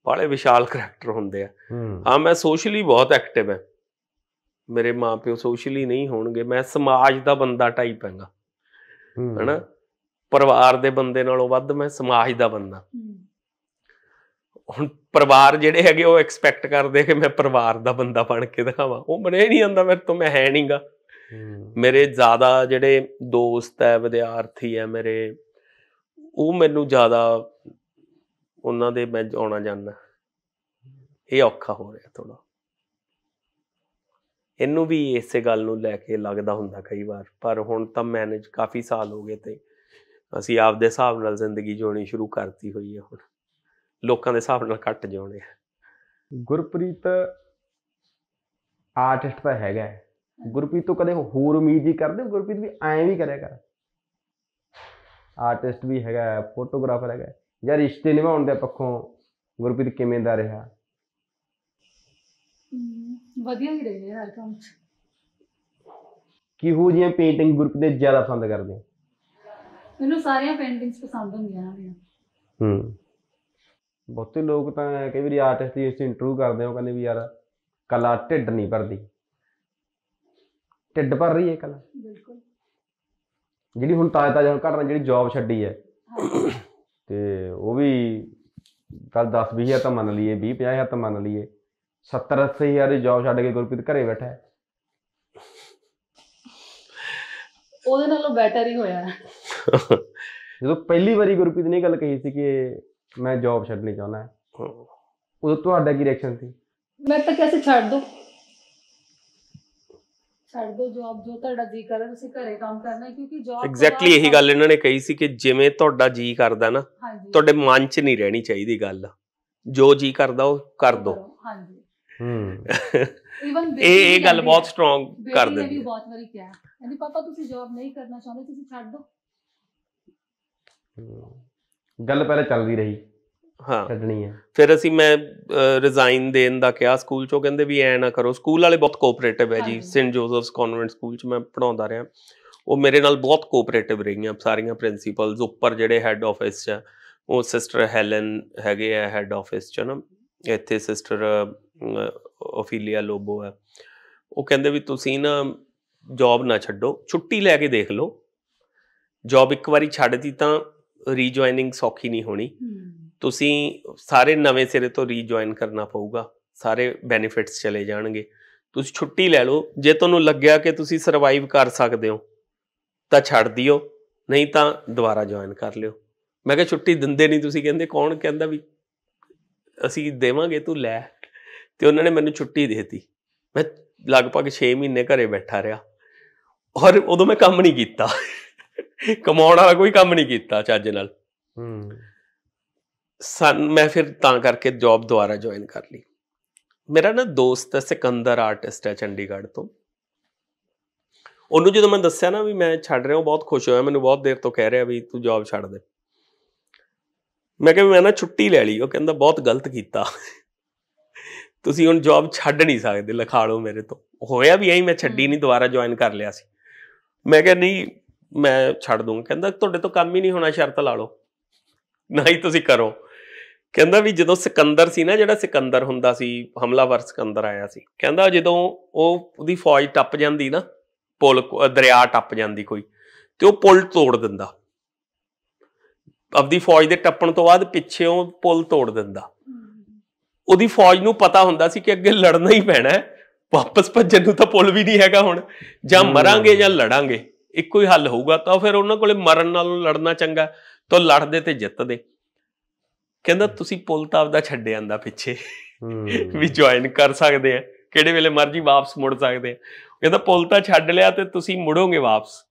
ਬਾਲੇ ਵਿਸ਼ਾਲ ਕੈਰੈਕਟਰ ਹੁੰਦੇ ਆ ਹਾਂ ਮੈਂ ਸੋਸ਼ਲੀ ਬਹੁਤ ਐਕਟਿਵ ਐ ਮੇਰੇ ਮਾਂ ਪਿਓ ਸੋਸ਼ਲੀ ਨਹੀਂ ਹੋਣਗੇ ਮੈਂ ਸਮਾਜ ਦਾ ਬੰਦਾ ਟਾਈਪ ਹੈਗਾ ਹਨਾ ਪਰਿਵਾਰ ਦੇ ਬੰਦੇ ਨਾਲੋਂ ਵੱਧ ਮੈਂ ਸਮਾਜ ਦਾ ਬੰਦਾ ਹੁਣ ਪਰਿਵਾਰ ਜਿਹੜੇ ਹੈਗੇ ਉਹ ਐਕਸਪੈਕਟ ਕਰਦੇ ਕਿ ਮੈਂ ਪਰਿਵਾਰ ਦਾ ਬੰਦਾ ਬਣ ਕੇ ਦਿਖਾਵਾਂ ਉਹ ਬਣੇ ਨਹੀਂ ਜਾਂਦਾ ਮੇਰੇ ਤੋਂ ਮੈਂ ਹੈ ਨਹੀਂਗਾ ਮੇਰੇ ਜ਼ਿਆਦਾ ਜਿਹੜੇ ਦੋਸਤ ਹੈ ਵਿਦਿਆਰਥੀ ਹੈ ਮੇਰੇ ਉਹ ਮੈਨੂੰ ਜ਼ਿਆਦਾ ਉਹਨਾਂ ਦੇ ਮੈਂ ਆਉਣਾ ਜਾਣਾ ਇਹ ਔਖਾ ਹੋ ਰਿਹਾ ਥੋੜਾ ਇਹਨੂੰ ਵੀ ਇਸੇ ਗੱਲ ਨੂੰ ਲੈ ਕੇ ਲੱਗਦਾ ਹੁੰਦਾ ਕਈ ਵਾਰ ਪਰ ਹੁਣ ਤਾਂ ਮੈਨੇਜ ਕਾਫੀ ਸਾਲ ਹੋ ਗਏ ਤੇ ਅਸੀਂ ਆਪਦੇ ਹਿਸਾਬ ਨਾਲ ਜ਼ਿੰਦਗੀ ਜਿਉਣੀ ਸ਼ੁਰੂ ਕਰਤੀ ਹੋਈ ਹੈ ਹੁਣ ਲੋਕਾਂ ਦੇ ਹਿਸਾਬ ਨਾਲ ਘੱਟ ਜਿਉਣੇ ਗੁਰਪ੍ਰੀਤ ਆਰਟਿਸਟ ਤਾਂ ਹੈਗਾ ਗੁਰਪ੍ਰੀਤ ਤੋਂ ਕਦੇ ਹੋਰ ਉਮੀਦ ਹੀ ਕਰਦੇ ਗੁਰਪ੍ਰੀਤ ਵੀ ਐਂ ਵੀ ਕਰਿਆ ਕਰ ਆਰਟਿਸਟ ਵੀ ਹੈਗਾ ਫੋਟੋਗ੍ਰਾਫਰ ਹੈਗਾ ਯਾਰ ਰਿਸ਼ਤੇ ਨਿਭਾਉਣ ਦੇ ਪੱਖੋਂ ਗੁਰਪ੍ਰੀਤ ਕਿਵੇਂ ਦਾ ਰਿਹਾ ਵਧੀਆ ਹੀ ਰਹੇ ਹਰ ਕੰਮ ਚ ਕਿਹੋ ਜਿਹੀਆਂ ਪੇਂਟਿੰਗ ਗੁਰਪ੍ਰੀਤ ਦੇ ਜ਼ਿਆਦਾ ਪਸੰਦ ਕਰਦੇ ਮੈਨੂੰ ਸਾਰੀਆਂ ਪੇਂਟਿੰਗਸ ਪਸੰਦ ਹੁੰਦੀਆਂ ਨੇ ਹੂੰ ਬਹੁਤੇ ਲੋਕ ਤਾਂ ਕਈ ਵਾਰੀ ਆਰਟਿਸਟ ਦੀ ਅਸੀਂ ਇੰਟਰਵਿਊ ਕਰਦੇ ਆ ਉਹ ਕਹਿੰਦੇ ਵੀ ਯਾਰ ਕਲਾ ਢਿੱਡ ਨਹੀਂ ਭਰਦੀ ਢਿੱਡ ਭਰ ਰਹੀ ਹੈ ਕਲਾ ਬਿਲਕੁਲ ਜਿਹੜੀ ਹੁਣ ਤਾਜ਼ਾ ਹੁਣ ਘਟਨਾ ਜਿਹੜੀ ਜੌਬ ਛੱਡੀ ਹੈ ਤੇ ਉਹ ਵੀ ਕੱਲ 10 20 ਹਜ਼ਾਰ ਤਾਂ ਮੰਨ ਲਈਏ 20 50 ਹਜ਼ਾਰ ਤਾਂ ਮੰਨ ਲਈਏ 70 80 ਹਜ਼ਾਰ ਦੀ ਜੌਬ ਛੱਡ ਕੇ ਗੁਰਪ੍ਰੀਤ ਘਰੇ ਬੈਠਾ ਹੈ ਉਹਦੇ ਨਾਲੋਂ ਬੈਟਰ ਹੀ ਹੋਇਆ ਜਦੋਂ ਪਹਿਲੀ ਵਾਰੀ ਗੁਰਪ੍ਰੀਤ ਨੇ ਇਹ ਗੱਲ ਕਹੀ ਸੀ ਕਿ ਮੈਂ ਜੌਬ ਛੱਡਣੀ ਚਾਹੁੰਦਾ ਉਦੋਂ ਤੁਹਾਡਾ ਕੀ ਰਿਐਕਸ਼ਨ ਸੀ ਮੈਂ ਤਾਂ ਕਿਹਾ ਛੱਡ ਦੋ ਛੱਡ ਦੋ ਜੌਬ ਜੋ ਤੁਹਾਡਾ ਜੀ ਕਰਦਾ ਤੁਸੀਂ ਘਰੇ ਕੰਮ ਕਰਨਾ ਕਿਉਂਕਿ ਜੌਬ ਐਗਜ਼ੈਕਟਲੀ ਇਹੀ ਗੱਲ ਇਹਨਾਂ ਨੇ ਕਹੀ ਸੀ ਕਿ ਜਿਵੇਂ ਤੁਹਾਡਾ ਜੀ ਕਰਦਾ ਨਾ ਤੁਹਾਡੇ ਮਨ 'ਚ ਨਹੀਂ ਰਹਿਣੀ ਚਾਹੀਦੀ ਗੱਲ ਜੋ ਜੀ ਕਰਦਾ ਉਹ ਕਰ ਦੋ ਹਾਂਜੀ ਹੂੰ ਇਹ ਇਹ ਗੱਲ ਬਹੁਤ ਸਟਰੋਂਗ ਕਰ ਦਿੰਦੀ ਹੈ ਵੀ ਬਹੁਤ ਵਾਰੀ ਕਿਹਾ ਕਹਿੰਦੀ ਪਾਪਾ ਤੁਸੀਂ ਜੌਬ ਨਹੀਂ ਕਰਨਾ ਚਾਹੁੰਦੇ ਤੁਸੀਂ ਛੱਡ ਦੋ ਗੱਲ ਪਹਿਲਾਂ ਚੱਲਦੀ ਰਹੀ ਹਾਂ ਛੱਡਣੀ ਆ ਫਿਰ ਅਸੀਂ ਮੈਂ ਰਿਜ਼ਾਈਨ ਦੇਣ ਦਾ ਕਿਹਾ ਸਕੂਲ ਚੋਂ ਕਹਿੰਦੇ ਵੀ ਐ ਨਾ ਕਰੋ ਸਕੂਲ ਵਾਲੇ ਬਹੁਤ ਕੋਆਪਰੇਟਿਵ ਹੈ ਜੀ ਸਿੰਟ ਜੋਸਫਸ ਕਨਵੈਂਟ ਸਕੂਲ ਚ ਮੈਂ ਪੜਾਉਂਦਾ ਰਿਹਾ ਉਹ ਮੇਰੇ ਨਾਲ ਬਹੁਤ ਕੋਆਪਰੇਟਿਵ ਰਹੀਆਂ ਸਾਰੀਆਂ ਪ੍ਰਿੰਸੀਪਲਸ ਉੱਪਰ ਜਿਹੜੇ ਹੈੱਡ ਆਫਿਸ ਚ ਉਹ ਸਿਸਟਰ ਹੈਲਨ ਹੈਗੇ ਆ ਹੈੱਡ ਆਫਿਸ ਚ ਨਾ ਇੱਥੇ ਸਿਸਟਰ ਓਫੀਲੀਆ ਲੋਬੋ ਹੈ ਉਹ ਕਹਿੰਦੇ ਵੀ ਤੁਸੀਂ ਨਾ ਜੌਬ ਨਾ ਛੱਡੋ ਛੁੱਟੀ ਲੈ ਕੇ ਦੇਖ ਲਓ ਜੌਬ ਇੱਕ ਵਾਰੀ ਛੱਡਦੀ ਤਾਂ ਰੀਜੁਆਇਨਿੰਗ ਸੌਖੀ ਨਹੀਂ ਹੋਣੀ ਤੁਸੀਂ ਸਾਰੇ ਨਵੇਂ ਸਿਰੇ ਤੋਂ ਰੀਜੁਆਇਨ ਕਰਨਾ ਪਊਗਾ ਸਾਰੇ ਬੈਨੀਫਿਟਸ ਚਲੇ ਜਾਣਗੇ ਤੁਸੀਂ ਛੁੱਟੀ ਲੈ ਲਓ ਜੇ ਤੁਹਾਨੂੰ ਲੱਗਿਆ ਕਿ ਤੁਸੀਂ ਸਰਵਾਈਵ ਕਰ ਸਕਦੇ ਹੋ ਤਾਂ ਛੱਡ ਦਿਓ ਨਹੀਂ ਤਾਂ ਦੁਬਾਰਾ ਜੁਆਇਨ ਕਰ ਲਿਓ ਮੈਂ ਕਿਹਾ ਛੁੱਟੀ ਦਿੰਦੇ ਨਹੀਂ ਤੁਸੀਂ ਕਹਿੰਦੇ ਕੌਣ ਕਹਿੰਦਾ ਵੀ ਅਸੀਂ ਦੇਵਾਂਗੇ ਤੂੰ ਲੈ ਤੇ ਉਹਨਾਂ ਨੇ ਮੈਨੂੰ ਛੁੱਟੀ ਦੇਤੀ ਮੈਂ ਲਗਭਗ 6 ਮਹੀਨੇ ਘਰੇ ਬੈਠਾ ਰਿਹਾ ਔਰ ਉਦੋਂ ਮੈਂ ਕੰਮ ਨਹੀਂ ਕੀਤਾ ਕਮਾਉਣ ਵਾਲਾ ਕੋਈ ਕੰਮ ਨਹੀਂ ਕੀਤਾ ਚੱਜ ਨਾਲ ਹੂੰ ਸਨ ਮੈਂ ਫਿਰ ਤਾਂ ਕਰਕੇ ਜੌਬ ਦੁਆਰਾ ਜੁਆਇਨ ਕਰ ਲਈ ਮੇਰਾ ਨਾ ਦੋਸਤ ਹੈ ਸਿਕੰਦਰ ਆਰਟਿਸਟ ਹੈ ਚੰਡੀਗੜ੍ਹ ਤੋਂ ਉਹਨੂੰ ਜਦੋਂ ਮੈਂ ਦੱਸਿਆ ਨਾ ਵੀ ਮੈਂ ਛੱਡ ਰਿਹਾ ਹਾਂ ਬਹੁਤ ਖੁਸ਼ ਹੋਇਆ ਮੈਨੂੰ ਬਹੁਤ ਦੇਰ ਤੋਂ ਕਹਿ ਰਿਹਾ ਵੀ ਤੂੰ ਜੌਬ ਛੱਡ ਦੇ ਮੈਂ ਕਿਹਾ ਮੈਂ ਨਾ ਛੁੱਟੀ ਲੈ ਲਈ ਉਹ ਕਹਿੰਦਾ ਬਹੁਤ ਗਲਤ ਕੀਤਾ ਤੁਸੀਂ ਹੁਣ ਜੌਬ ਛੱਡ ਨਹੀਂ ਸਕਦੇ ਲਿਖਾ ਲਓ ਮੇਰੇ ਤੋਂ ਹੋਇਆ ਵੀ ਐਂ ਮੈਂ ਛੱਡੀ ਨਹੀਂ ਦੁਬਾਰਾ ਜੁਆਇਨ ਕਰ ਲਿਆ ਸੀ ਮੈਂ ਕਿਹਾ ਨਹੀਂ ਮੈਂ ਛੱਡ ਦੂੰਗਾ ਕਹਿੰਦਾ ਤੁਹਾਡੇ ਤੋਂ ਕੰਮ ਹੀ ਨਹੀਂ ਹੋਣਾ ਸ਼ਰਤ ਲਾ ਲਓ ਨਾ ਹੀ ਤੁਸੀਂ ਕਰੋ ਕਹਿੰਦਾ ਵੀ ਜਦੋਂ ਸਿਕੰਦਰ ਸੀ ਨਾ ਜਿਹੜਾ ਸਿਕੰਦਰ ਹੁੰਦਾ ਸੀ ਹਮਲਾਵਰ ਸਿਕੰਦਰ ਆਇਆ ਸੀ ਕਹਿੰਦਾ ਜਦੋਂ ਉਹ ਉਹਦੀ ਫੌਜ ਟੱਪ ਜਾਂਦੀ ਨਾ ਪੁਲ ਦਰਿਆ ਟੱਪ ਜਾਂਦੀ ਕੋਈ ਤੇ ਉਹ ਪੁਲ ਤੋੜ ਦਿੰਦਾ ਆਪਦੀ ਫੌਜ ਦੇ ਟੱਪਣ ਤੋਂ ਬਾਅਦ ਪਿੱਛੇ ਉਹ ਪੁਲ ਤੋੜ ਦਿੰਦਾ ਉਹਦੀ ਫੌਜ ਨੂੰ ਪਤਾ ਹੁੰਦਾ ਸੀ ਕਿ ਅੱਗੇ ਲੜਨਾ ਹੀ ਪੈਣਾ ਹੈ ਵਾਪਸ ਭੱਜਣ ਨੂੰ ਤਾਂ ਪੁਲ ਵੀ ਨਹੀਂ ਹੈਗਾ ਹੁਣ ਜਾਂ ਮਰਾਂਗੇ ਜਾਂ ਲੜਾਂਗੇ ਇੱਕੋ ਹੀ ਹੱਲ ਹੋਊਗਾ ਤਾਂ ਫਿਰ ਉਹਨਾਂ ਕੋਲੇ ਮਰਨ ਨਾਲੋਂ ਲੜਨਾ ਚੰਗਾ ਤਾਂ ਲੜਦੇ ਤੇ ਜਿੱਤਦੇ ਕਹਿੰਦਾ ਤੁਸੀਂ ਪੁੱਲ ਤਾਂ ਆਪਦਾ ਛੱਡ ਜਾਂਦਾ ਪਿੱਛੇ ਵੀ ਜੁਆਇਨ ਕਰ ਸਕਦੇ ਆ ਕਿਹੜੇ ਵੇਲੇ ਮਰਜ਼ੀ ਵਾਪਸ ਮੁੜ ਸਕਦੇ ਆ ਕਹਿੰਦਾ ਪੁੱਲ ਤਾਂ ਛੱਡ ਲਿਆ ਤੇ ਤੁਸੀਂ ਮੁੜੋਗੇ ਵਾਪਸ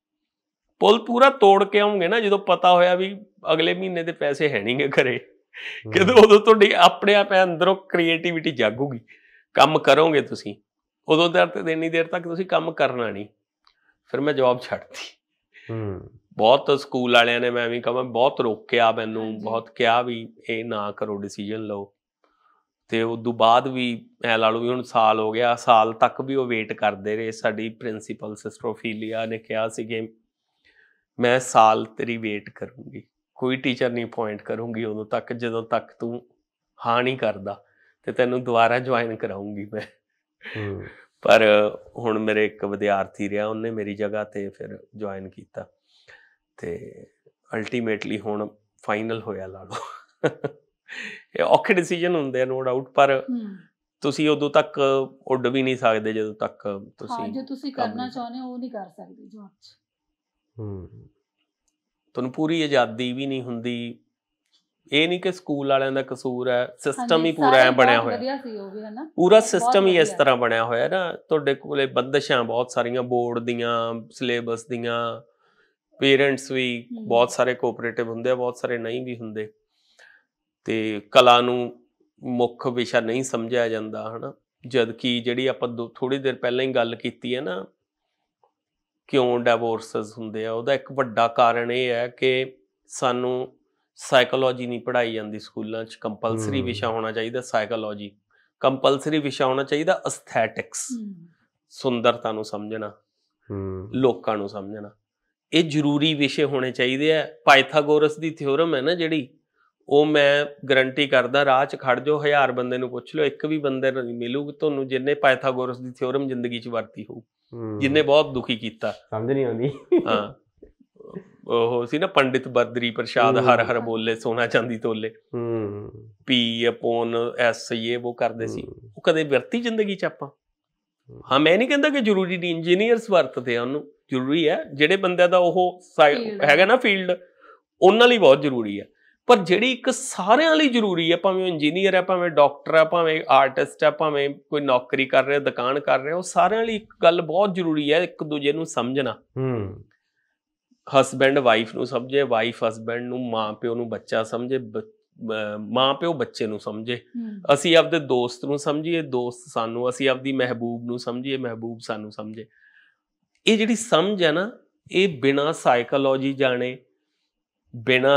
ਪੁੱਲ ਪੂਰਾ ਤੋੜ ਕੇ ਆਉਂਗੇ ਨਾ ਜਦੋਂ ਪਤਾ ਹੋਇਆ ਵੀ ਅਗਲੇ ਮਹੀਨੇ ਦੇ ਪੈਸੇ ਹੈ ਨਹੀਂਗੇ ਘਰੇ ਕਿਦੋਂ ਉਦੋਂ ਤੁਹਾਡੀ ਆਪਣੇ ਆਪ ਅੰਦਰੋਂ ਕ੍ਰੀਏਟੀਵਿਟੀ ਜਾਗੂਗੀ ਕੰਮ ਕਰੋਗੇ ਤੁਸੀਂ ਉਦੋਂ ਤੱਕ ਤੇ ਇੰਨੀ ਦੇਰ ਤੱਕ ਤੁਸੀਂ ਕੰਮ ਕਰਨਾ ਨਹੀਂ ਫਿਰ ਮੈਂ ਜਵਾਬ ਛੱਡਤੀ ਹੂੰ ਬਹੁਤ ਸਕੂਲ ਵਾਲਿਆਂ ਨੇ ਮੈਂ ਵੀ ਕਹਾਂ ਬਹੁਤ ਰੋਕਿਆ ਮੈਨੂੰ ਬਹੁਤ ਕਿਹਾ ਵੀ ਇਹ ਨਾ ਕਰੋ ਡਿਸੀਜਨ ਲਓ ਤੇ ਉਸ ਤੋਂ ਬਾਅਦ ਵੀ ਐ ਲਾ ਲਓ ਵੀ ਹੁਣ ਸਾਲ ਹੋ ਗਿਆ ਸਾਲ ਤੱਕ ਵੀ ਉਹ ਵੇਟ ਕਰਦੇ ਰਹੇ ਸਾਡੀ ਪ੍ਰਿੰਸੀਪਲ ਸਿਸਟਰੋਫੀਲੀਆ ਨੇ ਕਿਹਾ ਸੀ ਕਿ ਮੈਂ ਸਾਲ ਤੇਰੀ ਵੇਟ ਕਰੂੰਗੀ ਕੋਈ ਟੀਚਰ ਨਹੀਂ ਪੁਆਇੰਟ ਕਰੂੰਗੀ ਉਦੋਂ ਤੱਕ ਜਦੋਂ ਤੱਕ ਤੂੰ ਹਾਂ ਨਹੀਂ ਕਰਦਾ ਤੇ ਤੈਨੂੰ ਦੁਬਾਰਾ ਜੁਆਇਨ ਕਰਾਉਂਗੀ ਮੈਂ ਪਰ ਹੁਣ ਮੇਰੇ ਇੱਕ ਵਿਦਿਆਰਥੀ ਰਿਹਾ ਉਹਨੇ ਮੇਰੀ ਜਗ੍ਹਾ ਤੇ ਫਿਰ ਜੁਆਇਨ ਕੀਤਾ ਤੇ ਅਲਟੀਮੇਟਲੀ ਹੁਣ ਫਾਈਨਲ ਹੋਇਆ ਲਾ ਲੋ ਇਹ ਔਖੇ ਡਿਸੀਜਨ ਹੁੰਦੇ ਆ ਨੋ ਡਾਊਟ ਪਰ ਤੁਸੀਂ ਉਦੋਂ ਤੱਕ ਉੱਡ ਵੀ ਨਹੀਂ ਸਕਦੇ ਜਦੋਂ ਤੱਕ ਤੁਸੀਂ ਹਾਂ ਜੋ ਤੁਸੀਂ ਕਰਨਾ ਚਾਹੁੰਦੇ ਹੋ ਉਹ ਨਹੀਂ ਕਰ ਸਕਦੇ ਜੋ 'ਚ ਹੂੰ ਤੁਹਾਨੂੰ ਪੂਰੀ ਆਜ਼ਾਦੀ ਵੀ ਨਹੀਂ ਹੁੰਦੀ ਇਹ ਨਹੀਂ ਕਿ ਸਕੂਲ ਵਾਲਿਆਂ ਦਾ ਕਸੂਰ ਹੈ ਸਿਸਟਮ ਹੀ ਪੂਰਾ ਐ ਬਣਿਆ ਹੋਇਆ ਵਧੀਆ ਸੀ ਉਹ ਵੀ ਹੈ ਨਾ ਪੂਰਾ ਸਿਸਟਮ ਹੀ ਇਸ ਤਰ੍ਹਾਂ ਬਣਿਆ ਹੋਇਆ ਹੈ ਨਾ ਤੁਹਾਡੇ ਕੋਲੇ ਬੰਦਸ਼ਾਂ ਬਹੁਤ ਸਾਰੀਆਂ ਬੋਰਡ ਦੀਆਂ ਸਿਲੇਬਸ ਦੀਆਂ ਪੇਰੈਂਟਸ ਵੀ ਬਹੁਤ ਸਾਰੇ ਕੋਆਪਰੇਟਿਵ ਹੁੰਦੇ ਆ ਬਹੁਤ ਸਾਰੇ ਨਹੀਂ ਵੀ ਹੁੰਦੇ ਤੇ ਕਲਾ ਨੂੰ ਮੁੱਖ ਵਿਸ਼ਾ ਨਹੀਂ ਸਮਝਿਆ ਜਾਂਦਾ ਹਨਾ ਜਦ ਕਿ ਜਿਹੜੀ ਆਪਾਂ ਥੋੜੀ ਦੇਰ ਪਹਿਲਾਂ ਹੀ ਗੱਲ ਕੀਤੀ ਹੈ ਨਾ ਕਿਉਂ ਡਿਵੋਰਸਸ ਹੁੰਦੇ ਆ ਉਹਦਾ ਇੱਕ ਵੱਡਾ ਕਾਰਨ ਇਹ ਹੈ ਕਿ ਸਾਨੂੰ ਸਾਈਕੋਲੋਜੀ ਨਹੀਂ ਪੜਾਈ ਜਾਂਦੀ ਸਕੂਲਾਂ 'ਚ ਕੰਪਲਸਰੀ ਵਿਸ਼ਾ ਹੋਣਾ ਚਾਹੀਦਾ ਸਾਈਕੋਲੋਜੀ ਕੰਪਲਸਰੀ ਵਿਸ਼ਾ ਹੋਣਾ ਚਾਹੀਦਾ ਅਸਥੈਟਿਕਸ ਸੁੰਦਰਤਾ ਨੂੰ ਸਮਝਣਾ ਲੋਕਾਂ ਨੂੰ ਸਮਝਣਾ ਇਹ ਜ਼ਰੂਰੀ ਵਿਸ਼ੇ ਹੋਣੇ ਚਾਹੀਦੇ ਆ ਪਾਇਥਾਗੋਰਸ ਦੀ ਥਿਉਰਮ ਹੈ ਨਾ ਜਿਹੜੀ ਉਹ ਮੈਂ ਗਰੰਟੀ ਕਰਦਾ ਰਾਹ 'ਚ ਖੜ ਜਾਓ ਹਜ਼ਾਰ ਬੰਦੇ ਨੂੰ ਪੁੱਛ ਲਓ ਇੱਕ ਵੀ ਬੰਦੇ ਨੂੰ ਮਿਲੂਗਾ ਤੁਹਾਨੂੰ ਜਿੰਨੇ ਪਾਇਥਾਗੋਰਸ ਦੀ ਥਿਉਰਮ ਜ਼ਿੰਦਗੀ 'ਚ ਵਰਤੀ ਹੋਊ ਜਿੰਨੇ ਬਹੁਤ ਦੁਖੀ ਕੀਤਾ ਸਮਝ ਨਹੀਂ ਆਉਂਦੀ ਹਾਂ ਉਹ ਸੀ ਨਾ ਪੰਡਿਤ ਬਰਦਰੀ ਪ੍ਰਸ਼ਾਦ ਹਰ ਹਰ ਬੋਲੇ ਸੋਨਾ ਚਾਂਦੀ ਤੋਲੇ ਹੂੰ ਪੀ ਅਪੋਨ ਐਸ ਇਹ ਉਹ ਕਰਦੇ ਸੀ ਉਹ ਕਦੇ ਵਰਤੀ ਜ਼ਿੰਦਗੀ ਚ ਆਪਾਂ ਹਾਂ ਮੈਂ ਨਹੀਂ ਕਹਿੰਦਾ ਕਿ ਜ਼ਰੂਰੀ ਨਹੀਂ ਇੰਜੀਨੀਅਰਸ ਵਰਤਦੇ ਆ ਉਹਨੂੰ ਜ਼ਰੂਰੀ ਹੈ ਜਿਹੜੇ ਬੰਦੇ ਦਾ ਉਹ ਹੈਗਾ ਨਾ ਫੀਲਡ ਉਹਨਾਂ ਲਈ ਬਹੁਤ ਜ਼ਰੂਰੀ ਹੈ ਪਰ ਜਿਹੜੀ ਇੱਕ ਸਾਰਿਆਂ ਲਈ ਜ਼ਰੂਰੀ ਹੈ ਭਾਵੇਂ ਇੰਜੀਨੀਅਰ ਹੈ ਭਾਵੇਂ ਡਾਕਟਰ ਹੈ ਭਾਵੇਂ ਆਰਟਿਸਟ ਹੈ ਭਾਵੇਂ ਕੋਈ ਨੌਕਰੀ ਕਰ ਰਿਹਾ ਦੁਕਾਨ ਕਰ ਰਿਹਾ ਉਹ ਸਾਰਿਆਂ ਲਈ ਇੱਕ ਗੱਲ ਬਹੁਤ ਜ਼ਰੂਰੀ ਹੈ ਇੱਕ ਦੂਜੇ ਨੂੰ ਸਮਝਣਾ ਹੂੰ ਹਸਬੰਡ ਵਾਈਫ ਨੂੰ ਸਮਝੇ ਵਾਈਫ ਹਸਬੰਡ ਨੂੰ ਮਾਂ ਪਿਓ ਨੂੰ ਬੱਚਾ ਸਮਝੇ ਮਾਂ ਪਿਓ ਬੱਚੇ ਨੂੰ ਸਮਝੇ ਅਸੀਂ ਆਪਦੇ ਦੋਸਤ ਨੂੰ ਸਮਝੀਏ ਦੋਸਤ ਸਾਨੂੰ ਅਸੀਂ ਆਪਦੀ ਮਹਿਬੂਬ ਨੂੰ ਸਮਝੀਏ ਮਹਿਬੂਬ ਸਾਨੂੰ ਸਮਝੇ ਇਹ ਜਿਹੜੀ ਸਮਝ ਹੈ ਨਾ ਇਹ ਬਿਨਾ ਸਾਈਕੋਲੋਜੀ ਜਾਣੇ ਬਿਨਾ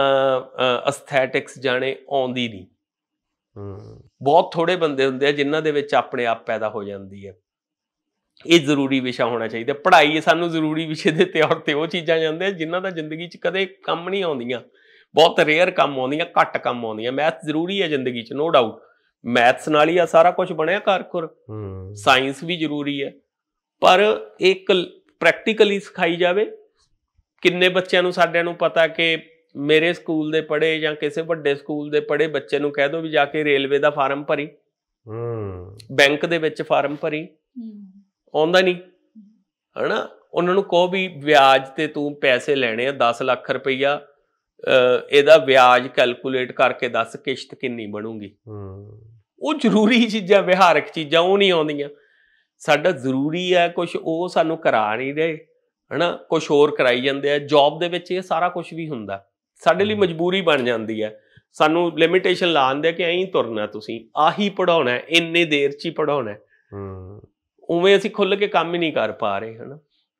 ਅਸਥੈਟਿਕਸ ਜਾਣੇ ਆਉਂਦੀ ਨਹੀਂ ਬਹੁਤ ਥੋੜੇ ਬੰਦੇ ਹੁੰਦੇ ਆ ਜਿਨ੍ਹਾਂ ਦੇ ਵਿੱਚ ਆਪਣੇ ਆਪ ਪੈਦਾ ਹੋ ਜਾਂਦੀ ਹੈ ਇਹ ਜ਼ਰੂਰੀ ਵਿਸ਼ਾ ਹੋਣਾ ਚਾਹੀਦਾ ਪੜ੍ਹਾਈ ਸਾਨੂੰ ਜ਼ਰੂਰੀ ਵਿਸ਼ੇ ਦੇ ਤੌਰ ਤੇ ਉਹ ਚੀਜ਼ਾਂ ਜਾਂਦੇ ਜਿਨ੍ਹਾਂ ਦਾ ਜ਼ਿੰਦਗੀ 'ਚ ਕਦੇ ਕੰਮ ਨਹੀਂ ਆਉਂਦੀਆਂ ਬਹੁਤ ਰੇਅਰ ਕੰਮ ਆਉਂਦੀਆਂ ਘੱਟ ਕੰਮ ਆਉਂਦੀਆਂ ਮੈਥ ਜ਼ਰੂਰੀ ਹੈ ਜ਼ਿੰਦਗੀ 'ਚ ਨੋ ਡਾਊਟ ਮੈਥਸ ਨਾਲ ਹੀ ਆ ਸਾਰਾ ਕੁਝ ਬਣਿਆ ਕਾਰਕੁਰ ਸਾਇੰਸ ਵੀ ਜ਼ਰੂਰੀ ਹੈ ਪਰ ਇੱਕ ਪ੍ਰੈਕਟੀਕਲੀ ਸਿਖਾਈ ਜਾਵੇ ਕਿੰਨੇ ਬੱਚਿਆਂ ਨੂੰ ਸਾਡਿਆਂ ਨੂੰ ਪਤਾ ਕਿ ਮੇਰੇ ਸਕੂਲ ਦੇ ਪੜੇ ਜਾਂ ਕਿਸੇ ਵੱਡੇ ਸਕੂਲ ਦੇ ਪੜੇ ਬੱਚੇ ਨੂੰ ਕਹਿ ਦੋ ਵੀ ਜਾ ਕੇ ਰੇਲਵੇ ਦਾ ਫਾਰਮ ਭਰੀ ਹੂੰ ਬੈਂਕ ਦੇ ਵਿੱਚ ਫਾਰਮ ਭਰੀ ਆਉਂਦਾ ਨਹੀਂ ਹਨਾ ਉਹਨਾਂ ਨੂੰ ਕੋ ਵੀ ਵਿਆਜ ਤੇ ਤੂੰ ਪੈਸੇ ਲੈਣੇ ਆ 10 ਲੱਖ ਰੁਪਈਆ ਇਹਦਾ ਵਿਆਜ ਕੈਲਕੂਲੇਟ ਕਰਕੇ ਦੱਸ ਕਿਸ਼ਤ ਕਿੰਨੀ ਬਣੂਗੀ ਉਹ ਜ਼ਰੂਰੀ ਚੀਜ਼ਾਂ ਵਿਹਾਰਕ ਚੀਜ਼ਾਂ ਉਹ ਨਹੀਂ ਆਉਂਦੀਆਂ ਸਾਡਾ ਜ਼ਰੂਰੀ ਹੈ ਕੁਝ ਉਹ ਸਾਨੂੰ ਕਰਾ ਨਹੀਂ ਦੇ ਹਨਾ ਕੁਝ ਹੋਰ ਕਰਾਈ ਜਾਂਦੇ ਆ ਜੌਬ ਦੇ ਵਿੱਚ ਇਹ ਸਾਰਾ ਕੁਝ ਵੀ ਹੁੰਦਾ ਸਾਡੇ ਲਈ ਮਜਬੂਰੀ ਬਣ ਜਾਂਦੀ ਹੈ ਸਾਨੂੰ ਲਿਮਿਟੇਸ਼ਨ ਲਾਉਂਦੇ ਕਿ ਐਂ ਤੁਰਨਾ ਤੁਸੀਂ ਆਹੀ ਪੜਾਉਣਾ ਇੰਨੇ ਦੇਰ ਚ ਹੀ ਪੜਾਉਣਾ ਉਵੇਂ ਅਸੀਂ ਖੁੱਲ ਕੇ ਕੰਮ ਹੀ ਨਹੀਂ ਕਰ ਪਾ ਰਹੇ ਹਨਾ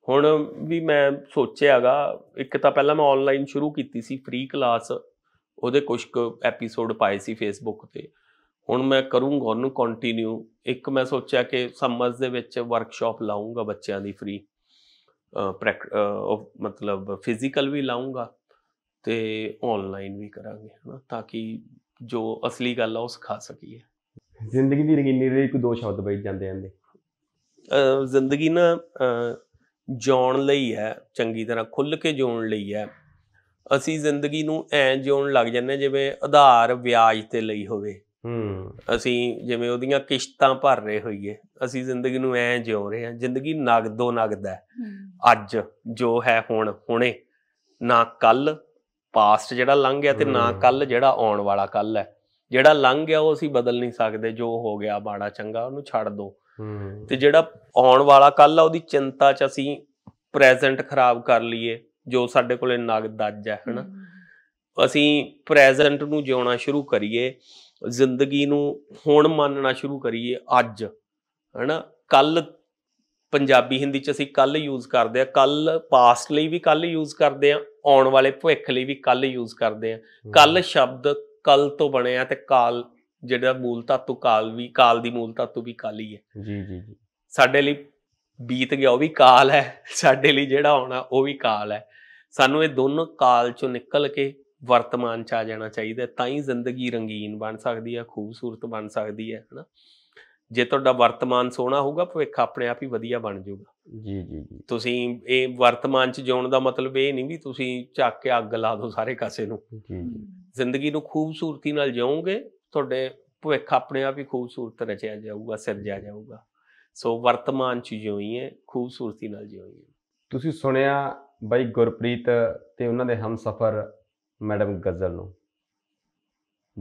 ਹੁਣ ਵੀ ਮੈਂ ਸੋਚਿਆਗਾ ਇੱਕ ਤਾਂ ਪਹਿਲਾਂ ਮੈਂ ਆਨਲਾਈਨ ਸ਼ੁਰੂ ਕੀਤੀ ਸੀ ਫ੍ਰੀ ਕਲਾਸ ਉਹਦੇ ਕੁਝ ਕੁ ਐਪੀਸੋਡ ਪਾਏ ਸੀ ਫੇਸਬੁੱਕ ਤੇ ਹੁਣ ਮੈਂ ਕਰੂੰਗਾ ਉਹਨੂੰ ਕੰਟੀਨਿਊ ਇੱਕ ਮੈਂ ਸੋਚਿਆ ਕਿ ਸਮਰਸ ਦੇ ਵਿੱਚ ਵਰਕਸ਼ਾਪ ਲਾਉਂਗਾ ਬੱਚਿਆਂ ਦੀ ਫ੍ਰੀ ਮਤਲਬ ਫਿਜ਼ੀਕਲ ਵੀ ਲਾਉਂਗਾ ਤੇ ਆਨਲਾਈਨ ਵੀ ਕਰਾਂਗੇ ਹਨਾ ਤਾਂ ਕਿ ਜੋ ਅਸਲੀ ਗੱਲ ਆ ਉਹ ਸਿਖਾ ਸਕੀਏ ਜ਼ਿੰਦਗੀ ਦੀ ਰੰਗੀਨੀ ਦੇ ਇੱਕ ਦੋ ਸ਼ਬਦ ਬਈ ਜਾਂਦੇ ਜਾਂਦੇ ਜ਼ਿੰਦਗੀ ਨਾ ਜਿਉਣ ਲਈ ਹੈ ਚੰਗੀ ਤਰ੍ਹਾਂ ਖੁੱਲ ਕੇ ਜਿਉਣ ਲਈ ਹੈ ਅਸੀਂ ਜ਼ਿੰਦਗੀ ਨੂੰ ਐ ਜਿਉਣ ਲੱਗ ਜੰਨੇ ਜਿਵੇਂ ਆਧਾਰ ਵਿਆਜ ਤੇ ਲਈ ਹੋਵੇ ਹੂੰ ਅਸੀਂ ਜਿਵੇਂ ਉਹਦੀਆਂ ਕਿਸ਼ਤਾਂ ਭਰ ਰਹੇ ਹੋਈਏ ਅਸੀਂ ਜ਼ਿੰਦਗੀ ਨੂੰ ਐ ਜਿਉ ਰਹੇ ਹਾਂ ਜ਼ਿੰਦਗੀ ਨਗਦੋ ਨਗਦ ਹੈ ਅੱਜ ਜੋ ਹੈ ਹੁਣ ਹੁਣੇ ਨਾ ਕੱਲ ਪਾਸਟ ਜਿਹੜਾ ਲੰਘ ਗਿਆ ਤੇ ਨਾ ਕੱਲ ਜਿਹੜਾ ਆਉਣ ਵਾਲਾ ਕੱਲ ਹੈ ਜਿਹੜਾ ਲੰਘ ਗਿਆ ਉਹ ਅਸੀਂ ਬਦਲ ਨਹੀਂ ਸਕਦੇ ਜੋ ਹੋ ਗਿਆ ਬਾੜਾ ਚੰਗਾ ਉਹਨੂੰ ਛੱਡ ਦੋ ਤੇ ਜਿਹੜਾ ਆਉਣ ਵਾਲਾ ਕੱਲ ਆ ਉਹਦੀ ਚਿੰਤਾ 'ਚ ਅਸੀਂ ਪ੍ਰੈਜ਼ੈਂਟ ਖਰਾਬ ਕਰ ਲਈਏ ਜੋ ਸਾਡੇ ਕੋਲੇ ਨਗਦ ਅੱਜ ਹੈ ਹਨਾ ਅਸੀਂ ਪ੍ਰੈਜ਼ੈਂਟ ਨੂੰ ਜਿਉਣਾ ਸ਼ੁਰੂ ਕਰੀਏ ਜ਼ਿੰਦਗੀ ਨੂੰ ਹੁਣ ਮੰਨਣਾ ਸ਼ੁਰੂ ਕਰੀਏ ਅੱਜ ਹਨਾ ਕੱਲ ਪੰਜਾਬੀ ਹਿੰਦੀ ਚ ਅਸੀਂ ਕੱਲ ਯੂਜ਼ ਕਰਦੇ ਆ ਕੱਲ ਪਾਸਟ ਲਈ ਵੀ ਕੱਲ ਯੂਜ਼ ਕਰਦੇ ਆ ਆਉਣ ਵਾਲੇ ਭਵਿੱਖ ਲਈ ਵੀ ਕੱਲ ਯੂਜ਼ ਕਰਦੇ ਆ ਕੱਲ ਸ਼ਬਦ ਕੱਲ ਤੋਂ ਬਣਿਆ ਤੇ ਕਾਲ ਜਿਹੜਾ ਮੂਲ ਧਾਤੂ ਕਾਲ ਵੀ ਕਾਲ ਦੀ ਮੂਲ ਧਾਤੂ ਵੀ ਕਾਲੀ ਹੈ ਜੀ ਜੀ ਜੀ ਸਾਡੇ ਲਈ ਬੀਤ ਗਿਆ ਉਹ ਵੀ ਕਾਲ ਹੈ ਸਾਡੇ ਲਈ ਜਿਹੜਾ ਆਉਣਾ ਉਹ ਵੀ ਕਾਲ ਹੈ ਸਾਨੂੰ ਇਹ ਦੋਨੋਂ ਕਾਲ ਚੋਂ ਨਿਕਲ ਕੇ ਵਰਤਮਾਨ ਚ ਆ ਜਾਣਾ ਚਾਹੀਦਾ ਤਾਂ ਹੀ ਜ਼ਿੰਦਗੀ ਰੰਗੀਨ ਬਣ ਸਕਦੀ ਹੈ ਖੂਬਸੂਰਤ ਬਣ ਸਕਦੀ ਹੈ ਹਨਾ ਜੇ ਤੁਹਾਡਾ ਵਰਤਮਾਨ ਸੋਹਣਾ ਹੋਊਗਾ ਭਵਿੱਖ ਆਪਣੇ ਆਪ ਹੀ ਵਧੀਆ ਬਣ ਜਾਊਗਾ ਜੀ ਜੀ ਜੀ ਤੁਸੀਂ ਇਹ ਵਰਤਮਾਨ ਚ ਜਿਉਣ ਦਾ ਮਤਲਬ ਇਹ ਨਹੀਂ ਵੀ ਤੁਸੀਂ ਚੱਕ ਕੇ ਅੱਗ ਲਾ ਦਿਓ ਸਾਰੇ ਕਾਸੇ ਨੂੰ ਜੀ ਜੀ ਜ਼ਿੰਦਗੀ ਨੂੰ ਖੂਬਸੂਰਤੀ ਨਾਲ ਜਿਉਂਗੇ ਤੁਹਾਡੇ ਭਵਿੱਖ ਆਪਣੇ ਆਪ ਹੀ ਖੂਬਸੂਰਤ ਰਚਿਆ ਜਾਊਗਾ ਸਿਰਜਿਆ ਜਾਊਗਾ ਸੋ ਵਰਤਮਾਨ ਚ ਹੈ ਖੂਬਸੂਰਤੀ ਨਾਲ ਹੈ ਤੁਸੀਂ ਸੁਣਿਆ ਬਾਈ ਗੁਰਪ੍ਰੀਤ ਤੇ ਉਹਨਾਂ ਦੇ ਹਮਸਫਰ ਮੈਡਮ ਗਜ਼ਲ ਨੂੰ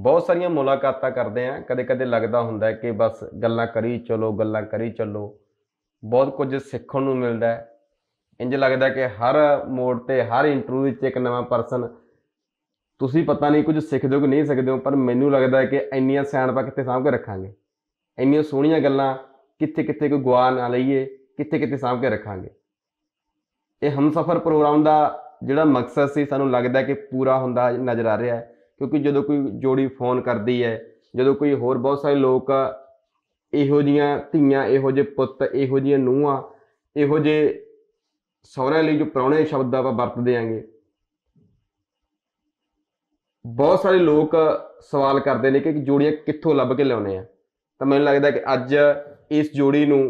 ਬਹੁਤ ਸਾਰੀਆਂ ਮੁਲਾਕਾਤਾਂ ਕਰਦੇ ਆ ਕਦੇ-ਕਦੇ ਲੱਗਦਾ ਹੁੰਦਾ ਕਿ ਬਸ ਗੱਲਾਂ ਕਰੀ ਚਲੋ ਗੱਲਾਂ ਕਰੀ ਚਲੋ ਬਹੁਤ ਕੁਝ ਸਿੱਖਣ ਨੂੰ ਮਿਲਦਾ ਇੰਜ ਲੱਗਦਾ ਕਿ ਹਰ ਮੋੜ ਤੇ ਹਰ ਇੰਟਰਵਿਊ 'ਚ ਇੱਕ ਨਵਾਂ ਪਰਸਨ ਤੁਸੀਂ ਪਤਾ ਨਹੀਂ ਕੁਝ ਸਿੱਖਦੇ ਹੋ ਕਿ ਨਹੀਂ ਸਿੱਖਦੇ ਹੋ ਪਰ ਮੈਨੂੰ ਲੱਗਦਾ ਹੈ ਕਿ ਇੰਨੀਆਂ ਸਿਆਣਪਾਂ ਕਿੱਥੇ ਸਾਂਭ ਕੇ ਰੱਖਾਂਗੇ ਇੰਨੀਆਂ ਸੋਹਣੀਆਂ ਗੱਲਾਂ ਕਿੱਥੇ ਕਿੱਥੇ ਕੋਈ ਗਵਾ ਨਾ ਲਈਏ ਕਿੱਥੇ ਕਿੱਥੇ ਸਾਂਭ ਕੇ ਰੱਖਾਂਗੇ ਇਹ ਹਮਸਫਰ ਪ੍ਰੋਗਰਾਮ ਦਾ ਜਿਹੜਾ ਮਕਸਦ ਸੀ ਸਾਨੂੰ ਲੱਗਦਾ ਕਿ ਪੂਰਾ ਹੁੰਦਾ ਨਜ਼ਰ ਆ ਰਿਹਾ ਹੈ ਕਿਉਂਕਿ ਜਦੋਂ ਕੋਈ ਜੋੜੀ ਫੋਨ ਕਰਦੀ ਹੈ ਜਦੋਂ ਕੋਈ ਹੋਰ ਬਹੁਤ ਸਾਰੇ ਲੋਕ ਇਹੋ ਜੀਆਂ ਧੀਆਂ ਇਹੋ ਜਿਹੇ ਪੁੱਤ ਇਹੋ ਜੀਆਂ ਨੂੰਹਾਂ ਇਹੋ ਜਿਹੇ ਸਹੁਰਿਆਂ ਲਈ ਜੋ ਪ੍ਰਾਉਣੇ ਸ਼ਬਦ ਆਪਾਂ ਵਰਤਦੇ ਆਂਗੇ ਬਹੁਤ ਸਾਰੇ ਲੋਕ ਸਵਾਲ ਕਰਦੇ ਨੇ ਕਿ ਜੋੜੀਆਂ ਕਿੱਥੋਂ ਲੱਭ ਕੇ ਲਿਆਉਨੇ ਆ ਤਾਂ ਮੈਨੂੰ ਲੱਗਦਾ ਕਿ ਅੱਜ ਇਸ ਜੋੜੀ ਨੂੰ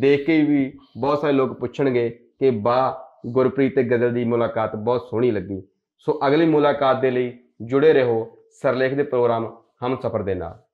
ਦੇਖ ਕੇ ਵੀ ਬਹੁਤ ਸਾਰੇ ਲੋਕ ਪੁੱਛਣਗੇ ਕਿ ਬਾ ਗੁਰਪ੍ਰੀਤ ਤੇ ਗਜ਼ਲ ਦੀ ਮੁਲਾਕਾਤ ਬਹੁਤ ਸੋਹਣੀ ਲੱਗੀ ਸੋ ਅਗਲੀ ਮੁਲਾਕਾਤ ਦੇ ਲਈ ਜੁੜੇ ਰਹੋ ਸਰਲੇਖ ਦੇ ਪ੍ਰੋਗਰਾਮ ਹਮ ਸਫਰ ਦੇ ਨਾਲ